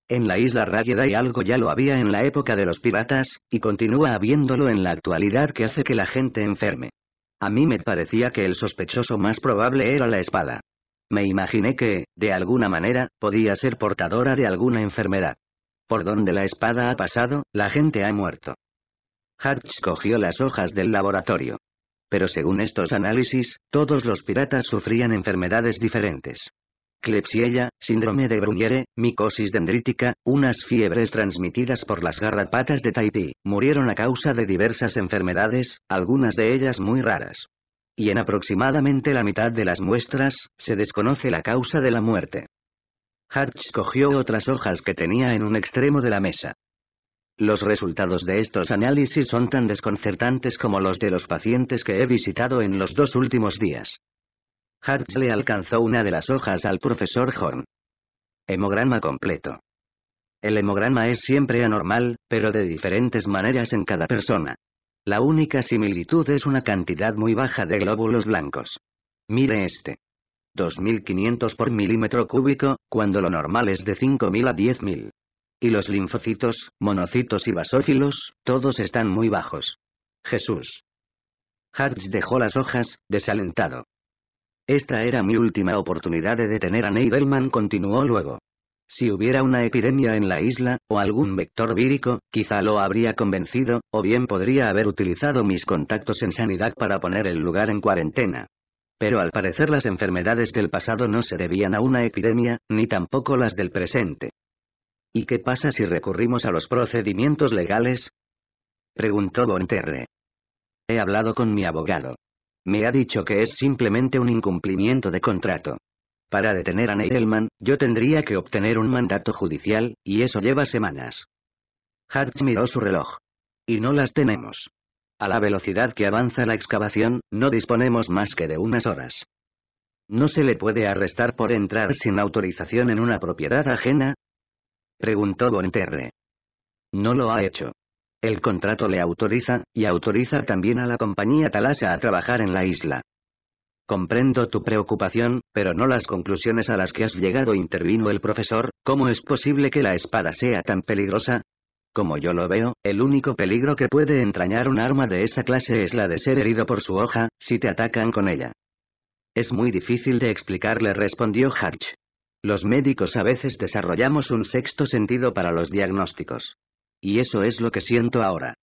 En la isla y algo ya lo había en la época de los piratas, y continúa habiéndolo en la actualidad que hace que la gente enferme. A mí me parecía que el sospechoso más probable era la espada. Me imaginé que, de alguna manera, podía ser portadora de alguna enfermedad. Por donde la espada ha pasado, la gente ha muerto. Hatch cogió las hojas del laboratorio. Pero según estos análisis, todos los piratas sufrían enfermedades diferentes. Klebsiella, síndrome de Bruyere, micosis dendrítica, unas fiebres transmitidas por las garrapatas de Tahití, murieron a causa de diversas enfermedades, algunas de ellas muy raras. Y en aproximadamente la mitad de las muestras, se desconoce la causa de la muerte. Hartz cogió otras hojas que tenía en un extremo de la mesa. Los resultados de estos análisis son tan desconcertantes como los de los pacientes que he visitado en los dos últimos días. Hartz le alcanzó una de las hojas al profesor Horn. Hemograma completo. El hemograma es siempre anormal, pero de diferentes maneras en cada persona. La única similitud es una cantidad muy baja de glóbulos blancos. Mire este. 2500 por milímetro cúbico, cuando lo normal es de 5000 a 10000. Y los linfocitos, monocitos y basófilos, todos están muy bajos. Jesús. Hartz dejó las hojas, desalentado. Esta era mi última oportunidad de detener a Neidelman, continuó luego. Si hubiera una epidemia en la isla, o algún vector vírico, quizá lo habría convencido, o bien podría haber utilizado mis contactos en sanidad para poner el lugar en cuarentena. Pero al parecer las enfermedades del pasado no se debían a una epidemia, ni tampoco las del presente. ¿Y qué pasa si recurrimos a los procedimientos legales? Preguntó Bonterre. He hablado con mi abogado. Me ha dicho que es simplemente un incumplimiento de contrato. Para detener a Neidelman, yo tendría que obtener un mandato judicial, y eso lleva semanas. Hatch miró su reloj. Y no las tenemos. A la velocidad que avanza la excavación, no disponemos más que de unas horas. ¿No se le puede arrestar por entrar sin autorización en una propiedad ajena? Preguntó Bonterre. No lo ha hecho. El contrato le autoriza, y autoriza también a la compañía Talasa a trabajar en la isla. Comprendo tu preocupación, pero no las conclusiones a las que has llegado, intervino el profesor. ¿Cómo es posible que la espada sea tan peligrosa? Como yo lo veo, el único peligro que puede entrañar un arma de esa clase es la de ser herido por su hoja, si te atacan con ella. Es muy difícil de explicarle» respondió Hatch. Los médicos a veces desarrollamos un sexto sentido para los diagnósticos. Y eso es lo que siento ahora.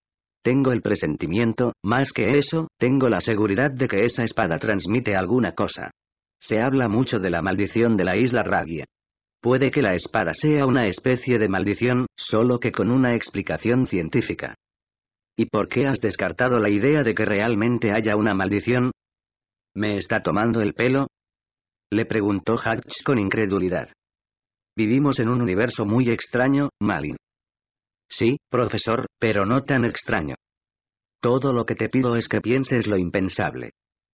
Tengo el presentimiento, más que eso, tengo la seguridad de que esa espada transmite alguna cosa. Se habla mucho de la maldición de la isla Ragia. Puede que la espada sea una especie de maldición, solo que con una explicación científica. ¿Y por qué has descartado la idea de que realmente haya una maldición? ¿Me está tomando el pelo? Le preguntó Hatch con incredulidad. Vivimos en un universo muy extraño, Malin. Sí, profesor, pero no tan extraño. Todo lo que te pido es que pienses lo impensable.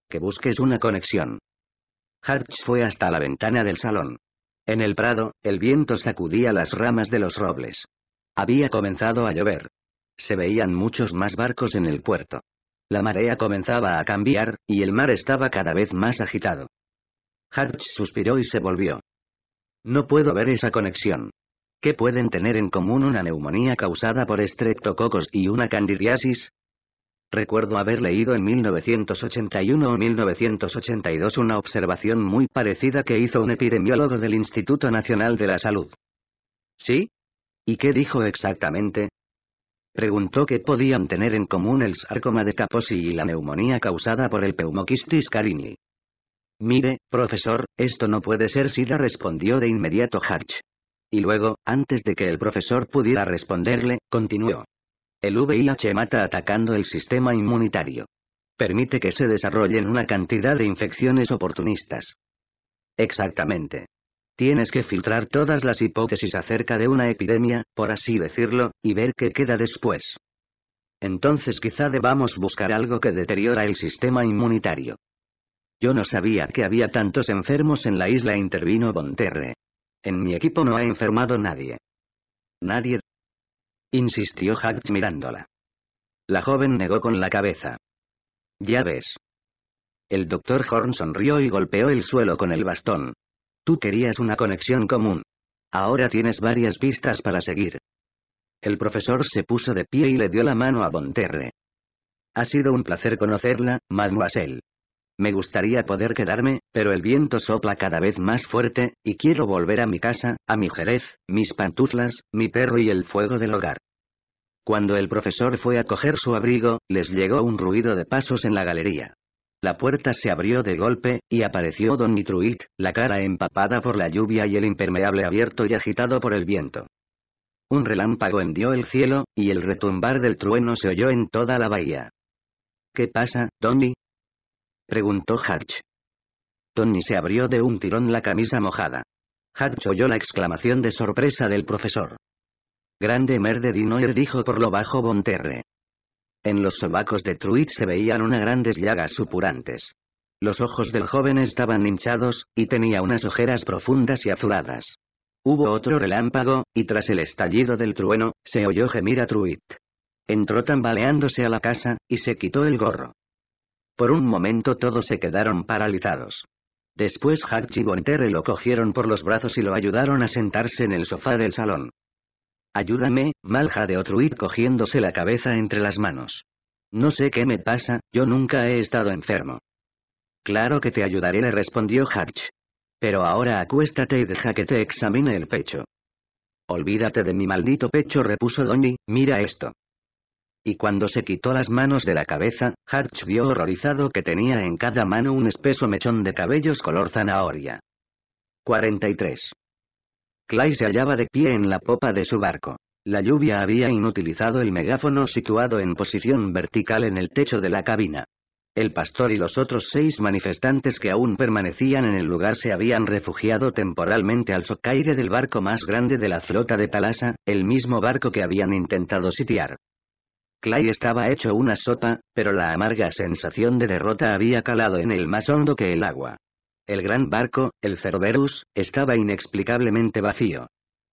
Que busques una conexión. Hartz fue hasta la ventana del salón. En el prado, el viento sacudía las ramas de los robles. Había comenzado a llover. Se veían muchos más barcos en el puerto. La marea comenzaba a cambiar, y el mar estaba cada vez más agitado. Hartz suspiró y se volvió. No puedo ver esa conexión. ¿Qué pueden tener en común una neumonía causada por estreptococos y una candidiasis? Recuerdo haber leído en 1981 o 1982 una observación muy parecida que hizo un epidemiólogo del Instituto Nacional de la Salud. ¿Sí? ¿Y qué dijo exactamente? Preguntó qué podían tener en común el sarcoma de Kaposi y la neumonía causada por el Peumoquistis carini. Mire, profesor, esto no puede ser SIDA respondió de inmediato Hatch. Y luego, antes de que el profesor pudiera responderle, continuó. El VIH mata atacando el sistema inmunitario. Permite que se desarrollen una cantidad de infecciones oportunistas. Exactamente. Tienes que filtrar todas las hipótesis acerca de una epidemia, por así decirlo, y ver qué queda después. Entonces quizá debamos buscar algo que deteriora el sistema inmunitario. Yo no sabía que había tantos enfermos en la isla, intervino Bonterre. En mi equipo no ha enfermado nadie. Nadie, insistió Hatch mirándola. La joven negó con la cabeza. Ya ves. El doctor Horn sonrió y golpeó el suelo con el bastón. Tú querías una conexión común. Ahora tienes varias pistas para seguir. El profesor se puso de pie y le dio la mano a Bonterre. Ha sido un placer conocerla, mademoiselle. Me gustaría poder quedarme, pero el viento sopla cada vez más fuerte, y quiero volver a mi casa, a mi jerez, mis pantuflas, mi perro y el fuego del hogar. Cuando el profesor fue a coger su abrigo, les llegó un ruido de pasos en la galería. La puerta se abrió de golpe, y apareció Don Mitruit, la cara empapada por la lluvia y el impermeable abierto y agitado por el viento. Un relámpago hendió el cielo, y el retumbar del trueno se oyó en toda la bahía. ¿Qué pasa, Donny? preguntó Hatch. Tony se abrió de un tirón la camisa mojada. Hatch oyó la exclamación de sorpresa del profesor. Grande merde Dinoir!» dijo por lo bajo Bonterre. En los sobacos de Truitt se veían unas grandes llagas supurantes. Los ojos del joven estaban hinchados, y tenía unas ojeras profundas y azuladas. Hubo otro relámpago, y tras el estallido del trueno, se oyó gemir a Truitt. Entró tambaleándose a la casa, y se quitó el gorro. Por un momento todos se quedaron paralizados. Después Hatch y Bonterre lo cogieron por los brazos y lo ayudaron a sentarse en el sofá del salón. Ayúdame, malja de Truid cogiéndose la cabeza entre las manos. No sé qué me pasa, yo nunca he estado enfermo. Claro que te ayudaré, le respondió Hatch. Pero ahora acuéstate y deja que te examine el pecho. Olvídate de mi maldito pecho, repuso Donny, mira esto y cuando se quitó las manos de la cabeza, Hatch vio horrorizado que tenía en cada mano un espeso mechón de cabellos color zanahoria. 43. Clay se hallaba de pie en la popa de su barco. La lluvia había inutilizado el megáfono situado en posición vertical en el techo de la cabina. El pastor y los otros seis manifestantes que aún permanecían en el lugar se habían refugiado temporalmente al socaire del barco más grande de la flota de Talasa, el mismo barco que habían intentado sitiar. Clay estaba hecho una sota, pero la amarga sensación de derrota había calado en él más hondo que el agua. El gran barco, el Cerberus, estaba inexplicablemente vacío.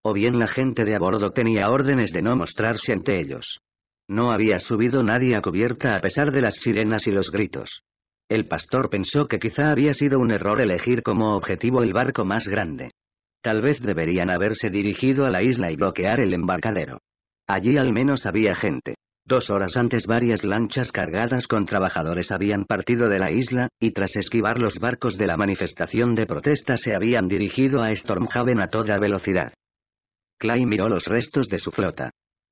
O bien la gente de a bordo tenía órdenes de no mostrarse ante ellos. No había subido nadie a cubierta a pesar de las sirenas y los gritos. El pastor pensó que quizá había sido un error elegir como objetivo el barco más grande. Tal vez deberían haberse dirigido a la isla y bloquear el embarcadero. Allí al menos había gente. Dos horas antes varias lanchas cargadas con trabajadores habían partido de la isla, y tras esquivar los barcos de la manifestación de protesta se habían dirigido a Stormhaven a toda velocidad. Clay miró los restos de su flota.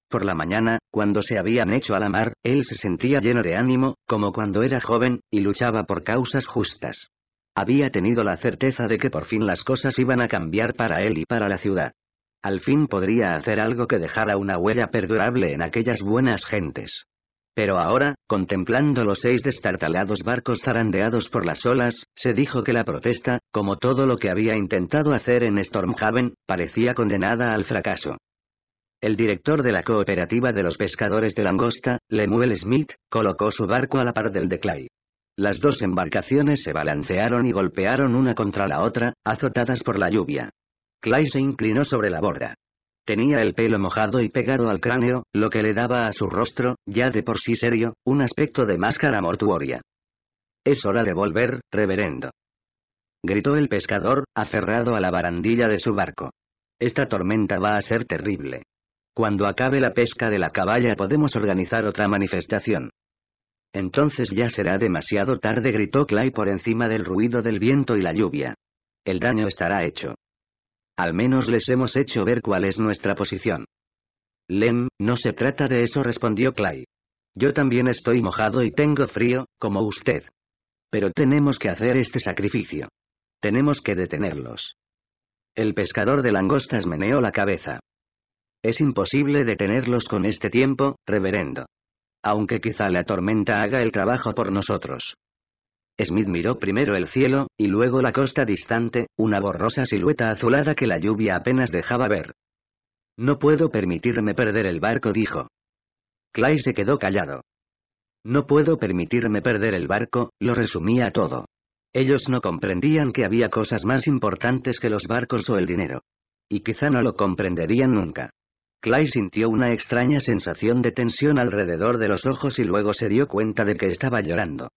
Por la mañana, cuando se habían hecho a la mar, él se sentía lleno de ánimo, como cuando era joven, y luchaba por causas justas. Había tenido la certeza de que por fin las cosas iban a cambiar para él y para la ciudad. Al fin podría hacer algo que dejara una huella perdurable en aquellas buenas gentes. Pero ahora, contemplando los seis destartalados barcos zarandeados por las olas, se dijo que la protesta, como todo lo que había intentado hacer en Stormhaven, parecía condenada al fracaso. El director de la cooperativa de los pescadores de langosta, Lemuel Smith, colocó su barco a la par del de Clay. Las dos embarcaciones se balancearon y golpearon una contra la otra, azotadas por la lluvia. Clay se inclinó sobre la borda. Tenía el pelo mojado y pegado al cráneo, lo que le daba a su rostro, ya de por sí serio, un aspecto de máscara mortuoria. Es hora de volver, reverendo. Gritó el pescador, aferrado a la barandilla de su barco. Esta tormenta va a ser terrible. Cuando acabe la pesca de la caballa podemos organizar otra manifestación. Entonces ya será demasiado tarde, gritó Clay por encima del ruido del viento y la lluvia. El daño estará hecho. Al menos les hemos hecho ver cuál es nuestra posición. Len, no se trata de eso, respondió Clay. Yo también estoy mojado y tengo frío, como usted. Pero tenemos que hacer este sacrificio. Tenemos que detenerlos. El pescador de langostas meneó la cabeza. Es imposible detenerlos con este tiempo, reverendo. Aunque quizá la tormenta haga el trabajo por nosotros. Smith miró primero el cielo, y luego la costa distante, una borrosa silueta azulada que la lluvia apenas dejaba ver. No puedo permitirme perder el barco, dijo. Clay se quedó callado. No puedo permitirme perder el barco, lo resumía todo. Ellos no comprendían que había cosas más importantes que los barcos o el dinero. Y quizá no lo comprenderían nunca. Clay sintió una extraña sensación de tensión alrededor de los ojos y luego se dio cuenta de que estaba llorando.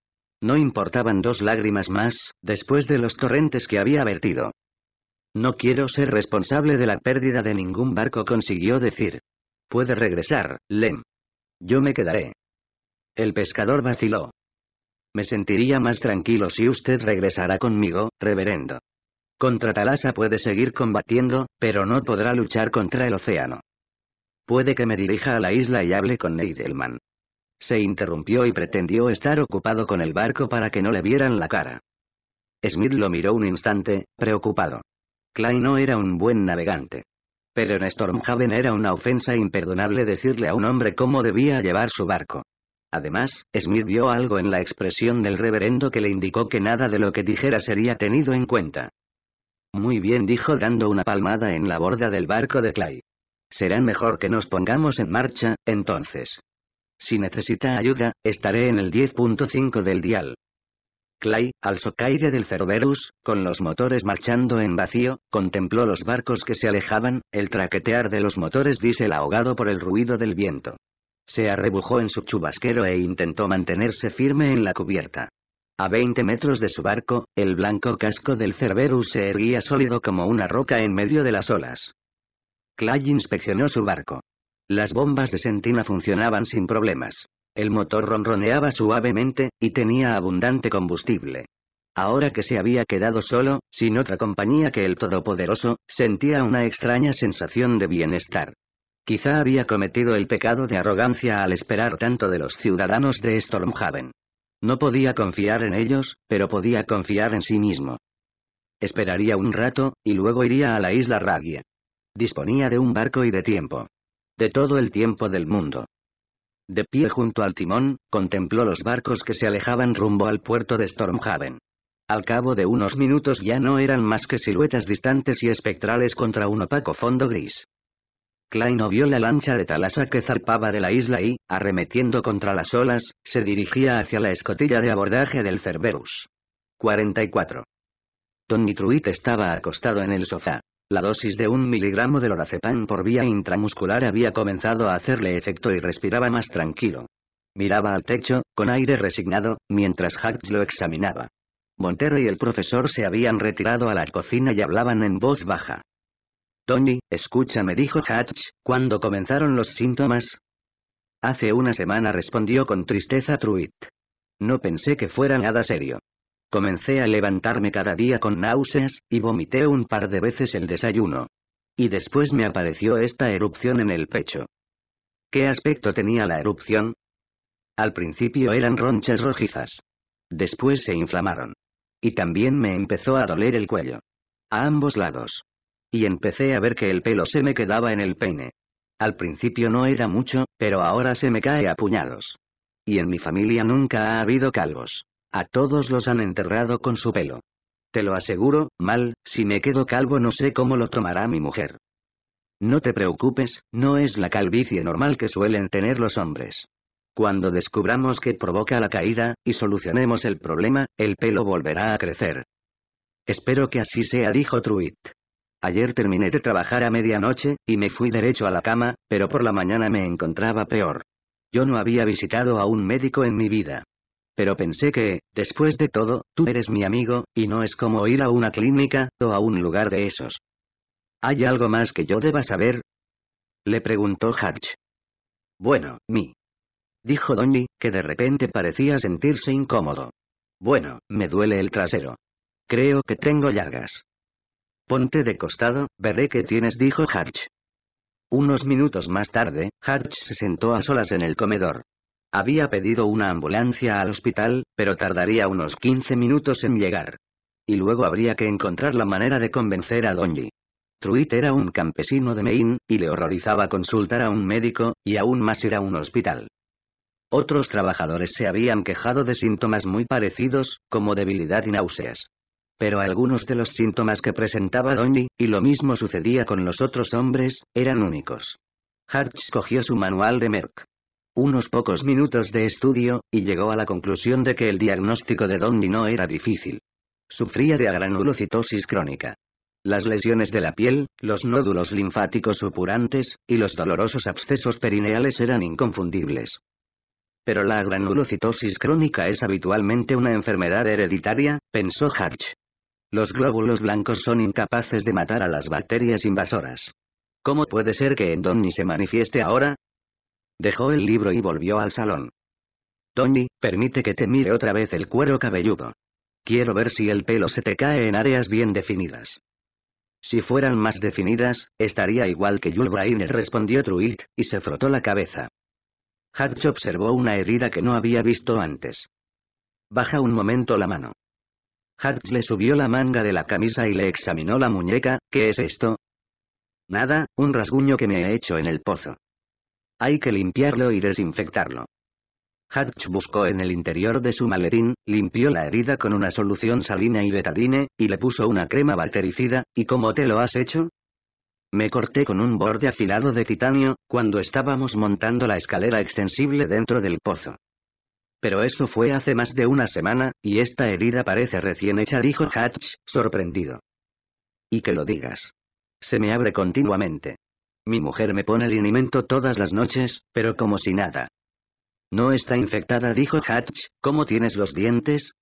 No importaban dos lágrimas más, después de los torrentes que había vertido. No quiero ser responsable de la pérdida de ningún barco, consiguió decir. Puede regresar, Lem. Yo me quedaré. El pescador vaciló. Me sentiría más tranquilo si usted regresara conmigo, reverendo. Contra Talasa puede seguir combatiendo, pero no podrá luchar contra el océano. Puede que me dirija a la isla y hable con Neidelman. Se interrumpió y pretendió estar ocupado con el barco para que no le vieran la cara. Smith lo miró un instante, preocupado. Clay no era un buen navegante. Pero en Stormhaven era una ofensa imperdonable decirle a un hombre cómo debía llevar su barco. Además, Smith vio algo en la expresión del reverendo que le indicó que nada de lo que dijera sería tenido en cuenta. Muy bien dijo dando una palmada en la borda del barco de Clay. Será mejor que nos pongamos en marcha, entonces. Si necesita ayuda, estaré en el 10.5 del dial. Clay, al socaire del Cerberus, con los motores marchando en vacío, contempló los barcos que se alejaban, el traquetear de los motores diésel ahogado por el ruido del viento. Se arrebujó en su chubasquero e intentó mantenerse firme en la cubierta. A 20 metros de su barco, el blanco casco del Cerberus se erguía sólido como una roca en medio de las olas. Clay inspeccionó su barco. Las bombas de sentina funcionaban sin problemas. El motor ronroneaba suavemente, y tenía abundante combustible. Ahora que se había quedado solo, sin otra compañía que el Todopoderoso, sentía una extraña sensación de bienestar. Quizá había cometido el pecado de arrogancia al esperar tanto de los ciudadanos de Stormhaven. No podía confiar en ellos, pero podía confiar en sí mismo. Esperaría un rato, y luego iría a la isla Ragia. Disponía de un barco y de tiempo. De todo el tiempo del mundo. De pie junto al timón, contempló los barcos que se alejaban rumbo al puerto de Stormhaven. Al cabo de unos minutos ya no eran más que siluetas distantes y espectrales contra un opaco fondo gris. Klein vio la lancha de Talasa que zarpaba de la isla y, arremetiendo contra las olas, se dirigía hacia la escotilla de abordaje del Cerberus. 44. Tony Truitt estaba acostado en el sofá. La dosis de un miligramo de lorazepam por vía intramuscular había comenzado a hacerle efecto y respiraba más tranquilo. Miraba al techo, con aire resignado, mientras Hatch lo examinaba. Montero y el profesor se habían retirado a la cocina y hablaban en voz baja. Tony, escúchame, dijo Hatch, ¿cuándo comenzaron los síntomas? Hace una semana respondió con tristeza Truitt. No pensé que fuera nada serio. Comencé a levantarme cada día con náuseas, y vomité un par de veces el desayuno. Y después me apareció esta erupción en el pecho. ¿Qué aspecto tenía la erupción? Al principio eran ronchas rojizas. Después se inflamaron. Y también me empezó a doler el cuello. A ambos lados. Y empecé a ver que el pelo se me quedaba en el peine. Al principio no era mucho, pero ahora se me cae a puñados. Y en mi familia nunca ha habido calvos. A todos los han enterrado con su pelo. Te lo aseguro, mal, si me quedo calvo no sé cómo lo tomará mi mujer. No te preocupes, no es la calvicie normal que suelen tener los hombres. Cuando descubramos que provoca la caída, y solucionemos el problema, el pelo volverá a crecer. Espero que así sea, dijo Truitt. Ayer terminé de trabajar a medianoche, y me fui derecho a la cama, pero por la mañana me encontraba peor. Yo no había visitado a un médico en mi vida. Pero pensé que, después de todo, tú eres mi amigo, y no es como ir a una clínica, o a un lugar de esos. ¿Hay algo más que yo deba saber? Le preguntó Hatch. Bueno, mi. Dijo Donny, que de repente parecía sentirse incómodo. Bueno, me duele el trasero. Creo que tengo llagas. Ponte de costado, veré qué tienes, dijo Hatch. Unos minutos más tarde, Hatch se sentó a solas en el comedor. Había pedido una ambulancia al hospital, pero tardaría unos 15 minutos en llegar. Y luego habría que encontrar la manera de convencer a Donji. Truitt era un campesino de Maine, y le horrorizaba consultar a un médico, y aún más ir a un hospital. Otros trabajadores se habían quejado de síntomas muy parecidos, como debilidad y náuseas. Pero algunos de los síntomas que presentaba Donji, y lo mismo sucedía con los otros hombres, eran únicos. Hartz cogió su manual de Merck unos pocos minutos de estudio, y llegó a la conclusión de que el diagnóstico de Donny no era difícil. Sufría de agranulocitosis crónica. Las lesiones de la piel, los nódulos linfáticos supurantes, y los dolorosos abscesos perineales eran inconfundibles. Pero la agranulocitosis crónica es habitualmente una enfermedad hereditaria, pensó Hatch. Los glóbulos blancos son incapaces de matar a las bacterias invasoras. ¿Cómo puede ser que en Donny se manifieste ahora? Dejó el libro y volvió al salón. «Tony, permite que te mire otra vez el cuero cabelludo. Quiero ver si el pelo se te cae en áreas bien definidas. Si fueran más definidas, estaría igual que Jules Brainer respondió Truitt, y se frotó la cabeza. Hatch observó una herida que no había visto antes. Baja un momento la mano. Hatch le subió la manga de la camisa y le examinó la muñeca, ¿qué es esto? Nada, un rasguño que me he hecho en el pozo. Hay que limpiarlo y desinfectarlo. Hatch buscó en el interior de su maletín, limpió la herida con una solución salina y betadine, y le puso una crema bactericida, ¿y cómo te lo has hecho? Me corté con un borde afilado de titanio, cuando estábamos montando la escalera extensible dentro del pozo. Pero eso fue hace más de una semana, y esta herida parece recién hecha, dijo Hatch, sorprendido. Y que lo digas. Se me abre continuamente. Mi mujer me pone alimento todas las noches, pero como si nada. No está infectada, dijo Hatch, ¿cómo tienes los dientes?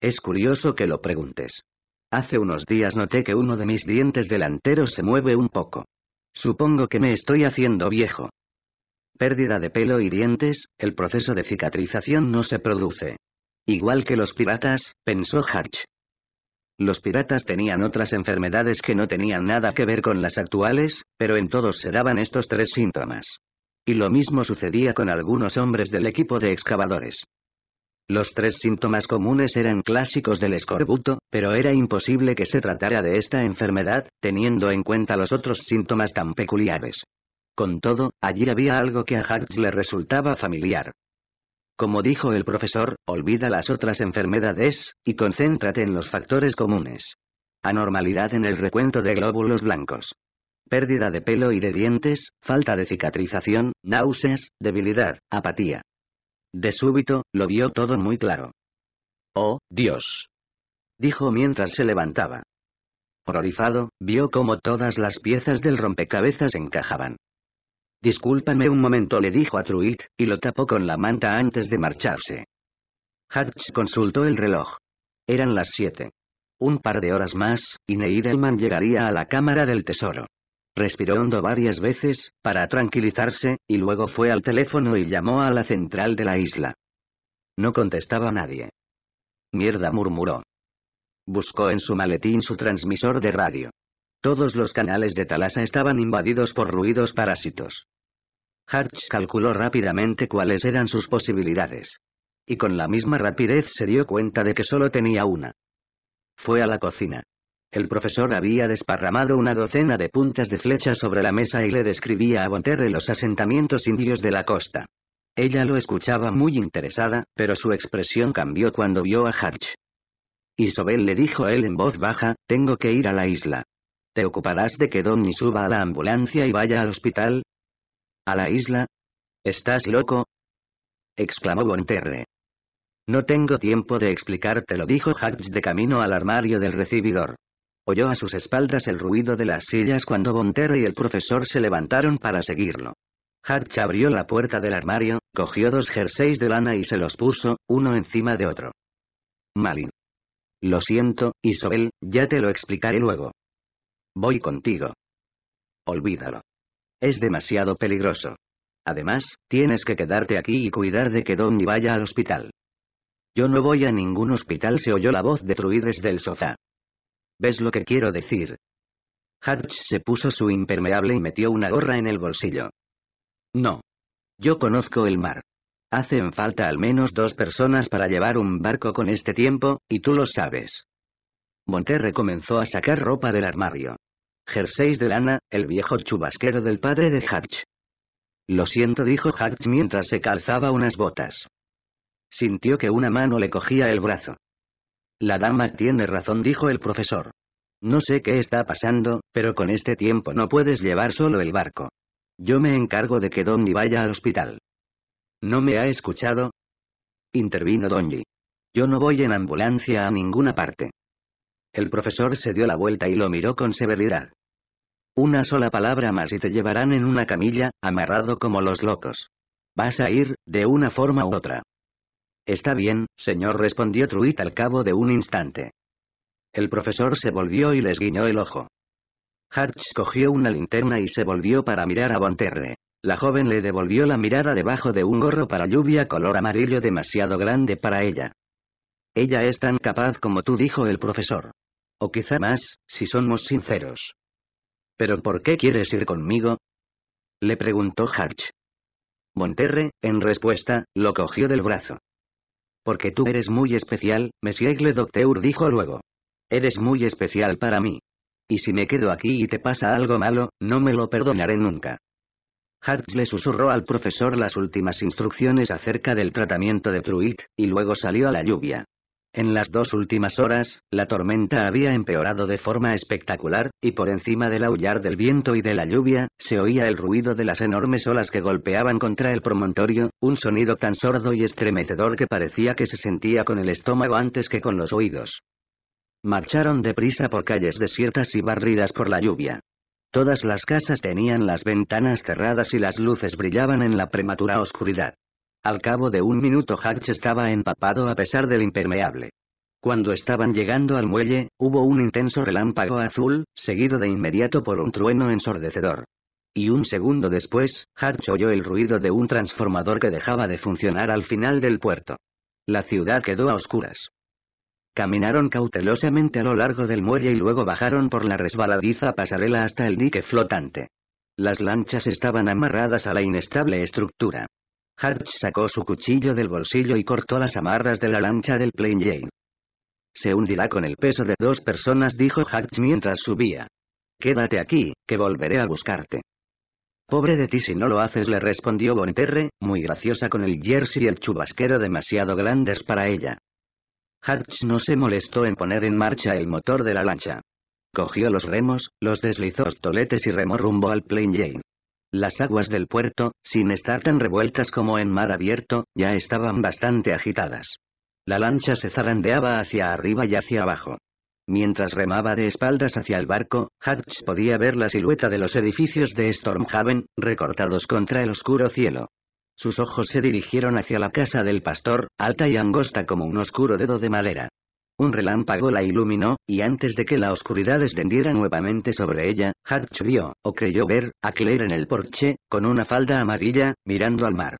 Es curioso que lo preguntes. Hace unos días noté que uno de mis dientes delanteros se mueve un poco. Supongo que me estoy haciendo viejo. Pérdida de pelo y dientes, el proceso de cicatrización no se produce. Igual que los piratas, pensó Hatch, los piratas tenían otras enfermedades que no tenían nada que ver con las actuales, pero en todos se daban estos tres síntomas. Y lo mismo sucedía con algunos hombres del equipo de excavadores. Los tres síntomas comunes eran clásicos del escorbuto, pero era imposible que se tratara de esta enfermedad, teniendo en cuenta los otros síntomas tan peculiares. Con todo, allí había algo que a Hacks le resultaba familiar. Como dijo el profesor, olvida las otras enfermedades, y concéntrate en los factores comunes. Anormalidad en el recuento de glóbulos blancos. Pérdida de pelo y de dientes, falta de cicatrización, náuseas, debilidad, apatía. De súbito, lo vio todo muy claro. Oh, Dios. Dijo mientras se levantaba. Horrorizado, vio cómo todas las piezas del rompecabezas encajaban. Discúlpame un momento le dijo a Truitt, y lo tapó con la manta antes de marcharse. Hatch consultó el reloj. Eran las siete. Un par de horas más, y Neidelman llegaría a la Cámara del Tesoro. Respiró hondo varias veces, para tranquilizarse, y luego fue al teléfono y llamó a la central de la isla. No contestaba nadie. Mierda murmuró. Buscó en su maletín su transmisor de radio. Todos los canales de Talasa estaban invadidos por ruidos parásitos. Hartz calculó rápidamente cuáles eran sus posibilidades. Y con la misma rapidez se dio cuenta de que solo tenía una. Fue a la cocina. El profesor había desparramado una docena de puntas de flecha sobre la mesa y le describía a Bonterre los asentamientos indios de la costa. Ella lo escuchaba muy interesada, pero su expresión cambió cuando vio a Hatch. Isobel le dijo a él en voz baja, tengo que ir a la isla. ¿Te ocuparás de que Donny suba a la ambulancia y vaya al hospital? ¿A la isla? ¿Estás loco? exclamó Bonterre. No tengo tiempo de explicártelo, dijo Hatch de camino al armario del recibidor. Oyó a sus espaldas el ruido de las sillas cuando Bonterre y el profesor se levantaron para seguirlo. Hatch abrió la puerta del armario, cogió dos jerseys de lana y se los puso, uno encima de otro. Malin. Lo siento, Isabel, ya te lo explicaré luego. Voy contigo. Olvídalo. Es demasiado peligroso. Además, tienes que quedarte aquí y cuidar de que Donnie vaya al hospital. Yo no voy a ningún hospital, se oyó la voz de Truy desde el sofá. ¿Ves lo que quiero decir? Hatch se puso su impermeable y metió una gorra en el bolsillo. No. Yo conozco el mar. Hacen falta al menos dos personas para llevar un barco con este tiempo, y tú lo sabes. Monterre comenzó a sacar ropa del armario. Jerseys de lana, el viejo chubasquero del padre de Hatch. Lo siento dijo Hatch mientras se calzaba unas botas. Sintió que una mano le cogía el brazo. La dama tiene razón dijo el profesor. No sé qué está pasando, pero con este tiempo no puedes llevar solo el barco. Yo me encargo de que Donny vaya al hospital. ¿No me ha escuchado? Intervino Donny. Yo no voy en ambulancia a ninguna parte. El profesor se dio la vuelta y lo miró con severidad. Una sola palabra más y te llevarán en una camilla, amarrado como los locos. Vas a ir, de una forma u otra. Está bien, señor, respondió Truitt al cabo de un instante. El profesor se volvió y les guiñó el ojo. Hatch cogió una linterna y se volvió para mirar a Bonterre. La joven le devolvió la mirada debajo de un gorro para lluvia color amarillo demasiado grande para ella. Ella es tan capaz como tú dijo el profesor. O quizá más, si somos sinceros. ¿Pero por qué quieres ir conmigo? Le preguntó Hatch. Monterre, en respuesta, lo cogió del brazo. Porque tú eres muy especial, Monsieur le Docteur dijo luego. Eres muy especial para mí. Y si me quedo aquí y te pasa algo malo, no me lo perdonaré nunca. Hatch le susurró al profesor las últimas instrucciones acerca del tratamiento de Truitt, y luego salió a la lluvia. En las dos últimas horas, la tormenta había empeorado de forma espectacular, y por encima del aullar del viento y de la lluvia, se oía el ruido de las enormes olas que golpeaban contra el promontorio, un sonido tan sordo y estremecedor que parecía que se sentía con el estómago antes que con los oídos. Marcharon deprisa por calles desiertas y barridas por la lluvia. Todas las casas tenían las ventanas cerradas y las luces brillaban en la prematura oscuridad. Al cabo de un minuto Hatch estaba empapado a pesar del impermeable. Cuando estaban llegando al muelle, hubo un intenso relámpago azul, seguido de inmediato por un trueno ensordecedor. Y un segundo después, Hatch oyó el ruido de un transformador que dejaba de funcionar al final del puerto. La ciudad quedó a oscuras. Caminaron cautelosamente a lo largo del muelle y luego bajaron por la resbaladiza pasarela hasta el dique flotante. Las lanchas estaban amarradas a la inestable estructura. Hatch sacó su cuchillo del bolsillo y cortó las amarras de la lancha del Plain Jane. Se hundirá con el peso de dos personas, dijo Hatch mientras subía. Quédate aquí, que volveré a buscarte. Pobre de ti si no lo haces, le respondió Bonterre, muy graciosa con el jersey y el chubasquero demasiado grandes para ella. Hatch no se molestó en poner en marcha el motor de la lancha. Cogió los remos, los deslizó los toletes y remó rumbo al Plain Jane. Las aguas del puerto, sin estar tan revueltas como en mar abierto, ya estaban bastante agitadas. La lancha se zarandeaba hacia arriba y hacia abajo. Mientras remaba de espaldas hacia el barco, Hatch podía ver la silueta de los edificios de Stormhaven, recortados contra el oscuro cielo. Sus ojos se dirigieron hacia la casa del pastor, alta y angosta como un oscuro dedo de madera. Un relámpago la iluminó, y antes de que la oscuridad descendiera nuevamente sobre ella, Hatch vio, o creyó ver, a Claire en el porche, con una falda amarilla, mirando al mar.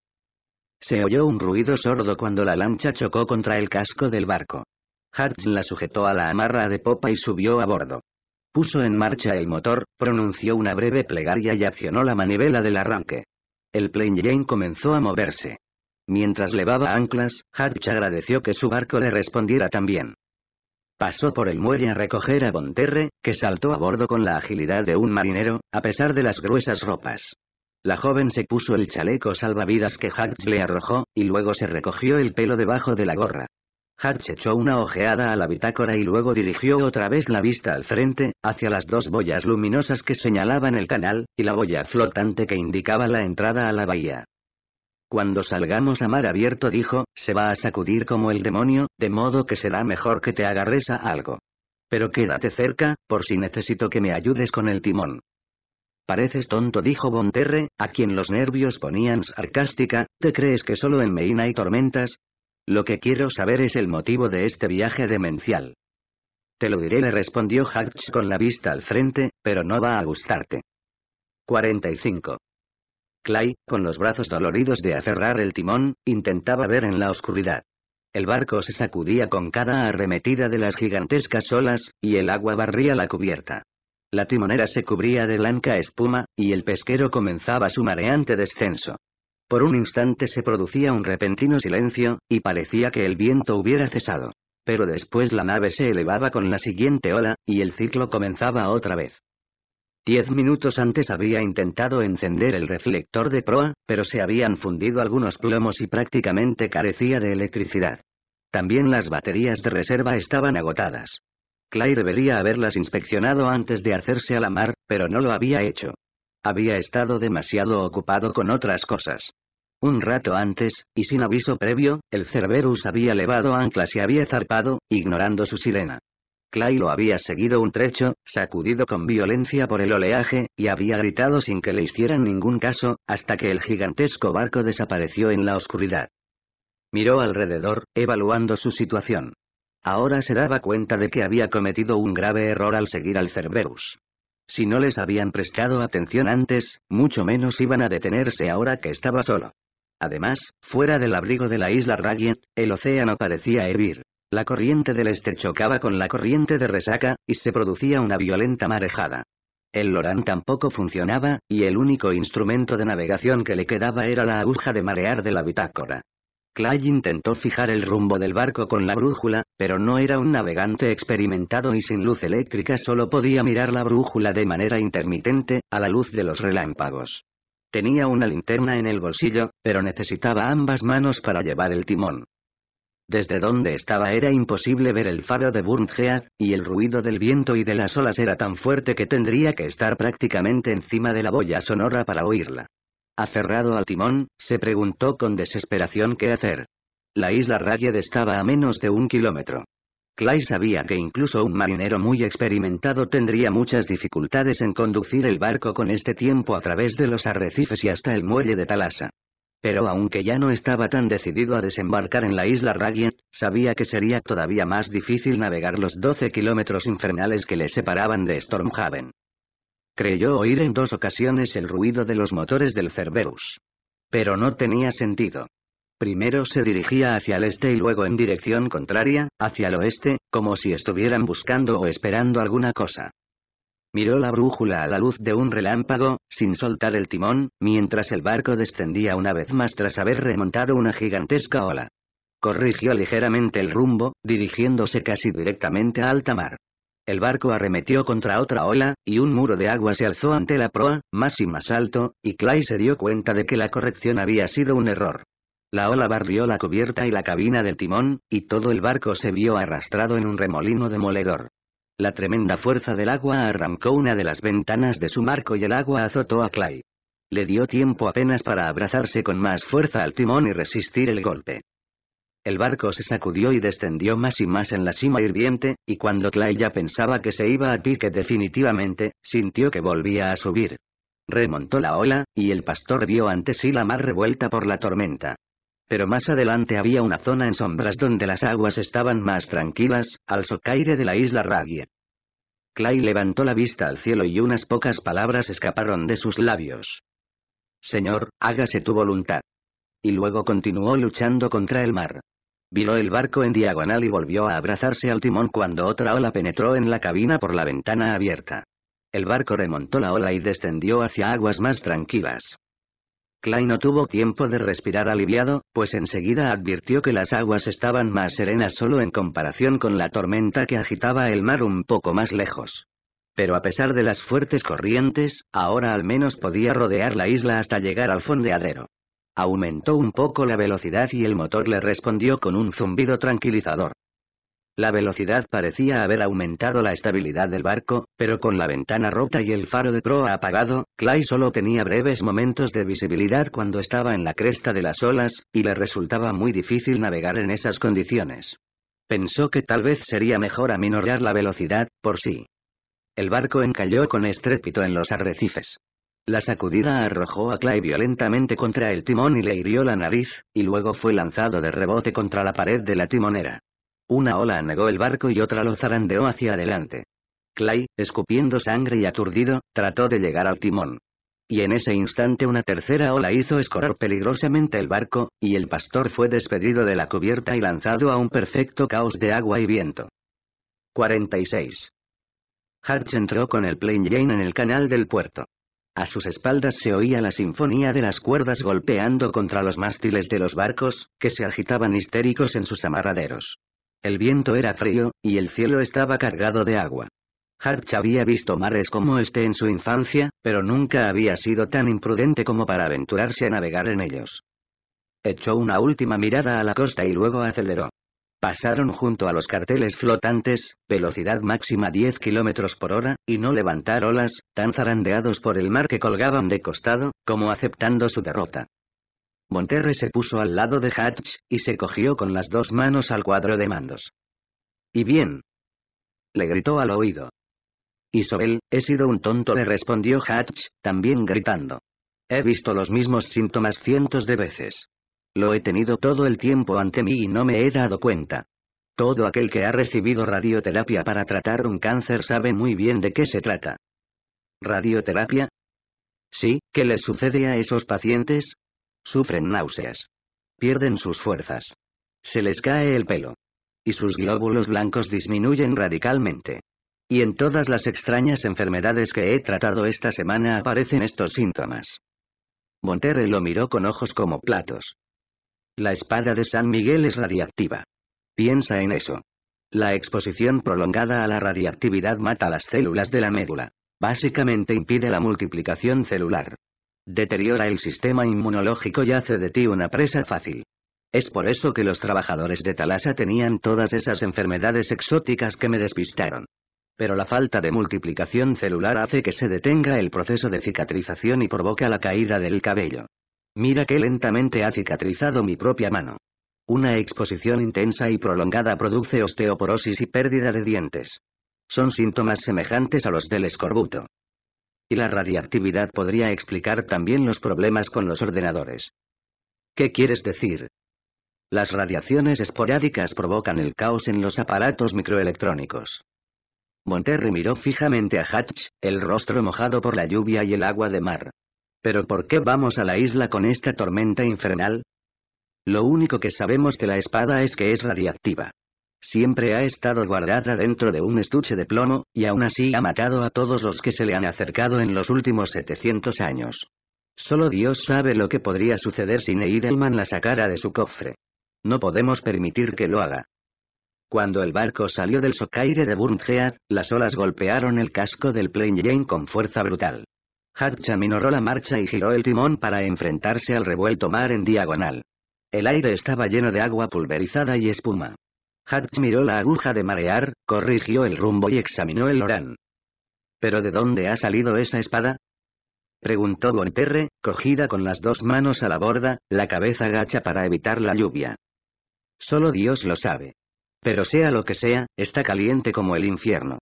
Se oyó un ruido sordo cuando la lancha chocó contra el casco del barco. Hatch la sujetó a la amarra de popa y subió a bordo. Puso en marcha el motor, pronunció una breve plegaria y accionó la manivela del arranque. El plane Jane comenzó a moverse. Mientras levaba anclas, Hatch agradeció que su barco le respondiera también. Pasó por el muelle a recoger a Bonterre, que saltó a bordo con la agilidad de un marinero, a pesar de las gruesas ropas. La joven se puso el chaleco salvavidas que Hatch le arrojó, y luego se recogió el pelo debajo de la gorra. Hatch echó una ojeada a la bitácora y luego dirigió otra vez la vista al frente, hacia las dos boyas luminosas que señalaban el canal, y la boya flotante que indicaba la entrada a la bahía. Cuando salgamos a mar abierto dijo, se va a sacudir como el demonio, de modo que será mejor que te agarres a algo. Pero quédate cerca, por si necesito que me ayudes con el timón. Pareces tonto, dijo Bonterre, a quien los nervios ponían sarcástica, ¿te crees que solo en Meina hay tormentas? Lo que quiero saber es el motivo de este viaje demencial. Te lo diré, le respondió Hatch con la vista al frente, pero no va a gustarte. 45. Clay, con los brazos doloridos de aferrar el timón, intentaba ver en la oscuridad. El barco se sacudía con cada arremetida de las gigantescas olas, y el agua barría la cubierta. La timonera se cubría de blanca espuma, y el pesquero comenzaba su mareante descenso. Por un instante se producía un repentino silencio, y parecía que el viento hubiera cesado. Pero después la nave se elevaba con la siguiente ola, y el ciclo comenzaba otra vez. Diez minutos antes había intentado encender el reflector de proa, pero se habían fundido algunos plomos y prácticamente carecía de electricidad. También las baterías de reserva estaban agotadas. Claire debería haberlas inspeccionado antes de hacerse a la mar, pero no lo había hecho. Había estado demasiado ocupado con otras cosas. Un rato antes, y sin aviso previo, el Cerberus había levado anclas y había zarpado, ignorando su sirena. Clay lo había seguido un trecho, sacudido con violencia por el oleaje, y había gritado sin que le hicieran ningún caso, hasta que el gigantesco barco desapareció en la oscuridad. Miró alrededor, evaluando su situación. Ahora se daba cuenta de que había cometido un grave error al seguir al Cerberus. Si no les habían prestado atención antes, mucho menos iban a detenerse ahora que estaba solo. Además, fuera del abrigo de la isla Raggett, el océano parecía hervir. La corriente del este chocaba con la corriente de resaca, y se producía una violenta marejada. El lorán tampoco funcionaba, y el único instrumento de navegación que le quedaba era la aguja de marear de la bitácora. Clay intentó fijar el rumbo del barco con la brújula, pero no era un navegante experimentado y sin luz eléctrica solo podía mirar la brújula de manera intermitente, a la luz de los relámpagos. Tenía una linterna en el bolsillo, pero necesitaba ambas manos para llevar el timón. Desde donde estaba era imposible ver el faro de Burnhead, y el ruido del viento y de las olas era tan fuerte que tendría que estar prácticamente encima de la boya sonora para oírla. Aferrado al timón, se preguntó con desesperación qué hacer. La isla Rayed estaba a menos de un kilómetro. Clay sabía que incluso un marinero muy experimentado tendría muchas dificultades en conducir el barco con este tiempo a través de los arrecifes y hasta el muelle de Talasa. Pero aunque ya no estaba tan decidido a desembarcar en la isla Ragien, sabía que sería todavía más difícil navegar los 12 kilómetros infernales que le separaban de Stormhaven. Creyó oír en dos ocasiones el ruido de los motores del Cerberus. Pero no tenía sentido. Primero se dirigía hacia el este y luego en dirección contraria, hacia el oeste, como si estuvieran buscando o esperando alguna cosa. Miró la brújula a la luz de un relámpago, sin soltar el timón, mientras el barco descendía una vez más tras haber remontado una gigantesca ola. Corrigió ligeramente el rumbo, dirigiéndose casi directamente a alta mar. El barco arremetió contra otra ola, y un muro de agua se alzó ante la proa, más y más alto, y Clay se dio cuenta de que la corrección había sido un error. La ola barrió la cubierta y la cabina del timón, y todo el barco se vio arrastrado en un remolino demoledor. La tremenda fuerza del agua arrancó una de las ventanas de su marco y el agua azotó a Clay. Le dio tiempo apenas para abrazarse con más fuerza al timón y resistir el golpe. El barco se sacudió y descendió más y más en la cima hirviente, y cuando Clay ya pensaba que se iba a pique definitivamente, sintió que volvía a subir. Remontó la ola, y el pastor vio ante sí la mar revuelta por la tormenta. Pero más adelante había una zona en sombras donde las aguas estaban más tranquilas, al socaire de la isla Ragia. Clay levantó la vista al cielo y unas pocas palabras escaparon de sus labios. Señor, hágase tu voluntad. Y luego continuó luchando contra el mar. Viló el barco en diagonal y volvió a abrazarse al timón cuando otra ola penetró en la cabina por la ventana abierta. El barco remontó la ola y descendió hacia aguas más tranquilas. Klein no tuvo tiempo de respirar aliviado, pues enseguida advirtió que las aguas estaban más serenas solo en comparación con la tormenta que agitaba el mar un poco más lejos. Pero a pesar de las fuertes corrientes, ahora al menos podía rodear la isla hasta llegar al fondeadero. Aumentó un poco la velocidad y el motor le respondió con un zumbido tranquilizador. La velocidad parecía haber aumentado la estabilidad del barco, pero con la ventana rota y el faro de proa apagado, Clay solo tenía breves momentos de visibilidad cuando estaba en la cresta de las olas, y le resultaba muy difícil navegar en esas condiciones. Pensó que tal vez sería mejor aminorar la velocidad, por sí. El barco encalló con estrépito en los arrecifes. La sacudida arrojó a Clay violentamente contra el timón y le hirió la nariz, y luego fue lanzado de rebote contra la pared de la timonera. Una ola anegó el barco y otra lo zarandeó hacia adelante. Clay, escupiendo sangre y aturdido, trató de llegar al timón. Y en ese instante una tercera ola hizo escorar peligrosamente el barco, y el pastor fue despedido de la cubierta y lanzado a un perfecto caos de agua y viento. 46. Harch entró con el plane Jane en el canal del puerto. A sus espaldas se oía la sinfonía de las cuerdas golpeando contra los mástiles de los barcos, que se agitaban histéricos en sus amarraderos. El viento era frío, y el cielo estaba cargado de agua. Harch había visto mares como este en su infancia, pero nunca había sido tan imprudente como para aventurarse a navegar en ellos. Echó una última mirada a la costa y luego aceleró. Pasaron junto a los carteles flotantes, velocidad máxima 10 km por hora, y no levantar olas, tan zarandeados por el mar que colgaban de costado, como aceptando su derrota. Monterrey se puso al lado de Hatch, y se cogió con las dos manos al cuadro de mandos. ¿Y bien? Le gritó al oído. Isobel, he sido un tonto, le respondió Hatch, también gritando. He visto los mismos síntomas cientos de veces. Lo he tenido todo el tiempo ante mí y no me he dado cuenta. Todo aquel que ha recibido radioterapia para tratar un cáncer sabe muy bien de qué se trata. ¿Radioterapia? Sí, ¿qué le sucede a esos pacientes? Sufren náuseas. Pierden sus fuerzas. Se les cae el pelo. Y sus glóbulos blancos disminuyen radicalmente. Y en todas las extrañas enfermedades que he tratado esta semana aparecen estos síntomas. Monterrey lo miró con ojos como platos. La espada de San Miguel es radiactiva. Piensa en eso. La exposición prolongada a la radiactividad mata las células de la médula. Básicamente impide la multiplicación celular. Deteriora el sistema inmunológico y hace de ti una presa fácil. Es por eso que los trabajadores de Talasa tenían todas esas enfermedades exóticas que me despistaron. Pero la falta de multiplicación celular hace que se detenga el proceso de cicatrización y provoca la caída del cabello. Mira que lentamente ha cicatrizado mi propia mano. Una exposición intensa y prolongada produce osteoporosis y pérdida de dientes. Son síntomas semejantes a los del escorbuto y la radiactividad podría explicar también los problemas con los ordenadores. ¿Qué quieres decir? Las radiaciones esporádicas provocan el caos en los aparatos microelectrónicos. Monterrey miró fijamente a Hatch, el rostro mojado por la lluvia y el agua de mar. ¿Pero por qué vamos a la isla con esta tormenta infernal? Lo único que sabemos de la espada es que es radiactiva. Siempre ha estado guardada dentro de un estuche de plomo, y aún así ha matado a todos los que se le han acercado en los últimos 700 años. Solo Dios sabe lo que podría suceder si Neidelman la sacara de su cofre. No podemos permitir que lo haga. Cuando el barco salió del socaire de Burnhead, las olas golpearon el casco del Plain Jane con fuerza brutal. Hatch aminoró la marcha y giró el timón para enfrentarse al revuelto mar en diagonal. El aire estaba lleno de agua pulverizada y espuma. Hatch miró la aguja de marear, corrigió el rumbo y examinó el orán. ¿Pero de dónde ha salido esa espada? Preguntó Bonterre, cogida con las dos manos a la borda, la cabeza gacha para evitar la lluvia. Solo Dios lo sabe. Pero sea lo que sea, está caliente como el infierno.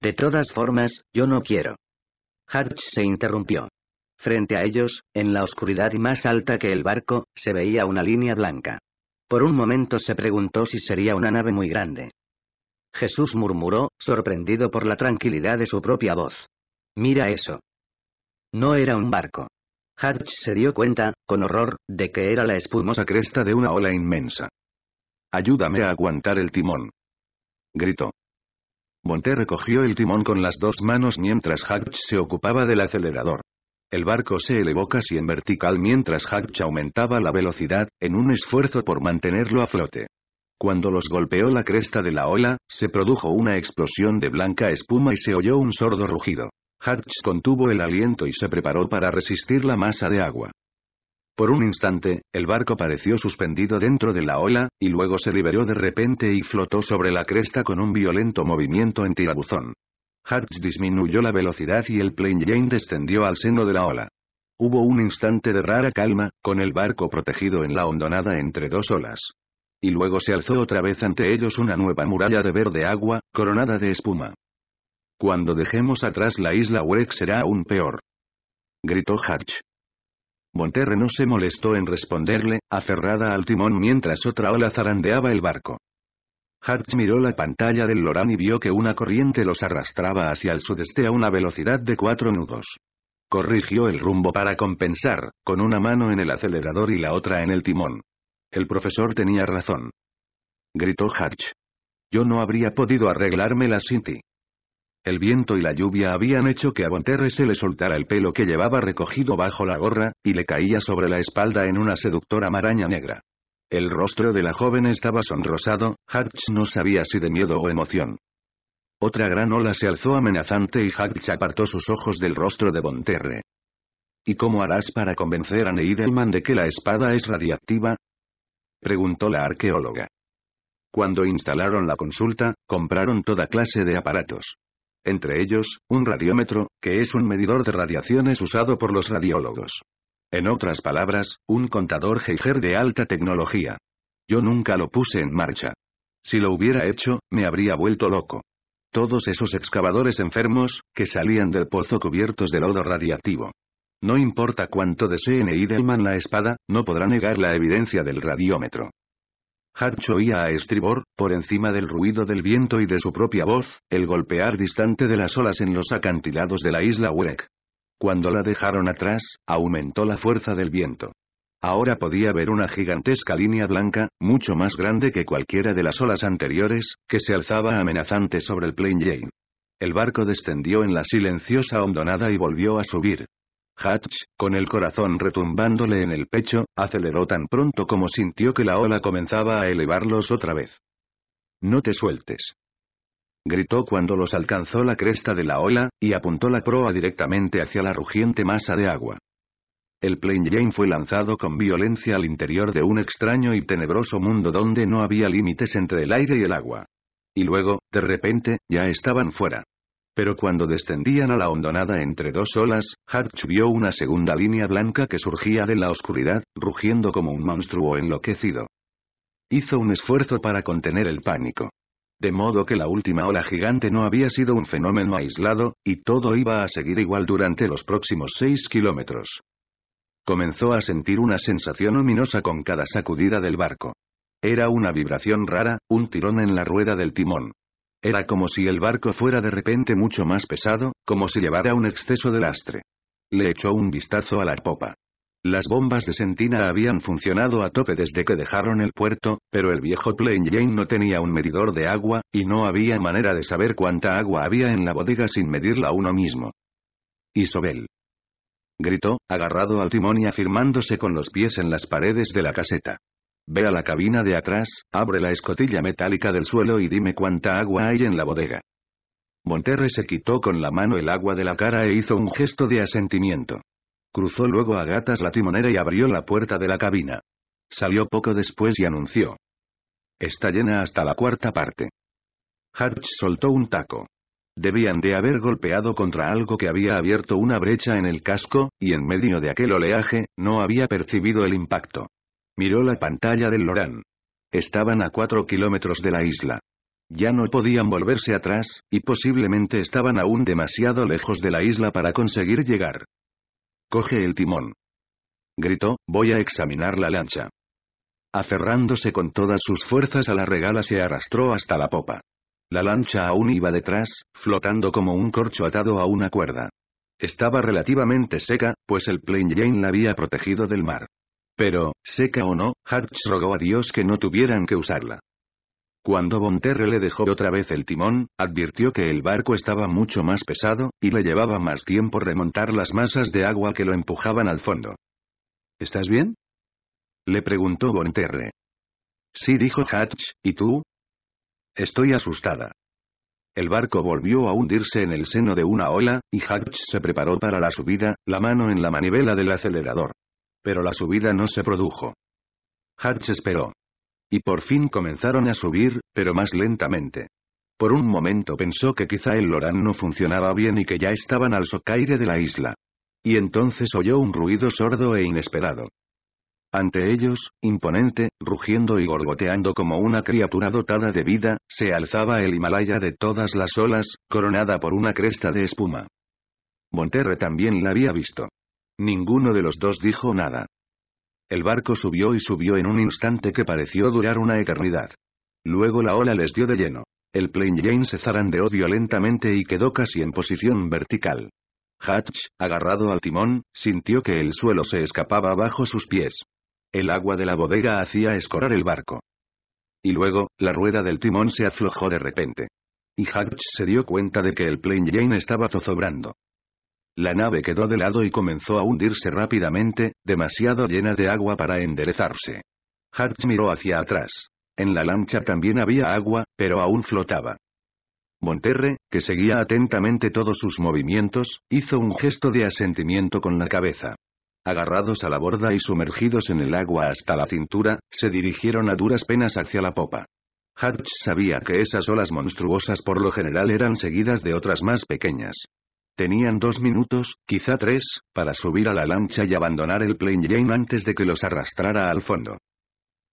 De todas formas, yo no quiero. Hatch se interrumpió. Frente a ellos, en la oscuridad más alta que el barco, se veía una línea blanca. Por un momento se preguntó si sería una nave muy grande. Jesús murmuró, sorprendido por la tranquilidad de su propia voz. Mira eso. No era un barco. Hatch se dio cuenta, con horror, de que era la espumosa cresta de una ola inmensa. Ayúdame a aguantar el timón. Gritó. monté recogió el timón con las dos manos mientras Hatch se ocupaba del acelerador. El barco se elevó casi en vertical mientras Hatch aumentaba la velocidad, en un esfuerzo por mantenerlo a flote. Cuando los golpeó la cresta de la ola, se produjo una explosión de blanca espuma y se oyó un sordo rugido. Hatch contuvo el aliento y se preparó para resistir la masa de agua. Por un instante, el barco pareció suspendido dentro de la ola, y luego se liberó de repente y flotó sobre la cresta con un violento movimiento en tirabuzón. Hutch disminuyó la velocidad y el plane Jane descendió al seno de la ola. Hubo un instante de rara calma, con el barco protegido en la hondonada entre dos olas. Y luego se alzó otra vez ante ellos una nueva muralla de verde agua, coronada de espuma. Cuando dejemos atrás la isla Wreck será aún peor. Gritó Hatch. Monterre no se molestó en responderle, aferrada al timón mientras otra ola zarandeaba el barco. Hatch miró la pantalla del Loran y vio que una corriente los arrastraba hacia el sudeste a una velocidad de cuatro nudos. Corrigió el rumbo para compensar, con una mano en el acelerador y la otra en el timón. El profesor tenía razón. Gritó Hatch. Yo no habría podido arreglarme la ti. El viento y la lluvia habían hecho que a Bonterre se le soltara el pelo que llevaba recogido bajo la gorra, y le caía sobre la espalda en una seductora maraña negra. El rostro de la joven estaba sonrosado, Hatch no sabía si de miedo o emoción. Otra gran ola se alzó amenazante y Hatch apartó sus ojos del rostro de Bonterre. ¿Y cómo harás para convencer a Neidelman de que la espada es radiactiva? Preguntó la arqueóloga. Cuando instalaron la consulta, compraron toda clase de aparatos. Entre ellos, un radiómetro, que es un medidor de radiaciones usado por los radiólogos. En otras palabras, un contador Geiger de alta tecnología. Yo nunca lo puse en marcha. Si lo hubiera hecho, me habría vuelto loco. Todos esos excavadores enfermos, que salían del pozo cubiertos de lodo radiactivo. No importa cuánto deseen Eidelman la espada, no podrá negar la evidencia del radiómetro. Hatch oía a estribor, por encima del ruido del viento y de su propia voz, el golpear distante de las olas en los acantilados de la isla Wreck. Cuando la dejaron atrás, aumentó la fuerza del viento. Ahora podía ver una gigantesca línea blanca, mucho más grande que cualquiera de las olas anteriores, que se alzaba amenazante sobre el Plain Jane. El barco descendió en la silenciosa hondonada y volvió a subir. Hatch, con el corazón retumbándole en el pecho, aceleró tan pronto como sintió que la ola comenzaba a elevarlos otra vez. No te sueltes gritó cuando los alcanzó la cresta de la ola, y apuntó la proa directamente hacia la rugiente masa de agua. El Plain Jane fue lanzado con violencia al interior de un extraño y tenebroso mundo donde no había límites entre el aire y el agua. Y luego, de repente, ya estaban fuera. Pero cuando descendían a la hondonada entre dos olas, Hatch vio una segunda línea blanca que surgía de la oscuridad, rugiendo como un monstruo enloquecido. Hizo un esfuerzo para contener el pánico. De modo que la última ola gigante no había sido un fenómeno aislado, y todo iba a seguir igual durante los próximos seis kilómetros. Comenzó a sentir una sensación ominosa con cada sacudida del barco. Era una vibración rara, un tirón en la rueda del timón. Era como si el barco fuera de repente mucho más pesado, como si llevara un exceso de lastre. Le echó un vistazo a la popa. Las bombas de sentina habían funcionado a tope desde que dejaron el puerto, pero el viejo Plain Jane no tenía un medidor de agua, y no había manera de saber cuánta agua había en la bodega sin medirla uno mismo. Isobel. Gritó, agarrado al timón y afirmándose con los pies en las paredes de la caseta. Ve a la cabina de atrás, abre la escotilla metálica del suelo y dime cuánta agua hay en la bodega. Monterre se quitó con la mano el agua de la cara e hizo un gesto de asentimiento. Cruzó luego a gatas la timonera y abrió la puerta de la cabina. Salió poco después y anunció. Está llena hasta la cuarta parte. Hutch soltó un taco. Debían de haber golpeado contra algo que había abierto una brecha en el casco, y en medio de aquel oleaje, no había percibido el impacto. Miró la pantalla del Lorán. Estaban a cuatro kilómetros de la isla. Ya no podían volverse atrás, y posiblemente estaban aún demasiado lejos de la isla para conseguir llegar. Coge el timón. Gritó, voy a examinar la lancha. Aferrándose con todas sus fuerzas a la regala se arrastró hasta la popa. La lancha aún iba detrás, flotando como un corcho atado a una cuerda. Estaba relativamente seca, pues el Plain Jane la había protegido del mar. Pero, seca o no, Hatch rogó a Dios que no tuvieran que usarla. Cuando Bonterre le dejó otra vez el timón, advirtió que el barco estaba mucho más pesado, y le llevaba más tiempo remontar las masas de agua que lo empujaban al fondo. ¿Estás bien? Le preguntó Bonterre. Sí dijo Hatch, ¿y tú? Estoy asustada. El barco volvió a hundirse en el seno de una ola, y Hatch se preparó para la subida, la mano en la manivela del acelerador. Pero la subida no se produjo. Hatch esperó. Y por fin comenzaron a subir, pero más lentamente. Por un momento pensó que quizá el Lorán no funcionaba bien y que ya estaban al socaire de la isla. Y entonces oyó un ruido sordo e inesperado. Ante ellos, imponente, rugiendo y gorgoteando como una criatura dotada de vida, se alzaba el Himalaya de todas las olas, coronada por una cresta de espuma. Monterre también la había visto. Ninguno de los dos dijo nada. El barco subió y subió en un instante que pareció durar una eternidad. Luego la ola les dio de lleno. El plane Jane se zarandeó violentamente y quedó casi en posición vertical. Hatch, agarrado al timón, sintió que el suelo se escapaba bajo sus pies. El agua de la bodega hacía escorar el barco. Y luego, la rueda del timón se aflojó de repente. Y Hatch se dio cuenta de que el plane Jane estaba zozobrando. La nave quedó de lado y comenzó a hundirse rápidamente, demasiado llena de agua para enderezarse. Hatch miró hacia atrás. En la lancha también había agua, pero aún flotaba. Monterre, que seguía atentamente todos sus movimientos, hizo un gesto de asentimiento con la cabeza. Agarrados a la borda y sumergidos en el agua hasta la cintura, se dirigieron a duras penas hacia la popa. Hatch sabía que esas olas monstruosas por lo general eran seguidas de otras más pequeñas. Tenían dos minutos, quizá tres, para subir a la lancha y abandonar el Plain Jane antes de que los arrastrara al fondo.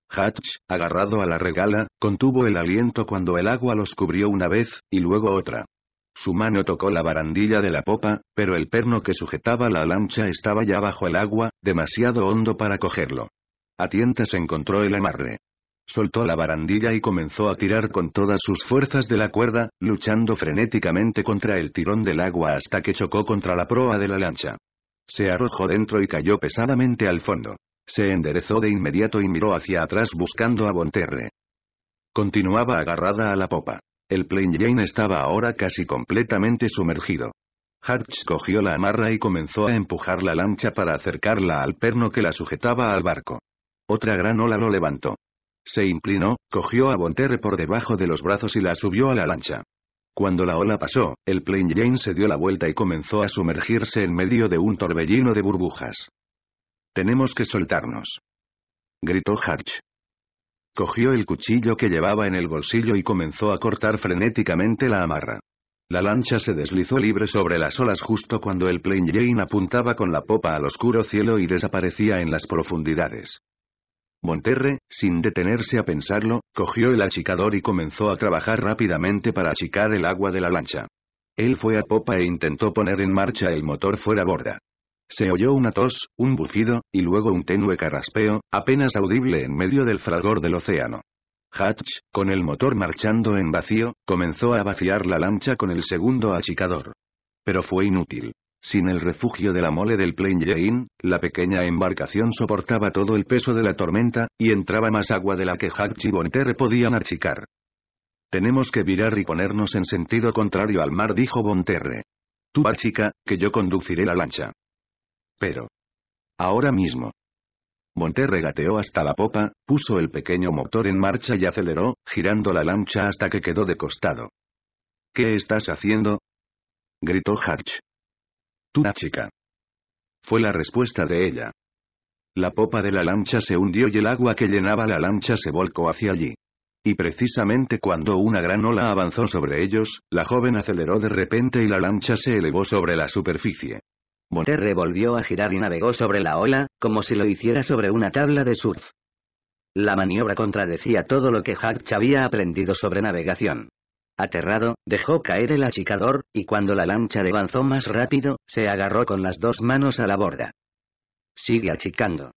Hatch, agarrado a la regala, contuvo el aliento cuando el agua los cubrió una vez, y luego otra. Su mano tocó la barandilla de la popa, pero el perno que sujetaba la lancha estaba ya bajo el agua, demasiado hondo para cogerlo. A tientas encontró el amarre soltó la barandilla y comenzó a tirar con todas sus fuerzas de la cuerda, luchando frenéticamente contra el tirón del agua hasta que chocó contra la proa de la lancha. Se arrojó dentro y cayó pesadamente al fondo. Se enderezó de inmediato y miró hacia atrás buscando a Bonterre. Continuaba agarrada a la popa. El plane Jane estaba ahora casi completamente sumergido. Hartz cogió la amarra y comenzó a empujar la lancha para acercarla al perno que la sujetaba al barco. Otra gran ola lo levantó. Se inclinó, cogió a Bonterre por debajo de los brazos y la subió a la lancha. Cuando la ola pasó, el Plain Jane se dio la vuelta y comenzó a sumergirse en medio de un torbellino de burbujas. Tenemos que soltarnos. Gritó Hatch. Cogió el cuchillo que llevaba en el bolsillo y comenzó a cortar frenéticamente la amarra. La lancha se deslizó libre sobre las olas justo cuando el Plain Jane apuntaba con la popa al oscuro cielo y desaparecía en las profundidades. Monterre, sin detenerse a pensarlo, cogió el achicador y comenzó a trabajar rápidamente para achicar el agua de la lancha. Él fue a popa e intentó poner en marcha el motor fuera borda. Se oyó una tos, un bufido, y luego un tenue carraspeo, apenas audible en medio del fragor del océano. Hatch, con el motor marchando en vacío, comenzó a vaciar la lancha con el segundo achicador. Pero fue inútil. Sin el refugio de la mole del Plain Jane, la pequeña embarcación soportaba todo el peso de la tormenta, y entraba más agua de la que Hatch y Bonterre podían achicar. Tenemos que virar y ponernos en sentido contrario al mar, dijo Bonterre. Tú archica, que yo conduciré la lancha. Pero. Ahora mismo. Bonterre gateó hasta la popa, puso el pequeño motor en marcha y aceleró, girando la lancha hasta que quedó de costado. ¿Qué estás haciendo? gritó Hatch. «Tuna chica. Fue la respuesta de ella. La popa de la lancha se hundió y el agua que llenaba la lancha se volcó hacia allí. Y precisamente cuando una gran ola avanzó sobre ellos, la joven aceleró de repente y la lancha se elevó sobre la superficie. boterre volvió a girar y navegó sobre la ola, como si lo hiciera sobre una tabla de surf. La maniobra contradecía todo lo que Hatch había aprendido sobre navegación. Aterrado, dejó caer el achicador, y cuando la lancha avanzó más rápido, se agarró con las dos manos a la borda. Sigue achicando.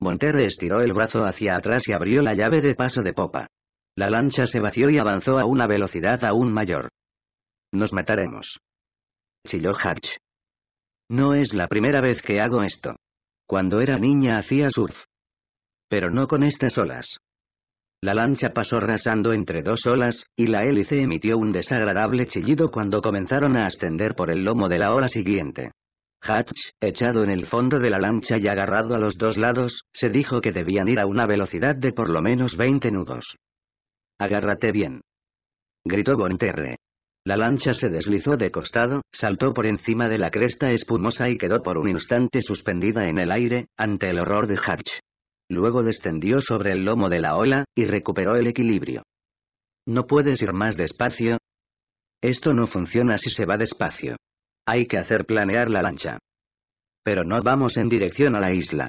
Monterre estiró el brazo hacia atrás y abrió la llave de paso de popa. La lancha se vació y avanzó a una velocidad aún mayor. Nos mataremos. Chilló Hatch. No es la primera vez que hago esto. Cuando era niña hacía surf. Pero no con estas olas. La lancha pasó rasando entre dos olas, y la hélice emitió un desagradable chillido cuando comenzaron a ascender por el lomo de la ola siguiente. Hatch, echado en el fondo de la lancha y agarrado a los dos lados, se dijo que debían ir a una velocidad de por lo menos 20 nudos. Agárrate bien. Gritó Gonterre. La lancha se deslizó de costado, saltó por encima de la cresta espumosa y quedó por un instante suspendida en el aire, ante el horror de Hatch. Luego descendió sobre el lomo de la ola, y recuperó el equilibrio. ¿No puedes ir más despacio? Esto no funciona si se va despacio. Hay que hacer planear la lancha. Pero no vamos en dirección a la isla.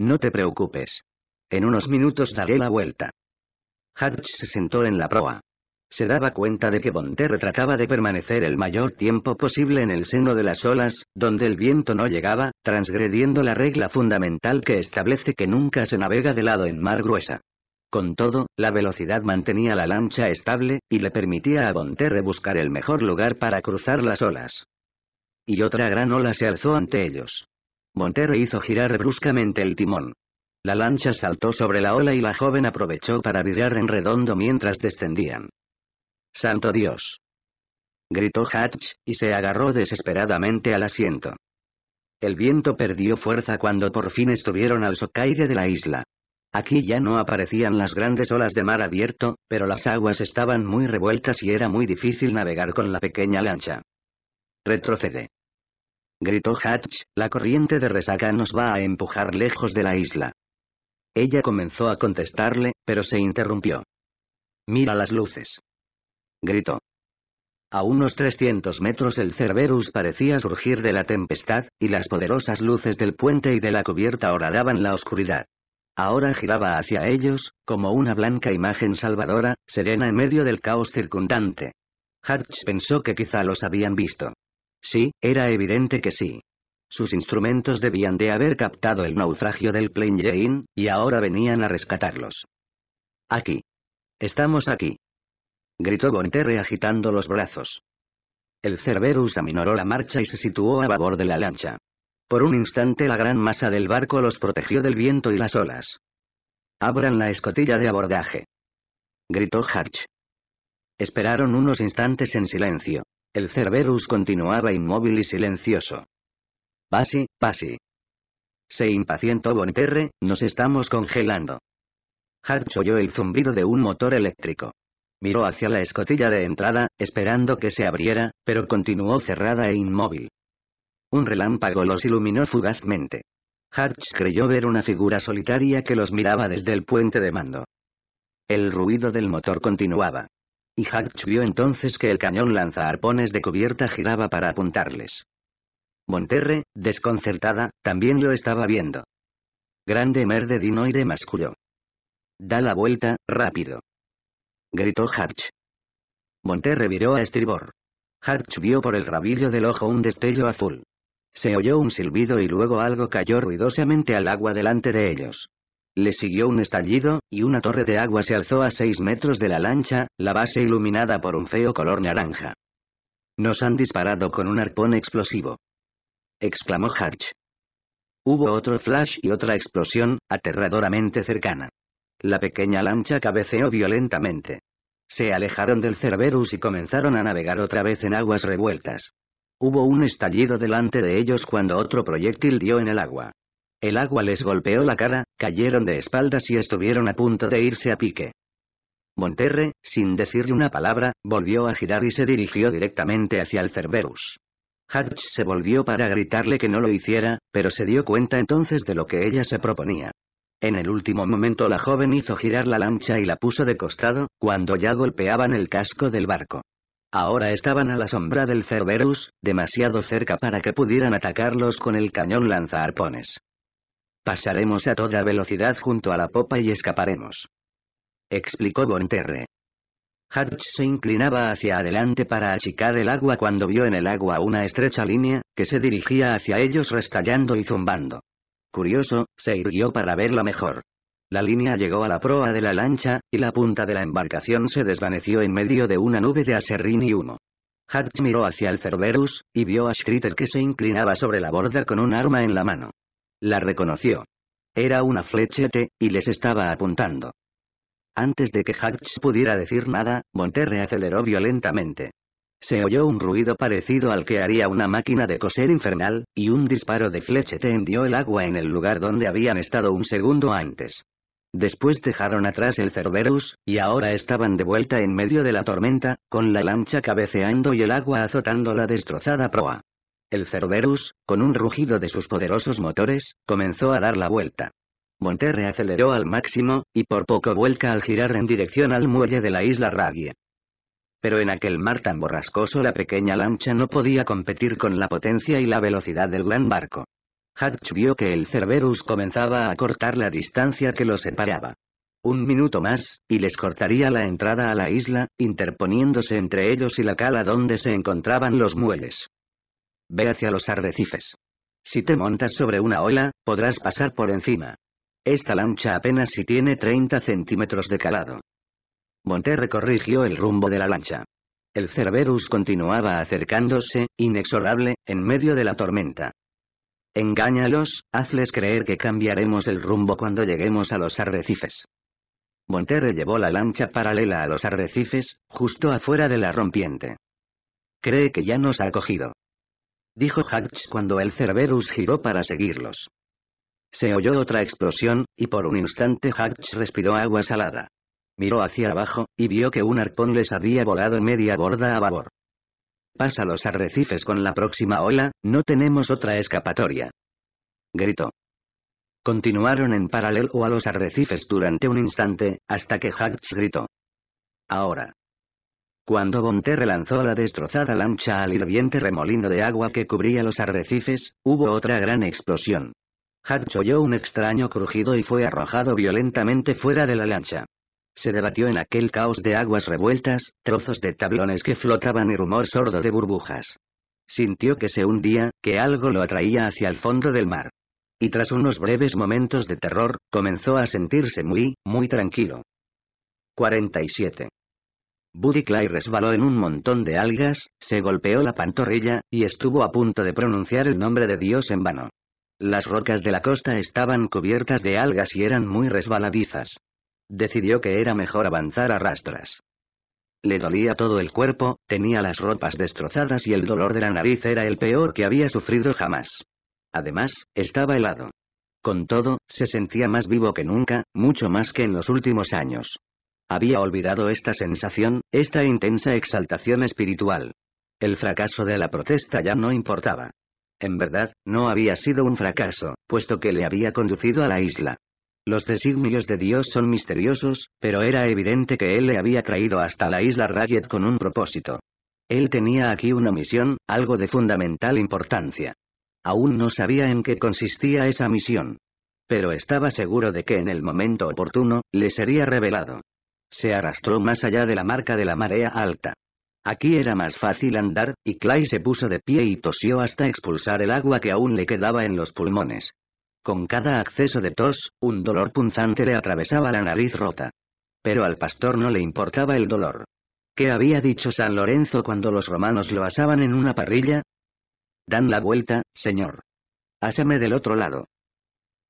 No te preocupes. En unos minutos daré la vuelta. Hatch se sentó en la proa. Se daba cuenta de que Bonterre trataba de permanecer el mayor tiempo posible en el seno de las olas, donde el viento no llegaba, transgrediendo la regla fundamental que establece que nunca se navega de lado en mar gruesa. Con todo, la velocidad mantenía la lancha estable, y le permitía a Bonterre buscar el mejor lugar para cruzar las olas. Y otra gran ola se alzó ante ellos. Bonterre hizo girar bruscamente el timón. La lancha saltó sobre la ola y la joven aprovechó para virar en redondo mientras descendían. ¡Santo Dios! gritó Hatch, y se agarró desesperadamente al asiento. El viento perdió fuerza cuando por fin estuvieron al socaire de la isla. Aquí ya no aparecían las grandes olas de mar abierto, pero las aguas estaban muy revueltas y era muy difícil navegar con la pequeña lancha. Retrocede. Gritó Hatch, la corriente de resaca nos va a empujar lejos de la isla. Ella comenzó a contestarle, pero se interrumpió. Mira las luces gritó. A unos 300 metros el Cerberus parecía surgir de la tempestad, y las poderosas luces del puente y de la cubierta horadaban la oscuridad. Ahora giraba hacia ellos, como una blanca imagen salvadora, serena en medio del caos circundante. Hartz pensó que quizá los habían visto. Sí, era evidente que sí. Sus instrumentos debían de haber captado el naufragio del Plain Jane, y ahora venían a rescatarlos. Aquí. Estamos aquí gritó Gonterre agitando los brazos. El Cerberus aminoró la marcha y se situó a babor de la lancha. Por un instante la gran masa del barco los protegió del viento y las olas. Abran la escotilla de abordaje. Gritó Hatch. Esperaron unos instantes en silencio. El Cerberus continuaba inmóvil y silencioso. Pasi, pasi. Se impacientó Bonterre, nos estamos congelando. Hatch oyó el zumbido de un motor eléctrico. Miró hacia la escotilla de entrada, esperando que se abriera, pero continuó cerrada e inmóvil. Un relámpago los iluminó fugazmente. Hatch creyó ver una figura solitaria que los miraba desde el puente de mando. El ruido del motor continuaba. Y Hatch vio entonces que el cañón lanza arpones de cubierta giraba para apuntarles. Monterre, desconcertada, también lo estaba viendo. Grande merde dinoire masculó. Da la vuelta, rápido gritó Hatch. Monte reviró a estribor. Hatch vio por el rabillo del ojo un destello azul. Se oyó un silbido y luego algo cayó ruidosamente al agua delante de ellos. Le siguió un estallido, y una torre de agua se alzó a seis metros de la lancha, la base iluminada por un feo color naranja. Nos han disparado con un arpón explosivo. Exclamó Hatch. Hubo otro flash y otra explosión, aterradoramente cercana. La pequeña lancha cabeceó violentamente. Se alejaron del Cerberus y comenzaron a navegar otra vez en aguas revueltas. Hubo un estallido delante de ellos cuando otro proyectil dio en el agua. El agua les golpeó la cara, cayeron de espaldas y estuvieron a punto de irse a pique. Monterre, sin decirle una palabra, volvió a girar y se dirigió directamente hacia el Cerberus. Hatch se volvió para gritarle que no lo hiciera, pero se dio cuenta entonces de lo que ella se proponía. En el último momento la joven hizo girar la lancha y la puso de costado, cuando ya golpeaban el casco del barco. Ahora estaban a la sombra del Cerberus, demasiado cerca para que pudieran atacarlos con el cañón lanzarpones. Pasaremos a toda velocidad junto a la popa y escaparemos. Explicó Bonterre. Hatch se inclinaba hacia adelante para achicar el agua cuando vio en el agua una estrecha línea, que se dirigía hacia ellos restallando y zumbando. Curioso, se irguió para verla mejor. La línea llegó a la proa de la lancha, y la punta de la embarcación se desvaneció en medio de una nube de aserrín y humo. Hatch miró hacia el Cerberus, y vio a Schritter que se inclinaba sobre la borda con un arma en la mano. La reconoció. Era una flechete, y les estaba apuntando. Antes de que Hatch pudiera decir nada, Monterre aceleró violentamente. Se oyó un ruido parecido al que haría una máquina de coser infernal, y un disparo de flechete tendió el agua en el lugar donde habían estado un segundo antes. Después dejaron atrás el Cerberus, y ahora estaban de vuelta en medio de la tormenta, con la lancha cabeceando y el agua azotando la destrozada proa. El Cerberus, con un rugido de sus poderosos motores, comenzó a dar la vuelta. Monterre aceleró al máximo, y por poco vuelca al girar en dirección al muelle de la isla Ragia pero en aquel mar tan borrascoso la pequeña lancha no podía competir con la potencia y la velocidad del gran barco. Hatch vio que el Cerberus comenzaba a cortar la distancia que los separaba. Un minuto más, y les cortaría la entrada a la isla, interponiéndose entre ellos y la cala donde se encontraban los muelles. Ve hacia los arrecifes. Si te montas sobre una ola, podrás pasar por encima. Esta lancha apenas si tiene 30 centímetros de calado. Monterre corrigió el rumbo de la lancha. El Cerberus continuaba acercándose, inexorable, en medio de la tormenta. Engáñalos, hazles creer que cambiaremos el rumbo cuando lleguemos a los arrecifes. Monterre llevó la lancha paralela a los arrecifes, justo afuera de la rompiente. Cree que ya nos ha cogido. Dijo Hatch cuando el Cerberus giró para seguirlos. Se oyó otra explosión, y por un instante Hatch respiró agua salada miró hacia abajo, y vio que un arpón les había volado media borda a babor. Pasa los arrecifes con la próxima ola, no tenemos otra escapatoria. Gritó. Continuaron en paralelo a los arrecifes durante un instante, hasta que Hatch gritó. Ahora. Cuando Bonte relanzó la destrozada lancha al hirviente remolino de agua que cubría los arrecifes, hubo otra gran explosión. Hatch oyó un extraño crujido y fue arrojado violentamente fuera de la lancha se debatió en aquel caos de aguas revueltas, trozos de tablones que flotaban y rumor sordo de burbujas. Sintió que se hundía, que algo lo atraía hacia el fondo del mar. Y tras unos breves momentos de terror, comenzó a sentirse muy, muy tranquilo. 47. Buddy Clay resbaló en un montón de algas, se golpeó la pantorrilla, y estuvo a punto de pronunciar el nombre de Dios en vano. Las rocas de la costa estaban cubiertas de algas y eran muy resbaladizas. Decidió que era mejor avanzar a rastras. Le dolía todo el cuerpo, tenía las ropas destrozadas y el dolor de la nariz era el peor que había sufrido jamás. Además, estaba helado. Con todo, se sentía más vivo que nunca, mucho más que en los últimos años. Había olvidado esta sensación, esta intensa exaltación espiritual. El fracaso de la protesta ya no importaba. En verdad, no había sido un fracaso, puesto que le había conducido a la isla. Los designios de Dios son misteriosos, pero era evidente que él le había traído hasta la isla Rayet con un propósito. Él tenía aquí una misión, algo de fundamental importancia. Aún no sabía en qué consistía esa misión. Pero estaba seguro de que en el momento oportuno, le sería revelado. Se arrastró más allá de la marca de la marea alta. Aquí era más fácil andar, y Clay se puso de pie y tosió hasta expulsar el agua que aún le quedaba en los pulmones. Con cada acceso de tos, un dolor punzante le atravesaba la nariz rota. Pero al pastor no le importaba el dolor. ¿Qué había dicho San Lorenzo cuando los romanos lo asaban en una parrilla? Dan la vuelta, señor. Ásame del otro lado.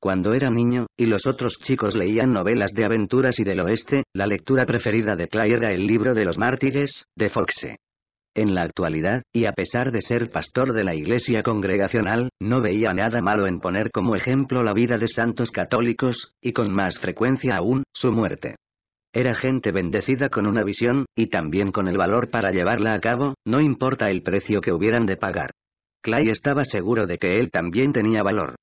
Cuando era niño, y los otros chicos leían novelas de aventuras y del oeste, la lectura preferida de Clay era el libro de los mártires, de Foxe. En la actualidad, y a pesar de ser pastor de la iglesia congregacional, no veía nada malo en poner como ejemplo la vida de santos católicos, y con más frecuencia aún, su muerte. Era gente bendecida con una visión, y también con el valor para llevarla a cabo, no importa el precio que hubieran de pagar. Clay estaba seguro de que él también tenía valor.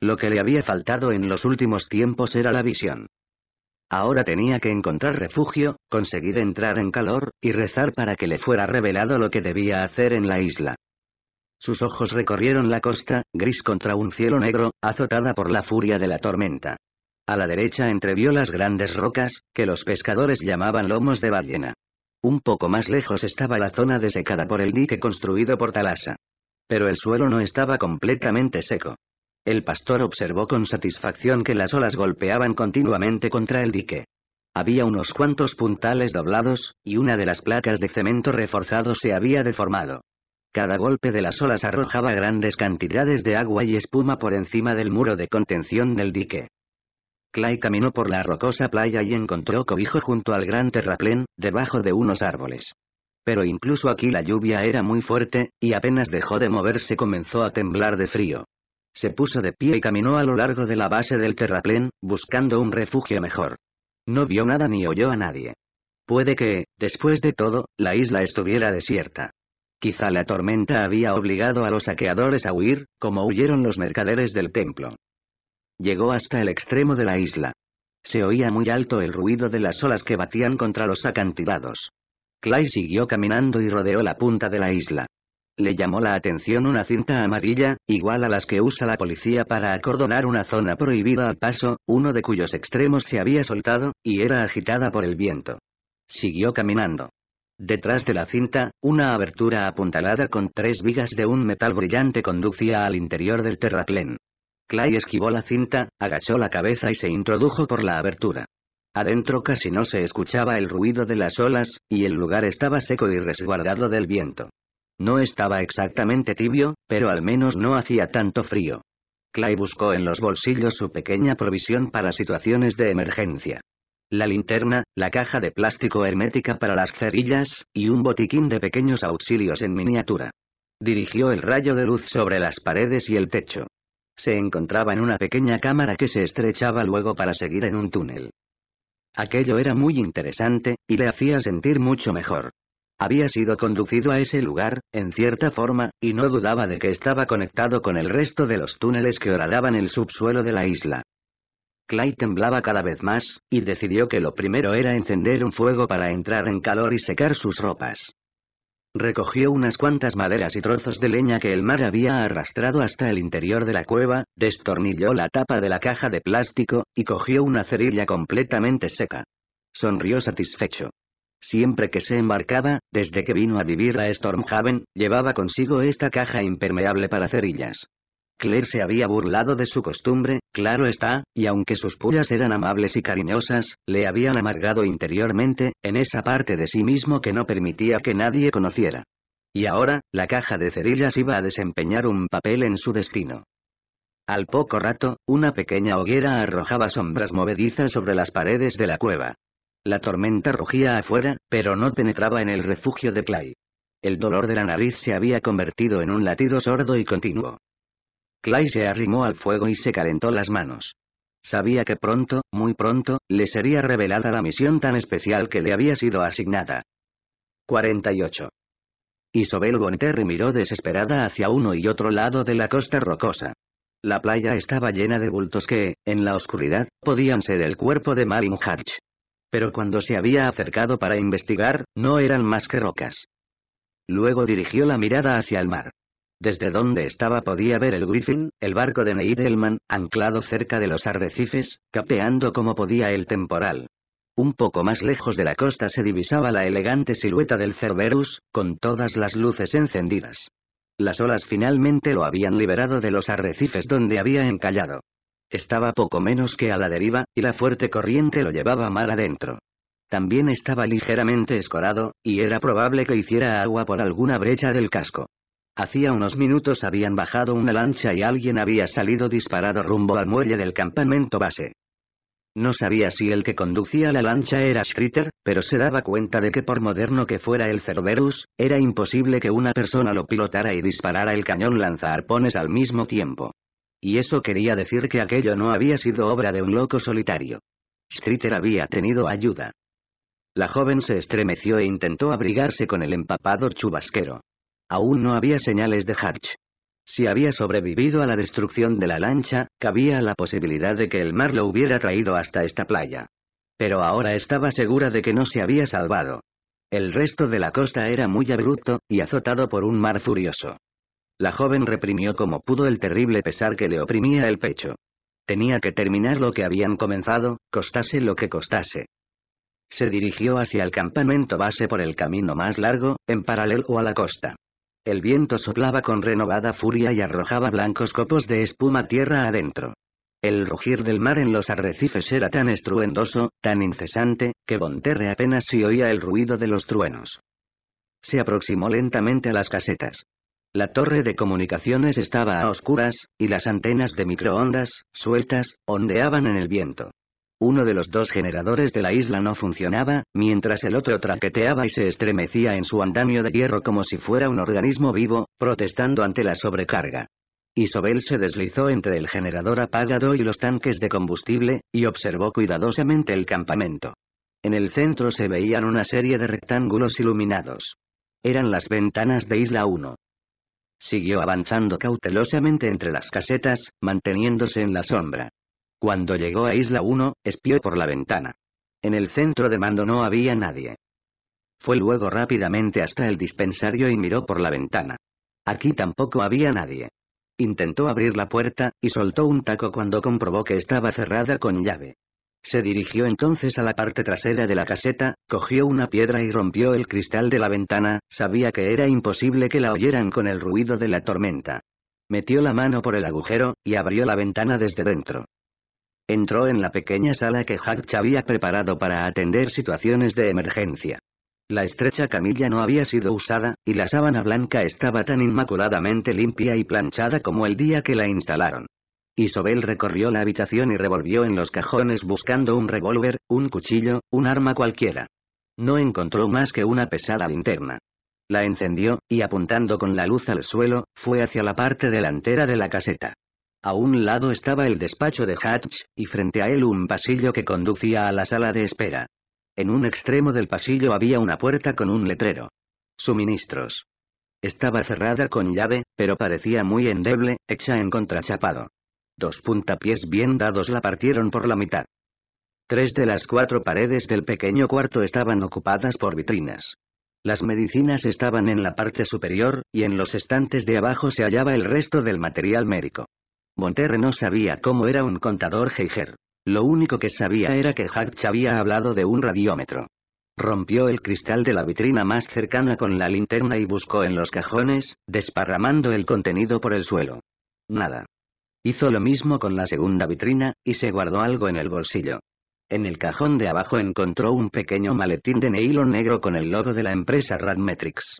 Lo que le había faltado en los últimos tiempos era la visión. Ahora tenía que encontrar refugio, conseguir entrar en calor, y rezar para que le fuera revelado lo que debía hacer en la isla. Sus ojos recorrieron la costa, gris contra un cielo negro, azotada por la furia de la tormenta. A la derecha entrevió las grandes rocas, que los pescadores llamaban lomos de ballena. Un poco más lejos estaba la zona desecada por el dique construido por Talasa. Pero el suelo no estaba completamente seco. El pastor observó con satisfacción que las olas golpeaban continuamente contra el dique. Había unos cuantos puntales doblados, y una de las placas de cemento reforzado se había deformado. Cada golpe de las olas arrojaba grandes cantidades de agua y espuma por encima del muro de contención del dique. Clay caminó por la rocosa playa y encontró cobijo junto al gran terraplén, debajo de unos árboles. Pero incluso aquí la lluvia era muy fuerte, y apenas dejó de moverse comenzó a temblar de frío. Se puso de pie y caminó a lo largo de la base del terraplén, buscando un refugio mejor. No vio nada ni oyó a nadie. Puede que, después de todo, la isla estuviera desierta. Quizá la tormenta había obligado a los saqueadores a huir, como huyeron los mercaderes del templo. Llegó hasta el extremo de la isla. Se oía muy alto el ruido de las olas que batían contra los acantilados. Clay siguió caminando y rodeó la punta de la isla. Le llamó la atención una cinta amarilla, igual a las que usa la policía para acordonar una zona prohibida al paso, uno de cuyos extremos se había soltado, y era agitada por el viento. Siguió caminando. Detrás de la cinta, una abertura apuntalada con tres vigas de un metal brillante conducía al interior del terraplén. Clay esquivó la cinta, agachó la cabeza y se introdujo por la abertura. Adentro casi no se escuchaba el ruido de las olas, y el lugar estaba seco y resguardado del viento. No estaba exactamente tibio, pero al menos no hacía tanto frío. Clay buscó en los bolsillos su pequeña provisión para situaciones de emergencia. La linterna, la caja de plástico hermética para las cerillas, y un botiquín de pequeños auxilios en miniatura. Dirigió el rayo de luz sobre las paredes y el techo. Se encontraba en una pequeña cámara que se estrechaba luego para seguir en un túnel. Aquello era muy interesante, y le hacía sentir mucho mejor. Había sido conducido a ese lugar, en cierta forma, y no dudaba de que estaba conectado con el resto de los túneles que horadaban el subsuelo de la isla. Clay temblaba cada vez más, y decidió que lo primero era encender un fuego para entrar en calor y secar sus ropas. Recogió unas cuantas maderas y trozos de leña que el mar había arrastrado hasta el interior de la cueva, destornilló la tapa de la caja de plástico, y cogió una cerilla completamente seca. Sonrió satisfecho. Siempre que se embarcaba, desde que vino a vivir a Stormhaven, llevaba consigo esta caja impermeable para cerillas. Claire se había burlado de su costumbre, claro está, y aunque sus pullas eran amables y cariñosas, le habían amargado interiormente, en esa parte de sí mismo que no permitía que nadie conociera. Y ahora, la caja de cerillas iba a desempeñar un papel en su destino. Al poco rato, una pequeña hoguera arrojaba sombras movedizas sobre las paredes de la cueva. La tormenta rugía afuera, pero no penetraba en el refugio de Clay. El dolor de la nariz se había convertido en un latido sordo y continuo. Clay se arrimó al fuego y se calentó las manos. Sabía que pronto, muy pronto, le sería revelada la misión tan especial que le había sido asignada. 48. Isobel Bonterry miró desesperada hacia uno y otro lado de la costa rocosa. La playa estaba llena de bultos que, en la oscuridad, podían ser el cuerpo de Malin Hatch pero cuando se había acercado para investigar, no eran más que rocas. Luego dirigió la mirada hacia el mar. Desde donde estaba podía ver el Griffin, el barco de Neidelman, anclado cerca de los arrecifes, capeando como podía el temporal. Un poco más lejos de la costa se divisaba la elegante silueta del Cerberus, con todas las luces encendidas. Las olas finalmente lo habían liberado de los arrecifes donde había encallado. Estaba poco menos que a la deriva, y la fuerte corriente lo llevaba mal adentro. También estaba ligeramente escorado, y era probable que hiciera agua por alguna brecha del casco. Hacía unos minutos habían bajado una lancha y alguien había salido disparado rumbo al muelle del campamento base. No sabía si el que conducía la lancha era Schritter, pero se daba cuenta de que por moderno que fuera el Cerberus, era imposible que una persona lo pilotara y disparara el cañón lanzarpones al mismo tiempo. Y eso quería decir que aquello no había sido obra de un loco solitario. Streeter había tenido ayuda. La joven se estremeció e intentó abrigarse con el empapado chubasquero. Aún no había señales de Hatch. Si había sobrevivido a la destrucción de la lancha, cabía la posibilidad de que el mar lo hubiera traído hasta esta playa. Pero ahora estaba segura de que no se había salvado. El resto de la costa era muy abrupto, y azotado por un mar furioso. La joven reprimió como pudo el terrible pesar que le oprimía el pecho. Tenía que terminar lo que habían comenzado, costase lo que costase. Se dirigió hacia el campamento base por el camino más largo, en paralelo a la costa. El viento soplaba con renovada furia y arrojaba blancos copos de espuma tierra adentro. El rugir del mar en los arrecifes era tan estruendoso, tan incesante, que Bonterre apenas si oía el ruido de los truenos. Se aproximó lentamente a las casetas. La torre de comunicaciones estaba a oscuras, y las antenas de microondas, sueltas, ondeaban en el viento. Uno de los dos generadores de la isla no funcionaba, mientras el otro traqueteaba y se estremecía en su andamio de hierro como si fuera un organismo vivo, protestando ante la sobrecarga. Isobel se deslizó entre el generador apagado y los tanques de combustible, y observó cuidadosamente el campamento. En el centro se veían una serie de rectángulos iluminados. Eran las ventanas de Isla 1. Siguió avanzando cautelosamente entre las casetas, manteniéndose en la sombra. Cuando llegó a Isla 1, espió por la ventana. En el centro de mando no había nadie. Fue luego rápidamente hasta el dispensario y miró por la ventana. Aquí tampoco había nadie. Intentó abrir la puerta, y soltó un taco cuando comprobó que estaba cerrada con llave. Se dirigió entonces a la parte trasera de la caseta, cogió una piedra y rompió el cristal de la ventana, sabía que era imposible que la oyeran con el ruido de la tormenta. Metió la mano por el agujero, y abrió la ventana desde dentro. Entró en la pequeña sala que Hatch había preparado para atender situaciones de emergencia. La estrecha camilla no había sido usada, y la sábana blanca estaba tan inmaculadamente limpia y planchada como el día que la instalaron. Isobel recorrió la habitación y revolvió en los cajones buscando un revólver, un cuchillo, un arma cualquiera. No encontró más que una pesada linterna. La encendió, y apuntando con la luz al suelo, fue hacia la parte delantera de la caseta. A un lado estaba el despacho de Hatch, y frente a él un pasillo que conducía a la sala de espera. En un extremo del pasillo había una puerta con un letrero. Suministros. Estaba cerrada con llave, pero parecía muy endeble, hecha en contrachapado. Dos puntapiés bien dados la partieron por la mitad. Tres de las cuatro paredes del pequeño cuarto estaban ocupadas por vitrinas. Las medicinas estaban en la parte superior, y en los estantes de abajo se hallaba el resto del material médico. Monterre no sabía cómo era un contador Geiger. Lo único que sabía era que Hatch había hablado de un radiómetro. Rompió el cristal de la vitrina más cercana con la linterna y buscó en los cajones, desparramando el contenido por el suelo. Nada. Hizo lo mismo con la segunda vitrina, y se guardó algo en el bolsillo. En el cajón de abajo encontró un pequeño maletín de nylon negro con el logo de la empresa Radmetrics.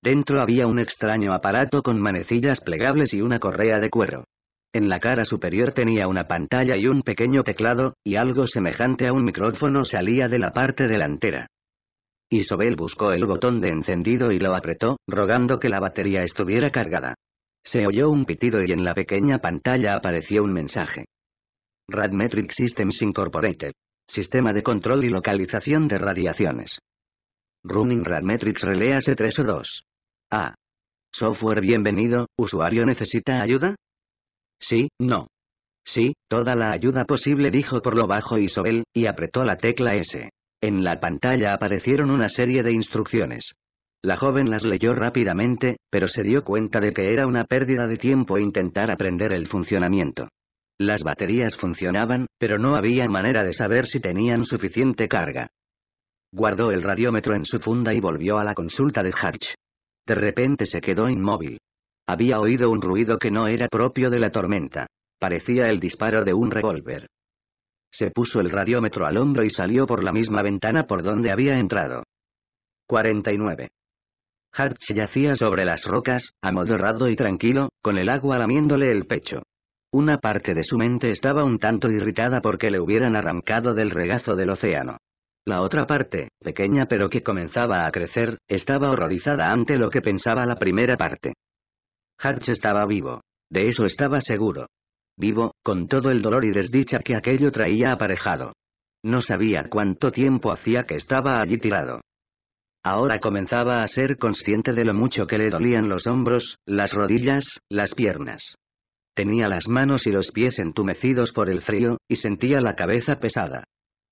Dentro había un extraño aparato con manecillas plegables y una correa de cuero. En la cara superior tenía una pantalla y un pequeño teclado, y algo semejante a un micrófono salía de la parte delantera. Isobel buscó el botón de encendido y lo apretó, rogando que la batería estuviera cargada. Se oyó un pitido y en la pequeña pantalla apareció un mensaje. Radmetric Systems Incorporated. Sistema de control y localización de radiaciones. Running Radmetrics Relay S3 o 2. A. Software bienvenido, usuario necesita ayuda? Sí, no. Sí, toda la ayuda posible dijo por lo bajo Isobel, y apretó la tecla S. En la pantalla aparecieron una serie de instrucciones. La joven las leyó rápidamente, pero se dio cuenta de que era una pérdida de tiempo intentar aprender el funcionamiento. Las baterías funcionaban, pero no había manera de saber si tenían suficiente carga. Guardó el radiómetro en su funda y volvió a la consulta de Hatch. De repente se quedó inmóvil. Había oído un ruido que no era propio de la tormenta. Parecía el disparo de un revólver. Se puso el radiómetro al hombro y salió por la misma ventana por donde había entrado. 49. Hartz yacía sobre las rocas, amodorrado y tranquilo, con el agua lamiéndole el pecho. Una parte de su mente estaba un tanto irritada porque le hubieran arrancado del regazo del océano. La otra parte, pequeña pero que comenzaba a crecer, estaba horrorizada ante lo que pensaba la primera parte. Hatch estaba vivo. De eso estaba seguro. Vivo, con todo el dolor y desdicha que aquello traía aparejado. No sabía cuánto tiempo hacía que estaba allí tirado. Ahora comenzaba a ser consciente de lo mucho que le dolían los hombros, las rodillas, las piernas. Tenía las manos y los pies entumecidos por el frío, y sentía la cabeza pesada.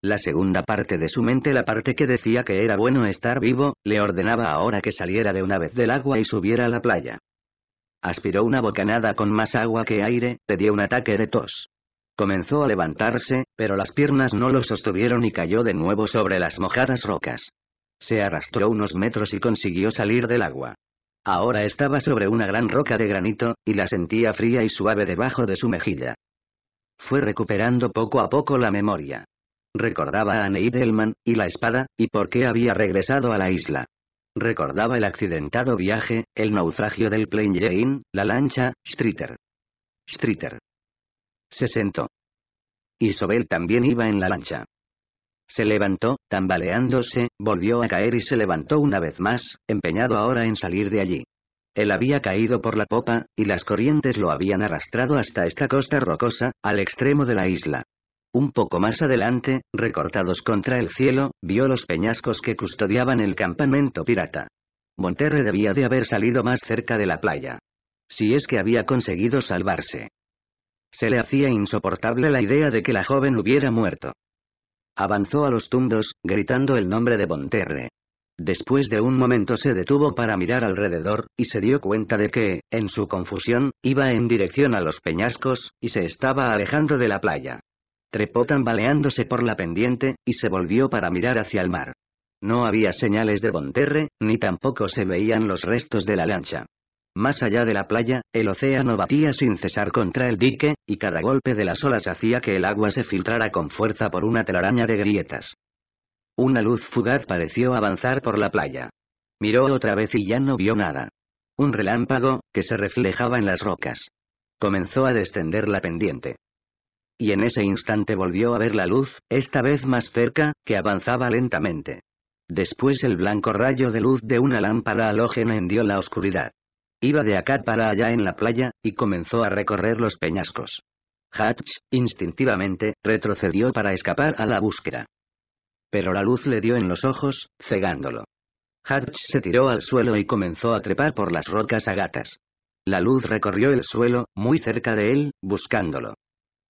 La segunda parte de su mente, la parte que decía que era bueno estar vivo, le ordenaba ahora que saliera de una vez del agua y subiera a la playa. Aspiró una bocanada con más agua que aire, le dio un ataque de tos. Comenzó a levantarse, pero las piernas no lo sostuvieron y cayó de nuevo sobre las mojadas rocas. Se arrastró unos metros y consiguió salir del agua. Ahora estaba sobre una gran roca de granito, y la sentía fría y suave debajo de su mejilla. Fue recuperando poco a poco la memoria. Recordaba a Neidelman, y la espada, y por qué había regresado a la isla. Recordaba el accidentado viaje, el naufragio del Plain Jane, la lancha, Streeter. Streeter. Se sentó. Isobel también iba en la lancha. Se levantó, tambaleándose, volvió a caer y se levantó una vez más, empeñado ahora en salir de allí. Él había caído por la popa, y las corrientes lo habían arrastrado hasta esta costa rocosa, al extremo de la isla. Un poco más adelante, recortados contra el cielo, vio los peñascos que custodiaban el campamento pirata. Monterre debía de haber salido más cerca de la playa. Si es que había conseguido salvarse. Se le hacía insoportable la idea de que la joven hubiera muerto. Avanzó a los tundos, gritando el nombre de Bonterre. Después de un momento se detuvo para mirar alrededor, y se dio cuenta de que, en su confusión, iba en dirección a los peñascos, y se estaba alejando de la playa. Trepó tambaleándose por la pendiente, y se volvió para mirar hacia el mar. No había señales de Bonterre, ni tampoco se veían los restos de la lancha. Más allá de la playa, el océano batía sin cesar contra el dique, y cada golpe de las olas hacía que el agua se filtrara con fuerza por una telaraña de grietas. Una luz fugaz pareció avanzar por la playa. Miró otra vez y ya no vio nada. Un relámpago, que se reflejaba en las rocas. Comenzó a descender la pendiente. Y en ese instante volvió a ver la luz, esta vez más cerca, que avanzaba lentamente. Después el blanco rayo de luz de una lámpara halógena hendió la oscuridad. Iba de acá para allá en la playa, y comenzó a recorrer los peñascos. Hatch, instintivamente, retrocedió para escapar a la búsqueda. Pero la luz le dio en los ojos, cegándolo. Hatch se tiró al suelo y comenzó a trepar por las rocas agatas. gatas. La luz recorrió el suelo, muy cerca de él, buscándolo.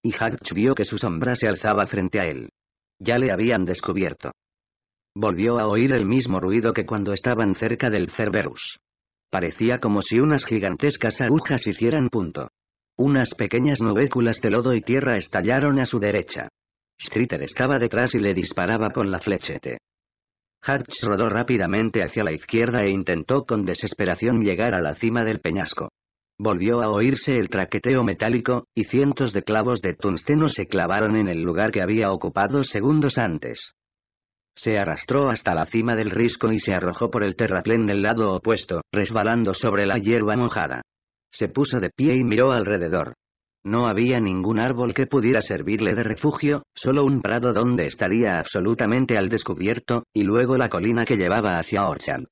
Y Hatch vio que su sombra se alzaba frente a él. Ya le habían descubierto. Volvió a oír el mismo ruido que cuando estaban cerca del Cerberus. Parecía como si unas gigantescas agujas hicieran punto. Unas pequeñas nubéculas de lodo y tierra estallaron a su derecha. Streeter estaba detrás y le disparaba con la flechete. Hatch rodó rápidamente hacia la izquierda e intentó con desesperación llegar a la cima del peñasco. Volvió a oírse el traqueteo metálico, y cientos de clavos de tungsteno se clavaron en el lugar que había ocupado segundos antes. Se arrastró hasta la cima del risco y se arrojó por el terraplén del lado opuesto, resbalando sobre la hierba mojada. Se puso de pie y miró alrededor. No había ningún árbol que pudiera servirle de refugio, solo un prado donde estaría absolutamente al descubierto, y luego la colina que llevaba hacia Orchank.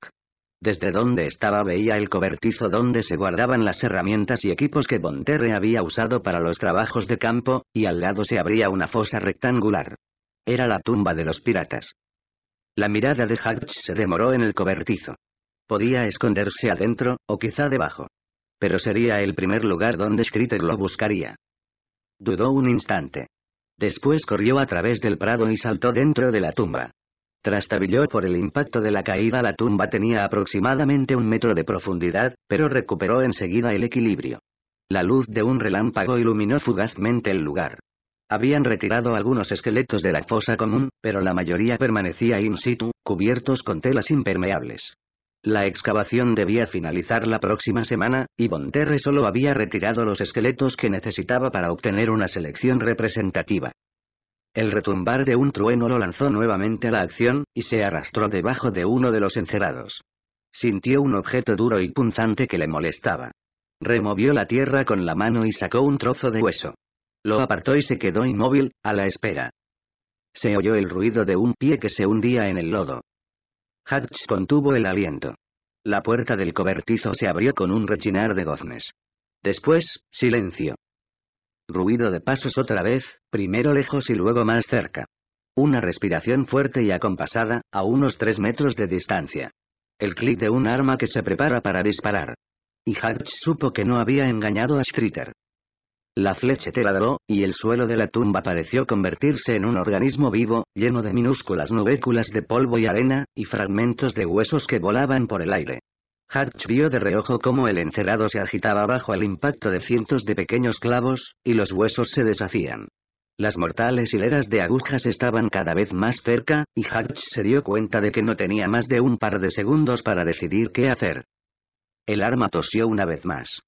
Desde donde estaba veía el cobertizo donde se guardaban las herramientas y equipos que Bonterre había usado para los trabajos de campo, y al lado se abría una fosa rectangular. Era la tumba de los piratas. La mirada de Hatch se demoró en el cobertizo. Podía esconderse adentro, o quizá debajo. Pero sería el primer lugar donde Schritter lo buscaría. Dudó un instante. Después corrió a través del prado y saltó dentro de la tumba. Trastabilló por el impacto de la caída. La tumba tenía aproximadamente un metro de profundidad, pero recuperó enseguida el equilibrio. La luz de un relámpago iluminó fugazmente el lugar. Habían retirado algunos esqueletos de la fosa común, pero la mayoría permanecía in situ, cubiertos con telas impermeables. La excavación debía finalizar la próxima semana, y Bonterre solo había retirado los esqueletos que necesitaba para obtener una selección representativa. El retumbar de un trueno lo lanzó nuevamente a la acción, y se arrastró debajo de uno de los encerrados. Sintió un objeto duro y punzante que le molestaba. Removió la tierra con la mano y sacó un trozo de hueso. Lo apartó y se quedó inmóvil, a la espera. Se oyó el ruido de un pie que se hundía en el lodo. Hatch contuvo el aliento. La puerta del cobertizo se abrió con un rechinar de goznes. Después, silencio. Ruido de pasos otra vez, primero lejos y luego más cerca. Una respiración fuerte y acompasada, a unos tres metros de distancia. El clic de un arma que se prepara para disparar. Y Hatch supo que no había engañado a Streeter. La flecha te ladró, y el suelo de la tumba pareció convertirse en un organismo vivo, lleno de minúsculas nubéculas de polvo y arena, y fragmentos de huesos que volaban por el aire. Hatch vio de reojo cómo el encerado se agitaba bajo el impacto de cientos de pequeños clavos, y los huesos se deshacían. Las mortales hileras de agujas estaban cada vez más cerca, y Hatch se dio cuenta de que no tenía más de un par de segundos para decidir qué hacer. El arma tosió una vez más.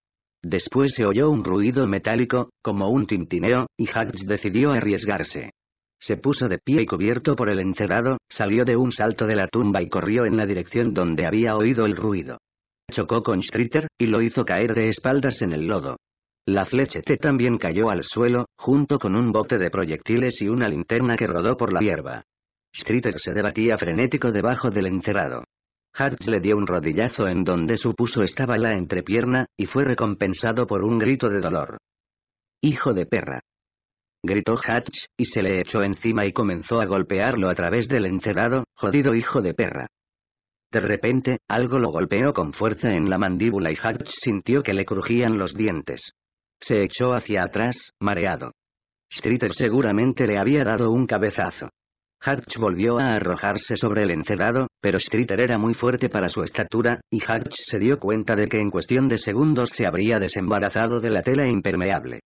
Después se oyó un ruido metálico, como un tintineo, y Hacks decidió arriesgarse. Se puso de pie y cubierto por el encerrado, salió de un salto de la tumba y corrió en la dirección donde había oído el ruido. Chocó con Streeter, y lo hizo caer de espaldas en el lodo. La T también cayó al suelo, junto con un bote de proyectiles y una linterna que rodó por la hierba. Streeter se debatía frenético debajo del encerrado. Hatch le dio un rodillazo en donde supuso estaba la entrepierna, y fue recompensado por un grito de dolor. ¡Hijo de perra! gritó Hatch, y se le echó encima y comenzó a golpearlo a través del encerrado, jodido hijo de perra. De repente, algo lo golpeó con fuerza en la mandíbula y Hatch sintió que le crujían los dientes. Se echó hacia atrás, mareado. Streeter seguramente le había dado un cabezazo. Hatch volvió a arrojarse sobre el encedado, pero Streeter era muy fuerte para su estatura, y Hatch se dio cuenta de que en cuestión de segundos se habría desembarazado de la tela impermeable.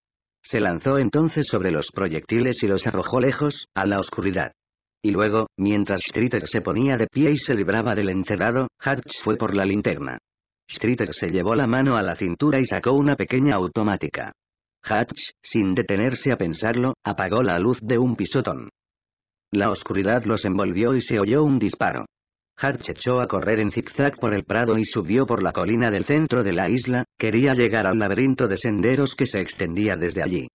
Se lanzó entonces sobre los proyectiles y los arrojó lejos, a la oscuridad. Y luego, mientras Streeter se ponía de pie y se libraba del encedado, Hatch fue por la linterna. Streeter se llevó la mano a la cintura y sacó una pequeña automática. Hatch, sin detenerse a pensarlo, apagó la luz de un pisotón. La oscuridad los envolvió y se oyó un disparo. Hart echó a correr en zigzag por el prado y subió por la colina del centro de la isla, quería llegar al laberinto de senderos que se extendía desde allí.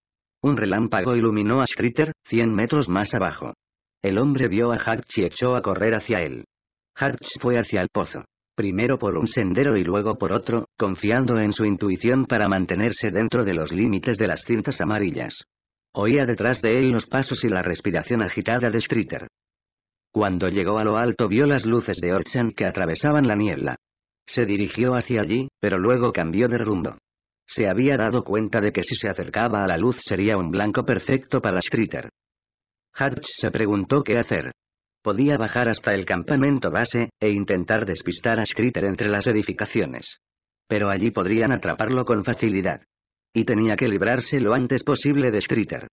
Un relámpago iluminó a Schritter, 100 metros más abajo. El hombre vio a Hatch y echó a correr hacia él. Hatch fue hacia el pozo. Primero por un sendero y luego por otro, confiando en su intuición para mantenerse dentro de los límites de las cintas amarillas. Oía detrás de él los pasos y la respiración agitada de Streeter. Cuando llegó a lo alto vio las luces de Orchan que atravesaban la niebla. Se dirigió hacia allí, pero luego cambió de rumbo. Se había dado cuenta de que si se acercaba a la luz sería un blanco perfecto para Streeter. Hatch se preguntó qué hacer. Podía bajar hasta el campamento base, e intentar despistar a Streeter entre las edificaciones. Pero allí podrían atraparlo con facilidad. Y tenía que librarse lo antes posible de Streeter.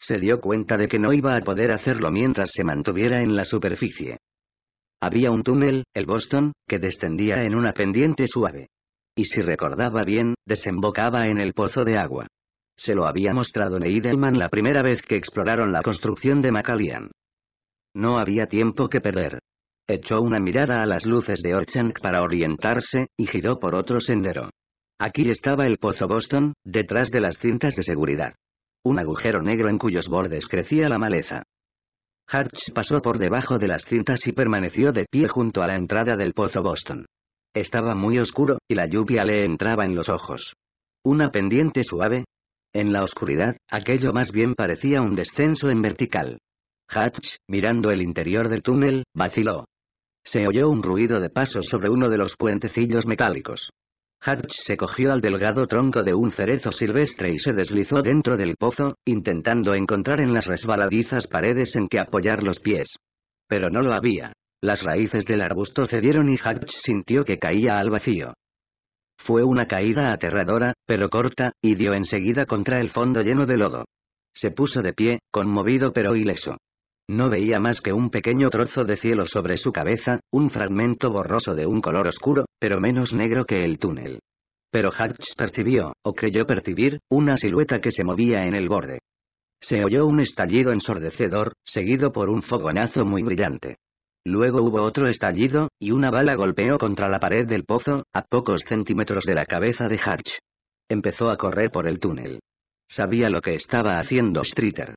Se dio cuenta de que no iba a poder hacerlo mientras se mantuviera en la superficie. Había un túnel, el Boston, que descendía en una pendiente suave. Y si recordaba bien, desembocaba en el pozo de agua. Se lo había mostrado Neidelman la primera vez que exploraron la construcción de Macalian. No había tiempo que perder. Echó una mirada a las luces de Orchanc para orientarse, y giró por otro sendero. Aquí estaba el pozo Boston, detrás de las cintas de seguridad. Un agujero negro en cuyos bordes crecía la maleza. Hatch pasó por debajo de las cintas y permaneció de pie junto a la entrada del pozo Boston. Estaba muy oscuro, y la lluvia le entraba en los ojos. Una pendiente suave. En la oscuridad, aquello más bien parecía un descenso en vertical. Hatch, mirando el interior del túnel, vaciló. Se oyó un ruido de pasos sobre uno de los puentecillos metálicos. Hatch se cogió al delgado tronco de un cerezo silvestre y se deslizó dentro del pozo, intentando encontrar en las resbaladizas paredes en que apoyar los pies. Pero no lo había. Las raíces del arbusto cedieron y Hatch sintió que caía al vacío. Fue una caída aterradora, pero corta, y dio enseguida contra el fondo lleno de lodo. Se puso de pie, conmovido pero ileso. No veía más que un pequeño trozo de cielo sobre su cabeza, un fragmento borroso de un color oscuro, pero menos negro que el túnel. Pero Hatch percibió, o creyó percibir, una silueta que se movía en el borde. Se oyó un estallido ensordecedor, seguido por un fogonazo muy brillante. Luego hubo otro estallido, y una bala golpeó contra la pared del pozo, a pocos centímetros de la cabeza de Hatch. Empezó a correr por el túnel. Sabía lo que estaba haciendo Streeter.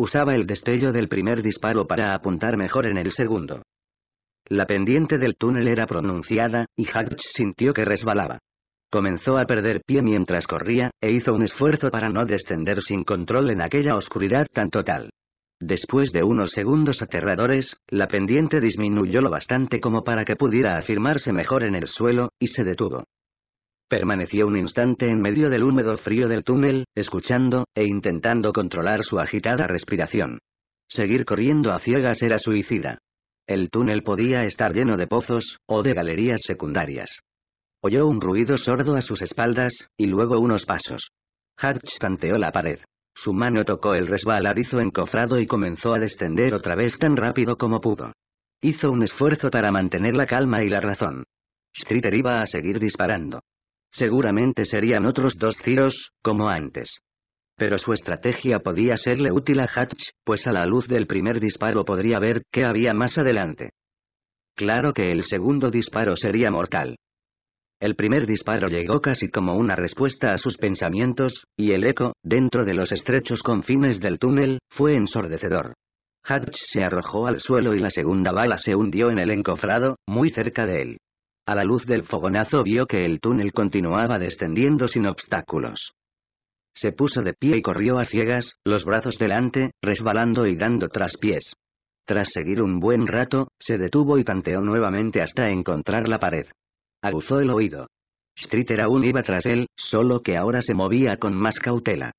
Usaba el destello del primer disparo para apuntar mejor en el segundo. La pendiente del túnel era pronunciada, y Hutch sintió que resbalaba. Comenzó a perder pie mientras corría, e hizo un esfuerzo para no descender sin control en aquella oscuridad tan total. Después de unos segundos aterradores, la pendiente disminuyó lo bastante como para que pudiera afirmarse mejor en el suelo, y se detuvo. Permaneció un instante en medio del húmedo frío del túnel, escuchando, e intentando controlar su agitada respiración. Seguir corriendo a ciegas era suicida. El túnel podía estar lleno de pozos, o de galerías secundarias. Oyó un ruido sordo a sus espaldas, y luego unos pasos. Hatch tanteó la pared. Su mano tocó el resbaladizo encofrado y comenzó a descender otra vez tan rápido como pudo. Hizo un esfuerzo para mantener la calma y la razón. Streeter iba a seguir disparando. Seguramente serían otros dos tiros, como antes. Pero su estrategia podía serle útil a Hatch, pues a la luz del primer disparo podría ver qué había más adelante. Claro que el segundo disparo sería mortal. El primer disparo llegó casi como una respuesta a sus pensamientos, y el eco, dentro de los estrechos confines del túnel, fue ensordecedor. Hatch se arrojó al suelo y la segunda bala se hundió en el encofrado, muy cerca de él. A la luz del fogonazo vio que el túnel continuaba descendiendo sin obstáculos. Se puso de pie y corrió a ciegas, los brazos delante, resbalando y dando traspiés. Tras seguir un buen rato, se detuvo y tanteó nuevamente hasta encontrar la pared. Aguzó el oído. Streeter aún iba tras él, solo que ahora se movía con más cautela.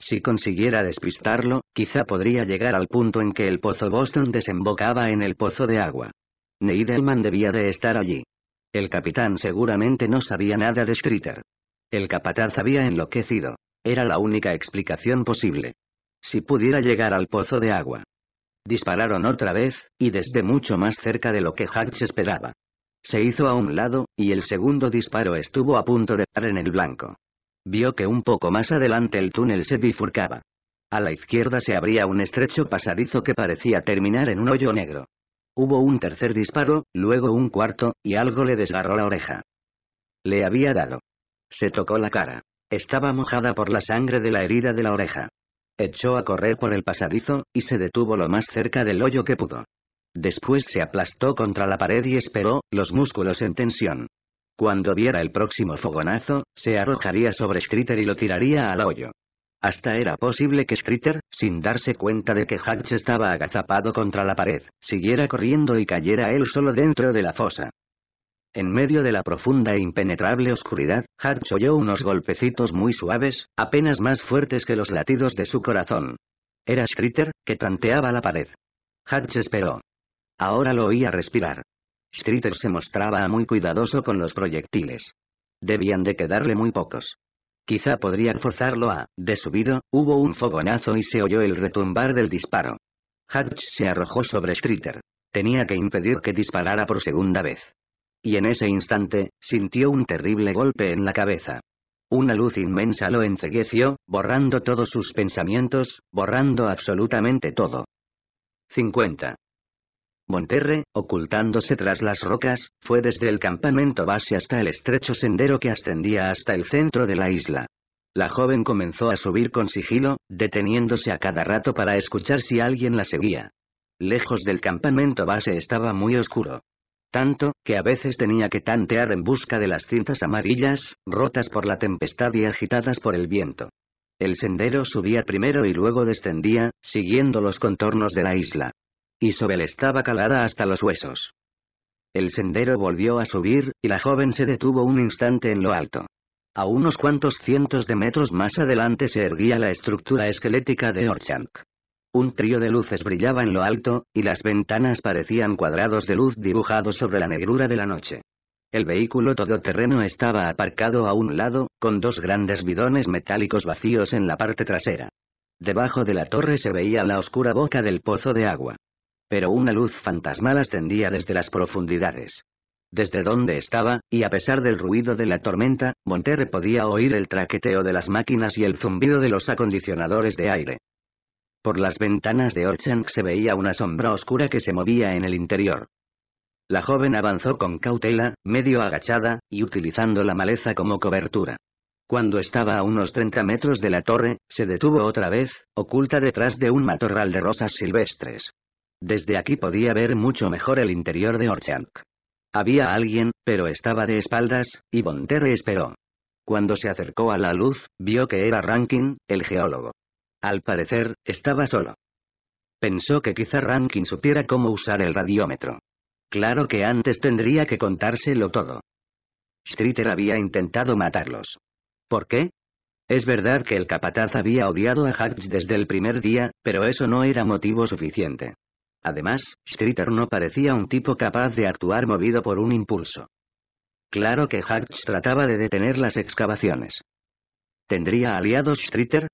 Si consiguiera despistarlo, quizá podría llegar al punto en que el pozo Boston desembocaba en el pozo de agua. Neidelman debía de estar allí. El capitán seguramente no sabía nada de Streeter. El capataz había enloquecido. Era la única explicación posible. Si pudiera llegar al pozo de agua. Dispararon otra vez, y desde mucho más cerca de lo que Hatch esperaba. Se hizo a un lado, y el segundo disparo estuvo a punto de dar en el blanco. Vio que un poco más adelante el túnel se bifurcaba. A la izquierda se abría un estrecho pasadizo que parecía terminar en un hoyo negro. Hubo un tercer disparo, luego un cuarto, y algo le desgarró la oreja. Le había dado. Se tocó la cara. Estaba mojada por la sangre de la herida de la oreja. Echó a correr por el pasadizo, y se detuvo lo más cerca del hoyo que pudo. Después se aplastó contra la pared y esperó, los músculos en tensión. Cuando viera el próximo fogonazo, se arrojaría sobre Streeter y lo tiraría al hoyo. Hasta era posible que Streeter, sin darse cuenta de que Hatch estaba agazapado contra la pared, siguiera corriendo y cayera él solo dentro de la fosa. En medio de la profunda e impenetrable oscuridad, Hatch oyó unos golpecitos muy suaves, apenas más fuertes que los latidos de su corazón. Era Streeter, que tanteaba la pared. Hatch esperó. Ahora lo oía respirar. Streeter se mostraba muy cuidadoso con los proyectiles. Debían de quedarle muy pocos. Quizá podría forzarlo a... De subido, hubo un fogonazo y se oyó el retumbar del disparo. Hatch se arrojó sobre Streeter. Tenía que impedir que disparara por segunda vez. Y en ese instante, sintió un terrible golpe en la cabeza. Una luz inmensa lo encegueció, borrando todos sus pensamientos, borrando absolutamente todo. 50. Monterre, ocultándose tras las rocas, fue desde el campamento base hasta el estrecho sendero que ascendía hasta el centro de la isla. La joven comenzó a subir con sigilo, deteniéndose a cada rato para escuchar si alguien la seguía. Lejos del campamento base estaba muy oscuro. Tanto, que a veces tenía que tantear en busca de las cintas amarillas, rotas por la tempestad y agitadas por el viento. El sendero subía primero y luego descendía, siguiendo los contornos de la isla él estaba calada hasta los huesos. El sendero volvió a subir, y la joven se detuvo un instante en lo alto. A unos cuantos cientos de metros más adelante se erguía la estructura esquelética de Orchank. Un trío de luces brillaba en lo alto, y las ventanas parecían cuadrados de luz dibujados sobre la negrura de la noche. El vehículo todoterreno estaba aparcado a un lado, con dos grandes bidones metálicos vacíos en la parte trasera. Debajo de la torre se veía la oscura boca del pozo de agua. Pero una luz fantasmal ascendía desde las profundidades. Desde donde estaba, y a pesar del ruido de la tormenta, Monterre podía oír el traqueteo de las máquinas y el zumbido de los acondicionadores de aire. Por las ventanas de Orchang se veía una sombra oscura que se movía en el interior. La joven avanzó con cautela, medio agachada, y utilizando la maleza como cobertura. Cuando estaba a unos 30 metros de la torre, se detuvo otra vez, oculta detrás de un matorral de rosas silvestres. Desde aquí podía ver mucho mejor el interior de Orchank. Había alguien, pero estaba de espaldas, y Bonterre esperó. Cuando se acercó a la luz, vio que era Rankin, el geólogo. Al parecer, estaba solo. Pensó que quizá Rankin supiera cómo usar el radiómetro. Claro que antes tendría que contárselo todo. Streeter había intentado matarlos. ¿Por qué? Es verdad que el capataz había odiado a Hacks desde el primer día, pero eso no era motivo suficiente. Además, Streeter no parecía un tipo capaz de actuar movido por un impulso. Claro que Hatch trataba de detener las excavaciones. ¿Tendría aliados Streeter?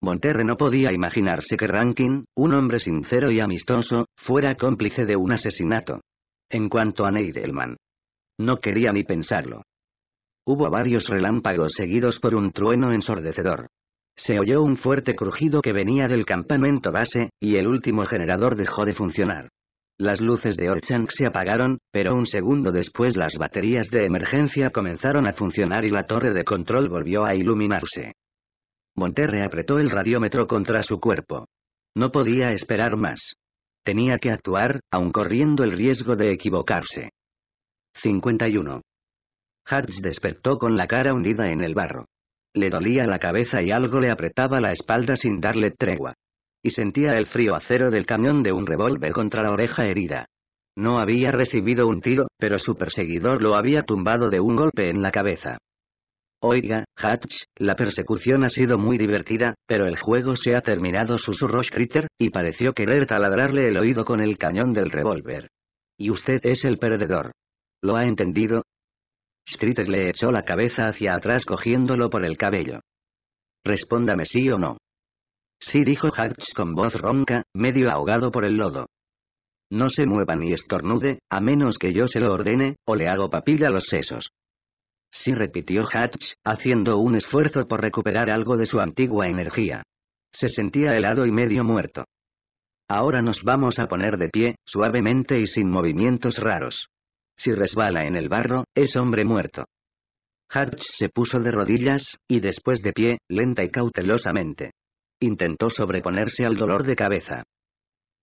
Monterre no podía imaginarse que Rankin, un hombre sincero y amistoso, fuera cómplice de un asesinato. En cuanto a Neidelman. No quería ni pensarlo. Hubo varios relámpagos seguidos por un trueno ensordecedor. Se oyó un fuerte crujido que venía del campamento base, y el último generador dejó de funcionar. Las luces de Orchang se apagaron, pero un segundo después las baterías de emergencia comenzaron a funcionar y la torre de control volvió a iluminarse. Monterre apretó el radiómetro contra su cuerpo. No podía esperar más. Tenía que actuar, aun corriendo el riesgo de equivocarse. 51. Hartz despertó con la cara hundida en el barro. Le dolía la cabeza y algo le apretaba la espalda sin darle tregua. Y sentía el frío acero del cañón de un revólver contra la oreja herida. No había recibido un tiro, pero su perseguidor lo había tumbado de un golpe en la cabeza. Oiga, Hatch, la persecución ha sido muy divertida, pero el juego se ha terminado, susurró Schritter, y pareció querer taladrarle el oído con el cañón del revólver. Y usted es el perdedor. ¿Lo ha entendido? le echó la cabeza hacia atrás cogiéndolo por el cabello. Respóndame sí o no. Sí dijo Hatch con voz ronca, medio ahogado por el lodo. No se mueva ni estornude, a menos que yo se lo ordene, o le hago papilla a los sesos. Sí repitió Hatch, haciendo un esfuerzo por recuperar algo de su antigua energía. Se sentía helado y medio muerto. Ahora nos vamos a poner de pie, suavemente y sin movimientos raros. Si resbala en el barro, es hombre muerto. Harch se puso de rodillas, y después de pie, lenta y cautelosamente. Intentó sobreponerse al dolor de cabeza.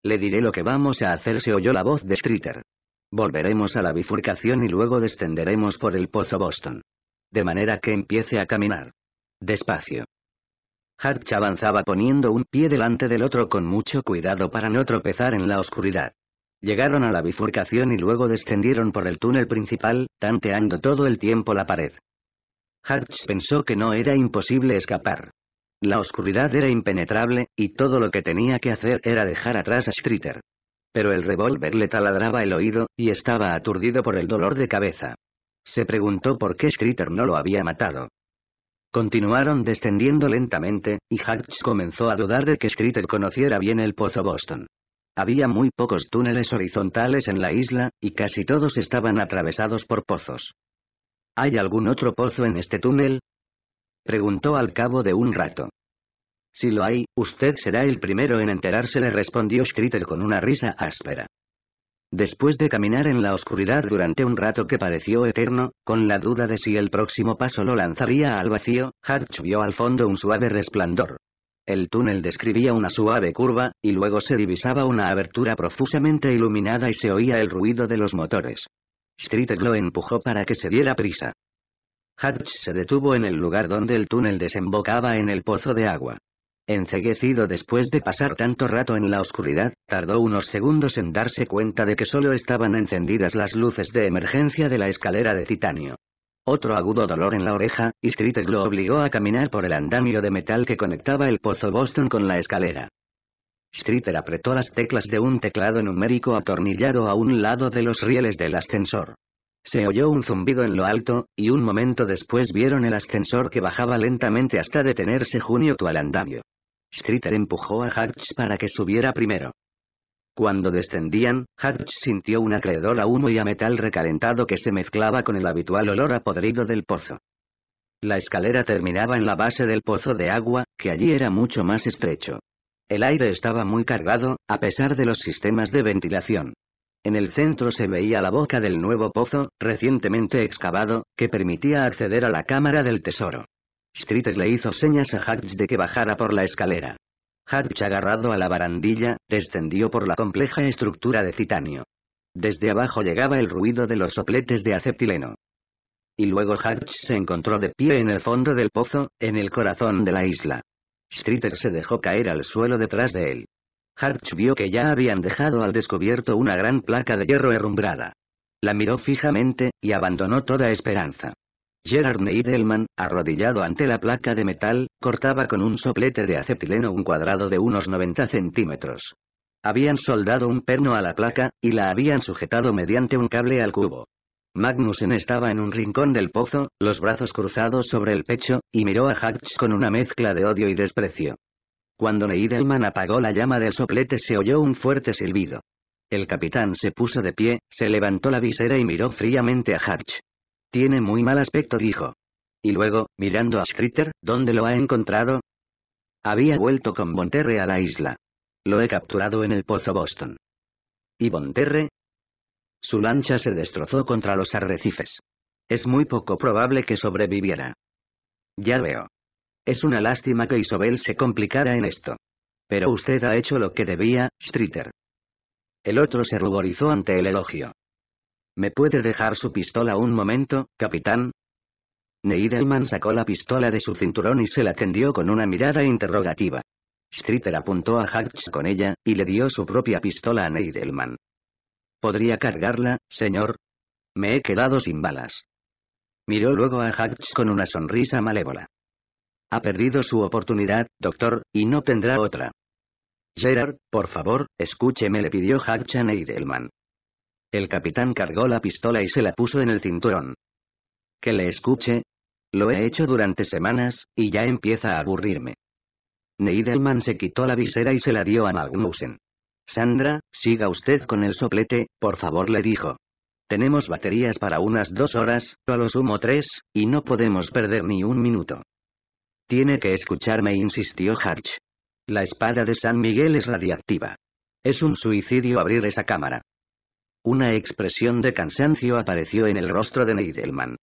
Le diré lo que vamos a hacer, se oyó la voz de Streeter. Volveremos a la bifurcación y luego descenderemos por el pozo Boston. De manera que empiece a caminar. Despacio. Harch avanzaba poniendo un pie delante del otro con mucho cuidado para no tropezar en la oscuridad. Llegaron a la bifurcación y luego descendieron por el túnel principal, tanteando todo el tiempo la pared. Hartz pensó que no era imposible escapar. La oscuridad era impenetrable, y todo lo que tenía que hacer era dejar atrás a Streeter. Pero el revólver le taladraba el oído, y estaba aturdido por el dolor de cabeza. Se preguntó por qué Streeter no lo había matado. Continuaron descendiendo lentamente, y Hartz comenzó a dudar de que Streeter conociera bien el Pozo Boston. Había muy pocos túneles horizontales en la isla, y casi todos estaban atravesados por pozos. ¿Hay algún otro pozo en este túnel? Preguntó al cabo de un rato. Si lo hay, usted será el primero en enterarse, le respondió Schritter con una risa áspera. Después de caminar en la oscuridad durante un rato que pareció eterno, con la duda de si el próximo paso lo lanzaría al vacío, Hatch vio al fondo un suave resplandor. El túnel describía una suave curva, y luego se divisaba una abertura profusamente iluminada y se oía el ruido de los motores. Street lo empujó para que se diera prisa. Hatch se detuvo en el lugar donde el túnel desembocaba en el pozo de agua. Enceguecido después de pasar tanto rato en la oscuridad, tardó unos segundos en darse cuenta de que solo estaban encendidas las luces de emergencia de la escalera de titanio. Otro agudo dolor en la oreja, y Street lo obligó a caminar por el andamio de metal que conectaba el pozo Boston con la escalera. Streeter apretó las teclas de un teclado numérico atornillado a un lado de los rieles del ascensor. Se oyó un zumbido en lo alto, y un momento después vieron el ascensor que bajaba lentamente hasta detenerse junio al andamio. Streeter empujó a Hatch para que subiera primero. Cuando descendían, Hatch sintió un acreedor a humo y a metal recalentado que se mezclaba con el habitual olor a podrido del pozo. La escalera terminaba en la base del pozo de agua, que allí era mucho más estrecho. El aire estaba muy cargado, a pesar de los sistemas de ventilación. En el centro se veía la boca del nuevo pozo, recientemente excavado, que permitía acceder a la cámara del tesoro. Street le hizo señas a Hatch de que bajara por la escalera. Hatch agarrado a la barandilla, descendió por la compleja estructura de titanio. Desde abajo llegaba el ruido de los sopletes de acetileno. Y luego Hatch se encontró de pie en el fondo del pozo, en el corazón de la isla. Streeter se dejó caer al suelo detrás de él. Hatch vio que ya habían dejado al descubierto una gran placa de hierro herrumbrada. La miró fijamente, y abandonó toda esperanza. Gerard Neidelman, arrodillado ante la placa de metal, cortaba con un soplete de acetileno un cuadrado de unos 90 centímetros. Habían soldado un perno a la placa, y la habían sujetado mediante un cable al cubo. Magnussen estaba en un rincón del pozo, los brazos cruzados sobre el pecho, y miró a Hatch con una mezcla de odio y desprecio. Cuando Neidelman apagó la llama del soplete se oyó un fuerte silbido. El capitán se puso de pie, se levantó la visera y miró fríamente a Hatch. Tiene muy mal aspecto, dijo. Y luego, mirando a Streeter, ¿dónde lo ha encontrado? Había vuelto con Bonterre a la isla. Lo he capturado en el pozo Boston. ¿Y Bonterre? Su lancha se destrozó contra los arrecifes. Es muy poco probable que sobreviviera. Ya veo. Es una lástima que Isobel se complicara en esto. Pero usted ha hecho lo que debía, Streeter. El otro se ruborizó ante el elogio. ¿Me puede dejar su pistola un momento, capitán? Neidelman sacó la pistola de su cinturón y se la tendió con una mirada interrogativa. Streeter apuntó a Hatch con ella, y le dio su propia pistola a Neidelman. ¿Podría cargarla, señor? Me he quedado sin balas. Miró luego a Hatch con una sonrisa malévola. Ha perdido su oportunidad, doctor, y no tendrá otra. Gerard, por favor, escúcheme, le pidió Hatch a Neidelman. El capitán cargó la pistola y se la puso en el cinturón. Que le escuche. Lo he hecho durante semanas, y ya empieza a aburrirme. Neidelman se quitó la visera y se la dio a Magnussen. Sandra, siga usted con el soplete, por favor le dijo. Tenemos baterías para unas dos horas, a lo sumo tres, y no podemos perder ni un minuto. Tiene que escucharme, insistió Hatch. La espada de San Miguel es radiactiva. Es un suicidio abrir esa cámara. Una expresión de cansancio apareció en el rostro de Neidelman.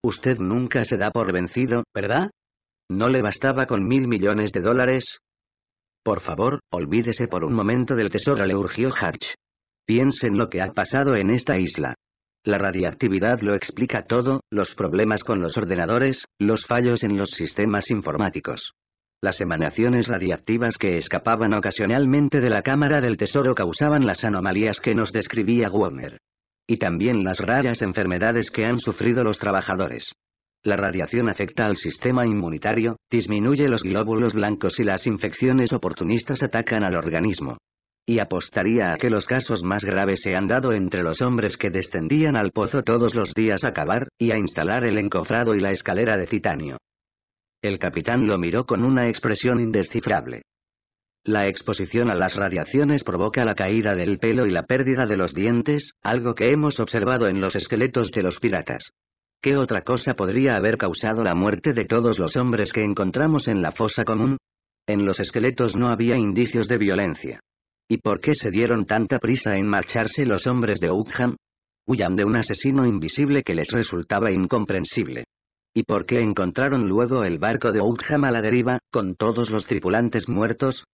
Usted nunca se da por vencido, ¿verdad? ¿No le bastaba con mil millones de dólares? Por favor, olvídese por un momento del tesoro, le urgió Hatch. Piensen lo que ha pasado en esta isla. La radiactividad lo explica todo, los problemas con los ordenadores, los fallos en los sistemas informáticos. Las emanaciones radiactivas que escapaban ocasionalmente de la Cámara del Tesoro causaban las anomalías que nos describía Warner. Y también las raras enfermedades que han sufrido los trabajadores. La radiación afecta al sistema inmunitario, disminuye los glóbulos blancos y las infecciones oportunistas atacan al organismo. Y apostaría a que los casos más graves se han dado entre los hombres que descendían al pozo todos los días a cavar, y a instalar el encofrado y la escalera de titanio. El capitán lo miró con una expresión indescifrable. La exposición a las radiaciones provoca la caída del pelo y la pérdida de los dientes, algo que hemos observado en los esqueletos de los piratas. ¿Qué otra cosa podría haber causado la muerte de todos los hombres que encontramos en la fosa común? En los esqueletos no había indicios de violencia. ¿Y por qué se dieron tanta prisa en marcharse los hombres de Ugham? Huyan de un asesino invisible que les resultaba incomprensible. ¿Y por qué encontraron luego el barco de Outham a la deriva, con todos los tripulantes muertos?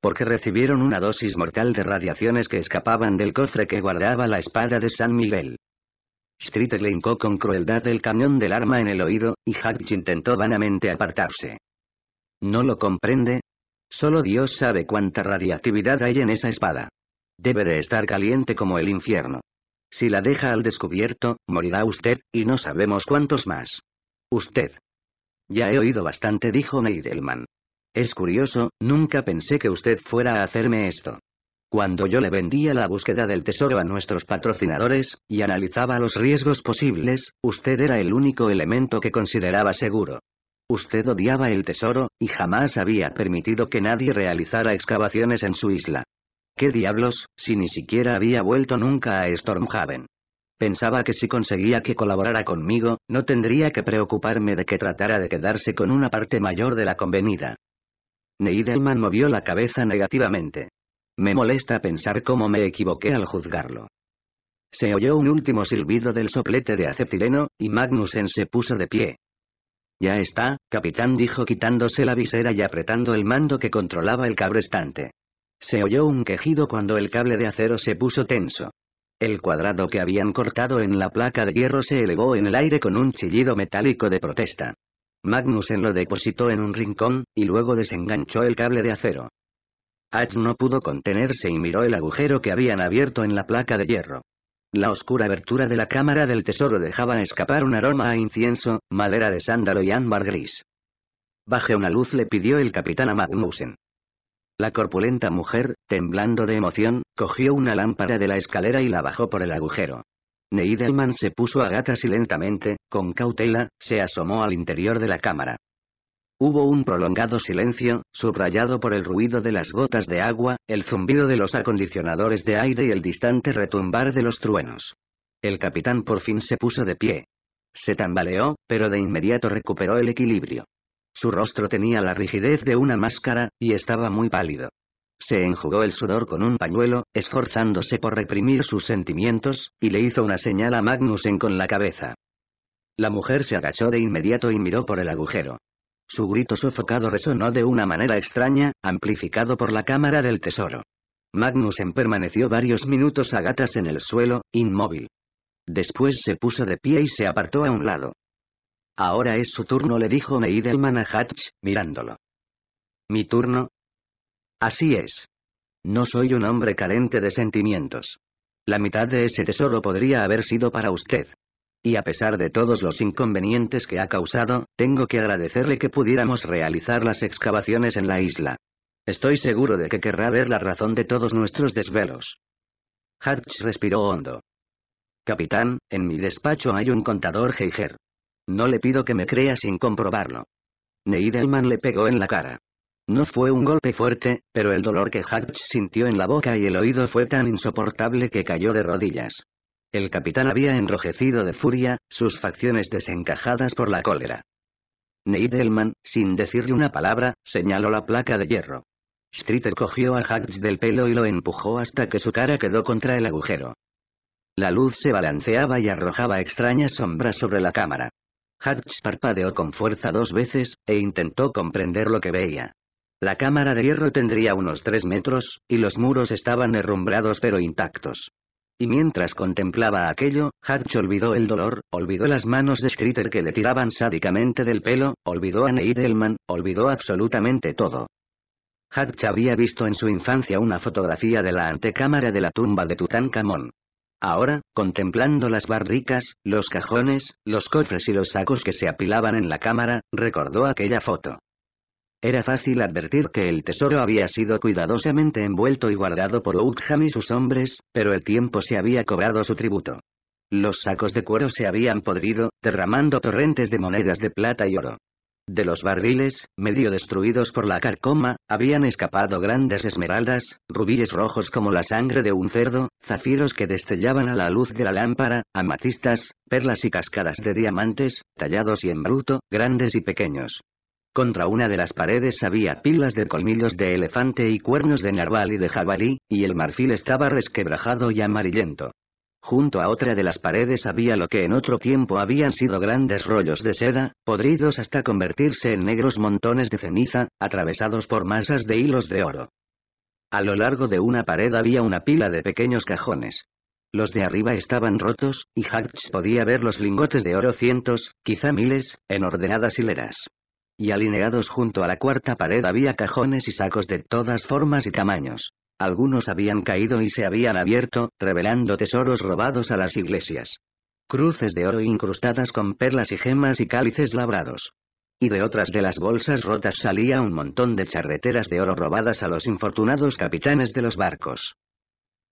Porque recibieron una dosis mortal de radiaciones que escapaban del cofre que guardaba la espada de San Miguel. Street le hincó con crueldad el cañón del arma en el oído, y Hatch intentó vanamente apartarse. ¿No lo comprende? Solo Dios sabe cuánta radiactividad hay en esa espada. Debe de estar caliente como el infierno. Si la deja al descubierto, morirá usted, y no sabemos cuántos más. Usted. Ya he oído bastante, dijo Neidelman. Es curioso, nunca pensé que usted fuera a hacerme esto. Cuando yo le vendía la búsqueda del tesoro a nuestros patrocinadores, y analizaba los riesgos posibles, usted era el único elemento que consideraba seguro. Usted odiaba el tesoro, y jamás había permitido que nadie realizara excavaciones en su isla. ¿Qué diablos, si ni siquiera había vuelto nunca a Stormhaven? Pensaba que si conseguía que colaborara conmigo, no tendría que preocuparme de que tratara de quedarse con una parte mayor de la convenida. Neidelman movió la cabeza negativamente. Me molesta pensar cómo me equivoqué al juzgarlo. Se oyó un último silbido del soplete de acetileno, y Magnussen se puso de pie. Ya está, capitán dijo quitándose la visera y apretando el mando que controlaba el cabrestante. Se oyó un quejido cuando el cable de acero se puso tenso. El cuadrado que habían cortado en la placa de hierro se elevó en el aire con un chillido metálico de protesta. Magnussen lo depositó en un rincón, y luego desenganchó el cable de acero. Hatch no pudo contenerse y miró el agujero que habían abierto en la placa de hierro. La oscura abertura de la cámara del tesoro dejaba escapar un aroma a incienso, madera de sándalo y ámbar gris. Baje una luz le pidió el capitán a Magnussen. La corpulenta mujer, temblando de emoción, cogió una lámpara de la escalera y la bajó por el agujero. Neidelman se puso a gatas y lentamente, con cautela, se asomó al interior de la cámara. Hubo un prolongado silencio, subrayado por el ruido de las gotas de agua, el zumbido de los acondicionadores de aire y el distante retumbar de los truenos. El capitán por fin se puso de pie. Se tambaleó, pero de inmediato recuperó el equilibrio. Su rostro tenía la rigidez de una máscara, y estaba muy pálido. Se enjugó el sudor con un pañuelo, esforzándose por reprimir sus sentimientos, y le hizo una señal a Magnussen con la cabeza. La mujer se agachó de inmediato y miró por el agujero. Su grito sofocado resonó de una manera extraña, amplificado por la cámara del tesoro. Magnussen permaneció varios minutos a gatas en el suelo, inmóvil. Después se puso de pie y se apartó a un lado. Ahora es su turno, le dijo a Hatch, mirándolo. ¿Mi turno? Así es. No soy un hombre carente de sentimientos. La mitad de ese tesoro podría haber sido para usted. Y a pesar de todos los inconvenientes que ha causado, tengo que agradecerle que pudiéramos realizar las excavaciones en la isla. Estoy seguro de que querrá ver la razón de todos nuestros desvelos. Hatch respiró hondo. Capitán, en mi despacho hay un contador Heijer." No le pido que me crea sin comprobarlo. Neidelman le pegó en la cara. No fue un golpe fuerte, pero el dolor que Hatch sintió en la boca y el oído fue tan insoportable que cayó de rodillas. El capitán había enrojecido de furia, sus facciones desencajadas por la cólera. Neidelman, sin decirle una palabra, señaló la placa de hierro. Streeter cogió a Hatch del pelo y lo empujó hasta que su cara quedó contra el agujero. La luz se balanceaba y arrojaba extrañas sombras sobre la cámara. Hatch parpadeó con fuerza dos veces, e intentó comprender lo que veía. La cámara de hierro tendría unos tres metros, y los muros estaban herrumbrados pero intactos. Y mientras contemplaba aquello, Hatch olvidó el dolor, olvidó las manos de Schritter que le tiraban sádicamente del pelo, olvidó a Neidelman, olvidó absolutamente todo. Hatch había visto en su infancia una fotografía de la antecámara de la tumba de Tutankamón. Ahora, contemplando las barricas, los cajones, los cofres y los sacos que se apilaban en la cámara, recordó aquella foto. Era fácil advertir que el tesoro había sido cuidadosamente envuelto y guardado por Utham y sus hombres, pero el tiempo se había cobrado su tributo. Los sacos de cuero se habían podrido, derramando torrentes de monedas de plata y oro. De los barriles, medio destruidos por la carcoma, habían escapado grandes esmeraldas, rubíes rojos como la sangre de un cerdo, zafiros que destellaban a la luz de la lámpara, amatistas, perlas y cascadas de diamantes, tallados y en bruto, grandes y pequeños. Contra una de las paredes había pilas de colmillos de elefante y cuernos de narval y de jabalí, y el marfil estaba resquebrajado y amarillento. Junto a otra de las paredes había lo que en otro tiempo habían sido grandes rollos de seda, podridos hasta convertirse en negros montones de ceniza, atravesados por masas de hilos de oro. A lo largo de una pared había una pila de pequeños cajones. Los de arriba estaban rotos, y Hatch podía ver los lingotes de oro cientos, quizá miles, en ordenadas hileras. Y alineados junto a la cuarta pared había cajones y sacos de todas formas y tamaños. Algunos habían caído y se habían abierto, revelando tesoros robados a las iglesias. Cruces de oro incrustadas con perlas y gemas y cálices labrados. Y de otras de las bolsas rotas salía un montón de charreteras de oro robadas a los infortunados capitanes de los barcos.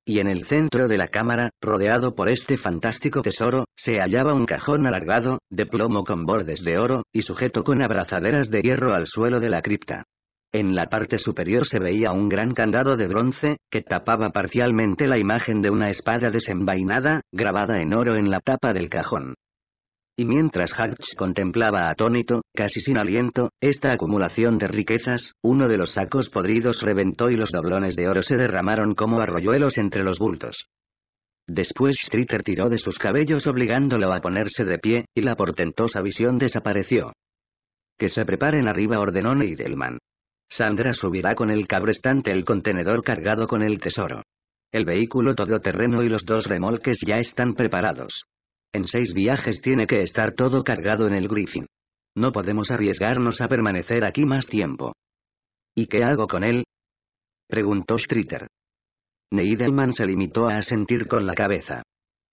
Y en el centro de la cámara, rodeado por este fantástico tesoro, se hallaba un cajón alargado, de plomo con bordes de oro, y sujeto con abrazaderas de hierro al suelo de la cripta. En la parte superior se veía un gran candado de bronce, que tapaba parcialmente la imagen de una espada desenvainada, grabada en oro en la tapa del cajón. Y mientras Hatch contemplaba atónito, casi sin aliento, esta acumulación de riquezas, uno de los sacos podridos reventó y los doblones de oro se derramaron como arroyuelos entre los bultos. Después Streeter tiró de sus cabellos obligándolo a ponerse de pie, y la portentosa visión desapareció. Que se preparen arriba ordenó Neidelman. Sandra subirá con el cabrestante el contenedor cargado con el tesoro. El vehículo todoterreno y los dos remolques ya están preparados. En seis viajes tiene que estar todo cargado en el Griffin. No podemos arriesgarnos a permanecer aquí más tiempo. ¿Y qué hago con él? Preguntó Streeter. Neidelman se limitó a asentir con la cabeza.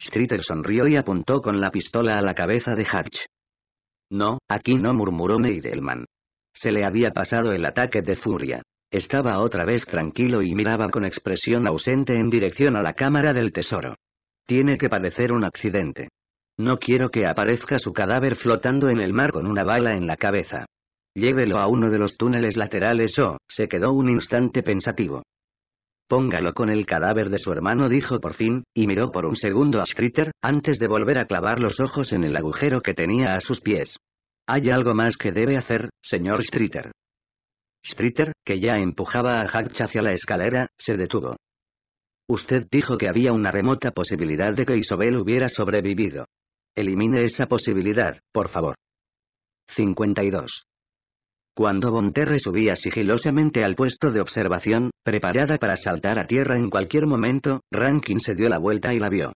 Streeter sonrió y apuntó con la pistola a la cabeza de Hatch. No, aquí no murmuró Neidelman. Se le había pasado el ataque de furia. Estaba otra vez tranquilo y miraba con expresión ausente en dirección a la Cámara del Tesoro. Tiene que parecer un accidente. No quiero que aparezca su cadáver flotando en el mar con una bala en la cabeza. Llévelo a uno de los túneles laterales o, se quedó un instante pensativo. Póngalo con el cadáver de su hermano, dijo por fin, y miró por un segundo a Stritter, antes de volver a clavar los ojos en el agujero que tenía a sus pies. Hay algo más que debe hacer, señor Streeter. Streeter, que ya empujaba a Hatch hacia la escalera, se detuvo. Usted dijo que había una remota posibilidad de que Isobel hubiera sobrevivido. Elimine esa posibilidad, por favor. 52. Cuando Bonterre subía sigilosamente al puesto de observación, preparada para saltar a tierra en cualquier momento, Rankin se dio la vuelta y la vio.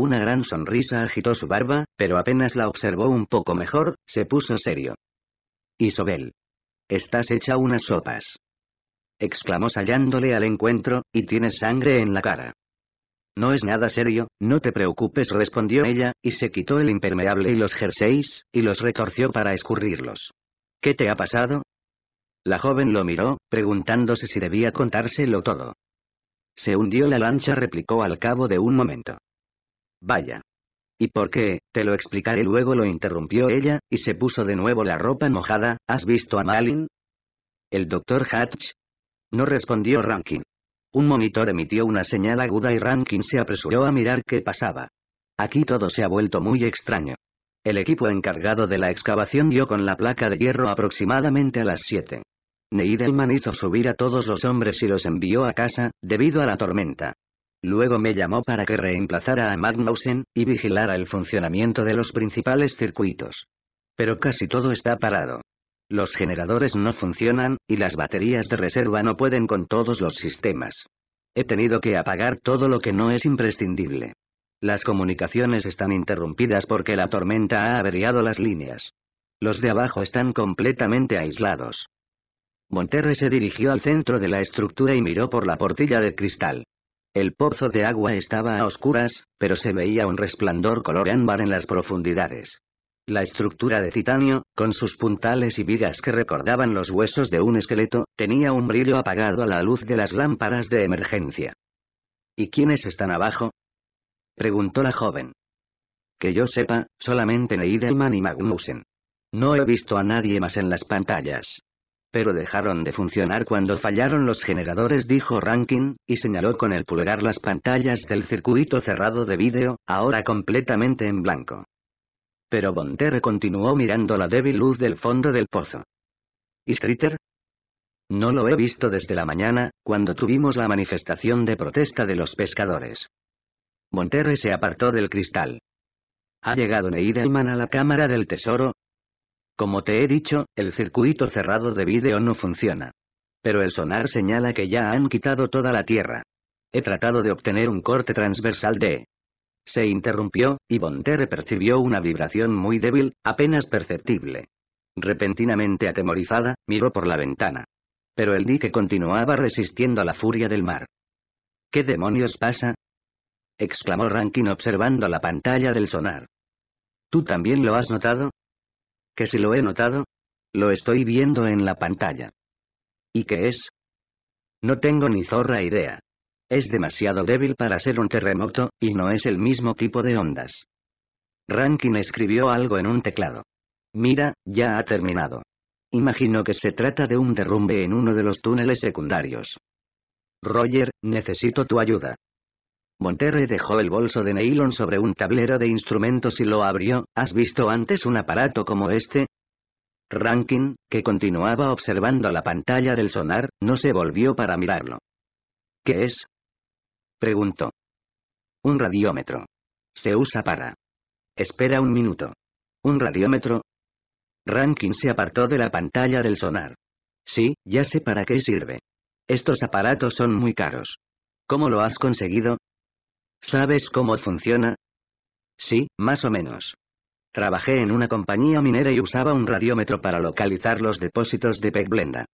Una gran sonrisa agitó su barba, pero apenas la observó un poco mejor, se puso serio. Isobel. Estás hecha unas sopas. Exclamó sallándole al encuentro, y tienes sangre en la cara. No es nada serio, no te preocupes, respondió ella, y se quitó el impermeable y los jerseys, y los retorció para escurrirlos. ¿Qué te ha pasado? La joven lo miró, preguntándose si debía contárselo todo. Se hundió la lancha, replicó al cabo de un momento. Vaya. ¿Y por qué? Te lo explicaré luego lo interrumpió ella, y se puso de nuevo la ropa mojada, ¿has visto a Malin? ¿El doctor Hatch? No respondió Rankin. Un monitor emitió una señal aguda y Rankin se apresuró a mirar qué pasaba. Aquí todo se ha vuelto muy extraño. El equipo encargado de la excavación dio con la placa de hierro aproximadamente a las 7. Neidelman hizo subir a todos los hombres y los envió a casa, debido a la tormenta. Luego me llamó para que reemplazara a Magnussen, y vigilara el funcionamiento de los principales circuitos. Pero casi todo está parado. Los generadores no funcionan, y las baterías de reserva no pueden con todos los sistemas. He tenido que apagar todo lo que no es imprescindible. Las comunicaciones están interrumpidas porque la tormenta ha averiado las líneas. Los de abajo están completamente aislados. Monterre se dirigió al centro de la estructura y miró por la portilla de cristal. El pozo de agua estaba a oscuras, pero se veía un resplandor color ámbar en las profundidades. La estructura de titanio, con sus puntales y vigas que recordaban los huesos de un esqueleto, tenía un brillo apagado a la luz de las lámparas de emergencia. ¿Y quiénes están abajo? preguntó la joven. Que yo sepa, solamente Neidelman y Magnussen. No he visto a nadie más en las pantallas pero dejaron de funcionar cuando fallaron los generadores dijo Rankin, y señaló con el pulgar las pantallas del circuito cerrado de vídeo, ahora completamente en blanco. Pero Bonter continuó mirando la débil luz del fondo del pozo. ¿Y Streeter? No lo he visto desde la mañana, cuando tuvimos la manifestación de protesta de los pescadores. Bonterre se apartó del cristal. ¿Ha llegado Neidelman a la Cámara del Tesoro? Como te he dicho, el circuito cerrado de vídeo no funciona. Pero el sonar señala que ya han quitado toda la tierra. He tratado de obtener un corte transversal de... Se interrumpió, y Bonterre percibió una vibración muy débil, apenas perceptible. Repentinamente atemorizada, miró por la ventana. Pero el dique continuaba resistiendo a la furia del mar. ¿Qué demonios pasa? exclamó Rankin observando la pantalla del sonar. ¿Tú también lo has notado? que si lo he notado, lo estoy viendo en la pantalla. ¿Y qué es? No tengo ni zorra idea. Es demasiado débil para ser un terremoto, y no es el mismo tipo de ondas. Rankin escribió algo en un teclado. Mira, ya ha terminado. Imagino que se trata de un derrumbe en uno de los túneles secundarios. Roger, necesito tu ayuda. Monterrey dejó el bolso de nylon sobre un tablero de instrumentos y lo abrió. ¿Has visto antes un aparato como este? Rankin, que continuaba observando la pantalla del sonar, no se volvió para mirarlo. ¿Qué es? Preguntó. Un radiómetro. Se usa para. Espera un minuto. ¿Un radiómetro? Rankin se apartó de la pantalla del sonar. Sí, ya sé para qué sirve. Estos aparatos son muy caros. ¿Cómo lo has conseguido? ¿Sabes cómo funciona? Sí, más o menos. Trabajé en una compañía minera y usaba un radiómetro para localizar los depósitos de pegblenda.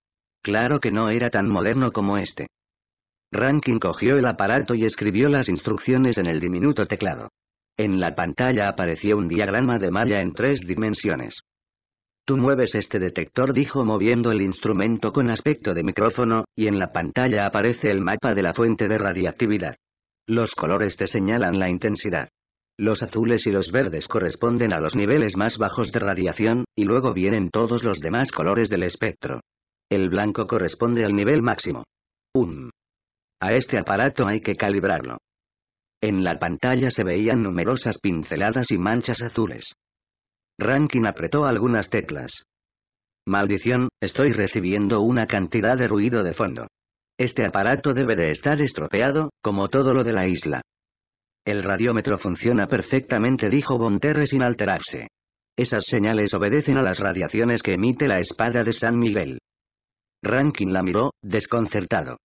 Claro que no era tan moderno como este. Rankin cogió el aparato y escribió las instrucciones en el diminuto teclado. En la pantalla apareció un diagrama de malla en tres dimensiones. Tú mueves este detector, dijo moviendo el instrumento con aspecto de micrófono, y en la pantalla aparece el mapa de la fuente de radiactividad. Los colores te señalan la intensidad. Los azules y los verdes corresponden a los niveles más bajos de radiación, y luego vienen todos los demás colores del espectro. El blanco corresponde al nivel máximo. Un. A este aparato hay que calibrarlo. En la pantalla se veían numerosas pinceladas y manchas azules. Rankin apretó algunas teclas. Maldición, estoy recibiendo una cantidad de ruido de fondo. Este aparato debe de estar estropeado, como todo lo de la isla. El radiómetro funciona perfectamente dijo Bonterre sin alterarse. Esas señales obedecen a las radiaciones que emite la espada de San Miguel. Rankin la miró, desconcertado.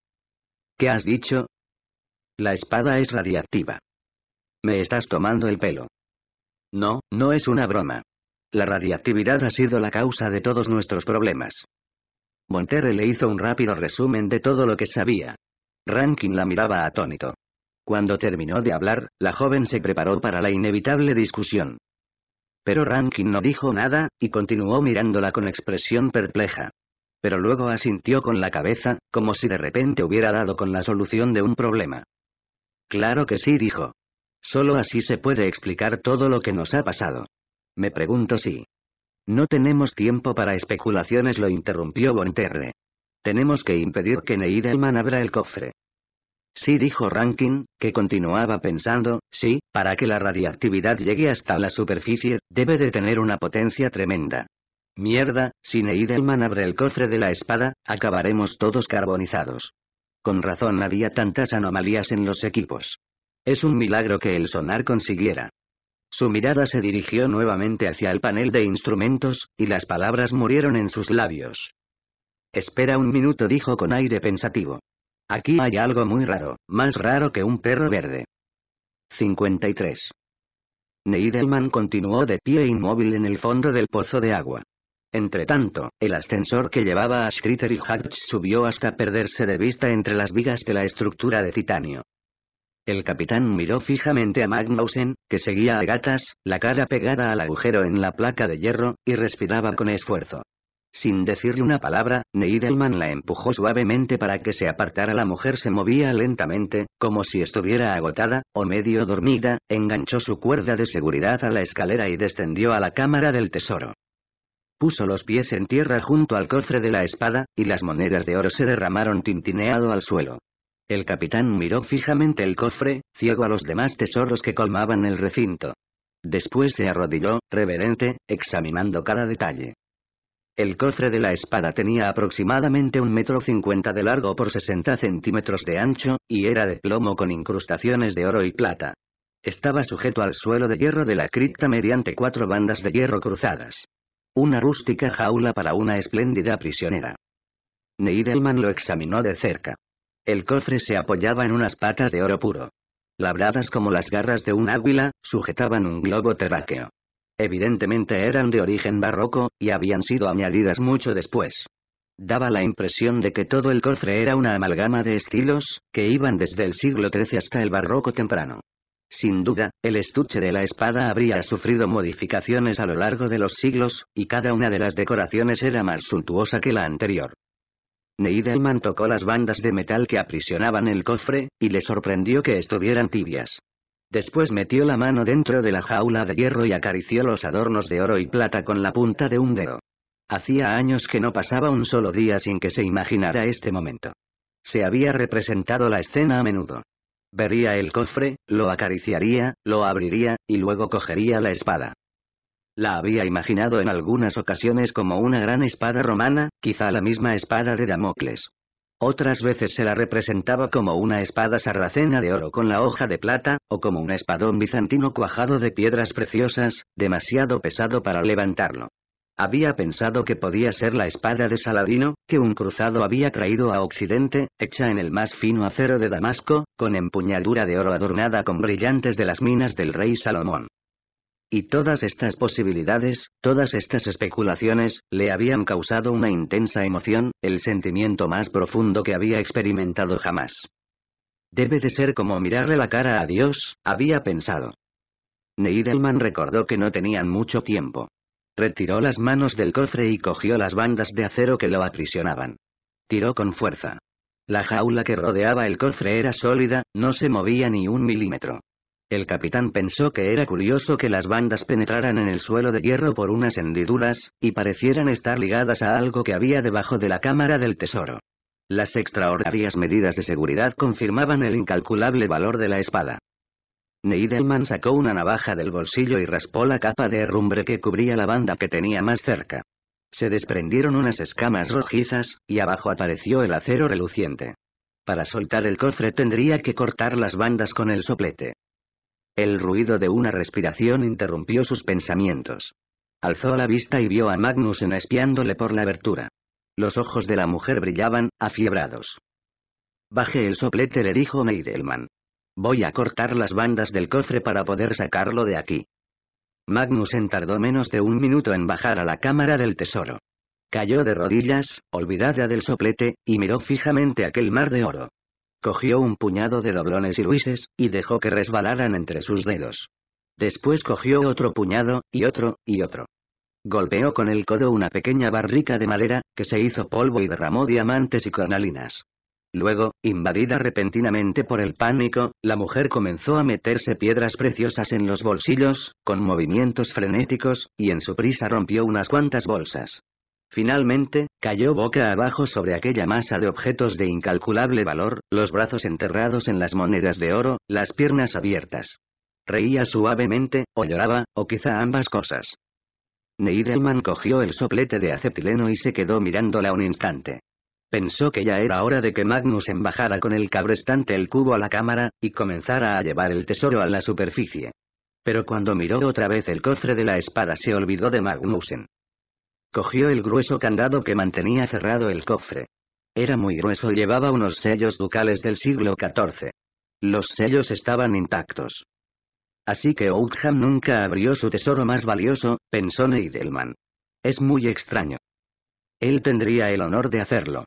¿Qué has dicho? La espada es radiactiva. Me estás tomando el pelo. No, no es una broma. La radiactividad ha sido la causa de todos nuestros problemas. Monterrey le hizo un rápido resumen de todo lo que sabía. Rankin la miraba atónito. Cuando terminó de hablar, la joven se preparó para la inevitable discusión. Pero Rankin no dijo nada, y continuó mirándola con expresión perpleja. Pero luego asintió con la cabeza, como si de repente hubiera dado con la solución de un problema. Claro que sí, dijo. Solo así se puede explicar todo lo que nos ha pasado. Me pregunto si... No tenemos tiempo para especulaciones, lo interrumpió Bonterre. Tenemos que impedir que Neidelman abra el cofre. Sí, dijo Rankin, que continuaba pensando, sí, para que la radiactividad llegue hasta la superficie, debe de tener una potencia tremenda. Mierda, si Neidelman abre el cofre de la espada, acabaremos todos carbonizados. Con razón había tantas anomalías en los equipos. Es un milagro que el sonar consiguiera. Su mirada se dirigió nuevamente hacia el panel de instrumentos, y las palabras murieron en sus labios. Espera un minuto dijo con aire pensativo. Aquí hay algo muy raro, más raro que un perro verde. 53. Neidelman continuó de pie inmóvil en el fondo del pozo de agua. Entretanto, el ascensor que llevaba a Schritter y Hatch subió hasta perderse de vista entre las vigas de la estructura de titanio. El capitán miró fijamente a Magnussen, que seguía a gatas, la cara pegada al agujero en la placa de hierro, y respiraba con esfuerzo. Sin decirle una palabra, Neidelman la empujó suavemente para que se apartara. La mujer se movía lentamente, como si estuviera agotada, o medio dormida, enganchó su cuerda de seguridad a la escalera y descendió a la cámara del tesoro. Puso los pies en tierra junto al cofre de la espada, y las monedas de oro se derramaron tintineado al suelo. El capitán miró fijamente el cofre, ciego a los demás tesoros que colmaban el recinto. Después se arrodilló, reverente, examinando cada detalle. El cofre de la espada tenía aproximadamente un metro cincuenta de largo por 60 centímetros de ancho, y era de plomo con incrustaciones de oro y plata. Estaba sujeto al suelo de hierro de la cripta mediante cuatro bandas de hierro cruzadas. Una rústica jaula para una espléndida prisionera. Neidelman lo examinó de cerca. El cofre se apoyaba en unas patas de oro puro. Labradas como las garras de un águila, sujetaban un globo terráqueo. Evidentemente eran de origen barroco, y habían sido añadidas mucho después. Daba la impresión de que todo el cofre era una amalgama de estilos, que iban desde el siglo XIII hasta el barroco temprano. Sin duda, el estuche de la espada habría sufrido modificaciones a lo largo de los siglos, y cada una de las decoraciones era más suntuosa que la anterior. Neidelman tocó las bandas de metal que aprisionaban el cofre, y le sorprendió que estuvieran tibias. Después metió la mano dentro de la jaula de hierro y acarició los adornos de oro y plata con la punta de un dedo. Hacía años que no pasaba un solo día sin que se imaginara este momento. Se había representado la escena a menudo. Vería el cofre, lo acariciaría, lo abriría, y luego cogería la espada. La había imaginado en algunas ocasiones como una gran espada romana, quizá la misma espada de Damocles. Otras veces se la representaba como una espada sarracena de oro con la hoja de plata, o como un espadón bizantino cuajado de piedras preciosas, demasiado pesado para levantarlo. Había pensado que podía ser la espada de Saladino, que un cruzado había traído a Occidente, hecha en el más fino acero de Damasco, con empuñadura de oro adornada con brillantes de las minas del rey Salomón. Y todas estas posibilidades, todas estas especulaciones, le habían causado una intensa emoción, el sentimiento más profundo que había experimentado jamás. Debe de ser como mirarle la cara a Dios, había pensado. Neidelman recordó que no tenían mucho tiempo. Retiró las manos del cofre y cogió las bandas de acero que lo aprisionaban. Tiró con fuerza. La jaula que rodeaba el cofre era sólida, no se movía ni un milímetro. El capitán pensó que era curioso que las bandas penetraran en el suelo de hierro por unas hendiduras, y parecieran estar ligadas a algo que había debajo de la cámara del tesoro. Las extraordinarias medidas de seguridad confirmaban el incalculable valor de la espada. Neidelman sacó una navaja del bolsillo y raspó la capa de herrumbre que cubría la banda que tenía más cerca. Se desprendieron unas escamas rojizas, y abajo apareció el acero reluciente. Para soltar el cofre tendría que cortar las bandas con el soplete. El ruido de una respiración interrumpió sus pensamientos. Alzó la vista y vio a Magnussen espiándole por la abertura. Los ojos de la mujer brillaban, afiebrados. Baje el soplete, le dijo Neidelman. Voy a cortar las bandas del cofre para poder sacarlo de aquí. Magnussen tardó menos de un minuto en bajar a la cámara del tesoro. Cayó de rodillas, olvidada del soplete, y miró fijamente aquel mar de oro. Cogió un puñado de doblones y luises, y dejó que resbalaran entre sus dedos. Después cogió otro puñado, y otro, y otro. Golpeó con el codo una pequeña barrica de madera, que se hizo polvo y derramó diamantes y cornalinas. Luego, invadida repentinamente por el pánico, la mujer comenzó a meterse piedras preciosas en los bolsillos, con movimientos frenéticos, y en su prisa rompió unas cuantas bolsas. Finalmente, cayó boca abajo sobre aquella masa de objetos de incalculable valor, los brazos enterrados en las monedas de oro, las piernas abiertas. Reía suavemente, o lloraba, o quizá ambas cosas. Neidelman cogió el soplete de acetileno y se quedó mirándola un instante. Pensó que ya era hora de que Magnussen bajara con el cabrestante el cubo a la cámara, y comenzara a llevar el tesoro a la superficie. Pero cuando miró otra vez el cofre de la espada se olvidó de Magnussen. Cogió el grueso candado que mantenía cerrado el cofre. Era muy grueso y llevaba unos sellos ducales del siglo XIV. Los sellos estaban intactos. Así que Oldham nunca abrió su tesoro más valioso, pensó Neidelman. Es muy extraño. Él tendría el honor de hacerlo.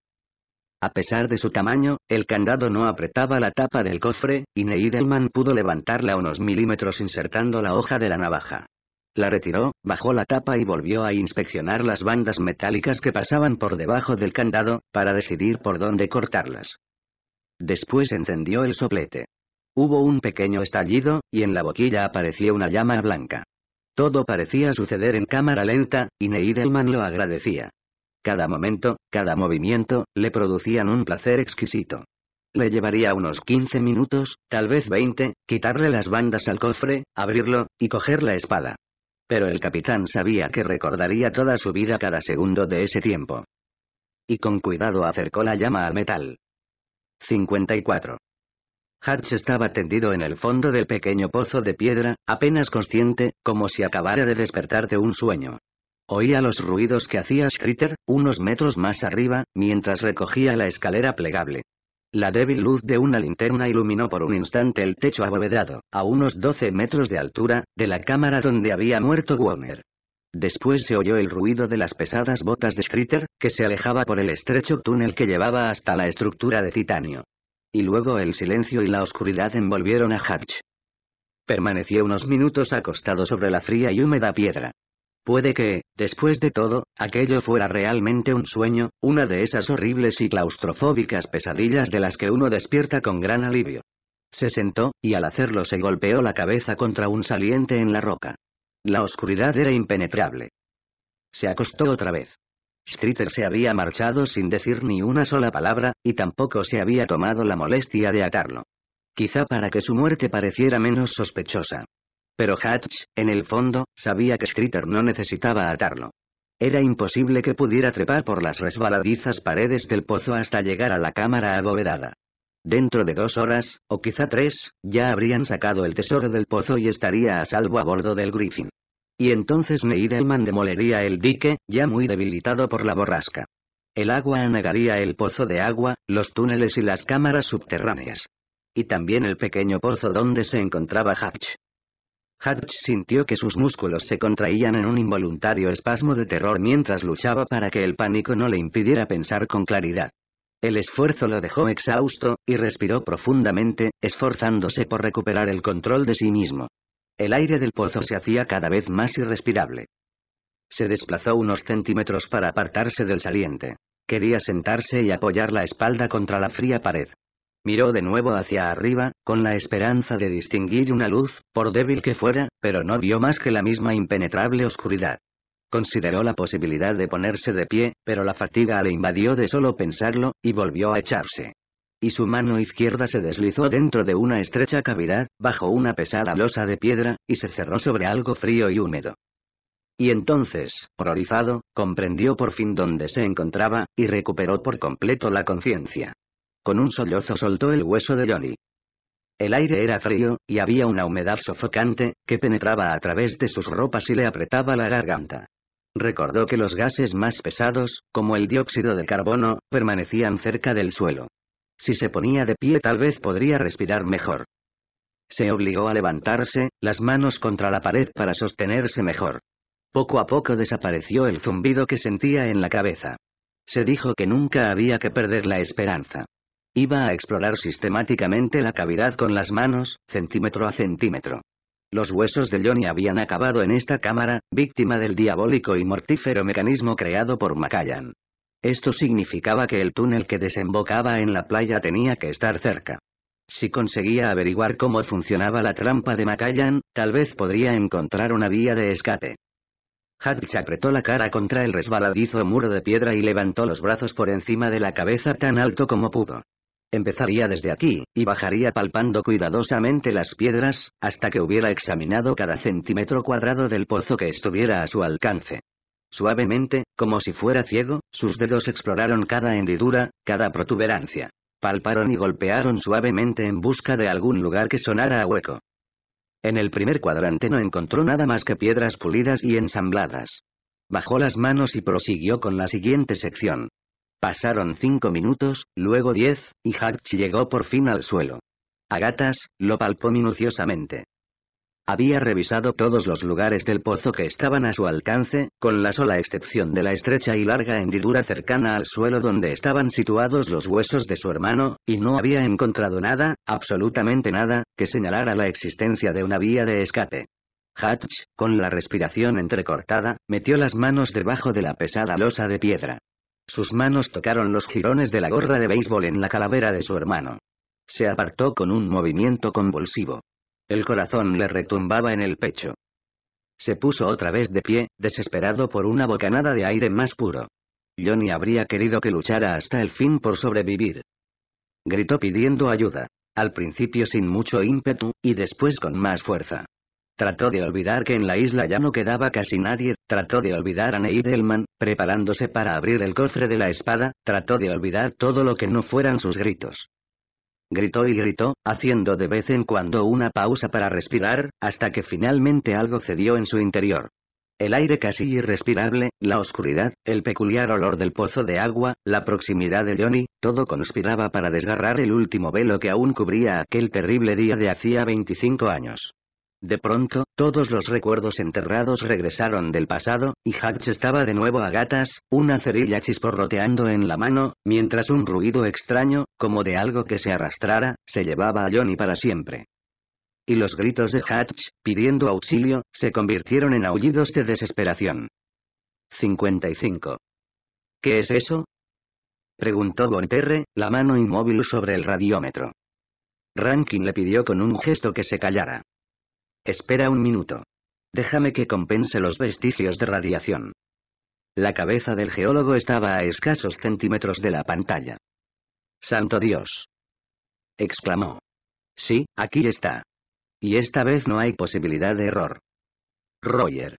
A pesar de su tamaño, el candado no apretaba la tapa del cofre, y Neidelman pudo levantarla unos milímetros insertando la hoja de la navaja. La retiró, bajó la tapa y volvió a inspeccionar las bandas metálicas que pasaban por debajo del candado, para decidir por dónde cortarlas. Después encendió el soplete. Hubo un pequeño estallido, y en la boquilla apareció una llama blanca. Todo parecía suceder en cámara lenta, y Neidelman lo agradecía. Cada momento, cada movimiento, le producían un placer exquisito. Le llevaría unos 15 minutos, tal vez 20, quitarle las bandas al cofre, abrirlo, y coger la espada pero el capitán sabía que recordaría toda su vida cada segundo de ese tiempo. Y con cuidado acercó la llama al metal. 54. Hatch estaba tendido en el fondo del pequeño pozo de piedra, apenas consciente, como si acabara de despertar de un sueño. Oía los ruidos que hacía Schritter, unos metros más arriba, mientras recogía la escalera plegable. La débil luz de una linterna iluminó por un instante el techo abovedado, a unos 12 metros de altura, de la cámara donde había muerto Warner. Después se oyó el ruido de las pesadas botas de Schritter, que se alejaba por el estrecho túnel que llevaba hasta la estructura de titanio. Y luego el silencio y la oscuridad envolvieron a Hatch. Permaneció unos minutos acostado sobre la fría y húmeda piedra. Puede que, después de todo, aquello fuera realmente un sueño, una de esas horribles y claustrofóbicas pesadillas de las que uno despierta con gran alivio. Se sentó, y al hacerlo se golpeó la cabeza contra un saliente en la roca. La oscuridad era impenetrable. Se acostó otra vez. Streeter se había marchado sin decir ni una sola palabra, y tampoco se había tomado la molestia de atarlo. Quizá para que su muerte pareciera menos sospechosa. Pero Hatch, en el fondo, sabía que Streeter no necesitaba atarlo. Era imposible que pudiera trepar por las resbaladizas paredes del pozo hasta llegar a la cámara abovedada. Dentro de dos horas, o quizá tres, ya habrían sacado el tesoro del pozo y estaría a salvo a bordo del Griffin. Y entonces Neidelman demolería el dique, ya muy debilitado por la borrasca. El agua anegaría el pozo de agua, los túneles y las cámaras subterráneas. Y también el pequeño pozo donde se encontraba Hatch. Hatch sintió que sus músculos se contraían en un involuntario espasmo de terror mientras luchaba para que el pánico no le impidiera pensar con claridad. El esfuerzo lo dejó exhausto, y respiró profundamente, esforzándose por recuperar el control de sí mismo. El aire del pozo se hacía cada vez más irrespirable. Se desplazó unos centímetros para apartarse del saliente. Quería sentarse y apoyar la espalda contra la fría pared. Miró de nuevo hacia arriba, con la esperanza de distinguir una luz, por débil que fuera, pero no vio más que la misma impenetrable oscuridad. Consideró la posibilidad de ponerse de pie, pero la fatiga le invadió de solo pensarlo, y volvió a echarse. Y su mano izquierda se deslizó dentro de una estrecha cavidad, bajo una pesada losa de piedra, y se cerró sobre algo frío y húmedo. Y entonces, horrorizado, comprendió por fin dónde se encontraba, y recuperó por completo la conciencia. Con un sollozo soltó el hueso de Johnny. El aire era frío, y había una humedad sofocante, que penetraba a través de sus ropas y le apretaba la garganta. Recordó que los gases más pesados, como el dióxido de carbono, permanecían cerca del suelo. Si se ponía de pie tal vez podría respirar mejor. Se obligó a levantarse, las manos contra la pared para sostenerse mejor. Poco a poco desapareció el zumbido que sentía en la cabeza. Se dijo que nunca había que perder la esperanza. Iba a explorar sistemáticamente la cavidad con las manos, centímetro a centímetro. Los huesos de Johnny habían acabado en esta cámara, víctima del diabólico y mortífero mecanismo creado por Macallan. Esto significaba que el túnel que desembocaba en la playa tenía que estar cerca. Si conseguía averiguar cómo funcionaba la trampa de Macallan, tal vez podría encontrar una vía de escape. Hatch apretó la cara contra el resbaladizo muro de piedra y levantó los brazos por encima de la cabeza tan alto como pudo. Empezaría desde aquí, y bajaría palpando cuidadosamente las piedras, hasta que hubiera examinado cada centímetro cuadrado del pozo que estuviera a su alcance. Suavemente, como si fuera ciego, sus dedos exploraron cada hendidura, cada protuberancia. Palparon y golpearon suavemente en busca de algún lugar que sonara a hueco. En el primer cuadrante no encontró nada más que piedras pulidas y ensambladas. Bajó las manos y prosiguió con la siguiente sección. Pasaron cinco minutos, luego diez, y Hatch llegó por fin al suelo. Agatas, lo palpó minuciosamente. Había revisado todos los lugares del pozo que estaban a su alcance, con la sola excepción de la estrecha y larga hendidura cercana al suelo donde estaban situados los huesos de su hermano, y no había encontrado nada, absolutamente nada, que señalara la existencia de una vía de escape. Hatch, con la respiración entrecortada, metió las manos debajo de la pesada losa de piedra. Sus manos tocaron los jirones de la gorra de béisbol en la calavera de su hermano. Se apartó con un movimiento convulsivo. El corazón le retumbaba en el pecho. Se puso otra vez de pie, desesperado por una bocanada de aire más puro. Johnny habría querido que luchara hasta el fin por sobrevivir. Gritó pidiendo ayuda, al principio sin mucho ímpetu, y después con más fuerza. Trató de olvidar que en la isla ya no quedaba casi nadie, trató de olvidar a Neidelman, preparándose para abrir el cofre de la espada, trató de olvidar todo lo que no fueran sus gritos. Gritó y gritó, haciendo de vez en cuando una pausa para respirar, hasta que finalmente algo cedió en su interior. El aire casi irrespirable, la oscuridad, el peculiar olor del pozo de agua, la proximidad de Johnny, todo conspiraba para desgarrar el último velo que aún cubría aquel terrible día de hacía 25 años. De pronto, todos los recuerdos enterrados regresaron del pasado, y Hatch estaba de nuevo a gatas, una cerilla chisporroteando en la mano, mientras un ruido extraño, como de algo que se arrastrara, se llevaba a Johnny para siempre. Y los gritos de Hatch, pidiendo auxilio, se convirtieron en aullidos de desesperación. 55. ¿Qué es eso? preguntó Bonterre, la mano inmóvil sobre el radiómetro. Rankin le pidió con un gesto que se callara. Espera un minuto. Déjame que compense los vestigios de radiación. La cabeza del geólogo estaba a escasos centímetros de la pantalla. ¡Santo Dios! exclamó. Sí, aquí está. Y esta vez no hay posibilidad de error. Roger.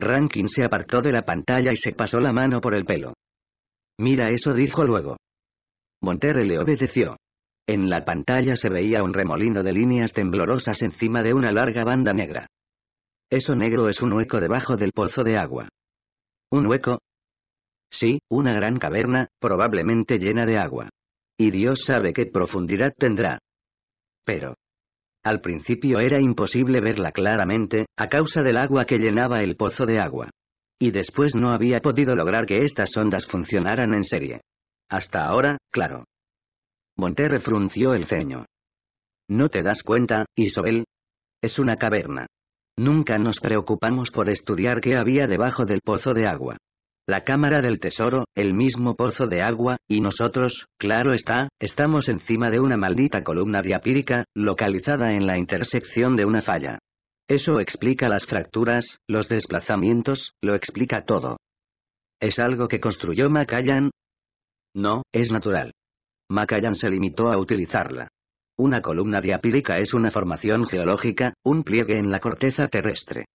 Rankin se apartó de la pantalla y se pasó la mano por el pelo. Mira eso, dijo luego. Monterre le obedeció. En la pantalla se veía un remolino de líneas temblorosas encima de una larga banda negra. Eso negro es un hueco debajo del pozo de agua. ¿Un hueco? Sí, una gran caverna, probablemente llena de agua. Y Dios sabe qué profundidad tendrá. Pero... Al principio era imposible verla claramente, a causa del agua que llenaba el pozo de agua. Y después no había podido lograr que estas ondas funcionaran en serie. Hasta ahora, claro. Monterre frunció el ceño. ¿No te das cuenta, Isabel? Es una caverna. Nunca nos preocupamos por estudiar qué había debajo del pozo de agua. La cámara del tesoro, el mismo pozo de agua, y nosotros, claro está, estamos encima de una maldita columna diapírica, localizada en la intersección de una falla. Eso explica las fracturas, los desplazamientos, lo explica todo. ¿Es algo que construyó Macayan? No, es natural. Macallan se limitó a utilizarla. Una columna diapírica es una formación geológica, un pliegue en la corteza terrestre.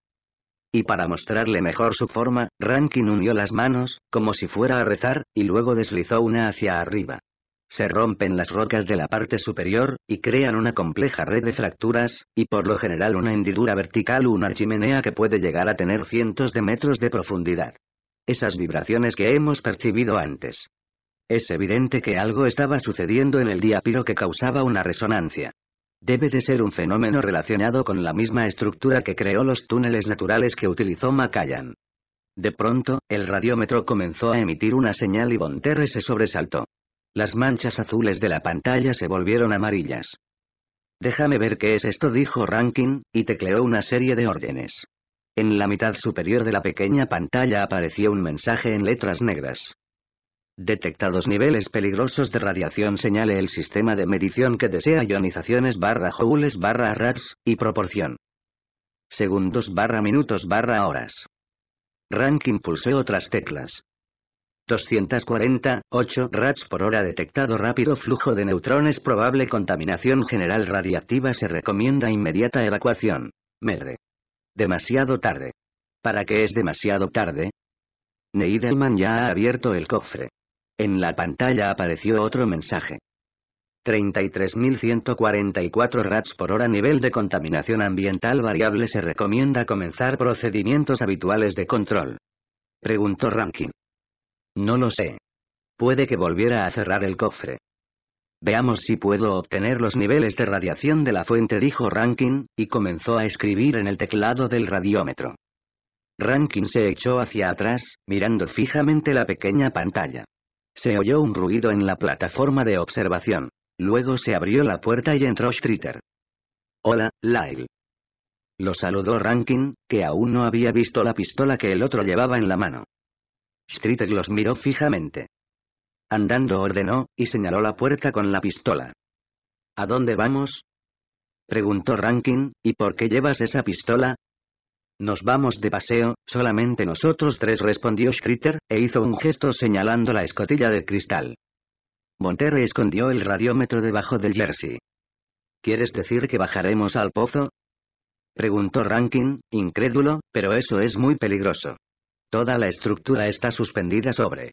Y para mostrarle mejor su forma, Rankin unió las manos, como si fuera a rezar, y luego deslizó una hacia arriba. Se rompen las rocas de la parte superior, y crean una compleja red de fracturas, y por lo general una hendidura vertical o una chimenea que puede llegar a tener cientos de metros de profundidad. Esas vibraciones que hemos percibido antes, es evidente que algo estaba sucediendo en el diapiro que causaba una resonancia. Debe de ser un fenómeno relacionado con la misma estructura que creó los túneles naturales que utilizó Macallan. De pronto, el radiómetro comenzó a emitir una señal y Bonterre se sobresaltó. Las manchas azules de la pantalla se volvieron amarillas. Déjame ver qué es esto, dijo Rankin, y tecleó una serie de órdenes. En la mitad superior de la pequeña pantalla apareció un mensaje en letras negras. Detectados niveles peligrosos de radiación señale el sistema de medición que desea ionizaciones barra joules barra rats, y proporción. Segundos barra minutos barra horas. Rank impulse otras teclas. 248 rats por hora detectado rápido flujo de neutrones probable contaminación general radiactiva se recomienda inmediata evacuación. Merde. Demasiado tarde. ¿Para qué es demasiado tarde? Neidelman ya ha abierto el cofre. En la pantalla apareció otro mensaje. 33.144 rats por hora nivel de contaminación ambiental variable se recomienda comenzar procedimientos habituales de control. Preguntó Rankin. No lo sé. Puede que volviera a cerrar el cofre. Veamos si puedo obtener los niveles de radiación de la fuente, dijo Rankin, y comenzó a escribir en el teclado del radiómetro. Rankin se echó hacia atrás, mirando fijamente la pequeña pantalla. Se oyó un ruido en la plataforma de observación. Luego se abrió la puerta y entró Streeter. Hola, Lyle. Lo saludó Rankin, que aún no había visto la pistola que el otro llevaba en la mano. Streeter los miró fijamente. Andando ordenó, y señaló la puerta con la pistola. ¿A dónde vamos? Preguntó Rankin, ¿y por qué llevas esa pistola? Nos vamos de paseo, solamente nosotros tres respondió Schritter, e hizo un gesto señalando la escotilla de cristal. Montero escondió el radiómetro debajo del jersey. ¿Quieres decir que bajaremos al pozo? Preguntó Rankin, incrédulo, pero eso es muy peligroso. Toda la estructura está suspendida sobre.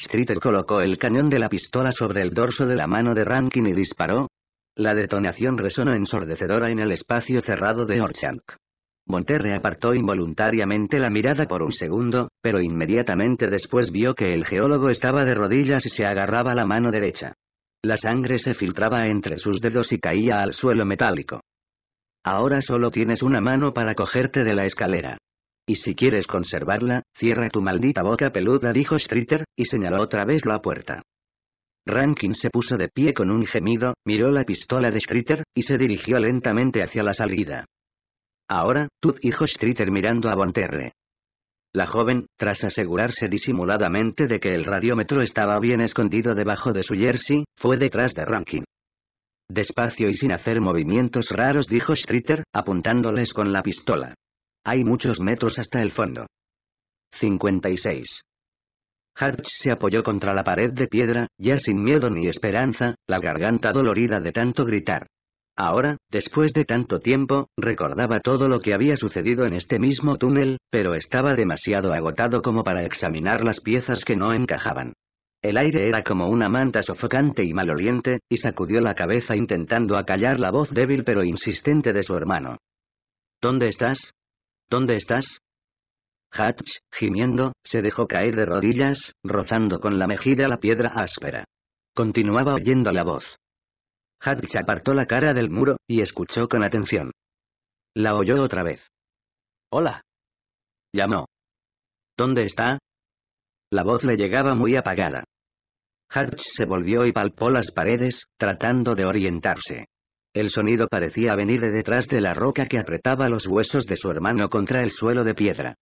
Schritter colocó el cañón de la pistola sobre el dorso de la mano de Rankin y disparó. La detonación resonó ensordecedora en el espacio cerrado de Orchank. Monterre apartó involuntariamente la mirada por un segundo, pero inmediatamente después vio que el geólogo estaba de rodillas y se agarraba la mano derecha. La sangre se filtraba entre sus dedos y caía al suelo metálico. Ahora solo tienes una mano para cogerte de la escalera. Y si quieres conservarla, cierra tu maldita boca peluda, dijo Streeter, y señaló otra vez la puerta. Rankin se puso de pie con un gemido, miró la pistola de Streeter, y se dirigió lentamente hacia la salida. Ahora, Tut dijo Streeter mirando a Bonterre. La joven, tras asegurarse disimuladamente de que el radiómetro estaba bien escondido debajo de su jersey, fue detrás de Rankin. Despacio y sin hacer movimientos raros dijo Streeter, apuntándoles con la pistola. Hay muchos metros hasta el fondo. 56. Hartz se apoyó contra la pared de piedra, ya sin miedo ni esperanza, la garganta dolorida de tanto gritar. Ahora, después de tanto tiempo, recordaba todo lo que había sucedido en este mismo túnel, pero estaba demasiado agotado como para examinar las piezas que no encajaban. El aire era como una manta sofocante y maloliente, y sacudió la cabeza intentando acallar la voz débil pero insistente de su hermano. ¿Dónde estás? ¿Dónde estás? Hatch, gimiendo, se dejó caer de rodillas, rozando con la mejilla la piedra áspera. Continuaba oyendo la voz. Hatch apartó la cara del muro, y escuchó con atención. La oyó otra vez. Hola. Llamó. ¿Dónde está? La voz le llegaba muy apagada. Hatch se volvió y palpó las paredes, tratando de orientarse. El sonido parecía venir de detrás de la roca que apretaba los huesos de su hermano contra el suelo de piedra.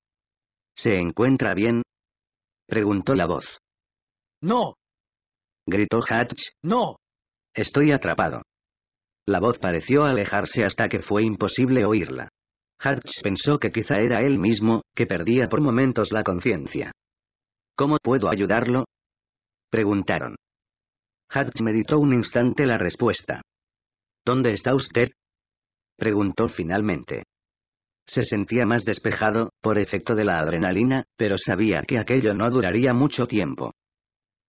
¿Se encuentra bien? preguntó la voz. No. gritó Hatch. No. Estoy atrapado. La voz pareció alejarse hasta que fue imposible oírla. Hatch pensó que quizá era él mismo, que perdía por momentos la conciencia. ¿Cómo puedo ayudarlo? Preguntaron. Hatch meditó un instante la respuesta. ¿Dónde está usted? Preguntó finalmente. Se sentía más despejado, por efecto de la adrenalina, pero sabía que aquello no duraría mucho tiempo.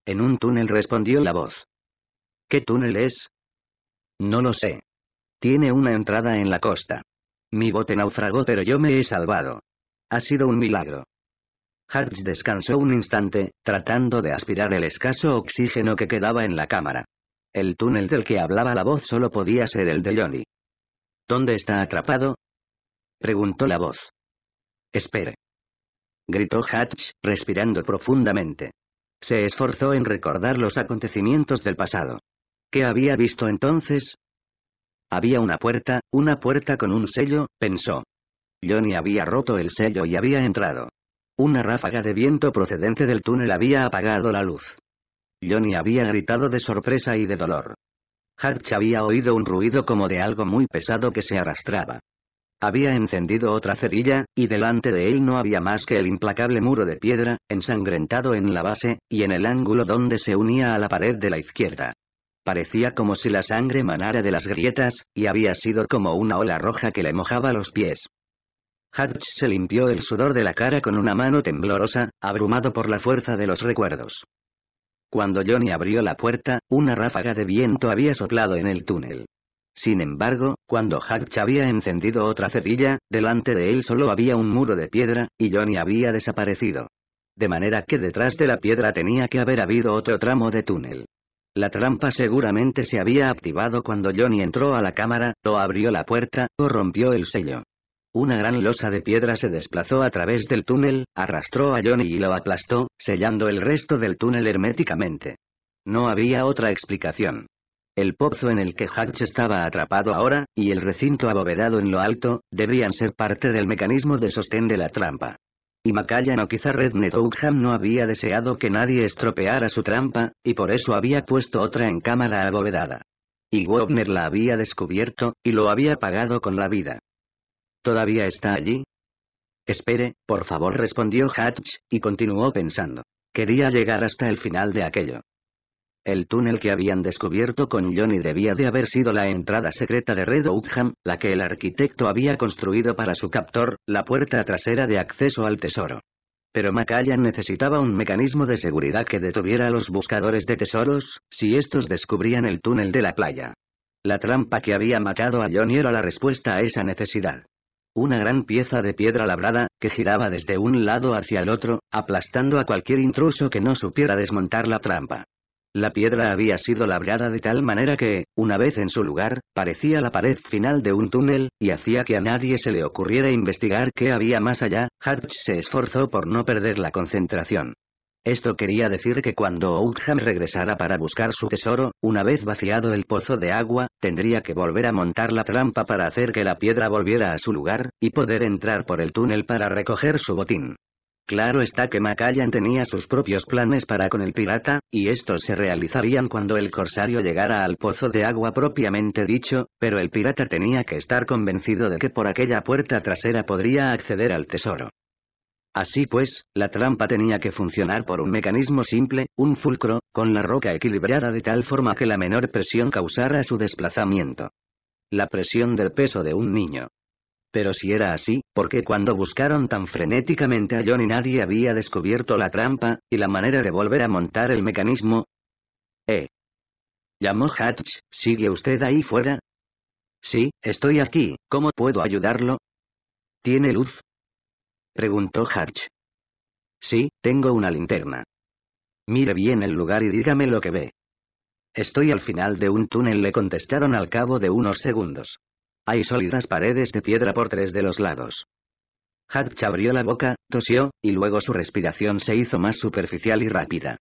En un túnel respondió la voz. ¿Qué túnel es? No lo sé. Tiene una entrada en la costa. Mi bote naufragó pero yo me he salvado. Ha sido un milagro. Hatch descansó un instante, tratando de aspirar el escaso oxígeno que quedaba en la cámara. El túnel del que hablaba la voz solo podía ser el de Johnny. ¿Dónde está atrapado? preguntó la voz. Espere. gritó Hatch, respirando profundamente. Se esforzó en recordar los acontecimientos del pasado. ¿Qué había visto entonces? Había una puerta, una puerta con un sello, pensó. Johnny había roto el sello y había entrado. Una ráfaga de viento procedente del túnel había apagado la luz. Johnny había gritado de sorpresa y de dolor. Hatch había oído un ruido como de algo muy pesado que se arrastraba. Había encendido otra cerilla, y delante de él no había más que el implacable muro de piedra, ensangrentado en la base, y en el ángulo donde se unía a la pared de la izquierda. Parecía como si la sangre manara de las grietas, y había sido como una ola roja que le mojaba los pies. Hatch se limpió el sudor de la cara con una mano temblorosa, abrumado por la fuerza de los recuerdos. Cuando Johnny abrió la puerta, una ráfaga de viento había soplado en el túnel. Sin embargo, cuando Hatch había encendido otra cerilla, delante de él solo había un muro de piedra, y Johnny había desaparecido. De manera que detrás de la piedra tenía que haber habido otro tramo de túnel. La trampa seguramente se había activado cuando Johnny entró a la cámara, o abrió la puerta, o rompió el sello. Una gran losa de piedra se desplazó a través del túnel, arrastró a Johnny y lo aplastó, sellando el resto del túnel herméticamente. No había otra explicación. El pozo en el que Hatch estaba atrapado ahora, y el recinto abovedado en lo alto, debían ser parte del mecanismo de sostén de la trampa. Y Macallan o quizá Rednet no había deseado que nadie estropeara su trampa, y por eso había puesto otra en cámara abovedada. Y Wobner la había descubierto, y lo había pagado con la vida. ¿Todavía está allí? Espere, por favor respondió Hatch, y continuó pensando. Quería llegar hasta el final de aquello. El túnel que habían descubierto con Johnny debía de haber sido la entrada secreta de Red Oakham, la que el arquitecto había construido para su captor, la puerta trasera de acceso al tesoro. Pero Macallan necesitaba un mecanismo de seguridad que detuviera a los buscadores de tesoros, si estos descubrían el túnel de la playa. La trampa que había matado a Johnny era la respuesta a esa necesidad. Una gran pieza de piedra labrada, que giraba desde un lado hacia el otro, aplastando a cualquier intruso que no supiera desmontar la trampa. La piedra había sido labrada de tal manera que, una vez en su lugar, parecía la pared final de un túnel, y hacía que a nadie se le ocurriera investigar qué había más allá, Hutch se esforzó por no perder la concentración. Esto quería decir que cuando Oldham regresara para buscar su tesoro, una vez vaciado el pozo de agua, tendría que volver a montar la trampa para hacer que la piedra volviera a su lugar, y poder entrar por el túnel para recoger su botín. Claro está que Macallan tenía sus propios planes para con el pirata, y estos se realizarían cuando el corsario llegara al pozo de agua propiamente dicho, pero el pirata tenía que estar convencido de que por aquella puerta trasera podría acceder al tesoro. Así pues, la trampa tenía que funcionar por un mecanismo simple, un fulcro, con la roca equilibrada de tal forma que la menor presión causara su desplazamiento. La presión del peso de un niño. Pero si era así, ¿por qué cuando buscaron tan frenéticamente a Johnny nadie había descubierto la trampa, y la manera de volver a montar el mecanismo? Eh. Llamó Hatch, ¿sigue usted ahí fuera? Sí, estoy aquí, ¿cómo puedo ayudarlo? ¿Tiene luz? Preguntó Hatch. Sí, tengo una linterna. Mire bien el lugar y dígame lo que ve. Estoy al final de un túnel, le contestaron al cabo de unos segundos. Hay sólidas paredes de piedra por tres de los lados. Hatch abrió la boca, tosió, y luego su respiración se hizo más superficial y rápida.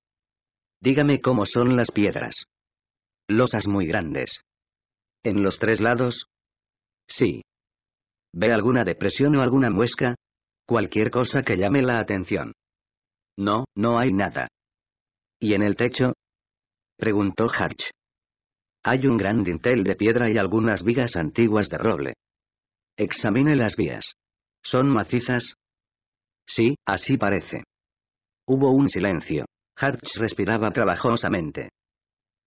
Dígame cómo son las piedras. Losas muy grandes. ¿En los tres lados? Sí. ¿Ve alguna depresión o alguna muesca? Cualquier cosa que llame la atención. No, no hay nada. ¿Y en el techo? Preguntó Hatch. Hay un gran dintel de piedra y algunas vigas antiguas de roble. Examine las vías. ¿Son macizas? Sí, así parece. Hubo un silencio. Hartz respiraba trabajosamente.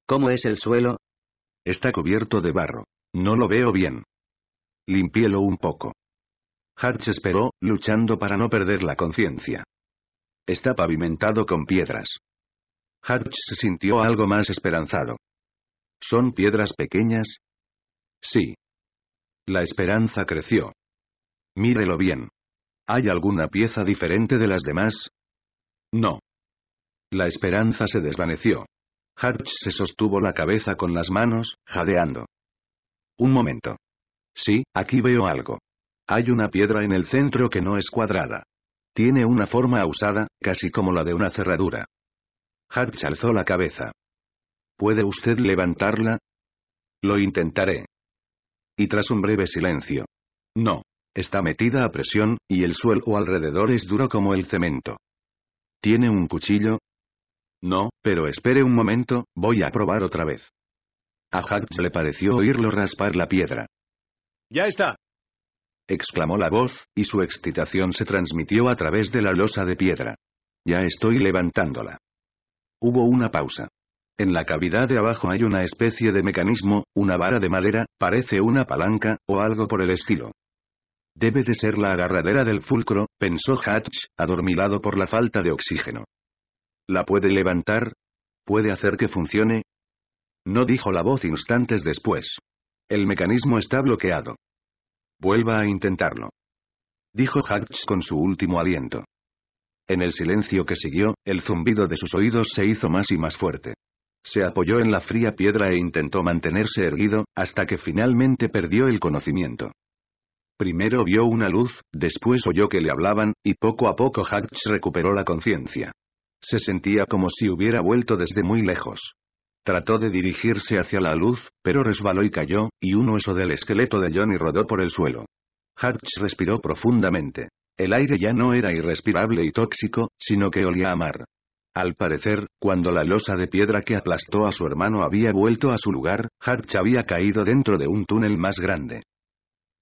¿Cómo es el suelo? Está cubierto de barro. No lo veo bien. Limpielo un poco. Hartz esperó, luchando para no perder la conciencia. Está pavimentado con piedras. se sintió algo más esperanzado. ¿Son piedras pequeñas? Sí. La esperanza creció. Mírelo bien. ¿Hay alguna pieza diferente de las demás? No. La esperanza se desvaneció. Hatch se sostuvo la cabeza con las manos, jadeando. Un momento. Sí, aquí veo algo. Hay una piedra en el centro que no es cuadrada. Tiene una forma usada, casi como la de una cerradura. Hatch alzó la cabeza. ¿Puede usted levantarla? Lo intentaré. Y tras un breve silencio. No. Está metida a presión, y el suelo alrededor es duro como el cemento. ¿Tiene un cuchillo? No, pero espere un momento, voy a probar otra vez. A Hacks le pareció oírlo raspar la piedra. ¡Ya está! exclamó la voz, y su excitación se transmitió a través de la losa de piedra. Ya estoy levantándola. Hubo una pausa. En la cavidad de abajo hay una especie de mecanismo, una vara de madera, parece una palanca, o algo por el estilo. Debe de ser la agarradera del fulcro, pensó Hatch, adormilado por la falta de oxígeno. ¿La puede levantar? ¿Puede hacer que funcione? No dijo la voz instantes después. El mecanismo está bloqueado. Vuelva a intentarlo. Dijo Hatch con su último aliento. En el silencio que siguió, el zumbido de sus oídos se hizo más y más fuerte. Se apoyó en la fría piedra e intentó mantenerse erguido, hasta que finalmente perdió el conocimiento. Primero vio una luz, después oyó que le hablaban, y poco a poco Hatch recuperó la conciencia. Se sentía como si hubiera vuelto desde muy lejos. Trató de dirigirse hacia la luz, pero resbaló y cayó, y un hueso del esqueleto de Johnny rodó por el suelo. Hatch respiró profundamente. El aire ya no era irrespirable y tóxico, sino que olía a mar. Al parecer, cuando la losa de piedra que aplastó a su hermano había vuelto a su lugar, Hartch había caído dentro de un túnel más grande.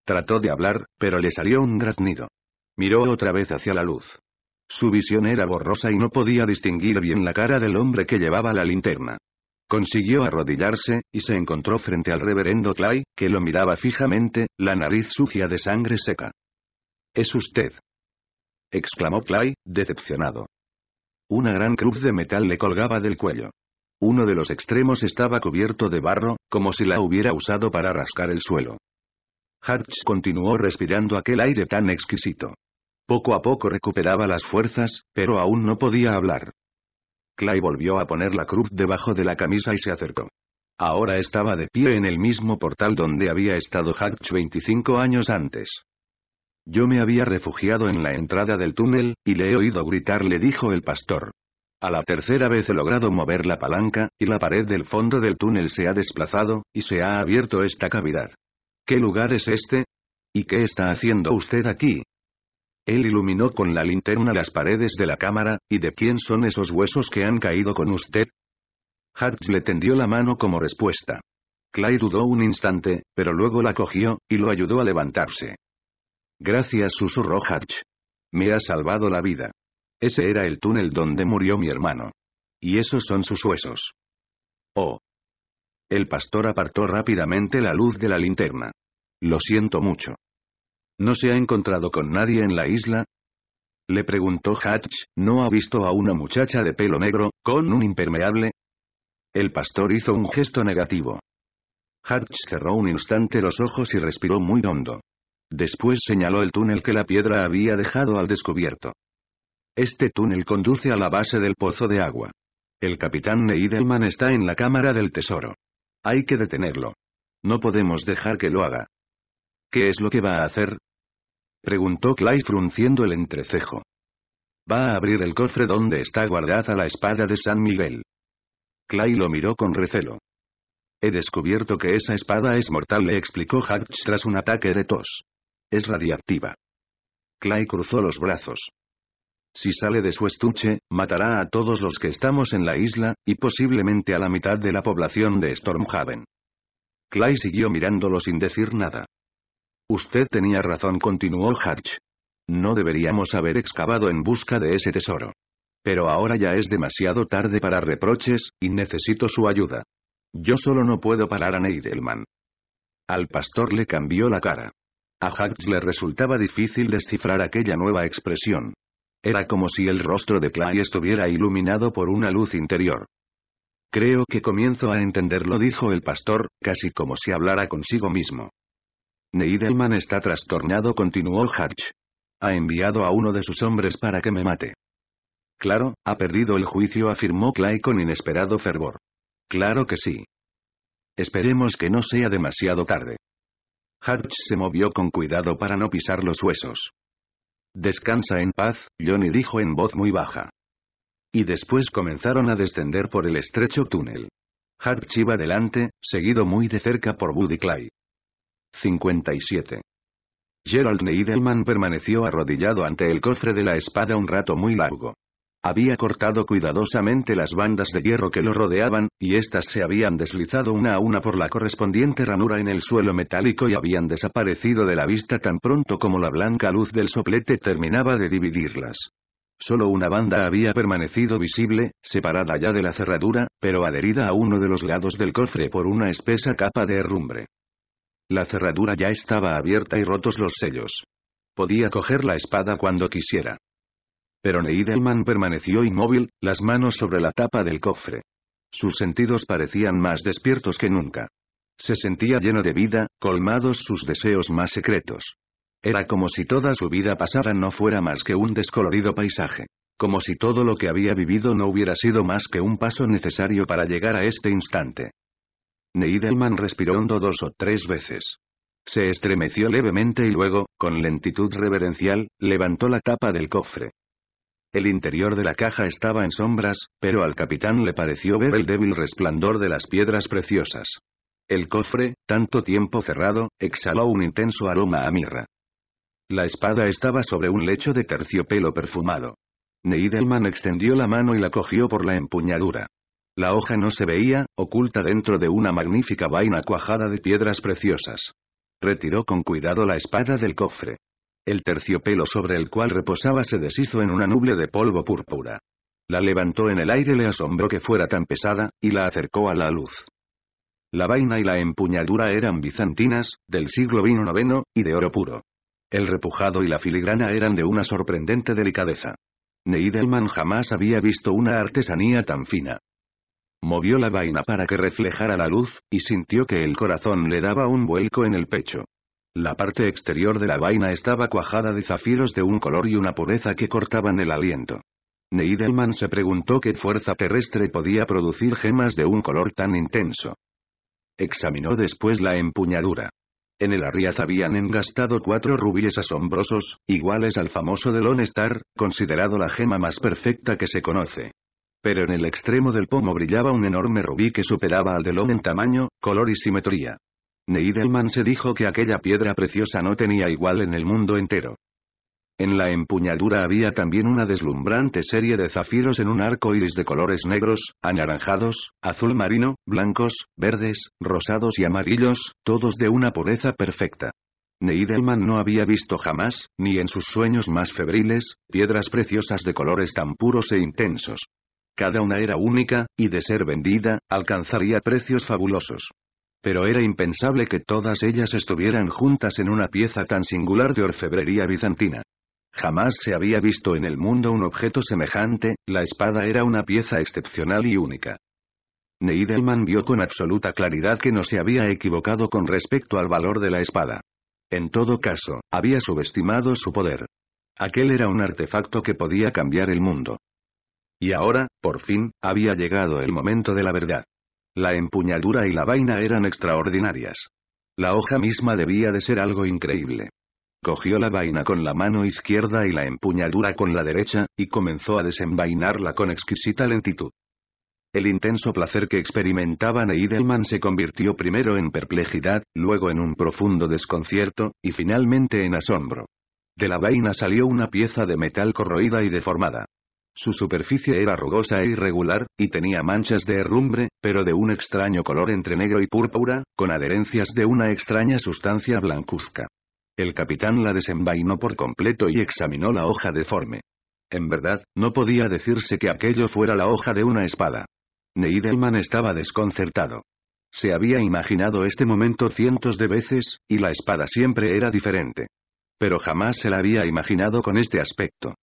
Trató de hablar, pero le salió un graznido. Miró otra vez hacia la luz. Su visión era borrosa y no podía distinguir bien la cara del hombre que llevaba la linterna. Consiguió arrodillarse, y se encontró frente al reverendo Clay, que lo miraba fijamente, la nariz sucia de sangre seca. Es usted. exclamó Clay, decepcionado. Una gran cruz de metal le colgaba del cuello. Uno de los extremos estaba cubierto de barro, como si la hubiera usado para rascar el suelo. Hatch continuó respirando aquel aire tan exquisito. Poco a poco recuperaba las fuerzas, pero aún no podía hablar. Clay volvió a poner la cruz debajo de la camisa y se acercó. Ahora estaba de pie en el mismo portal donde había estado Hatch 25 años antes. Yo me había refugiado en la entrada del túnel, y le he oído gritar le dijo el pastor. A la tercera vez he logrado mover la palanca, y la pared del fondo del túnel se ha desplazado, y se ha abierto esta cavidad. ¿Qué lugar es este? ¿Y qué está haciendo usted aquí? Él iluminó con la linterna las paredes de la cámara, ¿y de quién son esos huesos que han caído con usted? Hartz le tendió la mano como respuesta. Clay dudó un instante, pero luego la cogió, y lo ayudó a levantarse. Gracias susurró Hatch. Me ha salvado la vida. Ese era el túnel donde murió mi hermano. Y esos son sus huesos. Oh. El pastor apartó rápidamente la luz de la linterna. Lo siento mucho. ¿No se ha encontrado con nadie en la isla? Le preguntó Hatch, ¿no ha visto a una muchacha de pelo negro, con un impermeable? El pastor hizo un gesto negativo. Hatch cerró un instante los ojos y respiró muy hondo. Después señaló el túnel que la piedra había dejado al descubierto. Este túnel conduce a la base del pozo de agua. El capitán Neidelman está en la cámara del tesoro. Hay que detenerlo. No podemos dejar que lo haga. ¿Qué es lo que va a hacer? Preguntó Clay frunciendo el entrecejo. Va a abrir el cofre donde está guardada la espada de San Miguel. Clay lo miró con recelo. He descubierto que esa espada es mortal, le explicó Hatch tras un ataque de tos. Es radiactiva. Clay cruzó los brazos. Si sale de su estuche, matará a todos los que estamos en la isla, y posiblemente a la mitad de la población de Stormhaven. Clay siguió mirándolo sin decir nada. Usted tenía razón, continuó Hatch. No deberíamos haber excavado en busca de ese tesoro. Pero ahora ya es demasiado tarde para reproches, y necesito su ayuda. Yo solo no puedo parar a Neidelman. Al pastor le cambió la cara. A Hatch le resultaba difícil descifrar aquella nueva expresión. Era como si el rostro de Clay estuviera iluminado por una luz interior. Creo que comienzo a entenderlo, dijo el pastor, casi como si hablara consigo mismo. Neidelman está trastornado, continuó Hatch. Ha enviado a uno de sus hombres para que me mate. Claro, ha perdido el juicio, afirmó Clay con inesperado fervor. Claro que sí. Esperemos que no sea demasiado tarde. Hatch se movió con cuidado para no pisar los huesos. Descansa en paz, Johnny dijo en voz muy baja. Y después comenzaron a descender por el estrecho túnel. Hatch iba delante, seguido muy de cerca por Buddy Clay. 57. Gerald Neidelman permaneció arrodillado ante el cofre de la espada un rato muy largo. Había cortado cuidadosamente las bandas de hierro que lo rodeaban, y éstas se habían deslizado una a una por la correspondiente ranura en el suelo metálico y habían desaparecido de la vista tan pronto como la blanca luz del soplete terminaba de dividirlas. Solo una banda había permanecido visible, separada ya de la cerradura, pero adherida a uno de los lados del cofre por una espesa capa de herrumbre. La cerradura ya estaba abierta y rotos los sellos. Podía coger la espada cuando quisiera. Pero Neidelman permaneció inmóvil, las manos sobre la tapa del cofre. Sus sentidos parecían más despiertos que nunca. Se sentía lleno de vida, colmados sus deseos más secretos. Era como si toda su vida pasada no fuera más que un descolorido paisaje. Como si todo lo que había vivido no hubiera sido más que un paso necesario para llegar a este instante. Neidelman respiró hondo dos o tres veces. Se estremeció levemente y luego, con lentitud reverencial, levantó la tapa del cofre. El interior de la caja estaba en sombras, pero al capitán le pareció ver el débil resplandor de las piedras preciosas. El cofre, tanto tiempo cerrado, exhaló un intenso aroma a mirra. La espada estaba sobre un lecho de terciopelo perfumado. Neidelman extendió la mano y la cogió por la empuñadura. La hoja no se veía, oculta dentro de una magnífica vaina cuajada de piedras preciosas. Retiró con cuidado la espada del cofre. El terciopelo sobre el cual reposaba se deshizo en una nube de polvo púrpura. La levantó en el aire, le asombró que fuera tan pesada, y la acercó a la luz. La vaina y la empuñadura eran bizantinas, del siglo vino y de oro puro. El repujado y la filigrana eran de una sorprendente delicadeza. Neidelman jamás había visto una artesanía tan fina. Movió la vaina para que reflejara la luz, y sintió que el corazón le daba un vuelco en el pecho. La parte exterior de la vaina estaba cuajada de zafiros de un color y una pureza que cortaban el aliento. Neidelman se preguntó qué fuerza terrestre podía producir gemas de un color tan intenso. Examinó después la empuñadura. En el Arriaz habían engastado cuatro rubíes asombrosos, iguales al famoso de Star, considerado la gema más perfecta que se conoce. Pero en el extremo del pomo brillaba un enorme rubí que superaba al Delon en tamaño, color y simetría. Neidelman se dijo que aquella piedra preciosa no tenía igual en el mundo entero. En la empuñadura había también una deslumbrante serie de zafiros en un arco iris de colores negros, anaranjados, azul marino, blancos, verdes, rosados y amarillos, todos de una pureza perfecta. Neidelman no había visto jamás, ni en sus sueños más febriles, piedras preciosas de colores tan puros e intensos. Cada una era única, y de ser vendida, alcanzaría precios fabulosos. Pero era impensable que todas ellas estuvieran juntas en una pieza tan singular de orfebrería bizantina. Jamás se había visto en el mundo un objeto semejante, la espada era una pieza excepcional y única. Neidelman vio con absoluta claridad que no se había equivocado con respecto al valor de la espada. En todo caso, había subestimado su poder. Aquel era un artefacto que podía cambiar el mundo. Y ahora, por fin, había llegado el momento de la verdad. La empuñadura y la vaina eran extraordinarias. La hoja misma debía de ser algo increíble. Cogió la vaina con la mano izquierda y la empuñadura con la derecha, y comenzó a desenvainarla con exquisita lentitud. El intenso placer que experimentaban Neidelman se convirtió primero en perplejidad, luego en un profundo desconcierto, y finalmente en asombro. De la vaina salió una pieza de metal corroída y deformada. Su superficie era rugosa e irregular, y tenía manchas de herrumbre, pero de un extraño color entre negro y púrpura, con adherencias de una extraña sustancia blancuzca. El capitán la desenvainó por completo y examinó la hoja deforme. En verdad, no podía decirse que aquello fuera la hoja de una espada. Neidelman estaba desconcertado. Se había imaginado este momento cientos de veces, y la espada siempre era diferente. Pero jamás se la había imaginado con este aspecto.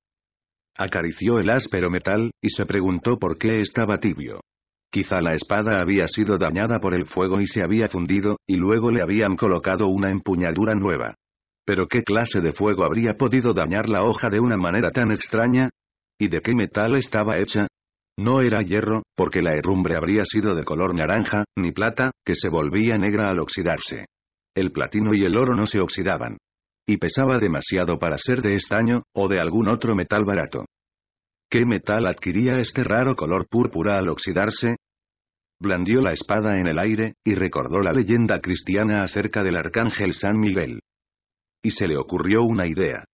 Acarició el áspero metal, y se preguntó por qué estaba tibio. Quizá la espada había sido dañada por el fuego y se había fundido, y luego le habían colocado una empuñadura nueva. Pero ¿qué clase de fuego habría podido dañar la hoja de una manera tan extraña? ¿Y de qué metal estaba hecha? No era hierro, porque la herrumbre habría sido de color naranja, ni plata, que se volvía negra al oxidarse. El platino y el oro no se oxidaban. Y pesaba demasiado para ser de estaño, o de algún otro metal barato. ¿Qué metal adquiría este raro color púrpura al oxidarse? Blandió la espada en el aire, y recordó la leyenda cristiana acerca del arcángel San Miguel. Y se le ocurrió una idea.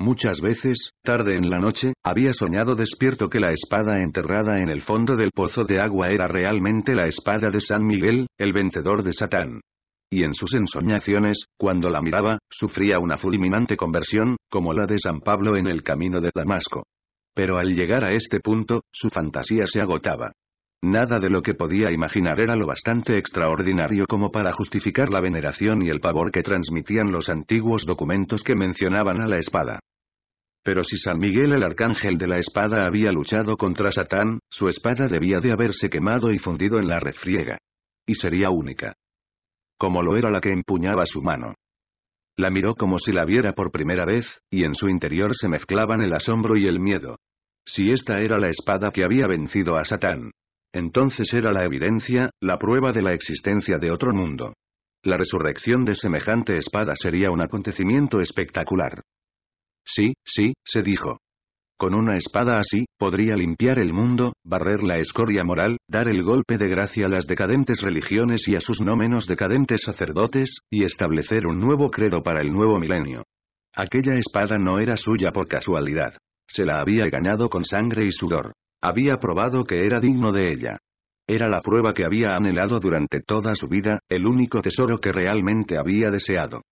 Muchas veces, tarde en la noche, había soñado despierto que la espada enterrada en el fondo del pozo de agua era realmente la espada de San Miguel, el vencedor de Satán y en sus ensoñaciones, cuando la miraba, sufría una fulminante conversión, como la de San Pablo en el camino de Damasco. Pero al llegar a este punto, su fantasía se agotaba. Nada de lo que podía imaginar era lo bastante extraordinario como para justificar la veneración y el pavor que transmitían los antiguos documentos que mencionaban a la espada. Pero si San Miguel el arcángel de la espada había luchado contra Satán, su espada debía de haberse quemado y fundido en la refriega. Y sería única como lo era la que empuñaba su mano. La miró como si la viera por primera vez, y en su interior se mezclaban el asombro y el miedo. Si esta era la espada que había vencido a Satán. Entonces era la evidencia, la prueba de la existencia de otro mundo. La resurrección de semejante espada sería un acontecimiento espectacular. Sí, sí, se dijo. Con una espada así, podría limpiar el mundo, barrer la escoria moral, dar el golpe de gracia a las decadentes religiones y a sus no menos decadentes sacerdotes, y establecer un nuevo credo para el nuevo milenio. Aquella espada no era suya por casualidad. Se la había ganado con sangre y sudor. Había probado que era digno de ella. Era la prueba que había anhelado durante toda su vida, el único tesoro que realmente había deseado.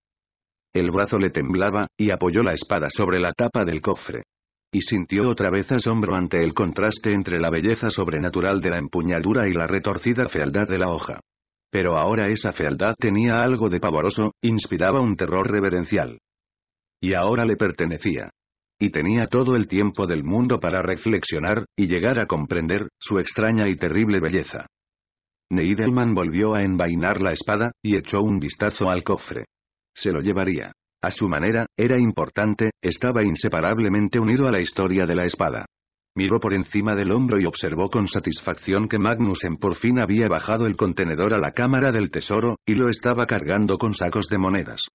El brazo le temblaba, y apoyó la espada sobre la tapa del cofre y sintió otra vez asombro ante el contraste entre la belleza sobrenatural de la empuñadura y la retorcida fealdad de la hoja. Pero ahora esa fealdad tenía algo de pavoroso, inspiraba un terror reverencial. Y ahora le pertenecía. Y tenía todo el tiempo del mundo para reflexionar, y llegar a comprender, su extraña y terrible belleza. Neidelman volvió a envainar la espada, y echó un vistazo al cofre. Se lo llevaría. A su manera, era importante, estaba inseparablemente unido a la historia de la espada. Miró por encima del hombro y observó con satisfacción que en por fin había bajado el contenedor a la cámara del tesoro, y lo estaba cargando con sacos de monedas.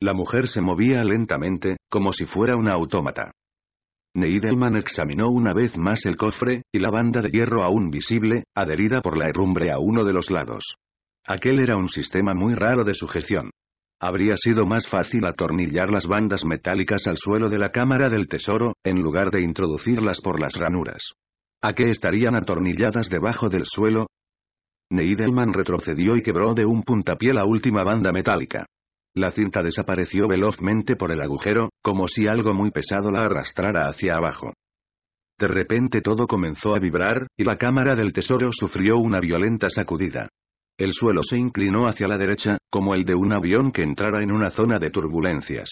La mujer se movía lentamente, como si fuera un autómata. Neidelman examinó una vez más el cofre, y la banda de hierro aún visible, adherida por la herrumbre a uno de los lados. Aquel era un sistema muy raro de sujeción. Habría sido más fácil atornillar las bandas metálicas al suelo de la cámara del tesoro, en lugar de introducirlas por las ranuras. ¿A qué estarían atornilladas debajo del suelo? Neidelman retrocedió y quebró de un puntapié la última banda metálica. La cinta desapareció velozmente por el agujero, como si algo muy pesado la arrastrara hacia abajo. De repente todo comenzó a vibrar, y la cámara del tesoro sufrió una violenta sacudida. El suelo se inclinó hacia la derecha, como el de un avión que entrara en una zona de turbulencias.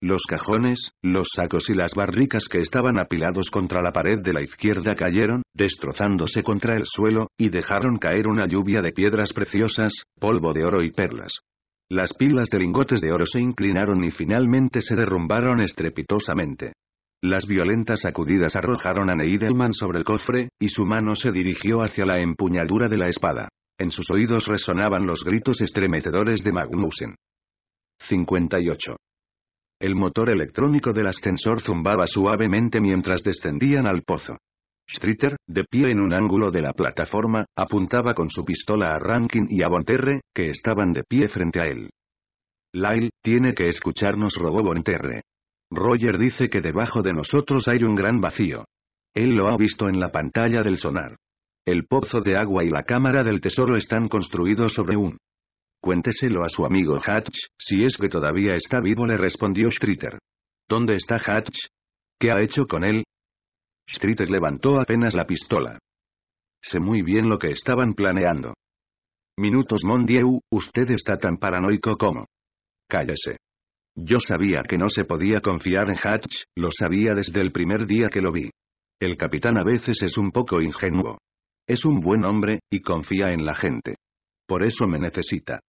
Los cajones, los sacos y las barricas que estaban apilados contra la pared de la izquierda cayeron, destrozándose contra el suelo, y dejaron caer una lluvia de piedras preciosas, polvo de oro y perlas. Las pilas de lingotes de oro se inclinaron y finalmente se derrumbaron estrepitosamente. Las violentas sacudidas arrojaron a Neidelman sobre el cofre, y su mano se dirigió hacia la empuñadura de la espada. En sus oídos resonaban los gritos estremecedores de Magnussen. 58. El motor electrónico del ascensor zumbaba suavemente mientras descendían al pozo. Streeter, de pie en un ángulo de la plataforma, apuntaba con su pistola a Rankin y a Bonterre, que estaban de pie frente a él. Lyle, tiene que escucharnos, rogó Bonterre. Roger dice que debajo de nosotros hay un gran vacío. Él lo ha visto en la pantalla del sonar. El pozo de agua y la cámara del tesoro están construidos sobre un Cuénteselo a su amigo Hatch, si es que todavía está vivo le respondió Streeter. ¿Dónde está Hatch? ¿Qué ha hecho con él? Streeter levantó apenas la pistola. Sé muy bien lo que estaban planeando. Minutos Mondieu, usted está tan paranoico como. Cállese. Yo sabía que no se podía confiar en Hatch, lo sabía desde el primer día que lo vi. El capitán a veces es un poco ingenuo. Es un buen hombre, y confía en la gente. Por eso me necesita.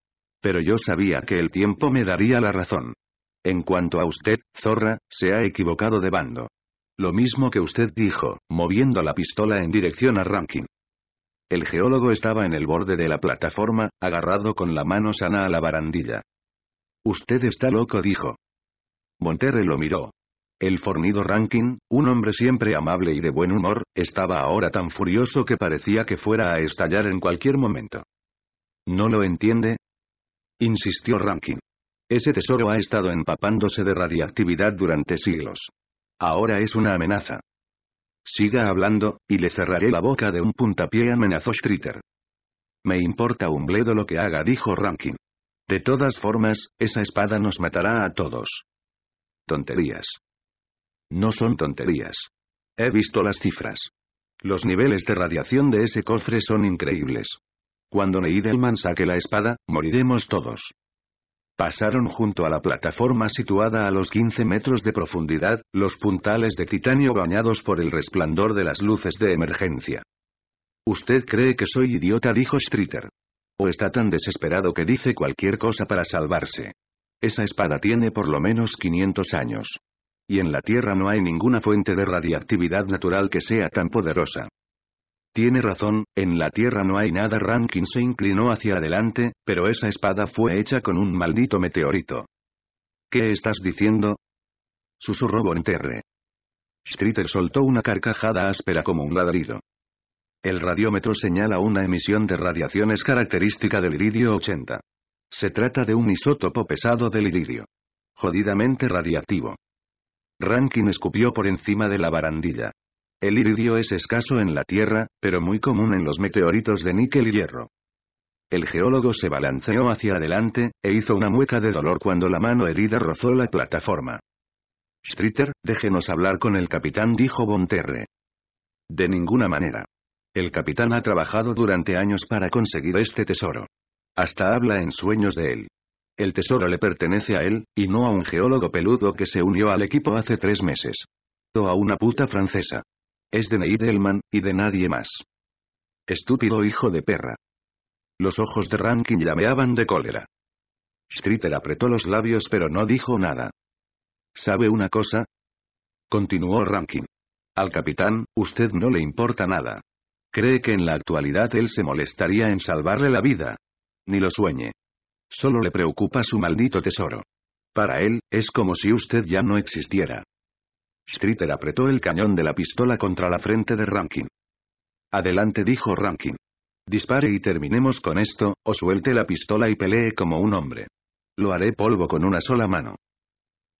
Pero yo sabía que el tiempo me daría la razón. En cuanto a usted, zorra, se ha equivocado de bando. Lo mismo que usted dijo, moviendo la pistola en dirección a Rankin. El geólogo estaba en el borde de la plataforma, agarrado con la mano sana a la barandilla. Usted está loco, dijo. Monterre lo miró, el fornido Rankin, un hombre siempre amable y de buen humor, estaba ahora tan furioso que parecía que fuera a estallar en cualquier momento. ¿No lo entiende? insistió Rankin. Ese tesoro ha estado empapándose de radiactividad durante siglos. Ahora es una amenaza. Siga hablando, y le cerraré la boca de un puntapié amenazó Streeter. Me importa un bledo lo que haga dijo Rankin. De todas formas, esa espada nos matará a todos. Tonterías. No son tonterías. He visto las cifras. Los niveles de radiación de ese cofre son increíbles. Cuando Neidelman saque la espada, moriremos todos. Pasaron junto a la plataforma situada a los 15 metros de profundidad, los puntales de titanio bañados por el resplandor de las luces de emergencia. Usted cree que soy idiota, dijo Streeter. O está tan desesperado que dice cualquier cosa para salvarse. Esa espada tiene por lo menos 500 años. Y en la Tierra no hay ninguna fuente de radiactividad natural que sea tan poderosa. Tiene razón, en la Tierra no hay nada. Rankin se inclinó hacia adelante, pero esa espada fue hecha con un maldito meteorito. ¿Qué estás diciendo? Susurró Bonterre. Streeter soltó una carcajada áspera como un ladrido. El radiómetro señala una emisión de radiaciones característica del iridio 80. Se trata de un isótopo pesado del iridio. Jodidamente radiactivo. Rankin escupió por encima de la barandilla. El iridio es escaso en la Tierra, pero muy común en los meteoritos de níquel y hierro. El geólogo se balanceó hacia adelante, e hizo una mueca de dolor cuando la mano herida rozó la plataforma. Streeter, déjenos hablar con el capitán, dijo Bonterre. De ninguna manera. El capitán ha trabajado durante años para conseguir este tesoro. Hasta habla en sueños de él. El tesoro le pertenece a él, y no a un geólogo peludo que se unió al equipo hace tres meses. O a una puta francesa. Es de Neidelman, y de nadie más. Estúpido hijo de perra. Los ojos de Rankin llameaban de cólera. Streeter apretó los labios pero no dijo nada. ¿Sabe una cosa? Continuó Rankin. Al capitán, usted no le importa nada. Cree que en la actualidad él se molestaría en salvarle la vida. Ni lo sueñe. Solo le preocupa su maldito tesoro. Para él, es como si usted ya no existiera. Streeter apretó el cañón de la pistola contra la frente de Rankin. Adelante dijo Rankin. Dispare y terminemos con esto, o suelte la pistola y pelee como un hombre. Lo haré polvo con una sola mano.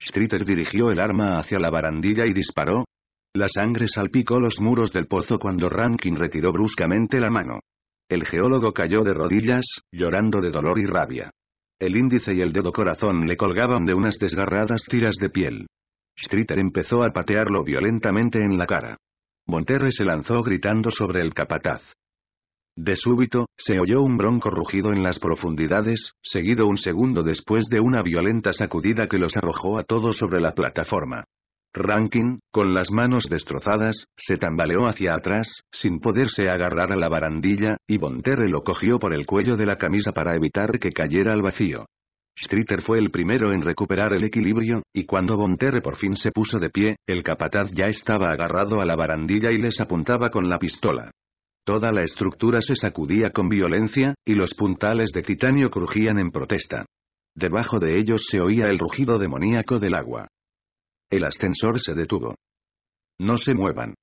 Streeter dirigió el arma hacia la barandilla y disparó. La sangre salpicó los muros del pozo cuando Rankin retiró bruscamente la mano. El geólogo cayó de rodillas, llorando de dolor y rabia. El índice y el dedo corazón le colgaban de unas desgarradas tiras de piel. Streeter empezó a patearlo violentamente en la cara. Monterre se lanzó gritando sobre el capataz. De súbito, se oyó un bronco rugido en las profundidades, seguido un segundo después de una violenta sacudida que los arrojó a todos sobre la plataforma. Rankin, con las manos destrozadas, se tambaleó hacia atrás, sin poderse agarrar a la barandilla, y Bonterre lo cogió por el cuello de la camisa para evitar que cayera al vacío. Streeter fue el primero en recuperar el equilibrio, y cuando Bonterre por fin se puso de pie, el capataz ya estaba agarrado a la barandilla y les apuntaba con la pistola. Toda la estructura se sacudía con violencia, y los puntales de titanio crujían en protesta. Debajo de ellos se oía el rugido demoníaco del agua. El ascensor se detuvo. No se muevan.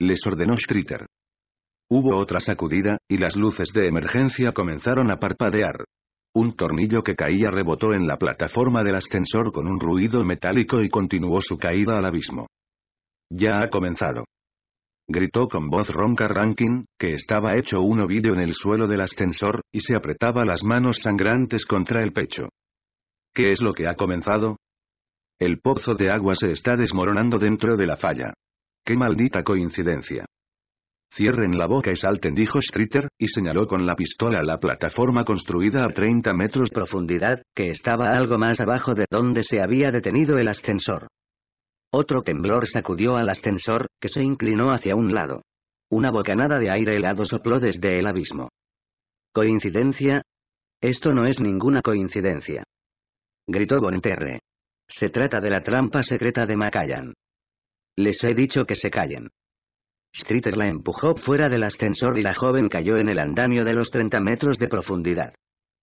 Les ordenó Streeter. Hubo otra sacudida, y las luces de emergencia comenzaron a parpadear. Un tornillo que caía rebotó en la plataforma del ascensor con un ruido metálico y continuó su caída al abismo. Ya ha comenzado. Gritó con voz ronca Rankin, que estaba hecho un ovillo en el suelo del ascensor, y se apretaba las manos sangrantes contra el pecho. ¿Qué es lo que ha comenzado? El pozo de agua se está desmoronando dentro de la falla. ¡Qué maldita coincidencia! Cierren la boca y salten, dijo Streeter, y señaló con la pistola la plataforma construida a 30 metros de profundidad, que estaba algo más abajo de donde se había detenido el ascensor. Otro temblor sacudió al ascensor, que se inclinó hacia un lado. Una bocanada de aire helado sopló desde el abismo. ¿Coincidencia? Esto no es ninguna coincidencia. Gritó Bonterre. Se trata de la trampa secreta de Macallan. Les he dicho que se callen. Streeter la empujó fuera del ascensor y la joven cayó en el andamio de los 30 metros de profundidad.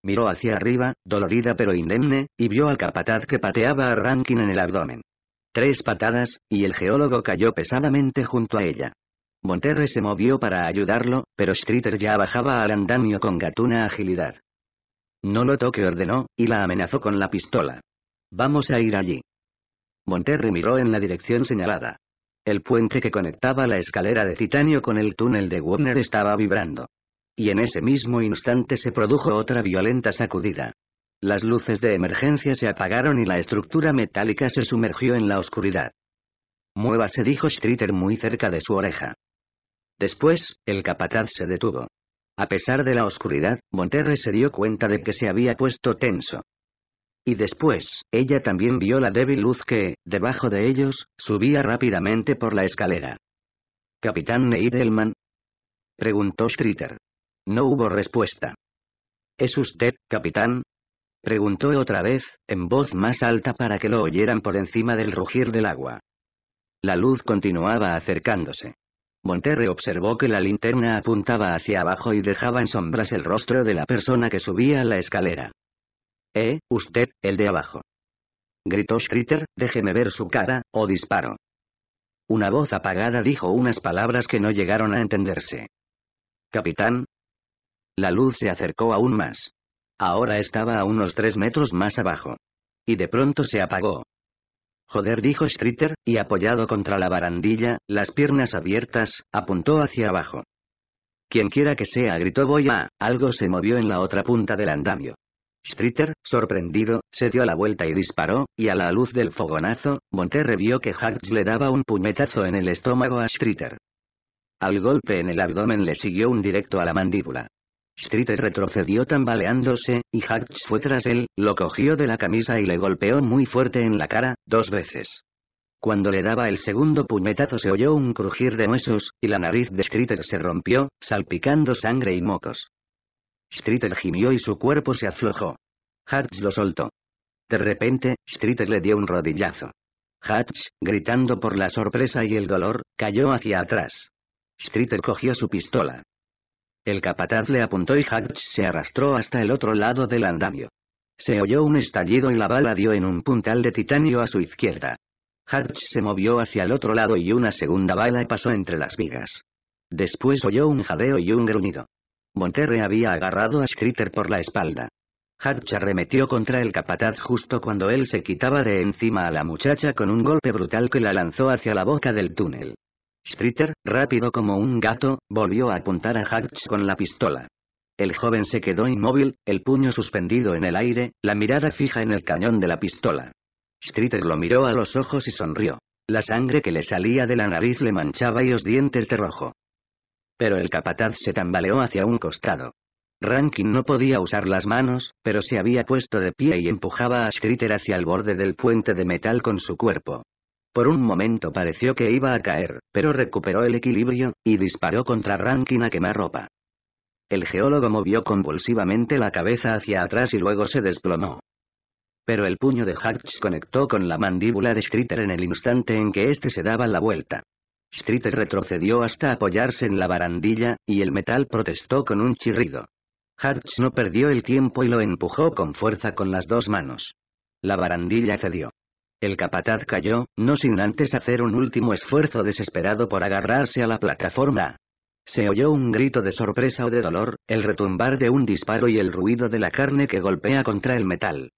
Miró hacia arriba, dolorida pero indemne, y vio al capataz que pateaba a Rankin en el abdomen. Tres patadas, y el geólogo cayó pesadamente junto a ella. Monterre se movió para ayudarlo, pero Streeter ya bajaba al andamio con gatuna agilidad. No lo toque ordenó, y la amenazó con la pistola. Vamos a ir allí. Monterrey miró en la dirección señalada. El puente que conectaba la escalera de titanio con el túnel de Wobner estaba vibrando. Y en ese mismo instante se produjo otra violenta sacudida. Las luces de emergencia se apagaron y la estructura metálica se sumergió en la oscuridad. Muévase, dijo Streeter muy cerca de su oreja. Después, el capataz se detuvo. A pesar de la oscuridad, Monterrey se dio cuenta de que se había puesto tenso. Y después, ella también vio la débil luz que, debajo de ellos, subía rápidamente por la escalera. ¿Capitán Neidelman? Preguntó Streeter. No hubo respuesta. ¿Es usted, capitán? Preguntó otra vez, en voz más alta para que lo oyeran por encima del rugir del agua. La luz continuaba acercándose. Monterre observó que la linterna apuntaba hacia abajo y dejaba en sombras el rostro de la persona que subía la escalera. Eh, usted, el de abajo. Gritó Streeter, déjeme ver su cara, o disparo. Una voz apagada dijo unas palabras que no llegaron a entenderse. Capitán. La luz se acercó aún más. Ahora estaba a unos tres metros más abajo. Y de pronto se apagó. Joder, dijo Streeter, y apoyado contra la barandilla, las piernas abiertas, apuntó hacia abajo. Quien quiera que sea, gritó Boya, Algo se movió en la otra punta del andamio. Streeter, sorprendido, se dio la vuelta y disparó, y a la luz del fogonazo, Monterre vio que Haggs le daba un puñetazo en el estómago a Streeter. Al golpe en el abdomen le siguió un directo a la mandíbula. Streeter retrocedió tambaleándose, y Haggs fue tras él, lo cogió de la camisa y le golpeó muy fuerte en la cara, dos veces. Cuando le daba el segundo puñetazo se oyó un crujir de huesos, y la nariz de Streeter se rompió, salpicando sangre y mocos. Streeter gimió y su cuerpo se aflojó. Hatch lo soltó. De repente, Streeter le dio un rodillazo. Hatch, gritando por la sorpresa y el dolor, cayó hacia atrás. Streeter cogió su pistola. El capataz le apuntó y Hatch se arrastró hasta el otro lado del andamio. Se oyó un estallido y la bala dio en un puntal de titanio a su izquierda. Hatch se movió hacia el otro lado y una segunda bala pasó entre las vigas. Después oyó un jadeo y un gruñido. Monterre había agarrado a Streeter por la espalda. Hatch arremetió contra el capataz justo cuando él se quitaba de encima a la muchacha con un golpe brutal que la lanzó hacia la boca del túnel. Streeter, rápido como un gato, volvió a apuntar a Hatch con la pistola. El joven se quedó inmóvil, el puño suspendido en el aire, la mirada fija en el cañón de la pistola. Streeter lo miró a los ojos y sonrió. La sangre que le salía de la nariz le manchaba y los dientes de rojo. Pero el capataz se tambaleó hacia un costado. Rankin no podía usar las manos, pero se había puesto de pie y empujaba a Schritter hacia el borde del puente de metal con su cuerpo. Por un momento pareció que iba a caer, pero recuperó el equilibrio, y disparó contra Rankin a quemarropa. El geólogo movió convulsivamente la cabeza hacia atrás y luego se desplomó. Pero el puño de Hatch conectó con la mandíbula de Streeter en el instante en que éste se daba la vuelta. Streeter retrocedió hasta apoyarse en la barandilla, y el metal protestó con un chirrido. Hartz no perdió el tiempo y lo empujó con fuerza con las dos manos. La barandilla cedió. El capataz cayó, no sin antes hacer un último esfuerzo desesperado por agarrarse a la plataforma. Se oyó un grito de sorpresa o de dolor, el retumbar de un disparo y el ruido de la carne que golpea contra el metal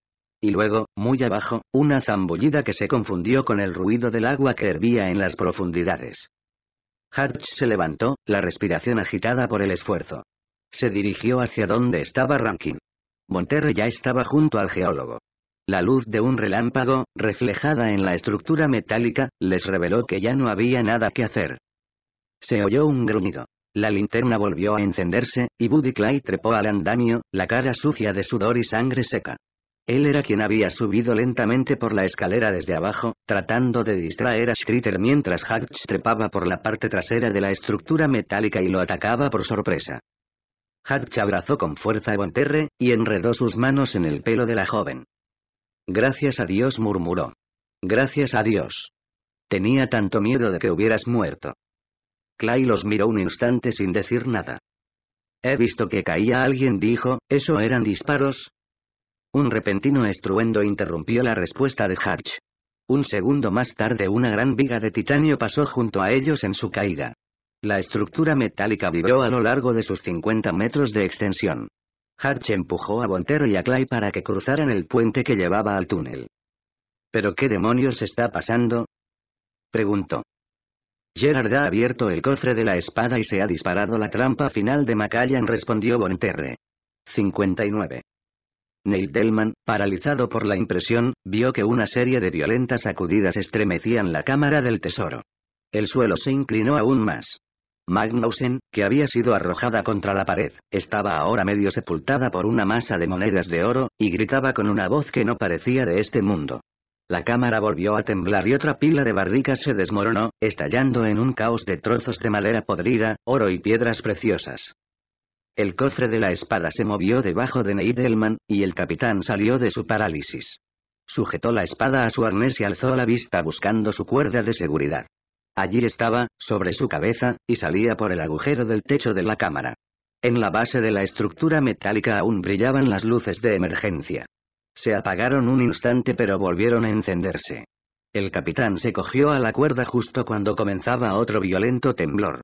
y luego, muy abajo, una zambullida que se confundió con el ruido del agua que hervía en las profundidades. Hatch se levantó, la respiración agitada por el esfuerzo. Se dirigió hacia donde estaba Rankin. Monterrey ya estaba junto al geólogo. La luz de un relámpago, reflejada en la estructura metálica, les reveló que ya no había nada que hacer. Se oyó un gruñido. La linterna volvió a encenderse, y Buddy Clay trepó al andamio, la cara sucia de sudor y sangre seca. Él era quien había subido lentamente por la escalera desde abajo, tratando de distraer a Schritter mientras Hatch trepaba por la parte trasera de la estructura metálica y lo atacaba por sorpresa. Hatch abrazó con fuerza a Bonterre, y enredó sus manos en el pelo de la joven. Gracias a Dios murmuró. Gracias a Dios. Tenía tanto miedo de que hubieras muerto. Clay los miró un instante sin decir nada. He visto que caía alguien dijo, eso eran disparos, un repentino estruendo interrumpió la respuesta de Hatch. Un segundo más tarde una gran viga de titanio pasó junto a ellos en su caída. La estructura metálica vibró a lo largo de sus 50 metros de extensión. Hatch empujó a Bonterre y a Clay para que cruzaran el puente que llevaba al túnel. ¿Pero qué demonios está pasando? preguntó. Gerard ha abierto el cofre de la espada y se ha disparado la trampa final de Macallan respondió Bonterre. 59. Neil Delman, paralizado por la impresión, vio que una serie de violentas sacudidas estremecían la cámara del tesoro. El suelo se inclinó aún más. Magnussen, que había sido arrojada contra la pared, estaba ahora medio sepultada por una masa de monedas de oro, y gritaba con una voz que no parecía de este mundo. La cámara volvió a temblar y otra pila de barricas se desmoronó, estallando en un caos de trozos de madera podrida, oro y piedras preciosas. El cofre de la espada se movió debajo de Neidelman, y el capitán salió de su parálisis. Sujetó la espada a su arnés y alzó la vista buscando su cuerda de seguridad. Allí estaba, sobre su cabeza, y salía por el agujero del techo de la cámara. En la base de la estructura metálica aún brillaban las luces de emergencia. Se apagaron un instante pero volvieron a encenderse. El capitán se cogió a la cuerda justo cuando comenzaba otro violento temblor.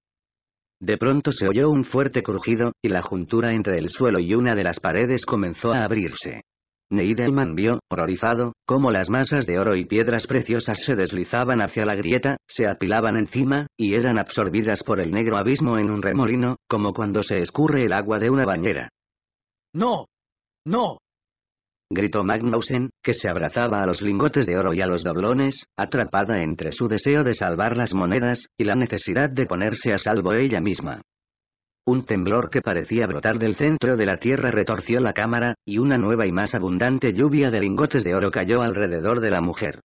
De pronto se oyó un fuerte crujido, y la juntura entre el suelo y una de las paredes comenzó a abrirse. Neidelman vio, horrorizado, cómo las masas de oro y piedras preciosas se deslizaban hacia la grieta, se apilaban encima, y eran absorbidas por el negro abismo en un remolino, como cuando se escurre el agua de una bañera. ¡No! ¡No! gritó Magnussen, que se abrazaba a los lingotes de oro y a los doblones, atrapada entre su deseo de salvar las monedas, y la necesidad de ponerse a salvo ella misma. Un temblor que parecía brotar del centro de la tierra retorció la cámara, y una nueva y más abundante lluvia de lingotes de oro cayó alrededor de la mujer.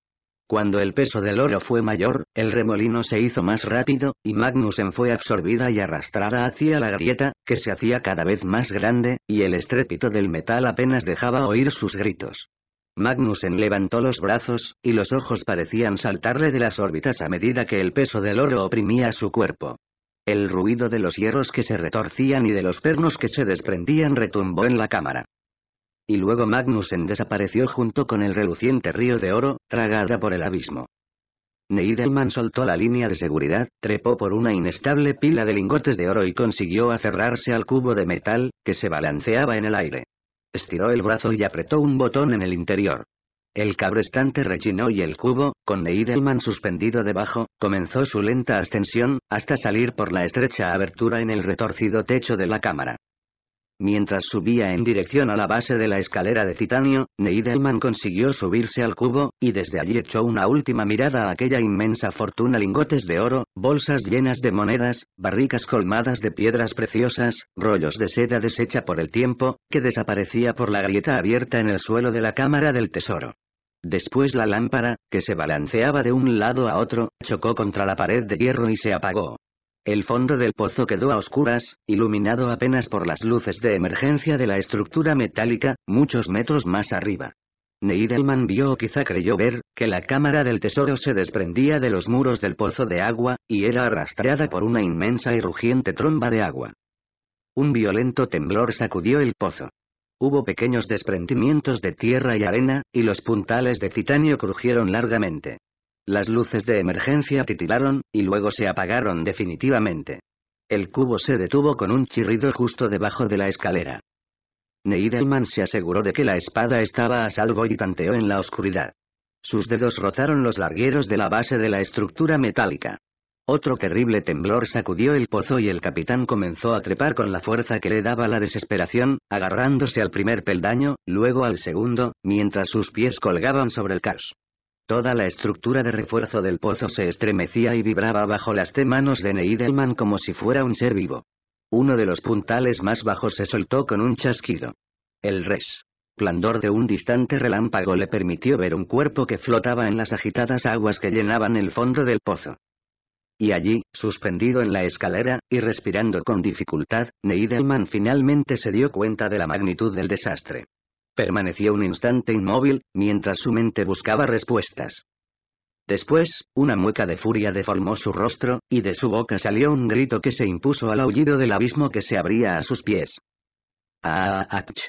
Cuando el peso del oro fue mayor, el remolino se hizo más rápido, y Magnussen fue absorbida y arrastrada hacia la grieta, que se hacía cada vez más grande, y el estrépito del metal apenas dejaba oír sus gritos. Magnussen levantó los brazos, y los ojos parecían saltarle de las órbitas a medida que el peso del oro oprimía su cuerpo. El ruido de los hierros que se retorcían y de los pernos que se desprendían retumbó en la cámara y luego Magnussen desapareció junto con el reluciente río de oro, tragada por el abismo. Neidelman soltó la línea de seguridad, trepó por una inestable pila de lingotes de oro y consiguió aferrarse al cubo de metal, que se balanceaba en el aire. Estiró el brazo y apretó un botón en el interior. El cabrestante rechinó y el cubo, con Neidelman suspendido debajo, comenzó su lenta ascensión, hasta salir por la estrecha abertura en el retorcido techo de la cámara. Mientras subía en dirección a la base de la escalera de titanio, Neidelman consiguió subirse al cubo, y desde allí echó una última mirada a aquella inmensa fortuna lingotes de oro, bolsas llenas de monedas, barricas colmadas de piedras preciosas, rollos de seda deshecha por el tiempo, que desaparecía por la grieta abierta en el suelo de la cámara del tesoro. Después la lámpara, que se balanceaba de un lado a otro, chocó contra la pared de hierro y se apagó. El fondo del pozo quedó a oscuras, iluminado apenas por las luces de emergencia de la estructura metálica, muchos metros más arriba. Neidelman vio o quizá creyó ver, que la cámara del tesoro se desprendía de los muros del pozo de agua, y era arrastrada por una inmensa y rugiente tromba de agua. Un violento temblor sacudió el pozo. Hubo pequeños desprendimientos de tierra y arena, y los puntales de titanio crujieron largamente. Las luces de emergencia titilaron, y luego se apagaron definitivamente. El cubo se detuvo con un chirrido justo debajo de la escalera. Neidelman se aseguró de que la espada estaba a salvo y tanteó en la oscuridad. Sus dedos rozaron los largueros de la base de la estructura metálica. Otro terrible temblor sacudió el pozo y el capitán comenzó a trepar con la fuerza que le daba la desesperación, agarrándose al primer peldaño, luego al segundo, mientras sus pies colgaban sobre el caos. Toda la estructura de refuerzo del pozo se estremecía y vibraba bajo las manos de Neidelman como si fuera un ser vivo. Uno de los puntales más bajos se soltó con un chasquido. El resplandor de un distante relámpago le permitió ver un cuerpo que flotaba en las agitadas aguas que llenaban el fondo del pozo. Y allí, suspendido en la escalera, y respirando con dificultad, Neidelman finalmente se dio cuenta de la magnitud del desastre. Permaneció un instante inmóvil, mientras su mente buscaba respuestas. Después, una mueca de furia deformó su rostro, y de su boca salió un grito que se impuso al aullido del abismo que se abría a sus pies. Ah, Hatch.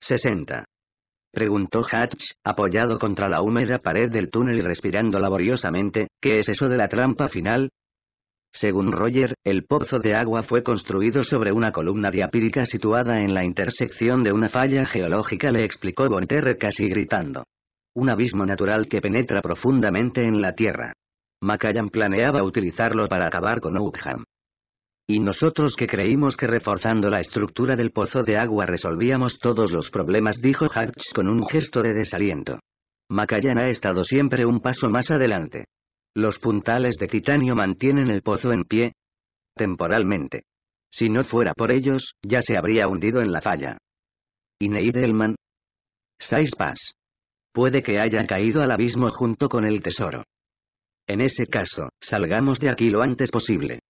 60. Preguntó Hatch, apoyado contra la húmeda pared del túnel y respirando laboriosamente, ¿qué es eso de la trampa final? Según Roger, el pozo de agua fue construido sobre una columna diapírica situada en la intersección de una falla geológica le explicó Bonterre casi gritando. Un abismo natural que penetra profundamente en la tierra. Macallan planeaba utilizarlo para acabar con Oakham. Y nosotros que creímos que reforzando la estructura del pozo de agua resolvíamos todos los problemas dijo Hatch con un gesto de desaliento. Macallan ha estado siempre un paso más adelante. Los puntales de titanio mantienen el pozo en pie. Temporalmente. Si no fuera por ellos, ya se habría hundido en la falla. Y Neidelman. Seis Puede que haya caído al abismo junto con el tesoro. En ese caso, salgamos de aquí lo antes posible.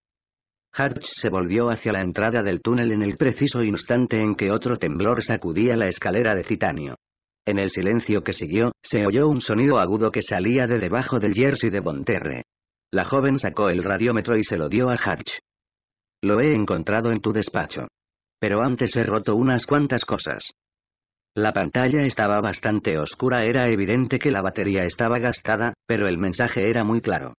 Hartz se volvió hacia la entrada del túnel en el preciso instante en que otro temblor sacudía la escalera de titanio. En el silencio que siguió, se oyó un sonido agudo que salía de debajo del jersey de Bonterre. La joven sacó el radiómetro y se lo dio a Hatch. Lo he encontrado en tu despacho. Pero antes he roto unas cuantas cosas. La pantalla estaba bastante oscura, era evidente que la batería estaba gastada, pero el mensaje era muy claro.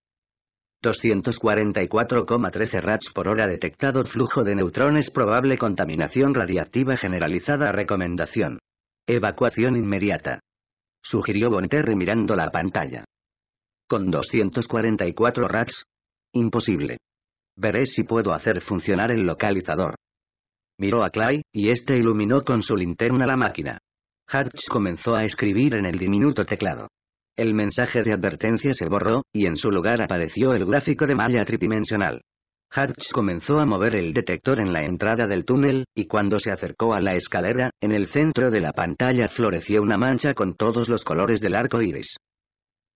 244,13 rats por hora detectado flujo de neutrones probable contaminación radiactiva generalizada recomendación. Evacuación inmediata. Sugirió Bonterre mirando la pantalla. Con 244 rats. Imposible. Veré si puedo hacer funcionar el localizador. Miró a Clay, y este iluminó con su linterna la máquina. Hartz comenzó a escribir en el diminuto teclado. El mensaje de advertencia se borró, y en su lugar apareció el gráfico de malla tridimensional. Hartz comenzó a mover el detector en la entrada del túnel, y cuando se acercó a la escalera, en el centro de la pantalla floreció una mancha con todos los colores del arco iris.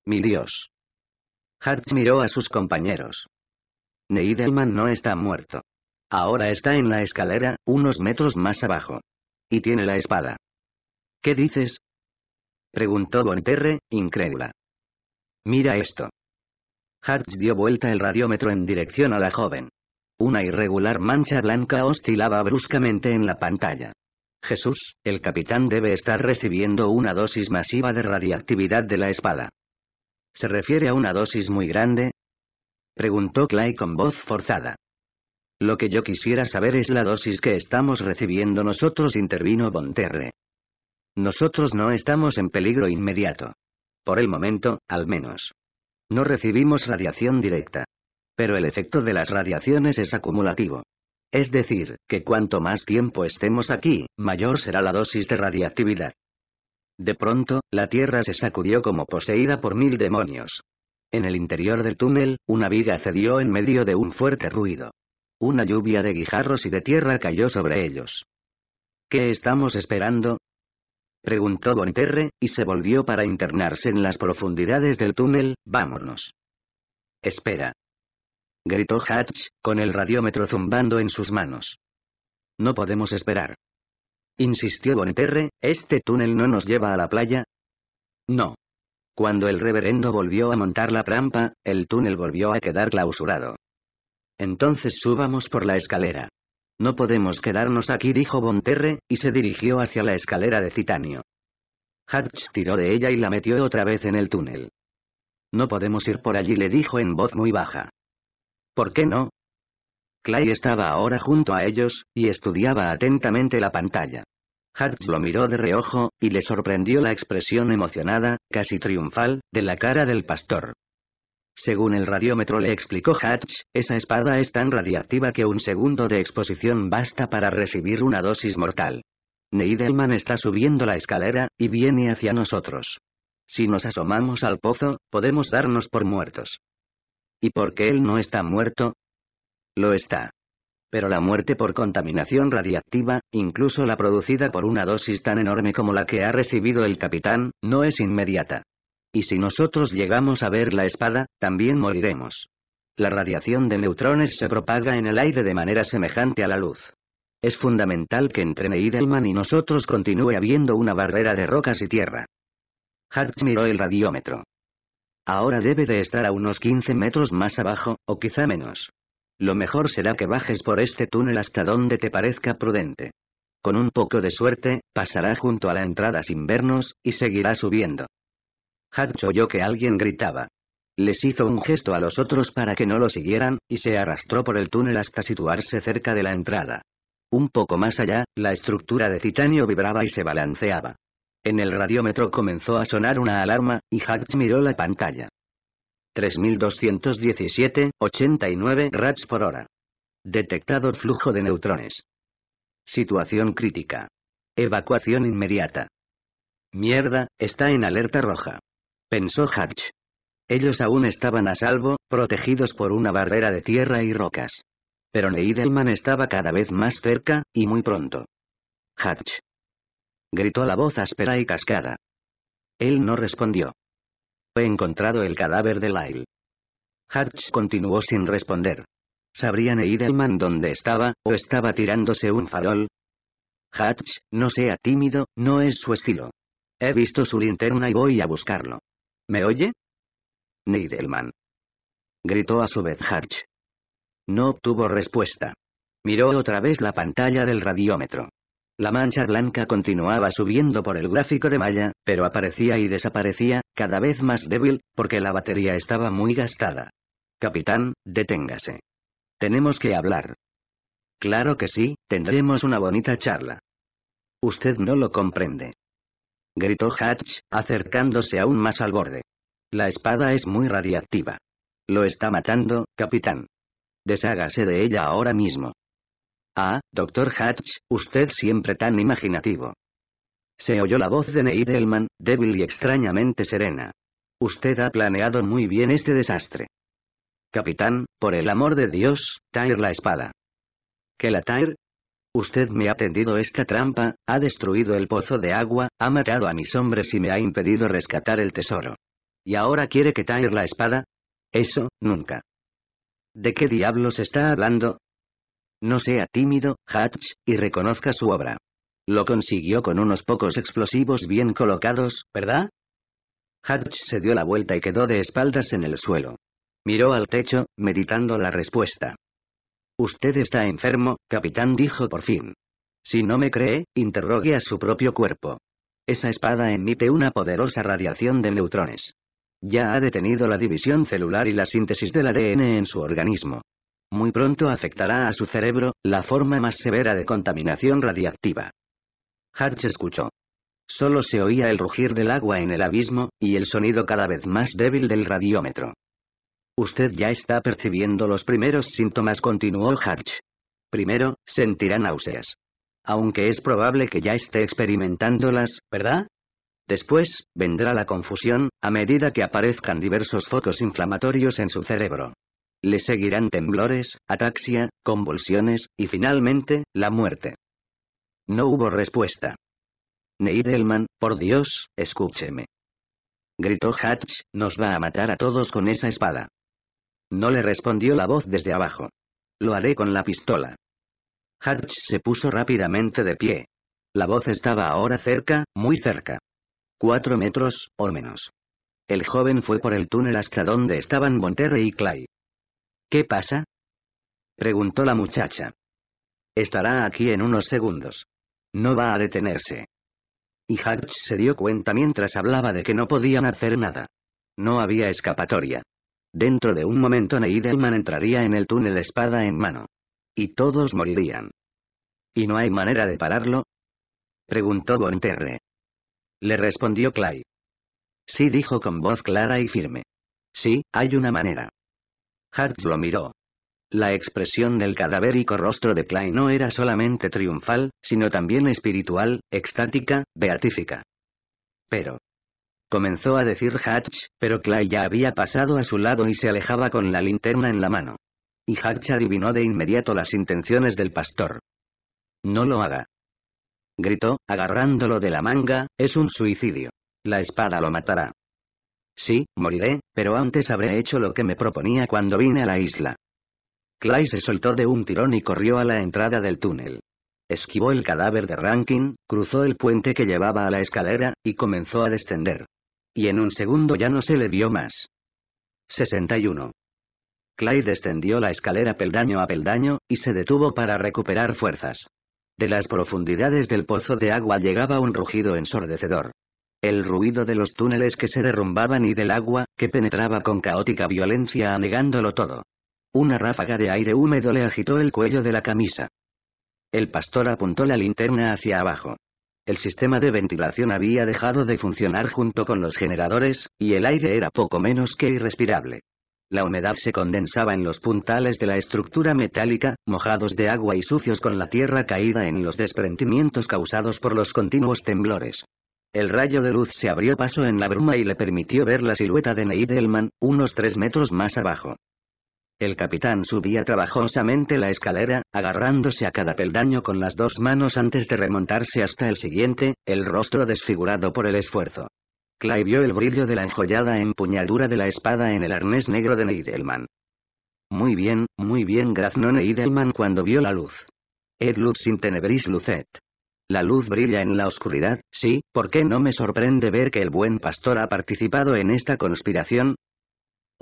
¡Mi Dios! Hartz miró a sus compañeros. Neidelman no está muerto. Ahora está en la escalera, unos metros más abajo. Y tiene la espada. ¿Qué dices? Preguntó Bonterre, incrédula. Mira esto. Hartz dio vuelta el radiómetro en dirección a la joven. Una irregular mancha blanca oscilaba bruscamente en la pantalla. Jesús, el capitán debe estar recibiendo una dosis masiva de radiactividad de la espada. ¿Se refiere a una dosis muy grande? Preguntó Clay con voz forzada. Lo que yo quisiera saber es la dosis que estamos recibiendo nosotros, intervino Bonterre. Nosotros no estamos en peligro inmediato. Por el momento, al menos. No recibimos radiación directa. Pero el efecto de las radiaciones es acumulativo. Es decir, que cuanto más tiempo estemos aquí, mayor será la dosis de radiactividad. De pronto, la Tierra se sacudió como poseída por mil demonios. En el interior del túnel, una viga cedió en medio de un fuerte ruido. Una lluvia de guijarros y de tierra cayó sobre ellos. ¿Qué estamos esperando? preguntó Bonterre y se volvió para internarse en las profundidades del túnel, vámonos. Espera. Gritó Hatch, con el radiómetro zumbando en sus manos. No podemos esperar. Insistió Bonterre. ¿este túnel no nos lleva a la playa? No. Cuando el reverendo volvió a montar la trampa, el túnel volvió a quedar clausurado. Entonces subamos por la escalera. No podemos quedarnos aquí dijo Bonterre, y se dirigió hacia la escalera de titanio. Hatch tiró de ella y la metió otra vez en el túnel. No podemos ir por allí le dijo en voz muy baja. ¿Por qué no? Clay estaba ahora junto a ellos, y estudiaba atentamente la pantalla. Hatch lo miró de reojo, y le sorprendió la expresión emocionada, casi triunfal, de la cara del pastor. Según el radiómetro le explicó Hatch, esa espada es tan radiactiva que un segundo de exposición basta para recibir una dosis mortal. Neidelman está subiendo la escalera, y viene hacia nosotros. Si nos asomamos al pozo, podemos darnos por muertos. ¿Y por qué él no está muerto? Lo está. Pero la muerte por contaminación radiactiva, incluso la producida por una dosis tan enorme como la que ha recibido el capitán, no es inmediata. Y si nosotros llegamos a ver la espada, también moriremos. La radiación de neutrones se propaga en el aire de manera semejante a la luz. Es fundamental que entre Neidelman y nosotros continúe habiendo una barrera de rocas y tierra. Hatch miró el radiómetro. Ahora debe de estar a unos 15 metros más abajo, o quizá menos. Lo mejor será que bajes por este túnel hasta donde te parezca prudente. Con un poco de suerte, pasará junto a la entrada sin vernos, y seguirá subiendo. Hatch oyó que alguien gritaba. Les hizo un gesto a los otros para que no lo siguieran, y se arrastró por el túnel hasta situarse cerca de la entrada. Un poco más allá, la estructura de titanio vibraba y se balanceaba. En el radiómetro comenzó a sonar una alarma, y Hatch miró la pantalla. 3217, 89 rats por hora. Detectado flujo de neutrones. Situación crítica. Evacuación inmediata. Mierda, está en alerta roja pensó Hatch. Ellos aún estaban a salvo, protegidos por una barrera de tierra y rocas. Pero Neidelman estaba cada vez más cerca, y muy pronto. Hatch. Gritó la voz áspera y cascada. Él no respondió. He encontrado el cadáver de Lyle. Hatch continuó sin responder. ¿Sabría Neidelman dónde estaba, o estaba tirándose un farol? Hatch, no sea tímido, no es su estilo. He visto su linterna y voy a buscarlo. ¿Me oye? Niedelman Gritó a su vez Hatch. No obtuvo respuesta. Miró otra vez la pantalla del radiómetro. La mancha blanca continuaba subiendo por el gráfico de malla, pero aparecía y desaparecía, cada vez más débil, porque la batería estaba muy gastada. Capitán, deténgase. Tenemos que hablar. Claro que sí, tendremos una bonita charla. Usted no lo comprende gritó Hatch, acercándose aún más al borde. La espada es muy radiactiva. Lo está matando, capitán. Deshágase de ella ahora mismo. Ah, doctor Hatch, usted siempre tan imaginativo. Se oyó la voz de Neidelman, débil y extrañamente serena. Usted ha planeado muy bien este desastre. Capitán, por el amor de Dios, tire la espada. Que la tire?», Usted me ha tendido esta trampa, ha destruido el pozo de agua, ha matado a mis hombres y me ha impedido rescatar el tesoro. ¿Y ahora quiere que caer la espada? Eso, nunca. ¿De qué diablos está hablando? No sea tímido, Hatch, y reconozca su obra. Lo consiguió con unos pocos explosivos bien colocados, ¿verdad? Hatch se dio la vuelta y quedó de espaldas en el suelo. Miró al techo, meditando la respuesta. Usted está enfermo, capitán dijo por fin. Si no me cree, interrogue a su propio cuerpo. Esa espada emite una poderosa radiación de neutrones. Ya ha detenido la división celular y la síntesis del ADN en su organismo. Muy pronto afectará a su cerebro, la forma más severa de contaminación radiactiva. Hatch escuchó. Solo se oía el rugir del agua en el abismo, y el sonido cada vez más débil del radiómetro. Usted ya está percibiendo los primeros síntomas, continuó Hatch. Primero, sentirá náuseas. Aunque es probable que ya esté experimentándolas, ¿verdad? Después, vendrá la confusión, a medida que aparezcan diversos focos inflamatorios en su cerebro. Le seguirán temblores, ataxia, convulsiones, y finalmente, la muerte. No hubo respuesta. Neidelman, por Dios, escúcheme. Gritó Hatch, nos va a matar a todos con esa espada. No le respondió la voz desde abajo. Lo haré con la pistola. Hatch se puso rápidamente de pie. La voz estaba ahora cerca, muy cerca. Cuatro metros, o menos. El joven fue por el túnel hasta donde estaban Monterrey y Clay. ¿Qué pasa? Preguntó la muchacha. Estará aquí en unos segundos. No va a detenerse. Y Hatch se dio cuenta mientras hablaba de que no podían hacer nada. No había escapatoria. Dentro de un momento Neidelman entraría en el túnel espada en mano. Y todos morirían. ¿Y no hay manera de pararlo? Preguntó Bonterre. Le respondió Clay. Sí dijo con voz clara y firme. Sí, hay una manera. Hartz lo miró. La expresión del cadavérico rostro de Clay no era solamente triunfal, sino también espiritual, extática, beatífica. Pero, comenzó a decir Hatch, pero Clay ya había pasado a su lado y se alejaba con la linterna en la mano. Y Hatch adivinó de inmediato las intenciones del pastor. No lo haga. Gritó, agarrándolo de la manga, es un suicidio. La espada lo matará. Sí, moriré, pero antes habré hecho lo que me proponía cuando vine a la isla. Clay se soltó de un tirón y corrió a la entrada del túnel. Esquivó el cadáver de Rankin, cruzó el puente que llevaba a la escalera, y comenzó a descender. Y en un segundo ya no se le vio más. 61. Clay descendió la escalera peldaño a peldaño, y se detuvo para recuperar fuerzas. De las profundidades del pozo de agua llegaba un rugido ensordecedor. El ruido de los túneles que se derrumbaban y del agua, que penetraba con caótica violencia anegándolo todo. Una ráfaga de aire húmedo le agitó el cuello de la camisa. El pastor apuntó la linterna hacia abajo. El sistema de ventilación había dejado de funcionar junto con los generadores, y el aire era poco menos que irrespirable. La humedad se condensaba en los puntales de la estructura metálica, mojados de agua y sucios con la tierra caída en los desprendimientos causados por los continuos temblores. El rayo de luz se abrió paso en la bruma y le permitió ver la silueta de Neidelman, unos tres metros más abajo. El capitán subía trabajosamente la escalera, agarrándose a cada peldaño con las dos manos antes de remontarse hasta el siguiente, el rostro desfigurado por el esfuerzo. Clay vio el brillo de la enjollada empuñadura de la espada en el arnés negro de Neidelman. Muy bien, muy bien, graznó Neidelman cuando vio la luz. Ed luz sin tenebris lucet. La luz brilla en la oscuridad, sí, ¿por qué no me sorprende ver que el buen pastor ha participado en esta conspiración?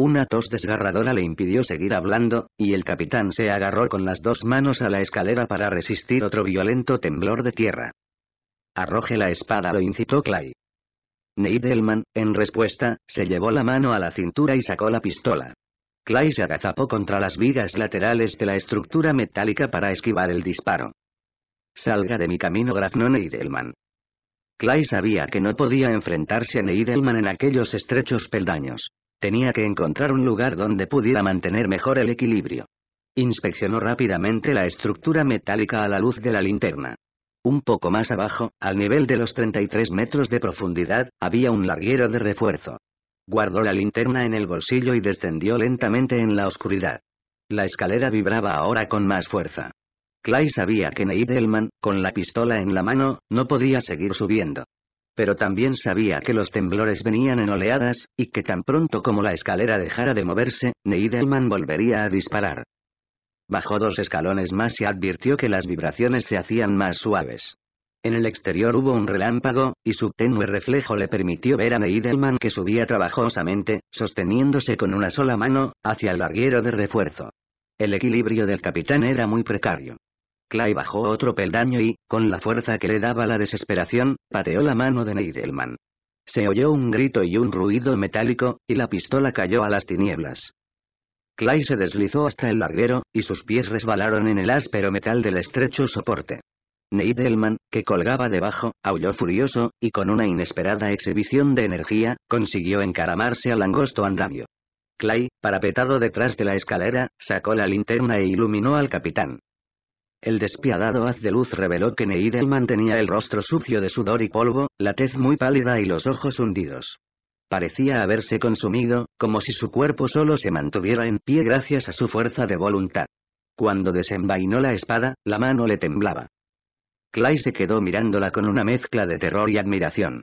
Una tos desgarradora le impidió seguir hablando, y el capitán se agarró con las dos manos a la escalera para resistir otro violento temblor de tierra. Arroje la espada, lo incitó Clay. Neidelman, en respuesta, se llevó la mano a la cintura y sacó la pistola. Clay se agazapó contra las vigas laterales de la estructura metálica para esquivar el disparo. Salga de mi camino, graznó Neidelman. Clay sabía que no podía enfrentarse a Neidelman en aquellos estrechos peldaños. Tenía que encontrar un lugar donde pudiera mantener mejor el equilibrio. Inspeccionó rápidamente la estructura metálica a la luz de la linterna. Un poco más abajo, al nivel de los 33 metros de profundidad, había un larguero de refuerzo. Guardó la linterna en el bolsillo y descendió lentamente en la oscuridad. La escalera vibraba ahora con más fuerza. Clay sabía que Neidelman, con la pistola en la mano, no podía seguir subiendo pero también sabía que los temblores venían en oleadas, y que tan pronto como la escalera dejara de moverse, Neidelman volvería a disparar. Bajó dos escalones más y advirtió que las vibraciones se hacían más suaves. En el exterior hubo un relámpago, y su tenue reflejo le permitió ver a Neidelman que subía trabajosamente, sosteniéndose con una sola mano, hacia el larguero de refuerzo. El equilibrio del capitán era muy precario. Clay bajó otro peldaño y, con la fuerza que le daba la desesperación, pateó la mano de Neidelman. Se oyó un grito y un ruido metálico, y la pistola cayó a las tinieblas. Clay se deslizó hasta el larguero, y sus pies resbalaron en el áspero metal del estrecho soporte. Neidelman, que colgaba debajo, aulló furioso, y con una inesperada exhibición de energía, consiguió encaramarse al angosto andamio. Clay, parapetado detrás de la escalera, sacó la linterna e iluminó al capitán. El despiadado haz de luz reveló que Neidel mantenía el rostro sucio de sudor y polvo, la tez muy pálida y los ojos hundidos. Parecía haberse consumido, como si su cuerpo solo se mantuviera en pie gracias a su fuerza de voluntad. Cuando desenvainó la espada, la mano le temblaba. Clay se quedó mirándola con una mezcla de terror y admiración.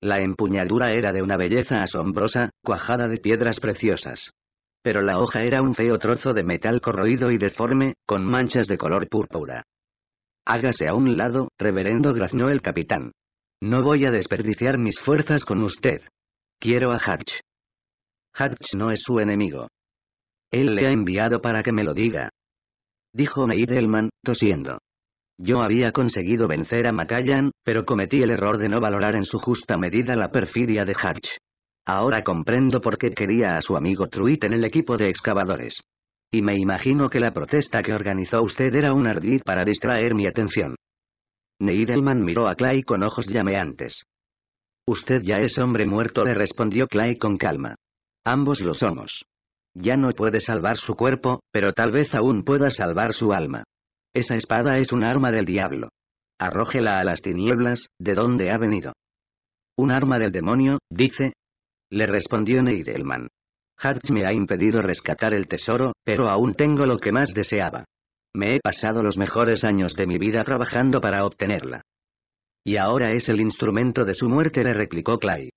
La empuñadura era de una belleza asombrosa, cuajada de piedras preciosas. Pero la hoja era un feo trozo de metal corroído y deforme, con manchas de color púrpura. Hágase a un lado, reverendo graznó el capitán. No voy a desperdiciar mis fuerzas con usted. Quiero a Hatch. Hatch no es su enemigo. Él le ha enviado para que me lo diga. Dijo Neidelman, tosiendo. Yo había conseguido vencer a Macallan, pero cometí el error de no valorar en su justa medida la perfidia de Hatch. Ahora comprendo por qué quería a su amigo Truitt en el equipo de excavadores. Y me imagino que la protesta que organizó usted era un ardid para distraer mi atención. Neidelman miró a Clay con ojos llameantes. Usted ya es hombre muerto, le respondió Clay con calma. Ambos lo somos. Ya no puede salvar su cuerpo, pero tal vez aún pueda salvar su alma. Esa espada es un arma del diablo. Arrójela a las tinieblas, de donde ha venido. Un arma del demonio, dice, le respondió Neidelman. Hartz me ha impedido rescatar el tesoro, pero aún tengo lo que más deseaba. Me he pasado los mejores años de mi vida trabajando para obtenerla. Y ahora es el instrumento de su muerte, le replicó Clay.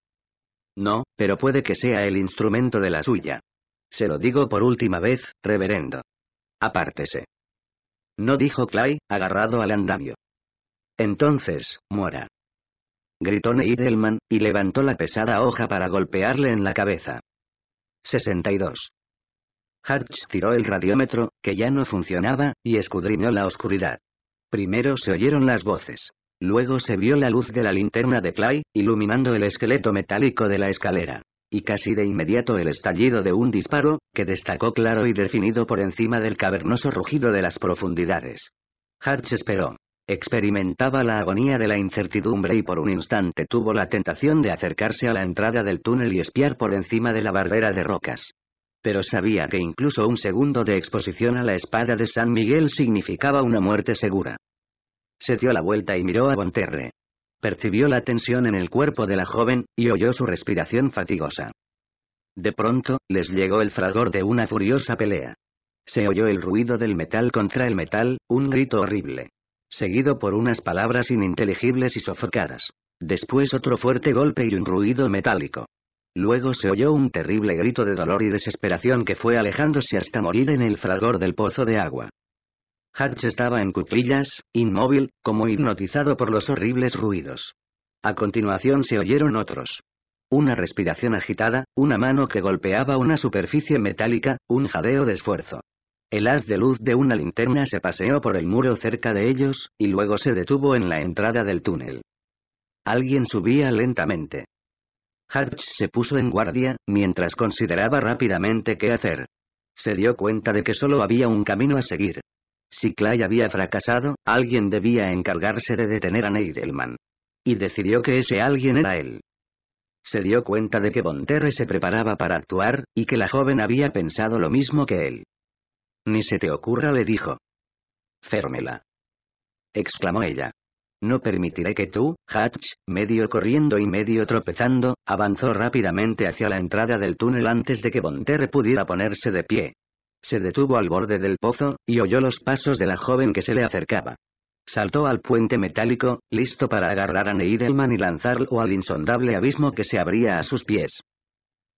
No, pero puede que sea el instrumento de la suya. Se lo digo por última vez, reverendo. Apártese. No dijo Clay, agarrado al andamio. Entonces, muera gritó Neidelman, y levantó la pesada hoja para golpearle en la cabeza. 62. Hatch tiró el radiómetro, que ya no funcionaba, y escudriñó la oscuridad. Primero se oyeron las voces. Luego se vio la luz de la linterna de Clay, iluminando el esqueleto metálico de la escalera. Y casi de inmediato el estallido de un disparo, que destacó claro y definido por encima del cavernoso rugido de las profundidades. Hatch esperó. Experimentaba la agonía de la incertidumbre y por un instante tuvo la tentación de acercarse a la entrada del túnel y espiar por encima de la barrera de rocas. Pero sabía que incluso un segundo de exposición a la espada de San Miguel significaba una muerte segura. Se dio la vuelta y miró a Bonterre. Percibió la tensión en el cuerpo de la joven, y oyó su respiración fatigosa. De pronto, les llegó el fragor de una furiosa pelea. Se oyó el ruido del metal contra el metal, un grito horrible seguido por unas palabras ininteligibles y sofocadas. Después otro fuerte golpe y un ruido metálico. Luego se oyó un terrible grito de dolor y desesperación que fue alejándose hasta morir en el fragor del pozo de agua. Hatch estaba en cuclillas, inmóvil, como hipnotizado por los horribles ruidos. A continuación se oyeron otros. Una respiración agitada, una mano que golpeaba una superficie metálica, un jadeo de esfuerzo. El haz de luz de una linterna se paseó por el muro cerca de ellos, y luego se detuvo en la entrada del túnel. Alguien subía lentamente. Hatch se puso en guardia, mientras consideraba rápidamente qué hacer. Se dio cuenta de que solo había un camino a seguir. Si Clay había fracasado, alguien debía encargarse de detener a Neidelman. Y decidió que ese alguien era él. Se dio cuenta de que Bonterre se preparaba para actuar, y que la joven había pensado lo mismo que él. Ni se te ocurra le dijo. Férmela. exclamó ella. No permitiré que tú, Hatch, medio corriendo y medio tropezando, avanzó rápidamente hacia la entrada del túnel antes de que Bonterre pudiera ponerse de pie. Se detuvo al borde del pozo, y oyó los pasos de la joven que se le acercaba. Saltó al puente metálico, listo para agarrar a Neidelman y lanzarlo al insondable abismo que se abría a sus pies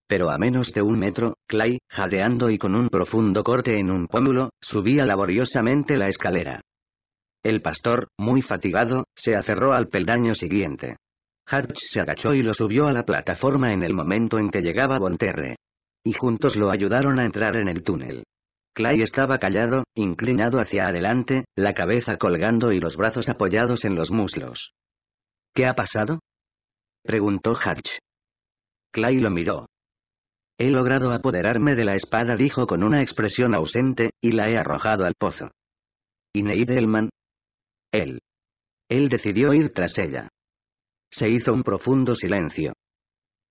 pero a menos de un metro, Clay, jadeando y con un profundo corte en un pómulo, subía laboriosamente la escalera. El pastor, muy fatigado, se aferró al peldaño siguiente. Hatch se agachó y lo subió a la plataforma en el momento en que llegaba Bonterre. Y juntos lo ayudaron a entrar en el túnel. Clay estaba callado, inclinado hacia adelante, la cabeza colgando y los brazos apoyados en los muslos. ¿Qué ha pasado? preguntó Hatch. Clay lo miró. He logrado apoderarme de la espada dijo con una expresión ausente, y la he arrojado al pozo. ¿Y Neidelman? Él. Él decidió ir tras ella. Se hizo un profundo silencio.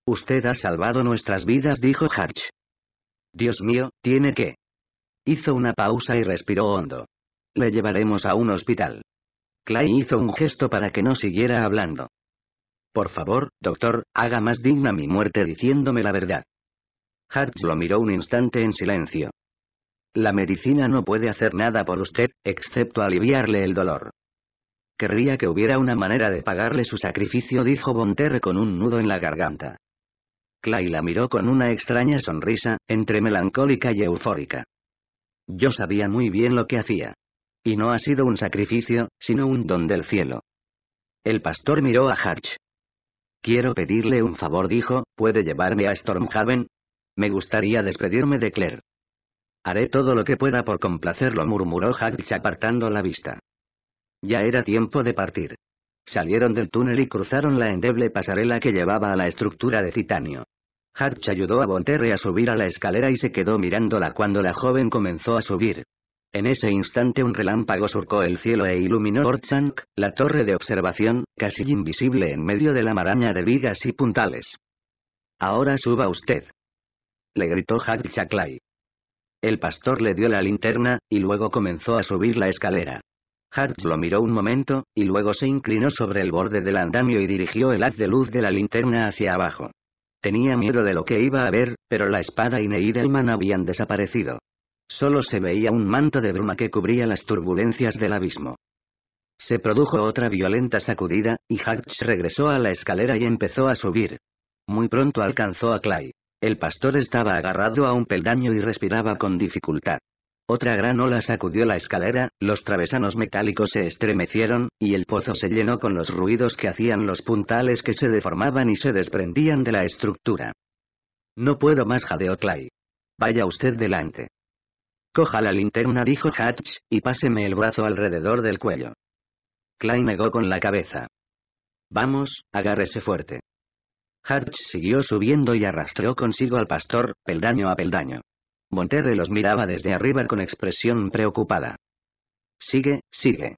Usted ha salvado nuestras vidas dijo Hatch. Dios mío, tiene que. Hizo una pausa y respiró hondo. Le llevaremos a un hospital. Clay hizo un gesto para que no siguiera hablando. Por favor, doctor, haga más digna mi muerte diciéndome la verdad. Hartz lo miró un instante en silencio. La medicina no puede hacer nada por usted, excepto aliviarle el dolor. Querría que hubiera una manera de pagarle su sacrificio, dijo Bonterre con un nudo en la garganta. Clay la miró con una extraña sonrisa, entre melancólica y eufórica. Yo sabía muy bien lo que hacía. Y no ha sido un sacrificio, sino un don del cielo. El pastor miró a Hatch. Quiero pedirle un favor, dijo, ¿puede llevarme a Stormhaven? Me gustaría despedirme de Claire. Haré todo lo que pueda por complacerlo, murmuró Hagrid apartando la vista. Ya era tiempo de partir. Salieron del túnel y cruzaron la endeble pasarela que llevaba a la estructura de titanio. Hatch ayudó a Bonterre a subir a la escalera y se quedó mirándola cuando la joven comenzó a subir. En ese instante un relámpago surcó el cielo e iluminó Ortsank, la torre de observación, casi invisible en medio de la maraña de vigas y puntales. Ahora suba usted le gritó a Clay. El pastor le dio la linterna, y luego comenzó a subir la escalera. Hartz lo miró un momento, y luego se inclinó sobre el borde del andamio y dirigió el haz de luz de la linterna hacia abajo. Tenía miedo de lo que iba a ver, pero la espada y Neidelman habían desaparecido. Solo se veía un manto de bruma que cubría las turbulencias del abismo. Se produjo otra violenta sacudida, y Hatch regresó a la escalera y empezó a subir. Muy pronto alcanzó a Clay. El pastor estaba agarrado a un peldaño y respiraba con dificultad. Otra gran ola sacudió la escalera, los travesanos metálicos se estremecieron, y el pozo se llenó con los ruidos que hacían los puntales que se deformaban y se desprendían de la estructura. No puedo más, jadeó Clay. Vaya usted delante. Coja la linterna, dijo Hatch, y páseme el brazo alrededor del cuello. Clay negó con la cabeza. Vamos, agárrese fuerte. Hatch siguió subiendo y arrastró consigo al pastor, peldaño a peldaño. Monterre los miraba desde arriba con expresión preocupada. Sigue, sigue.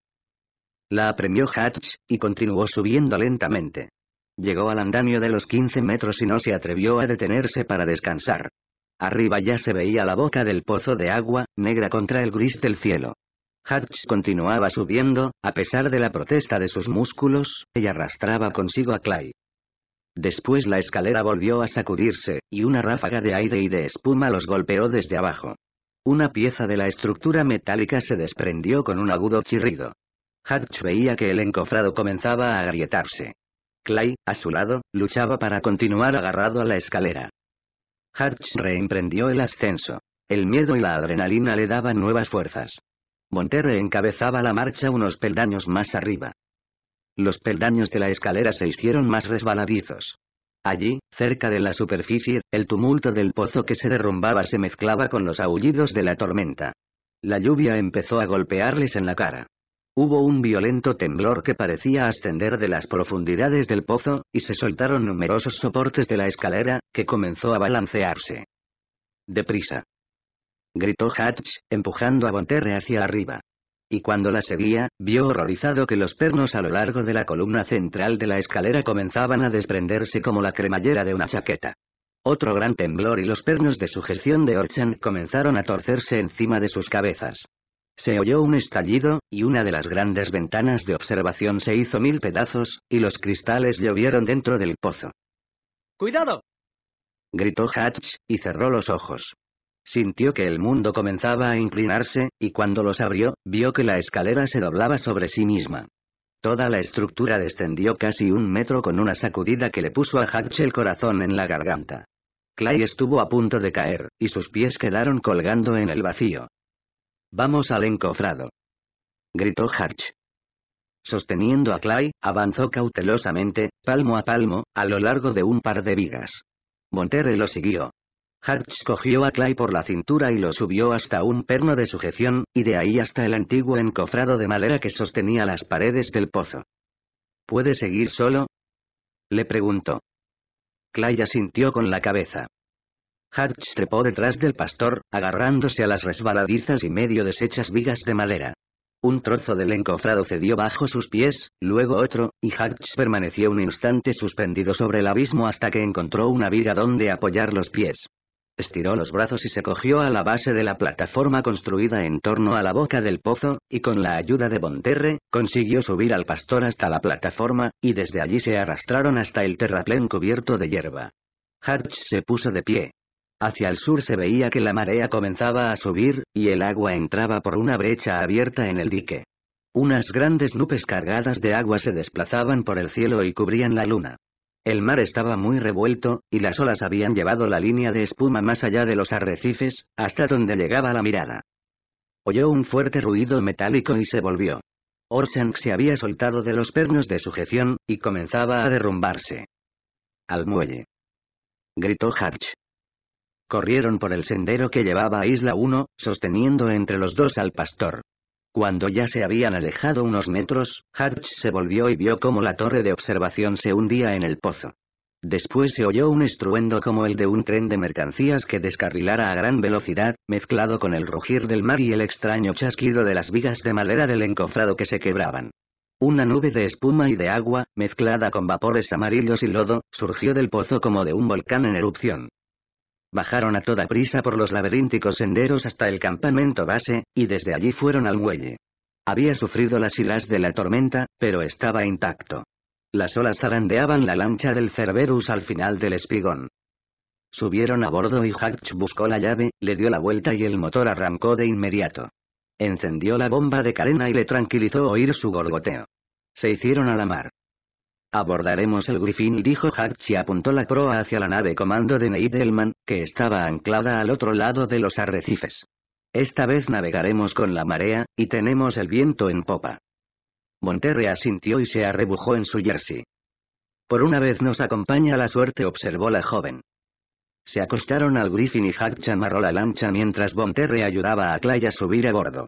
La apremió Hatch, y continuó subiendo lentamente. Llegó al andamio de los 15 metros y no se atrevió a detenerse para descansar. Arriba ya se veía la boca del pozo de agua, negra contra el gris del cielo. Hatch continuaba subiendo, a pesar de la protesta de sus músculos, y arrastraba consigo a Clay. Después la escalera volvió a sacudirse, y una ráfaga de aire y de espuma los golpeó desde abajo. Una pieza de la estructura metálica se desprendió con un agudo chirrido. Hutch veía que el encofrado comenzaba a agrietarse. Clay, a su lado, luchaba para continuar agarrado a la escalera. Hutch reemprendió el ascenso. El miedo y la adrenalina le daban nuevas fuerzas. Monterre encabezaba la marcha unos peldaños más arriba. Los peldaños de la escalera se hicieron más resbaladizos. Allí, cerca de la superficie, el tumulto del pozo que se derrumbaba se mezclaba con los aullidos de la tormenta. La lluvia empezó a golpearles en la cara. Hubo un violento temblor que parecía ascender de las profundidades del pozo, y se soltaron numerosos soportes de la escalera, que comenzó a balancearse. Deprisa. Gritó Hatch, empujando a Bonterre hacia arriba y cuando la seguía, vio horrorizado que los pernos a lo largo de la columna central de la escalera comenzaban a desprenderse como la cremallera de una chaqueta. Otro gran temblor y los pernos de sujeción de Orchan comenzaron a torcerse encima de sus cabezas. Se oyó un estallido, y una de las grandes ventanas de observación se hizo mil pedazos, y los cristales llovieron dentro del pozo. ¡Cuidado! gritó Hatch, y cerró los ojos. Sintió que el mundo comenzaba a inclinarse, y cuando los abrió, vio que la escalera se doblaba sobre sí misma. Toda la estructura descendió casi un metro con una sacudida que le puso a Hatch el corazón en la garganta. Clay estuvo a punto de caer, y sus pies quedaron colgando en el vacío. Vamos al encofrado. Gritó Hatch. Sosteniendo a Clay, avanzó cautelosamente, palmo a palmo, a lo largo de un par de vigas. Monterrey lo siguió, Hartz cogió a Clay por la cintura y lo subió hasta un perno de sujeción, y de ahí hasta el antiguo encofrado de madera que sostenía las paredes del pozo. ¿Puede seguir solo? Le preguntó. Clay asintió con la cabeza. Hartz trepó detrás del pastor, agarrándose a las resbaladizas y medio deshechas vigas de madera. Un trozo del encofrado cedió bajo sus pies, luego otro, y Hartz permaneció un instante suspendido sobre el abismo hasta que encontró una viga donde apoyar los pies estiró los brazos y se cogió a la base de la plataforma construida en torno a la boca del pozo, y con la ayuda de Bonterre, consiguió subir al pastor hasta la plataforma, y desde allí se arrastraron hasta el terraplén cubierto de hierba. Hatch se puso de pie. Hacia el sur se veía que la marea comenzaba a subir, y el agua entraba por una brecha abierta en el dique. Unas grandes nubes cargadas de agua se desplazaban por el cielo y cubrían la luna. El mar estaba muy revuelto, y las olas habían llevado la línea de espuma más allá de los arrecifes, hasta donde llegaba la mirada. Oyó un fuerte ruido metálico y se volvió. Orsang se había soltado de los pernos de sujeción, y comenzaba a derrumbarse. Al muelle. Gritó Hatch. Corrieron por el sendero que llevaba a Isla 1, sosteniendo entre los dos al pastor. Cuando ya se habían alejado unos metros, Hatch se volvió y vio cómo la torre de observación se hundía en el pozo. Después se oyó un estruendo como el de un tren de mercancías que descarrilara a gran velocidad, mezclado con el rugir del mar y el extraño chasquido de las vigas de madera del encofrado que se quebraban. Una nube de espuma y de agua, mezclada con vapores amarillos y lodo, surgió del pozo como de un volcán en erupción. Bajaron a toda prisa por los laberínticos senderos hasta el campamento base, y desde allí fueron al muelle. Había sufrido las hilas de la tormenta, pero estaba intacto. Las olas zarandeaban la lancha del Cerberus al final del espigón. Subieron a bordo y Hatch buscó la llave, le dio la vuelta y el motor arrancó de inmediato. Encendió la bomba de carena y le tranquilizó oír su gorgoteo. Se hicieron a la mar. Abordaremos el Griffin, dijo Hatch y apuntó la proa hacia la nave comando de Neidelman, que estaba anclada al otro lado de los arrecifes. Esta vez navegaremos con la marea, y tenemos el viento en popa. Bonterre asintió y se arrebujó en su jersey. Por una vez nos acompaña la suerte, observó la joven. Se acostaron al Griffin y Hatch amarró la lancha mientras Bonterre ayudaba a Clay a subir a bordo.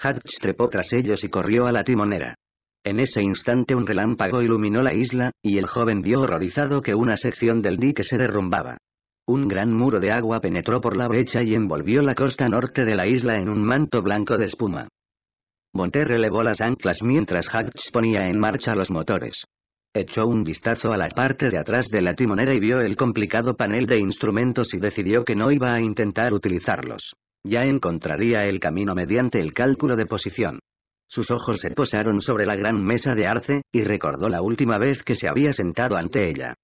Hatch trepó tras ellos y corrió a la timonera. En ese instante un relámpago iluminó la isla, y el joven vio horrorizado que una sección del dique se derrumbaba. Un gran muro de agua penetró por la brecha y envolvió la costa norte de la isla en un manto blanco de espuma. Monté relevó las anclas mientras Hatch ponía en marcha los motores. Echó un vistazo a la parte de atrás de la timonera y vio el complicado panel de instrumentos y decidió que no iba a intentar utilizarlos. Ya encontraría el camino mediante el cálculo de posición. Sus ojos se posaron sobre la gran mesa de arce, y recordó la última vez que se había sentado ante ella.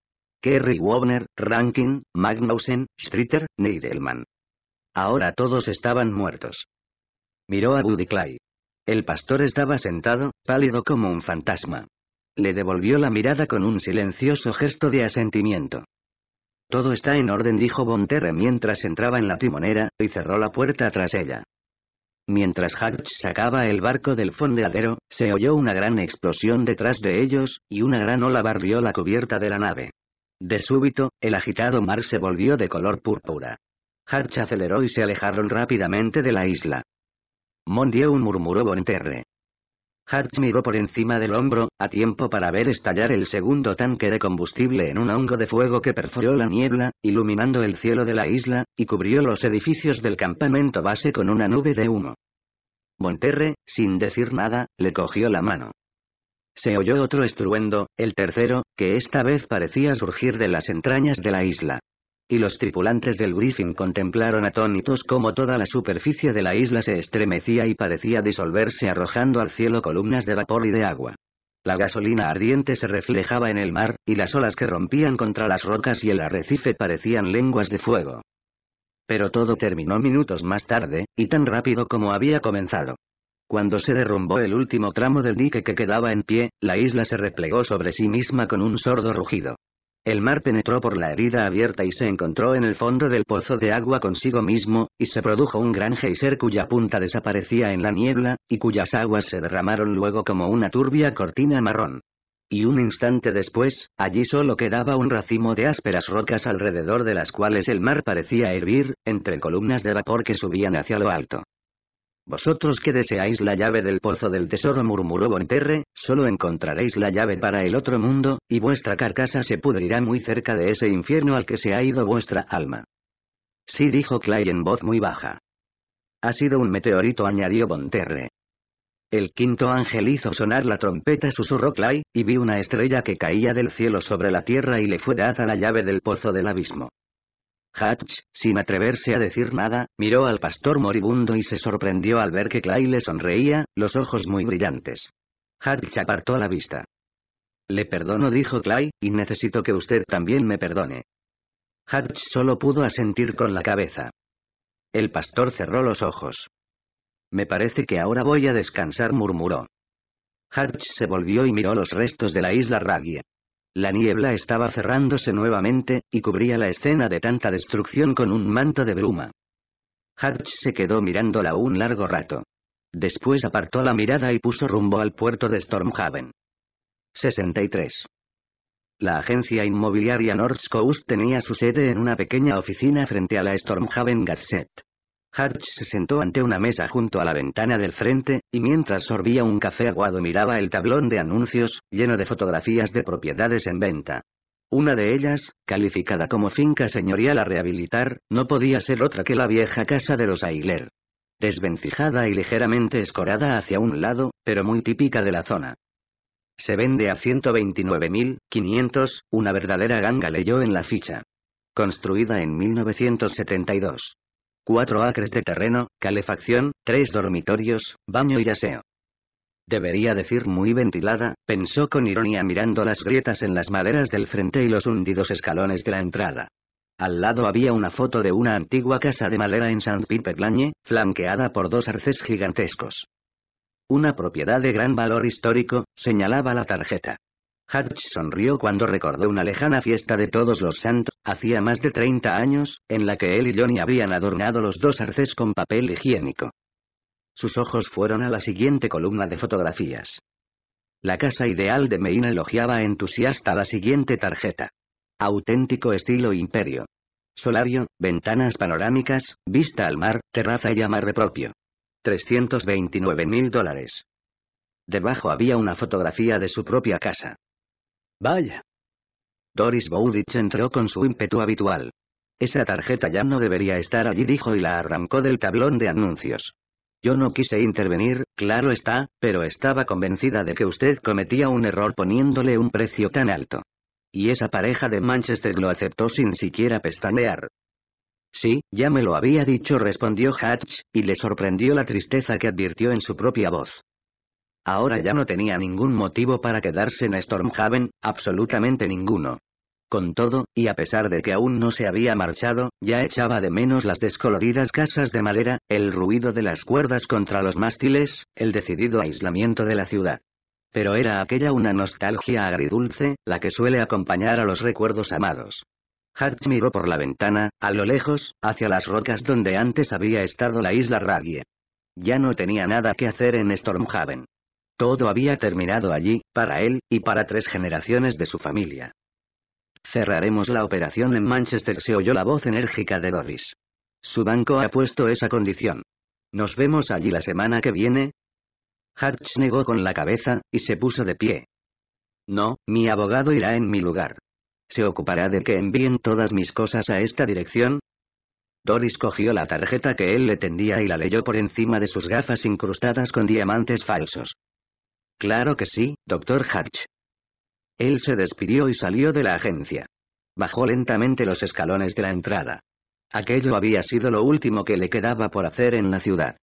Kerry Wobner, Rankin, Magnussen, Streeter, Neidelman. Ahora todos estaban muertos. Miró a Buddy Clay. El pastor estaba sentado, pálido como un fantasma. Le devolvió la mirada con un silencioso gesto de asentimiento. Todo está en orden, dijo Bonterre mientras entraba en la timonera, y cerró la puerta tras ella. Mientras Hatch sacaba el barco del fondeadero, se oyó una gran explosión detrás de ellos, y una gran ola barrió la cubierta de la nave. De súbito, el agitado mar se volvió de color púrpura. Hatch aceleró y se alejaron rápidamente de la isla. Mondió un murmuró Bonterre. Hart miró por encima del hombro, a tiempo para ver estallar el segundo tanque de combustible en un hongo de fuego que perforó la niebla, iluminando el cielo de la isla, y cubrió los edificios del campamento base con una nube de humo. Monterre, sin decir nada, le cogió la mano. Se oyó otro estruendo, el tercero, que esta vez parecía surgir de las entrañas de la isla y los tripulantes del Griffin contemplaron atónitos cómo toda la superficie de la isla se estremecía y parecía disolverse arrojando al cielo columnas de vapor y de agua. La gasolina ardiente se reflejaba en el mar, y las olas que rompían contra las rocas y el arrecife parecían lenguas de fuego. Pero todo terminó minutos más tarde, y tan rápido como había comenzado. Cuando se derrumbó el último tramo del dique que quedaba en pie, la isla se replegó sobre sí misma con un sordo rugido. El mar penetró por la herida abierta y se encontró en el fondo del pozo de agua consigo mismo, y se produjo un gran geyser cuya punta desaparecía en la niebla, y cuyas aguas se derramaron luego como una turbia cortina marrón. Y un instante después, allí solo quedaba un racimo de ásperas rocas alrededor de las cuales el mar parecía hervir, entre columnas de vapor que subían hacia lo alto. Vosotros que deseáis la llave del pozo del tesoro murmuró Bonterre, solo encontraréis la llave para el otro mundo, y vuestra carcasa se pudrirá muy cerca de ese infierno al que se ha ido vuestra alma. Sí dijo Clay en voz muy baja. Ha sido un meteorito añadió Bonterre. El quinto ángel hizo sonar la trompeta susurró Clay, y vi una estrella que caía del cielo sobre la tierra y le fue dada la llave del pozo del abismo. Hatch, sin atreverse a decir nada, miró al pastor moribundo y se sorprendió al ver que Clay le sonreía, los ojos muy brillantes. Hatch apartó la vista. Le perdono dijo Clay, y necesito que usted también me perdone. Hatch solo pudo asentir con la cabeza. El pastor cerró los ojos. Me parece que ahora voy a descansar murmuró. Hatch se volvió y miró los restos de la isla Ragia. La niebla estaba cerrándose nuevamente, y cubría la escena de tanta destrucción con un manto de bruma. Hatch se quedó mirándola un largo rato. Después apartó la mirada y puso rumbo al puerto de Stormhaven. 63. La agencia inmobiliaria North Coast tenía su sede en una pequeña oficina frente a la Stormhaven Gazette. Harch se sentó ante una mesa junto a la ventana del frente, y mientras sorbía un café aguado miraba el tablón de anuncios, lleno de fotografías de propiedades en venta. Una de ellas, calificada como finca señorial a rehabilitar, no podía ser otra que la vieja casa de los Ailer. Desvencijada y ligeramente escorada hacia un lado, pero muy típica de la zona. Se vende a 129.500, una verdadera ganga leyó en la ficha. Construida en 1972. Cuatro acres de terreno, calefacción, tres dormitorios, baño y aseo. Debería decir muy ventilada, pensó con ironía mirando las grietas en las maderas del frente y los hundidos escalones de la entrada. Al lado había una foto de una antigua casa de madera en San blanche flanqueada por dos arces gigantescos. Una propiedad de gran valor histórico, señalaba la tarjeta. Hatch sonrió cuando recordó una lejana fiesta de todos los santos Hacía más de 30 años, en la que él y Johnny habían adornado los dos arces con papel higiénico. Sus ojos fueron a la siguiente columna de fotografías. La casa ideal de Meina elogiaba entusiasta la siguiente tarjeta. Auténtico estilo imperio. Solario, ventanas panorámicas, vista al mar, terraza y amarre propio. 329 mil dólares. Debajo había una fotografía de su propia casa. Vaya, Doris Bowditch entró con su ímpetu habitual. Esa tarjeta ya no debería estar allí dijo y la arrancó del tablón de anuncios. Yo no quise intervenir, claro está, pero estaba convencida de que usted cometía un error poniéndole un precio tan alto. Y esa pareja de Manchester lo aceptó sin siquiera pestanear». Sí, ya me lo había dicho respondió Hatch, y le sorprendió la tristeza que advirtió en su propia voz. Ahora ya no tenía ningún motivo para quedarse en Stormhaven, absolutamente ninguno. Con todo, y a pesar de que aún no se había marchado, ya echaba de menos las descoloridas casas de madera, el ruido de las cuerdas contra los mástiles, el decidido aislamiento de la ciudad. Pero era aquella una nostalgia agridulce, la que suele acompañar a los recuerdos amados. Hart miró por la ventana, a lo lejos, hacia las rocas donde antes había estado la isla Ragie. Ya no tenía nada que hacer en Stormhaven. Todo había terminado allí, para él, y para tres generaciones de su familia. Cerraremos la operación en Manchester, se oyó la voz enérgica de Doris. Su banco ha puesto esa condición. Nos vemos allí la semana que viene. Hartz negó con la cabeza, y se puso de pie. No, mi abogado irá en mi lugar. ¿Se ocupará de que envíen todas mis cosas a esta dirección? Doris cogió la tarjeta que él le tendía y la leyó por encima de sus gafas incrustadas con diamantes falsos. Claro que sí, doctor Hatch. Él se despidió y salió de la agencia. Bajó lentamente los escalones de la entrada. Aquello había sido lo último que le quedaba por hacer en la ciudad.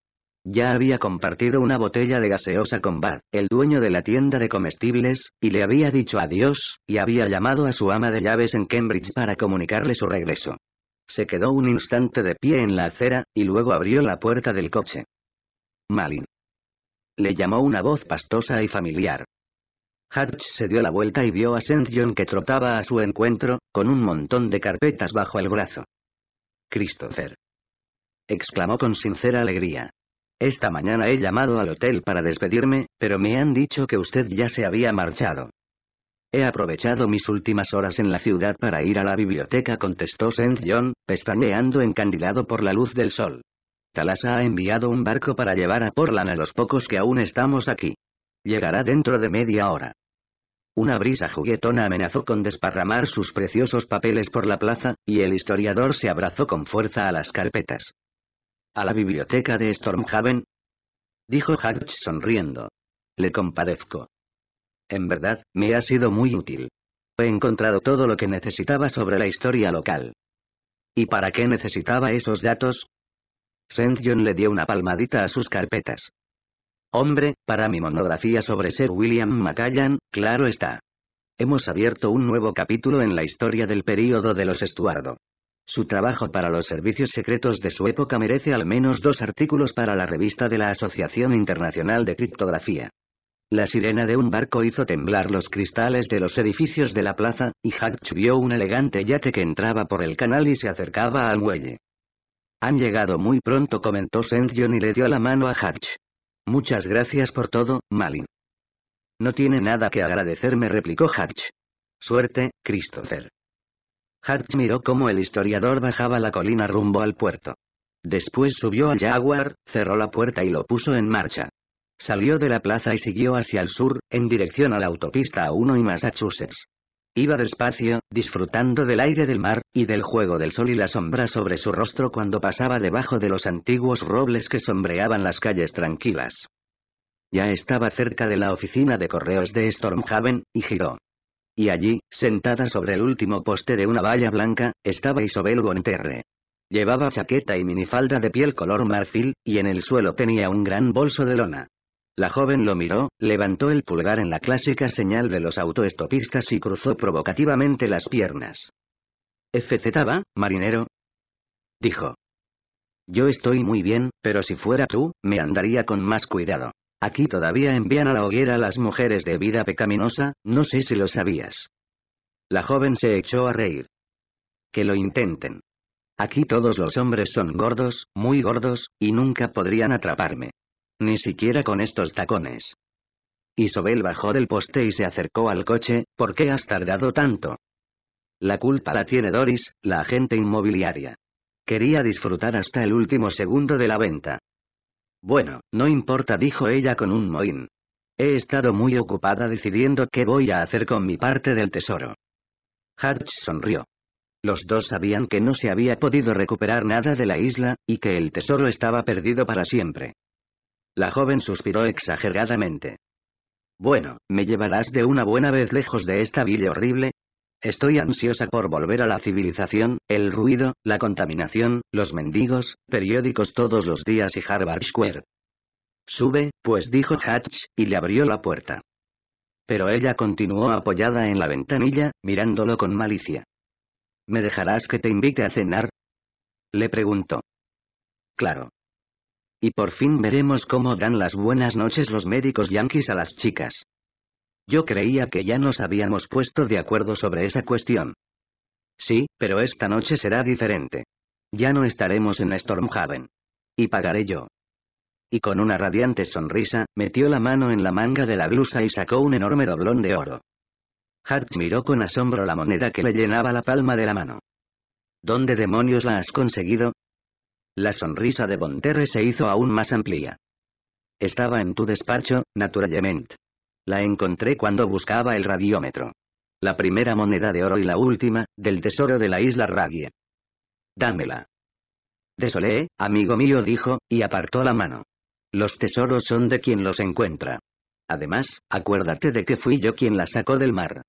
Ya había compartido una botella de gaseosa con Bad, el dueño de la tienda de comestibles, y le había dicho adiós, y había llamado a su ama de llaves en Cambridge para comunicarle su regreso. Se quedó un instante de pie en la acera, y luego abrió la puerta del coche. Malin le llamó una voz pastosa y familiar. Hatch se dio la vuelta y vio a St. John que trotaba a su encuentro, con un montón de carpetas bajo el brazo. Christopher. exclamó con sincera alegría. Esta mañana he llamado al hotel para despedirme, pero me han dicho que usted ya se había marchado. He aprovechado mis últimas horas en la ciudad para ir a la biblioteca, contestó St. John, pestañeando encandilado por la luz del sol. Talasa ha enviado un barco para llevar a Portland a los pocos que aún estamos aquí. Llegará dentro de media hora. Una brisa juguetona amenazó con desparramar sus preciosos papeles por la plaza, y el historiador se abrazó con fuerza a las carpetas. ¿A la biblioteca de Stormhaven? Dijo Hatch sonriendo. Le compadezco. En verdad, me ha sido muy útil. He encontrado todo lo que necesitaba sobre la historia local. ¿Y para qué necesitaba esos datos? st le dio una palmadita a sus carpetas. Hombre, para mi monografía sobre Sir William Macallan, claro está. Hemos abierto un nuevo capítulo en la historia del período de los Estuardo. Su trabajo para los servicios secretos de su época merece al menos dos artículos para la revista de la Asociación Internacional de Criptografía. La sirena de un barco hizo temblar los cristales de los edificios de la plaza, y Hatch vio un elegante yate que entraba por el canal y se acercaba al muelle. Han llegado muy pronto comentó John y le dio la mano a Hatch. Muchas gracias por todo, Malin. No tiene nada que agradecerme replicó Hatch. Suerte, Christopher. Hatch miró cómo el historiador bajaba la colina rumbo al puerto. Después subió al Jaguar, cerró la puerta y lo puso en marcha. Salió de la plaza y siguió hacia el sur, en dirección a la autopista A1 y Massachusetts. Iba despacio, disfrutando del aire del mar, y del juego del sol y la sombra sobre su rostro cuando pasaba debajo de los antiguos robles que sombreaban las calles tranquilas. Ya estaba cerca de la oficina de correos de Stormhaven, y giró. Y allí, sentada sobre el último poste de una valla blanca, estaba Isobel Gonterre. Llevaba chaqueta y minifalda de piel color marfil, y en el suelo tenía un gran bolso de lona. La joven lo miró, levantó el pulgar en la clásica señal de los autoestopistas y cruzó provocativamente las piernas. FZ marinero. Dijo. Yo estoy muy bien, pero si fuera tú, me andaría con más cuidado. Aquí todavía envían a la hoguera a las mujeres de vida pecaminosa, no sé si lo sabías. La joven se echó a reír. Que lo intenten. Aquí todos los hombres son gordos, muy gordos, y nunca podrían atraparme. Ni siquiera con estos tacones. Isobel bajó del poste y se acercó al coche, ¿por qué has tardado tanto? La culpa la tiene Doris, la agente inmobiliaria. Quería disfrutar hasta el último segundo de la venta. Bueno, no importa, dijo ella con un mohín. He estado muy ocupada decidiendo qué voy a hacer con mi parte del tesoro. Hatch sonrió. Los dos sabían que no se había podido recuperar nada de la isla, y que el tesoro estaba perdido para siempre. La joven suspiró exageradamente. Bueno, ¿me llevarás de una buena vez lejos de esta villa horrible? Estoy ansiosa por volver a la civilización, el ruido, la contaminación, los mendigos, periódicos todos los días y Harvard Square. Sube, pues dijo Hatch, y le abrió la puerta. Pero ella continuó apoyada en la ventanilla, mirándolo con malicia. ¿Me dejarás que te invite a cenar? Le preguntó. Claro, y por fin veremos cómo dan las buenas noches los médicos yanquis a las chicas. Yo creía que ya nos habíamos puesto de acuerdo sobre esa cuestión. Sí, pero esta noche será diferente. Ya no estaremos en Stormhaven. Y pagaré yo. Y con una radiante sonrisa, metió la mano en la manga de la blusa y sacó un enorme doblón de oro. Hart miró con asombro la moneda que le llenaba la palma de la mano. ¿Dónde demonios la has conseguido? La sonrisa de Bonterre se hizo aún más amplia. Estaba en tu despacho, naturalmente. La encontré cuando buscaba el radiómetro. La primera moneda de oro y la última, del tesoro de la isla Ragia. Dámela. Desolé, amigo mío dijo, y apartó la mano. Los tesoros son de quien los encuentra. Además, acuérdate de que fui yo quien la sacó del mar.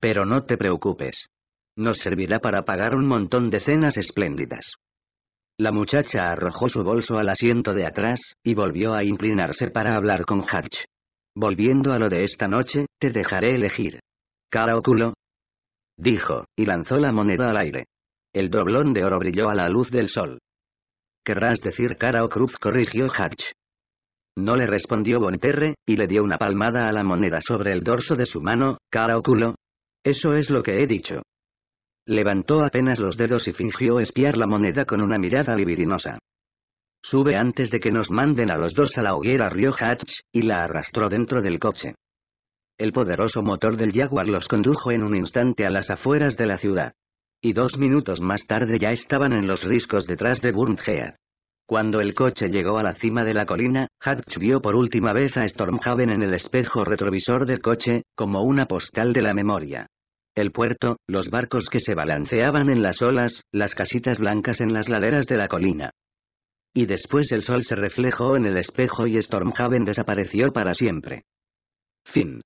Pero no te preocupes. Nos servirá para pagar un montón de cenas espléndidas. La muchacha arrojó su bolso al asiento de atrás, y volvió a inclinarse para hablar con Hatch. Volviendo a lo de esta noche, te dejaré elegir. ¿Cara o culo? Dijo, y lanzó la moneda al aire. El doblón de oro brilló a la luz del sol. ¿Querrás decir cara o cruz? corrigió Hatch. No le respondió Bonterre, y le dio una palmada a la moneda sobre el dorso de su mano, cara o culo. Eso es lo que he dicho. Levantó apenas los dedos y fingió espiar la moneda con una mirada libidinosa. Sube antes de que nos manden a los dos a la hoguera Rio Hatch, y la arrastró dentro del coche. El poderoso motor del Jaguar los condujo en un instante a las afueras de la ciudad. Y dos minutos más tarde ya estaban en los riscos detrás de Burnhead. Cuando el coche llegó a la cima de la colina, Hatch vio por última vez a Stormhaven en el espejo retrovisor del coche, como una postal de la memoria el puerto, los barcos que se balanceaban en las olas, las casitas blancas en las laderas de la colina. Y después el sol se reflejó en el espejo y Stormhaven desapareció para siempre. Fin.